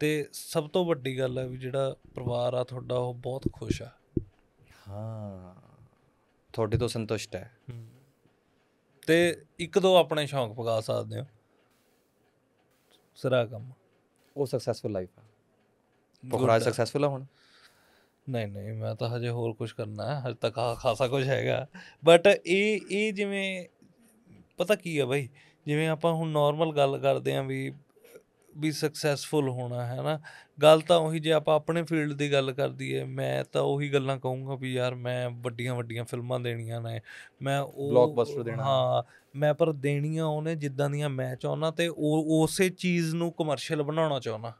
ਤੇ ਸਭ ਤੋਂ ਵੱਡੀ ਗੱਲ ਹੈ ਵੀ ਜਿਹੜਾ ਪਰਿਵਾਰ ਆ ਤੁਹਾਡਾ ਉਹ ਬਹੁਤ ਖੁਸ਼ ਆ ਹਾਂ ਤੁਹਾਡੇ ਤੋਂ ਸੰਤੁਸ਼ਟ ਹੈ ਤੇ ਇੱਕ ਦੋ ਆਪਣੇ ਸ਼ੌਂਕ ਪਗਾ ਸਕਦੇ ਹੋ ਸਰਾ ਕੰਮ ਉਹ ਸਕਸੈਸਫੁਲ ਲਾਈਫ ਆ ਪੁਖਰਾਜ ਸਕਸੈਸਫੁਲ ਆ ਹੁਣ ਨਹੀਂ ਨਹੀਂ ਮੈਂ ਤਾਂ ਹਜੇ ਹੋਰ ਕੁਝ ਕਰਨਾ ਹੈ ਹਜੇ ਤੱਕ ਖਾਸਾ ਕੁਝ ਹੈਗਾ ਬਟ ਇਹ ਇਹ ਜਿਵੇਂ ਪਤਾ ਕੀ ਹੈ ਬਾਈ ਜਿਵੇਂ ਆਪਾਂ ਹੁਣ ਨਾਰਮਲ ਗੱਲ ਕਰਦੇ ਆਂ ਵੀ ਵੀ ਸਕਸੈਸਫੁਲ ਹੋਣਾ ਹੈ ਨਾ ਗੱਲ ਤਾਂ ਉਹੀ ਜੇ ਆਪਾਂ ਆਪਣੇ ਫੀਲਡ ਦੀ ਗੱਲ ਕਰਦੀ ਮੈਂ ਤਾਂ ਉਹੀ ਗੱਲਾਂ ਕਹੂੰਗਾ ਵੀ ਯਾਰ ਮੈਂ ਵੱਡੀਆਂ ਵੱਡੀਆਂ ਫਿਲਮਾਂ ਦੇਣੀਆਂ ਨੇ ਮੈਂ ਉਹ ਬਲੌਕਬਸਟਰ ਦੇਣਾ ਹਾਂ ਮੈਂ ਪਰ ਦੇਣੀਆਂ ਉਹਨੇ ਜਿੱਦਾਂ ਦੀਆਂ ਮੈਂ ਚਾਹਣਾ ਤੇ ਉਹ ਉਸੇ ਚੀਜ਼ ਨੂੰ ਕਮਰਸ਼ੀਅਲ ਬਣਾਉਣਾ ਚਾਹਣਾ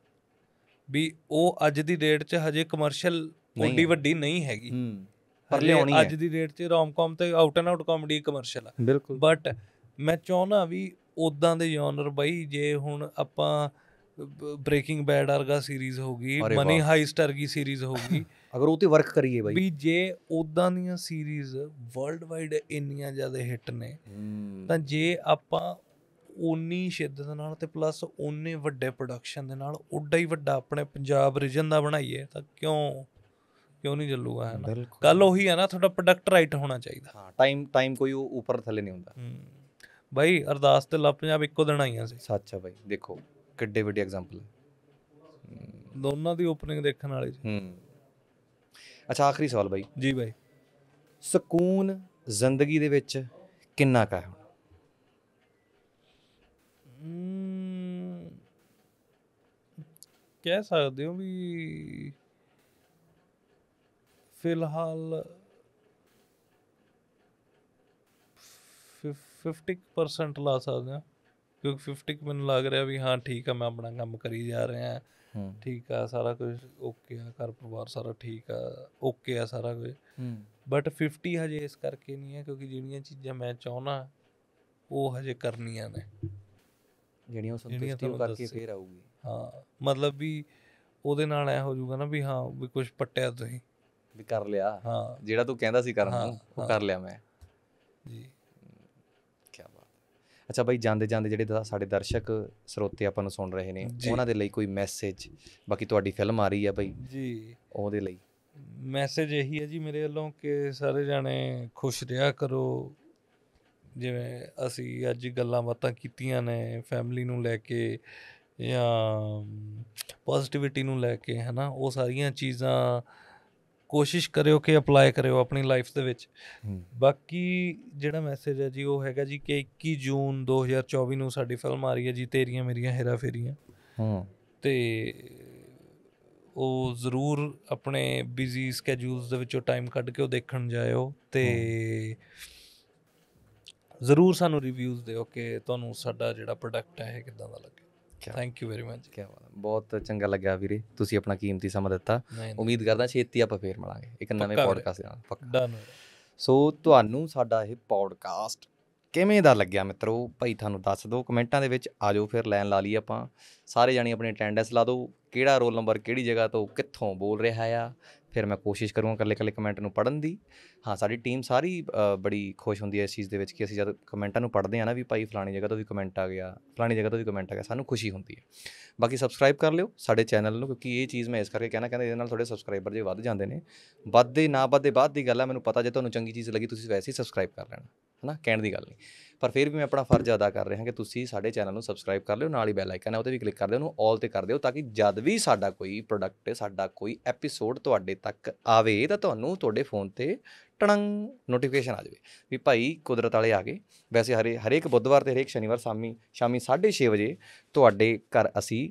ਵੀ ਉਹ ਅੱਜ ਦੀ ਡੇਟ 'ਚ ਹਜੇ ਕਮਰਸ਼ੀਅਲ ਓਡੀ ਵੱਡੀ ਨਹੀਂ ਹੈਗੀ ਪਰ ਲਿਆਉਣੀ ਹੈ ਅੱਜ ਦੀ ਡੇਟ 'ਚ ਰੋਮਕਾਮ ਤੇ out and out comedy commercial ਆ ਬਟ ਮੈਂ ਚਾਹੁੰਦਾ ਵੀ ਉਦਾਂ ਦੇ ਜਨਰ ਬਈ ਜੇ ਹੁਣ ਆਪਾਂ ਬ੍ਰੇਕਿੰਗ ਬੈਡ ਵਰਗਾ ਸੀਰੀਜ਼ ਹੋਗੀ ਮਨੀ ਹਾਈਸਟ ਵਰਗੀ ਸੀਰੀਜ਼ ਹੋਗੀ ਅਗਰ ਉਹ ਤੇ ਵਰਕ ਕਰੀਏ ਬਾਈ ਵੀ ਜੇ ਉਦਾਂ ਦੀਆਂ ਸੀਰੀਜ਼ ਵਰਲਡ ਵਾਈਡ ਇੰਨੀਆਂ ਜ਼ਿਆਦਾ ਹਿੱਟ ਨੇ ਤਾਂ ਜੇ ਆਪਾਂ ਉਨੀ ਸ਼ਿੱਦਤ ਨਾਲ ਤੇ ਪਲੱਸ ਉਨੇ ਵੱਡੇ ਪ੍ਰੋਡਕਸ਼ਨ ਦੇ ਨਾਲ ਉੱਡਾ ਹੀ ਵੱਡਾ ਆਪਣੇ ਪੰਜਾਬ ਰੀਜਨ ਦਾ ਬਣਾਈਏ ਤਾਂ ਕਿਉਂ ਕਿਉਂ ਨਹੀਂ ਚੱਲੂਗਾ ਹੈ ਨਾ ਕੱਲ ਉਹੀ ਹੈ ਨਾ ਤੁਹਾਡਾ ਪ੍ਰੋਡਕਟ ਰਾਈਟ ਹੋਣਾ ਚਾਹੀਦਾ ਹਾਂ ਟਾਈਮ ਟਾਈਮ ਕੋਈ ਉੱਪਰ ਥੱਲੇ ਨਹੀਂ ਹੁੰਦਾ ਬਾਈ ਅਰਦਾਸ ਤੇ ਲਾ ਪੰਜਾਬ ਇੱਕੋ ਦਿਨ ਆਈਆਂ ਸੀ ਸੱਚ ਆ ਬਾਈ ਦੇਖੋ ਕਿੱਡੇ ਵੱਡੇ ਐਗਜ਼ਾਮਪਲ ਦੋਨਾਂ ਦੀ ਓਪਨਿੰਗ ਦੇਖਣ ਵਾਲੀ ਸੀ ਹੂੰ ਅੱਛਾ ਆਖਰੀ ਸਵਾਲ ਬਾਈ ਜੀ ਬਾਈ ਸਕੂਨ ਜ਼ਿੰਦਗੀ ਦੇ ਵਿੱਚ ਕਿੰਨਾ ਕਾ ਹੈ ਕਹਿ ਸਕਦੇ ਹੋ ਵੀ ਫਿਲਹਾਲ 50% ਲਾ ਸਕਦੇ ਆ ਕਿਉਂਕਿ 50 ਮੈਨੂੰ ਲੱਗ ਰਿਹਾ ਵੀ ਹਾਂ ਠੀਕ ਆ ਮੈਂ ਆਪਣਾ ਕੰਮ ਕਰੀ ਜਾ ਰਿਹਾ ਹਾਂ ਠੀਕ ਆ ਸਾਰਾ ਕੁਝ ਓਕੇ ਆ ਘਰ ਪਰਿਵਾਰ ਸਾਰਾ ਠੀਕ ਆ ਓਕੇ ਆ ਸਾਰਾ ਕੁਝ ਬਟ 50 ਹਜੇ ਇਸ ਕਰਕੇ ਨਹੀਂ ਹੈ ਕਿਉਂਕਿ ਜਿਹੜੀਆਂ ਚੀਜ਼ਾਂ ਮੈਂ ਚਾਹਣਾ ਉਹ ਹਜੇ ਕਰਨੀਆਂ ਨੇ ਜਿਹੜੀਆਂ ਉਹ ਸੰਤੁਸ਼ਟੀ ਕਰਕੇ ਫੇਰ ਆਊਗੀ ਹਾਂ ਮਤਲਬ ਵੀ ਉਹਦੇ ਨਾਲ ਐ ਹੋ ਜਾਊਗਾ ਨਾ ਵੀ ਹਾਂ ਵੀ ਕੁਝ ਪਟਿਆ ਤੁਸੀਂ ਵੀ ਕਰ ਲਿਆ ਹਾਂ ਜਿਹੜਾ ਤੂੰ ਕਹਿੰਦਾ ਸੀ ਕਰਨ ਨੂੰ ਉਹ ਕਰ ਲਿਆ ਮੈਂ ਜੀ ਕੀ ਬਾਤ ਅੱਛਾ ਬਾਈ ਜਾਂਦੇ ਜਾਂਦੇ ਜਿਹੜੇ ਸਾਡੇ ਦਰਸ਼ਕ ਸਰੋਤੇ ਆਪਾਂ ਨੂੰ ਸੁਣ ਰਹੇ ਨੇ ਉਹਨਾਂ ਦੇ ਲਈ ਕੋਈ ਮੈਸੇਜ ਬਾਕੀ ਤੁਹਾਡੀ ਫਿਲਮ ਆ ਰਹੀ ਆ ਬਾਈ ਜੀ ਉਹਦੇ ਲਈ ਮੈਸੇਜ ਇਹੀ ਹੈ ਜੀ ਮੇਰੇ ਵੱਲੋਂ ਕਿ ਸਾਰੇ ਜਾਣੇ ਖੁਸ਼ ਰਿਹਾ ਕਰੋ ਜਿਵੇਂ ਅਸੀਂ ਅੱਜ ਗੱਲਾਂ ਬਾਤਾਂ ਕੀਤੀਆਂ ਨੇ ਫੈਮਿਲੀ ਨੂੰ ਲੈ ਕੇ ਜਾਂ ਪੋਜ਼ਿਟਿਵਿਟੀ ਨੂੰ ਲੈ ਕੇ ਹਨਾ ਉਹ ਸਾਰੀਆਂ ਚੀਜ਼ਾਂ ਕੋਸ਼ਿਸ਼ ਕਰਿਓ ਕਿ ਅਪਲਾਈ ਕਰਿਓ ਆਪਣੀ ਲਾਈਫ ਦੇ ਵਿੱਚ ਬਾਕੀ ਜਿਹੜਾ ਮੈਸੇਜ ਹੈ ਜੀ ਉਹ ਹੈਗਾ ਜੀ ਕਿ 21 ਜੂਨ 2024 ਨੂੰ ਸਾਡੀ ਫਿਲਮ ਆ ਰਹੀ ਹੈ ਜੀ ਤੇਰੀਆਂ ਮੇਰੀਆਂ ਹੇਰਾ ਫੇਰੀਆਂ ਹਾਂ ਤੇ ਉਹ ਜ਼ਰੂਰ ਆਪਣੇ ਬਿਜ਼ੀ ਸਕੇਡਿਊਲਸ ਦੇ ਵਿੱਚੋਂ ਟਾਈਮ ਕੱਢ ਕੇ ਉਹ ਦੇਖਣ ਜਾਇਓ ਤੇ ਜ਼ਰੂਰ ਸਾਨੂੰ ਰਿਵਿਊਜ਼ ਦਿਓ ਕਿ ਤੁਹਾਨੂੰ ਸਾਡਾ ਜਿਹੜਾ ਪ੍ਰੋਡਕਟ ਹੈ ਕਿਦਾਂ ਦਾ ਲੱਗਿਆ ਥੈਂਕ ਯੂ ਵੈਰੀ ਮਚ ਕਿਆ ਬਾਤ ਬਹੁਤ ਚੰਗਾ ਲੱਗਾ ਵੀਰੇ ਤੁਸੀਂ ਆਪਣਾ ਕੀਮਤੀ ਸਮਾਂ ਦਿੱਤਾ ਉਮੀਦ ਕਰਦਾ ਛੇਤੀ ਆਪਾਂ ਫੇਰ ਮਿਲਾਂਗੇ ਇੱਕ ਨਵੇਂ ਪੋਡਕਾਸਟ ਨਾਲ ਪੱਕਾ ਡਨ ਸੋ ਤੁਹਾਨੂੰ ਸਾਡਾ ਇਹ ਪੋਡਕਾਸਟ ਕਿਵੇਂ ਦਾ ਲੱਗਿਆ ਮਿੱਤਰੋ ਭਾਈ ਤੁਹਾਨੂੰ ਦੱਸ ਦਿਓ ਕਮੈਂਟਾਂ ਦੇ ਵਿੱਚ ਆਜੋ ਫਿਰ ਲਾਈਨ ਲਾ ਲਈ ਆਪਾਂ ਸਾਰੇ ਜਾਣੀ ਆਪਣੇ ਅਟੈਂਡੈਂਸ ਲਾ ਦਿਓ ਕਿਹੜਾ ਰੋਲ ਨੰਬਰ ਕਿਹੜੀ ਜਗ੍ਹਾ ਤੋਂ ਕਿੱਥੋਂ ਬੋਲ ਰਿਹਾ ਆ ਫਿਰ ਮੈਂ ਕੋਸ਼ਿਸ਼ ਕਰੂੰਗਾ ਕੱਲੇ ਕੱਲੇ ਕਮੈਂਟ ਨੂੰ ਪੜਨ ਦੀ ਹਾਂ ਸਾਡੀ ਟੀਮ ਸਾਰੀ ਬੜੀ ਖੁਸ਼ ਹੁੰਦੀ ਹੈ ਇਸ ਚੀਜ਼ ਦੇ ਵਿੱਚ ਕਿ ਅਸੀਂ ਜਦ ਕਮੈਂਟਾਂ ਨੂੰ ਪੜਦੇ ਆ ਨਾ ਵੀ ਭਾਈ ਫਲਾਣੀ ਜਗ੍ਹਾ ਤੋਂ ਵੀ ਕਮੈਂਟ ਆ ਗਿਆ ਫਲਾਣੀ ਜਗ੍ਹਾ ਤੋਂ ਵੀ ਕਮੈਂਟ ਆ ਗਿਆ ਸਾਨੂੰ ਖੁਸ਼ੀ ਹੁੰਦੀ ਹੈ ਬਾਕੀ ਸਬਸਕ੍ਰਾਈਬ ਕਰ ਲਿਓ ਸਾਡੇ ਚੈਨਲ ਨੂੰ ਕਿਉਂਕਿ ਇਹ ਚੀਜ਼ ਮੈਂ ਇਸ ਕਰਕੇ ਕਹਿਣਾ ਕਹਿੰਦਾ ਇਹਦੇ ਨਾਲ ਤੁਹਾਡੇ ਸਬਸਕ੍ਰਾਈਬਰ ਜੇ ਵੱਧ ਜਾਂਦੇ ਨੇ ਵੱਧੇ ਨਾ ਵੱਧੇ ਬਾਅਦ ਦੀ ਗੱਲ ਆ ਮੈਨੂੰ ਪਤਾ ਜੇ ਤੁਹਾਨੂੰ ਚੰਗੀ ਚੀਜ਼ ਲੱਗੀ ਤੁਸੀਂ ਵੈਸੇ ਹੀ ਸਬਸਕ੍ਰਾਈਬ ਕਰ ਲੈਣਾ ਹਨਾ ਕਹਿਣ ਦੀ ਗੱਲ ਨਹੀਂ ਪਰ ਫਿਰ ਵੀ ਮੈਂ ਆਪਣਾ ਫਰਜ਼ ਅਦਾ ਕਰ ਰਿਹਾ ਕਿ ਤੁਸੀਂ ਸਾਡੇ ਚੈਨਲ ਨੂੰ ਸਬਸਕ੍ਰਾਈਬ ਕਰ ਲਿਓ ਨਾਲ ਹੀ ਬੈਲ ਆਈਕਨ ਹੈ ਉਹਤੇ ਵੀ ਕਲਿੱਕ ਕਰ ਦਿਓ ਉਹਨੂੰ ਆਲ ਤੇ ਕਰ ਦਿਓ ਤਾਂ ਕਿ ਜਦ ਵੀ ਸਾਡਾ ਕੋਈ ਪ੍ਰੋਡਕਟ ਸਾਡਾ ਕੋਈ ਐਪੀਸੋਡ ਤੁਹਾਡੇ ਤੱਕ ਆਵੇ ਤਾਂ ਤੁਹਾਨੂੰ ਤੁਹਾਡੇ ਫੋਨ ਤੇ ਟੜੰਗ ਨੋਟੀਫਿਕੇਸ਼ਨ ਆ ਜਾਵੇ ਵੀ ਭਾਈ ਕੁਦਰਤ ਵਾਲੇ ਆ ਗਏ ਵੈਸੇ ਹਰੇ ਹਰੇਕ ਬੁੱਧਵਾਰ ਤੇ ਹਰੇਕ ਸ਼ਨੀਵਾਰ ਸ਼ਾਮੀ ਸ਼ਾਮੀ 6:30 ਵਜੇ ਤੁਹਾਡੇ ਘਰ ਅਸੀਂ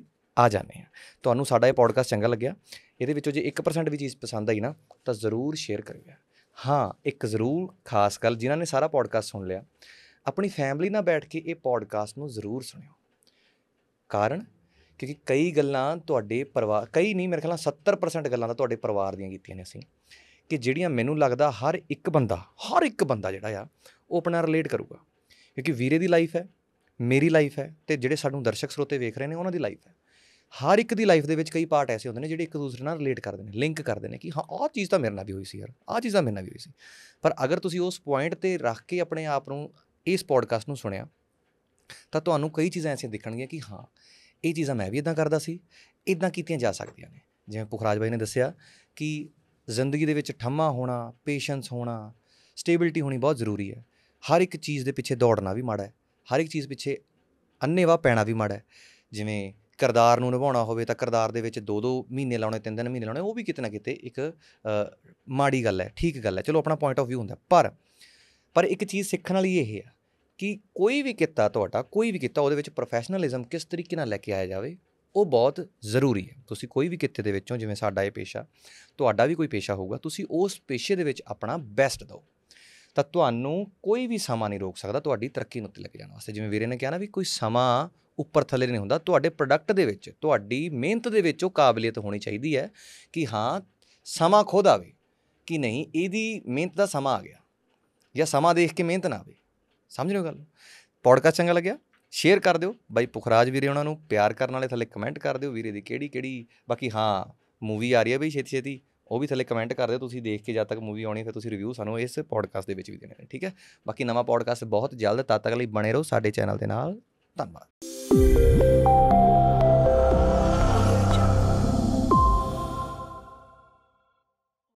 ਆ ਜਾਂਦੇ ਆ ਤੁਹਾਨੂੰ ਸਾਡਾ ਇਹ ਪੋਡਕਾਸਟ ਚੰਗਾ ਲੱਗਿਆ ਇਹਦੇ ਵਿੱਚੋਂ ਜੇ 1% ਵੀ ਚੀਜ਼ ਪਸੰਦ ਆਈ ਨਾ ਤਾਂ ਜ਼ਰੂਰ ਸ਼ੇਅਰ ਕਰਿਓ ਹਾਂ ਇੱਕ ਜ਼ਰੂਰ ਖਾਸ ਗੱਲ ਜਿਨ੍ਹਾਂ ਨੇ ਸਾਰਾ ਪੋਡਕਾਸਟ ਸੁਣ ਲਿਆ ਆਪਣੀ ਫੈਮਿਲੀ ਨਾਲ ਬੈਠ ਕੇ ਇਹ ਪੋਡਕਾਸਟ ਨੂੰ ਜ਼ਰੂਰ ਸੁਣਿਓ ਕਾਰਨ ਕਿਉਂਕਿ ਕਈ ਗੱਲਾਂ ਤੁਹਾਡੇ ਪਰਿਵਾਰ ਕਈ ਨਹੀਂ ਮੇਰੇ ਖਿਆਲ ਨਾਲ 70% ਗੱਲਾਂ ਤਾਂ ਤੁਹਾਡੇ ਪਰਿਵਾਰ ਦੀਆਂ ਕੀਤੀਆਂ ਨੇ ਅਸੀਂ ਕਿ ਜਿਹੜੀਆਂ ਮੈਨੂੰ ਲੱਗਦਾ ਹਰ ਇੱਕ ਬੰਦਾ ਹਰ ਇੱਕ ਬੰਦਾ ਜਿਹੜਾ ਆ ਉਹ ਆਪਣਾ ਰਿਲੇਟ ਕਰੂਗਾ ਕਿਉਂਕਿ ਵੀਰੇ ਦੀ ਲਾਈਫ ਹੈ ਮੇਰੀ ਲਾਈਫ ਹੈ ਤੇ ਜਿਹੜੇ ਸਾਨੂੰ ਦਰਸ਼ਕ ਸਰੋਤੇ ਵੇਖ ਰਹੇ ਨੇ ਉਹਨਾਂ ਦੀ ਲਾਈਫ ਹੈ ਹਰ ਇੱਕ ਦੀ ਲਾਈਫ ਦੇ ਵਿੱਚ ਕਈ ਪਾਰਟ ਐਸੇ ਹੁੰਦੇ ਨੇ ਜਿਹੜੇ ਇੱਕ ਦੂਸਰੇ ਨਾਲ ਰਿਲੇਟ ਕਰਦੇ ਨੇ ਲਿੰਕ ਕਰਦੇ ਨੇ ਕਿ ਹਾਂ ਆਹ ਚੀਜ਼ ਤਾਂ ਮੇਰੇ ਨਾਲ ਵੀ ਹੋਈ ਸੀ ਯਾਰ ਆਹ ਚੀਜ਼ ਤਾਂ ਮੇਰੇ ਨਾਲ ਵੀ ਹੋਈ ਸੀ ਪਰ ਅਗਰ ਤੁਸੀਂ ਉਸ ਪੁਆਇੰਟ ਤੇ ਰੱਖ ਕੇ ਆਪਣੇ ਆਪ ਨੂੰ ਇਸ ਪੋਡਕਾਸਟ ਨੂੰ ਸੁਣਿਆ ਤਾਂ ਤੁਹਾਨੂੰ ਕਈ ਚੀਜ਼ਾਂ ਐਸੀਆਂ ਦਿਖਣਗੀਆਂ ਕਿ ਹਾਂ ਇਹ ਚੀਜ਼ਾਂ ਮੈਂ ਵੀ ਇਦਾਂ ਕਰਦਾ ਸੀ ਇਦਾਂ ਕੀਤੀਆਂ ਜਾ ਸਕਦੀਆਂ ਨੇ ਜਿਵੇਂ ਪੁਖਰਾਜ ਬਾਈ ਨੇ ਦੱਸਿਆ ਕਿ ਜ਼ਿੰਦਗੀ ਦੇ ਵਿੱਚ ਠੰਮਾ ਹੋਣਾ ਪੇਸ਼ੈਂਸ ਹੋਣਾ ਸਟੇਬਿਲਿਟੀ ਹੋਣੀ ਬਹੁਤ ਜ਼ਰੂਰੀ ਹੈ ਹਰ ਇੱਕ ਚੀਜ਼ ਦੇ ਪਿੱਛੇ ਦੌੜਨਾ ਵੀ ਮਾੜਾ ਹੈ ਹਰ ਇੱਕ ਚੀਜ਼ ਪਿੱਛੇ ਅੰਨੇਵਾ ਪੈਣਾ ਵੀ ਮਾੜਾ ਹੈ ਜਿਵੇਂ ਕਰਦਾਰ ਨੂੰ ਨਿਭਾਉਣਾ ਹੋਵੇ ਤਾਂ ਕਰਦਾਰ ਦੇ ਵਿੱਚ 2-2 ਮਹੀਨੇ ਲਾਉਣੇ 3-3 ਮਹੀਨੇ ਲਾਉਣੇ ਉਹ ਵੀ ਕਿਤੇ ਨਾ ਕਿਤੇ ਇੱਕ ਮਾੜੀ ਗੱਲ ਹੈ ਠੀਕ ਗੱਲ ਹੈ ਚਲੋ ਆਪਣਾ ਪੁਆਇੰਟ ਆਫ View ਹੁੰਦਾ ਪਰ ਪਰ ਇੱਕ ਚੀਜ਼ ਸਿੱਖਣ ਵਾਲੀ ਇਹ ਹੈ ਕਿ ਕੋਈ ਵੀ ਕਿੱਤਾ ਤੁਹਾਡਾ ਕੋਈ ਵੀ ਕਿੱਤਾ ਉਹਦੇ ਵਿੱਚ ਪ੍ਰੋਫੈਸ਼ਨਲਿਜ਼ਮ ਕਿਸ ਤਰੀਕੇ ਨਾਲ ਲੈ ਕੇ ਆਇਆ ਜਾਵੇ ਉਹ ਬਹੁਤ ਜ਼ਰੂਰੀ ਹੈ ਤੁਸੀਂ ਕੋਈ ਵੀ ਕਿੱਤੇ ਦੇ ਵਿੱਚੋਂ ਜਿਵੇਂ ਸਾਡਾ ਇਹ ਪੇਸ਼ਾ ਤੁਹਾਡਾ ਵੀ ਕੋਈ ਪੇਸ਼ਾ ਹੋਊਗਾ ਤੁਸੀਂ ਉਸ ਪੇਸ਼ੇ ਦੇ ਵਿੱਚ ਆਪਣਾ ਬੈਸਟ ਦਿਓ ਤਾਂ ਤੁਹਾਨੂੰ ਕੋਈ ਵੀ ਸਮਾਂ ਨਹੀਂ ਰੋਕ ਸਕਦਾ ਤੁਹਾਡੀ ਤਰੱਕੀ ਨੂੰ ਉੱਤੇ ਲੈ ਕੇ ਜਾਣ ਵਾਸਤੇ ਜਿਵੇਂ ਵੀਰੇ ਨੇ ਕਿਹਾ ਨਾ ਵੀ ਕੋਈ ਸਮਾਂ ਉੱਪਰ ਥੱਲੇ ਨਹੀਂ ਹੁੰਦਾ ਤੁਹਾਡੇ ਪ੍ਰੋਡਕਟ ਦੇ ਵਿੱਚ ਤੁਹਾਡੀ ਮਿਹਨਤ ਦੇ ਵਿੱਚ ਉਹ ਕਾਬਲੀਅਤ ਹੋਣੀ ਚਾਹੀਦੀ ਹੈ ਕਿ ਹਾਂ ਸਮਾਂ ਖੁਦ ਆਵੇ ਕਿ ਨਹੀਂ ਇਹਦੀ ਮਿਹਨਤ ਦਾ ਸਮਾਂ ਆ ਗਿਆ ਜਾਂ ਸਮਾਂ ਦੇਖ ਕੇ ਮਿਹਨਤ ਨਾ ਆਵੇ ਸਮਝ ਰਹੇ ਹੋ ਗੱਲ ਪੋਡਕਾਸਟ ਚੰਗਾ ਲੱਗਿਆ ਸ਼ੇਅਰ ਕਰ ਦਿਓ ਬਾਈ ਪੁਖਰਾਜ ਵੀਰੇ ਉਹਨਾਂ ਨੂੰ ਪਿਆਰ ਕਰਨ ਵਾਲੇ ਥੱਲੇ ਕਮੈਂਟ ਕਰ ਦਿਓ ਵੀਰੇ ਦੀ ਕਿਹੜੀ ਕਿਹੜੀ ਬਾਕੀ ਹਾਂ ਮੂਵੀ ਆ ਰਹੀ ਹੈ ਬਈ ਛੇਤੀ ਛੇਤੀ ਉਹ ਵੀ ਥੱਲੇ ਕਮੈਂਟ ਕਰ ਦਿਓ ਤੁਸੀਂ ਦੇਖ ਕੇ ਜਦ ਤੱਕ ਮੂਵੀ ਆਉਣੀ ਫਿਰ ਤੁਸੀਂ ਰਿਵਿਊ ਸਾਨੂੰ ਇਸ ਪੋਡਕਾਸਟ ਦੇ ਵਿੱਚ ਵੀ ਦੇਣਾ ਹੈ ਠੀਕ ਹੈ ਬਾਕੀ ਨਵਾਂ ਪੋਡਕਾਸਟ ਬਹੁਤ ਜਲਦ ਤਦ ਤੱਕ ਲਈ ਬਣੇ ਰਹੋ ਸਾਡੇ ਚੈਨਲ ਦੇ ਨਾਲ ਧੰਨਵਾਦ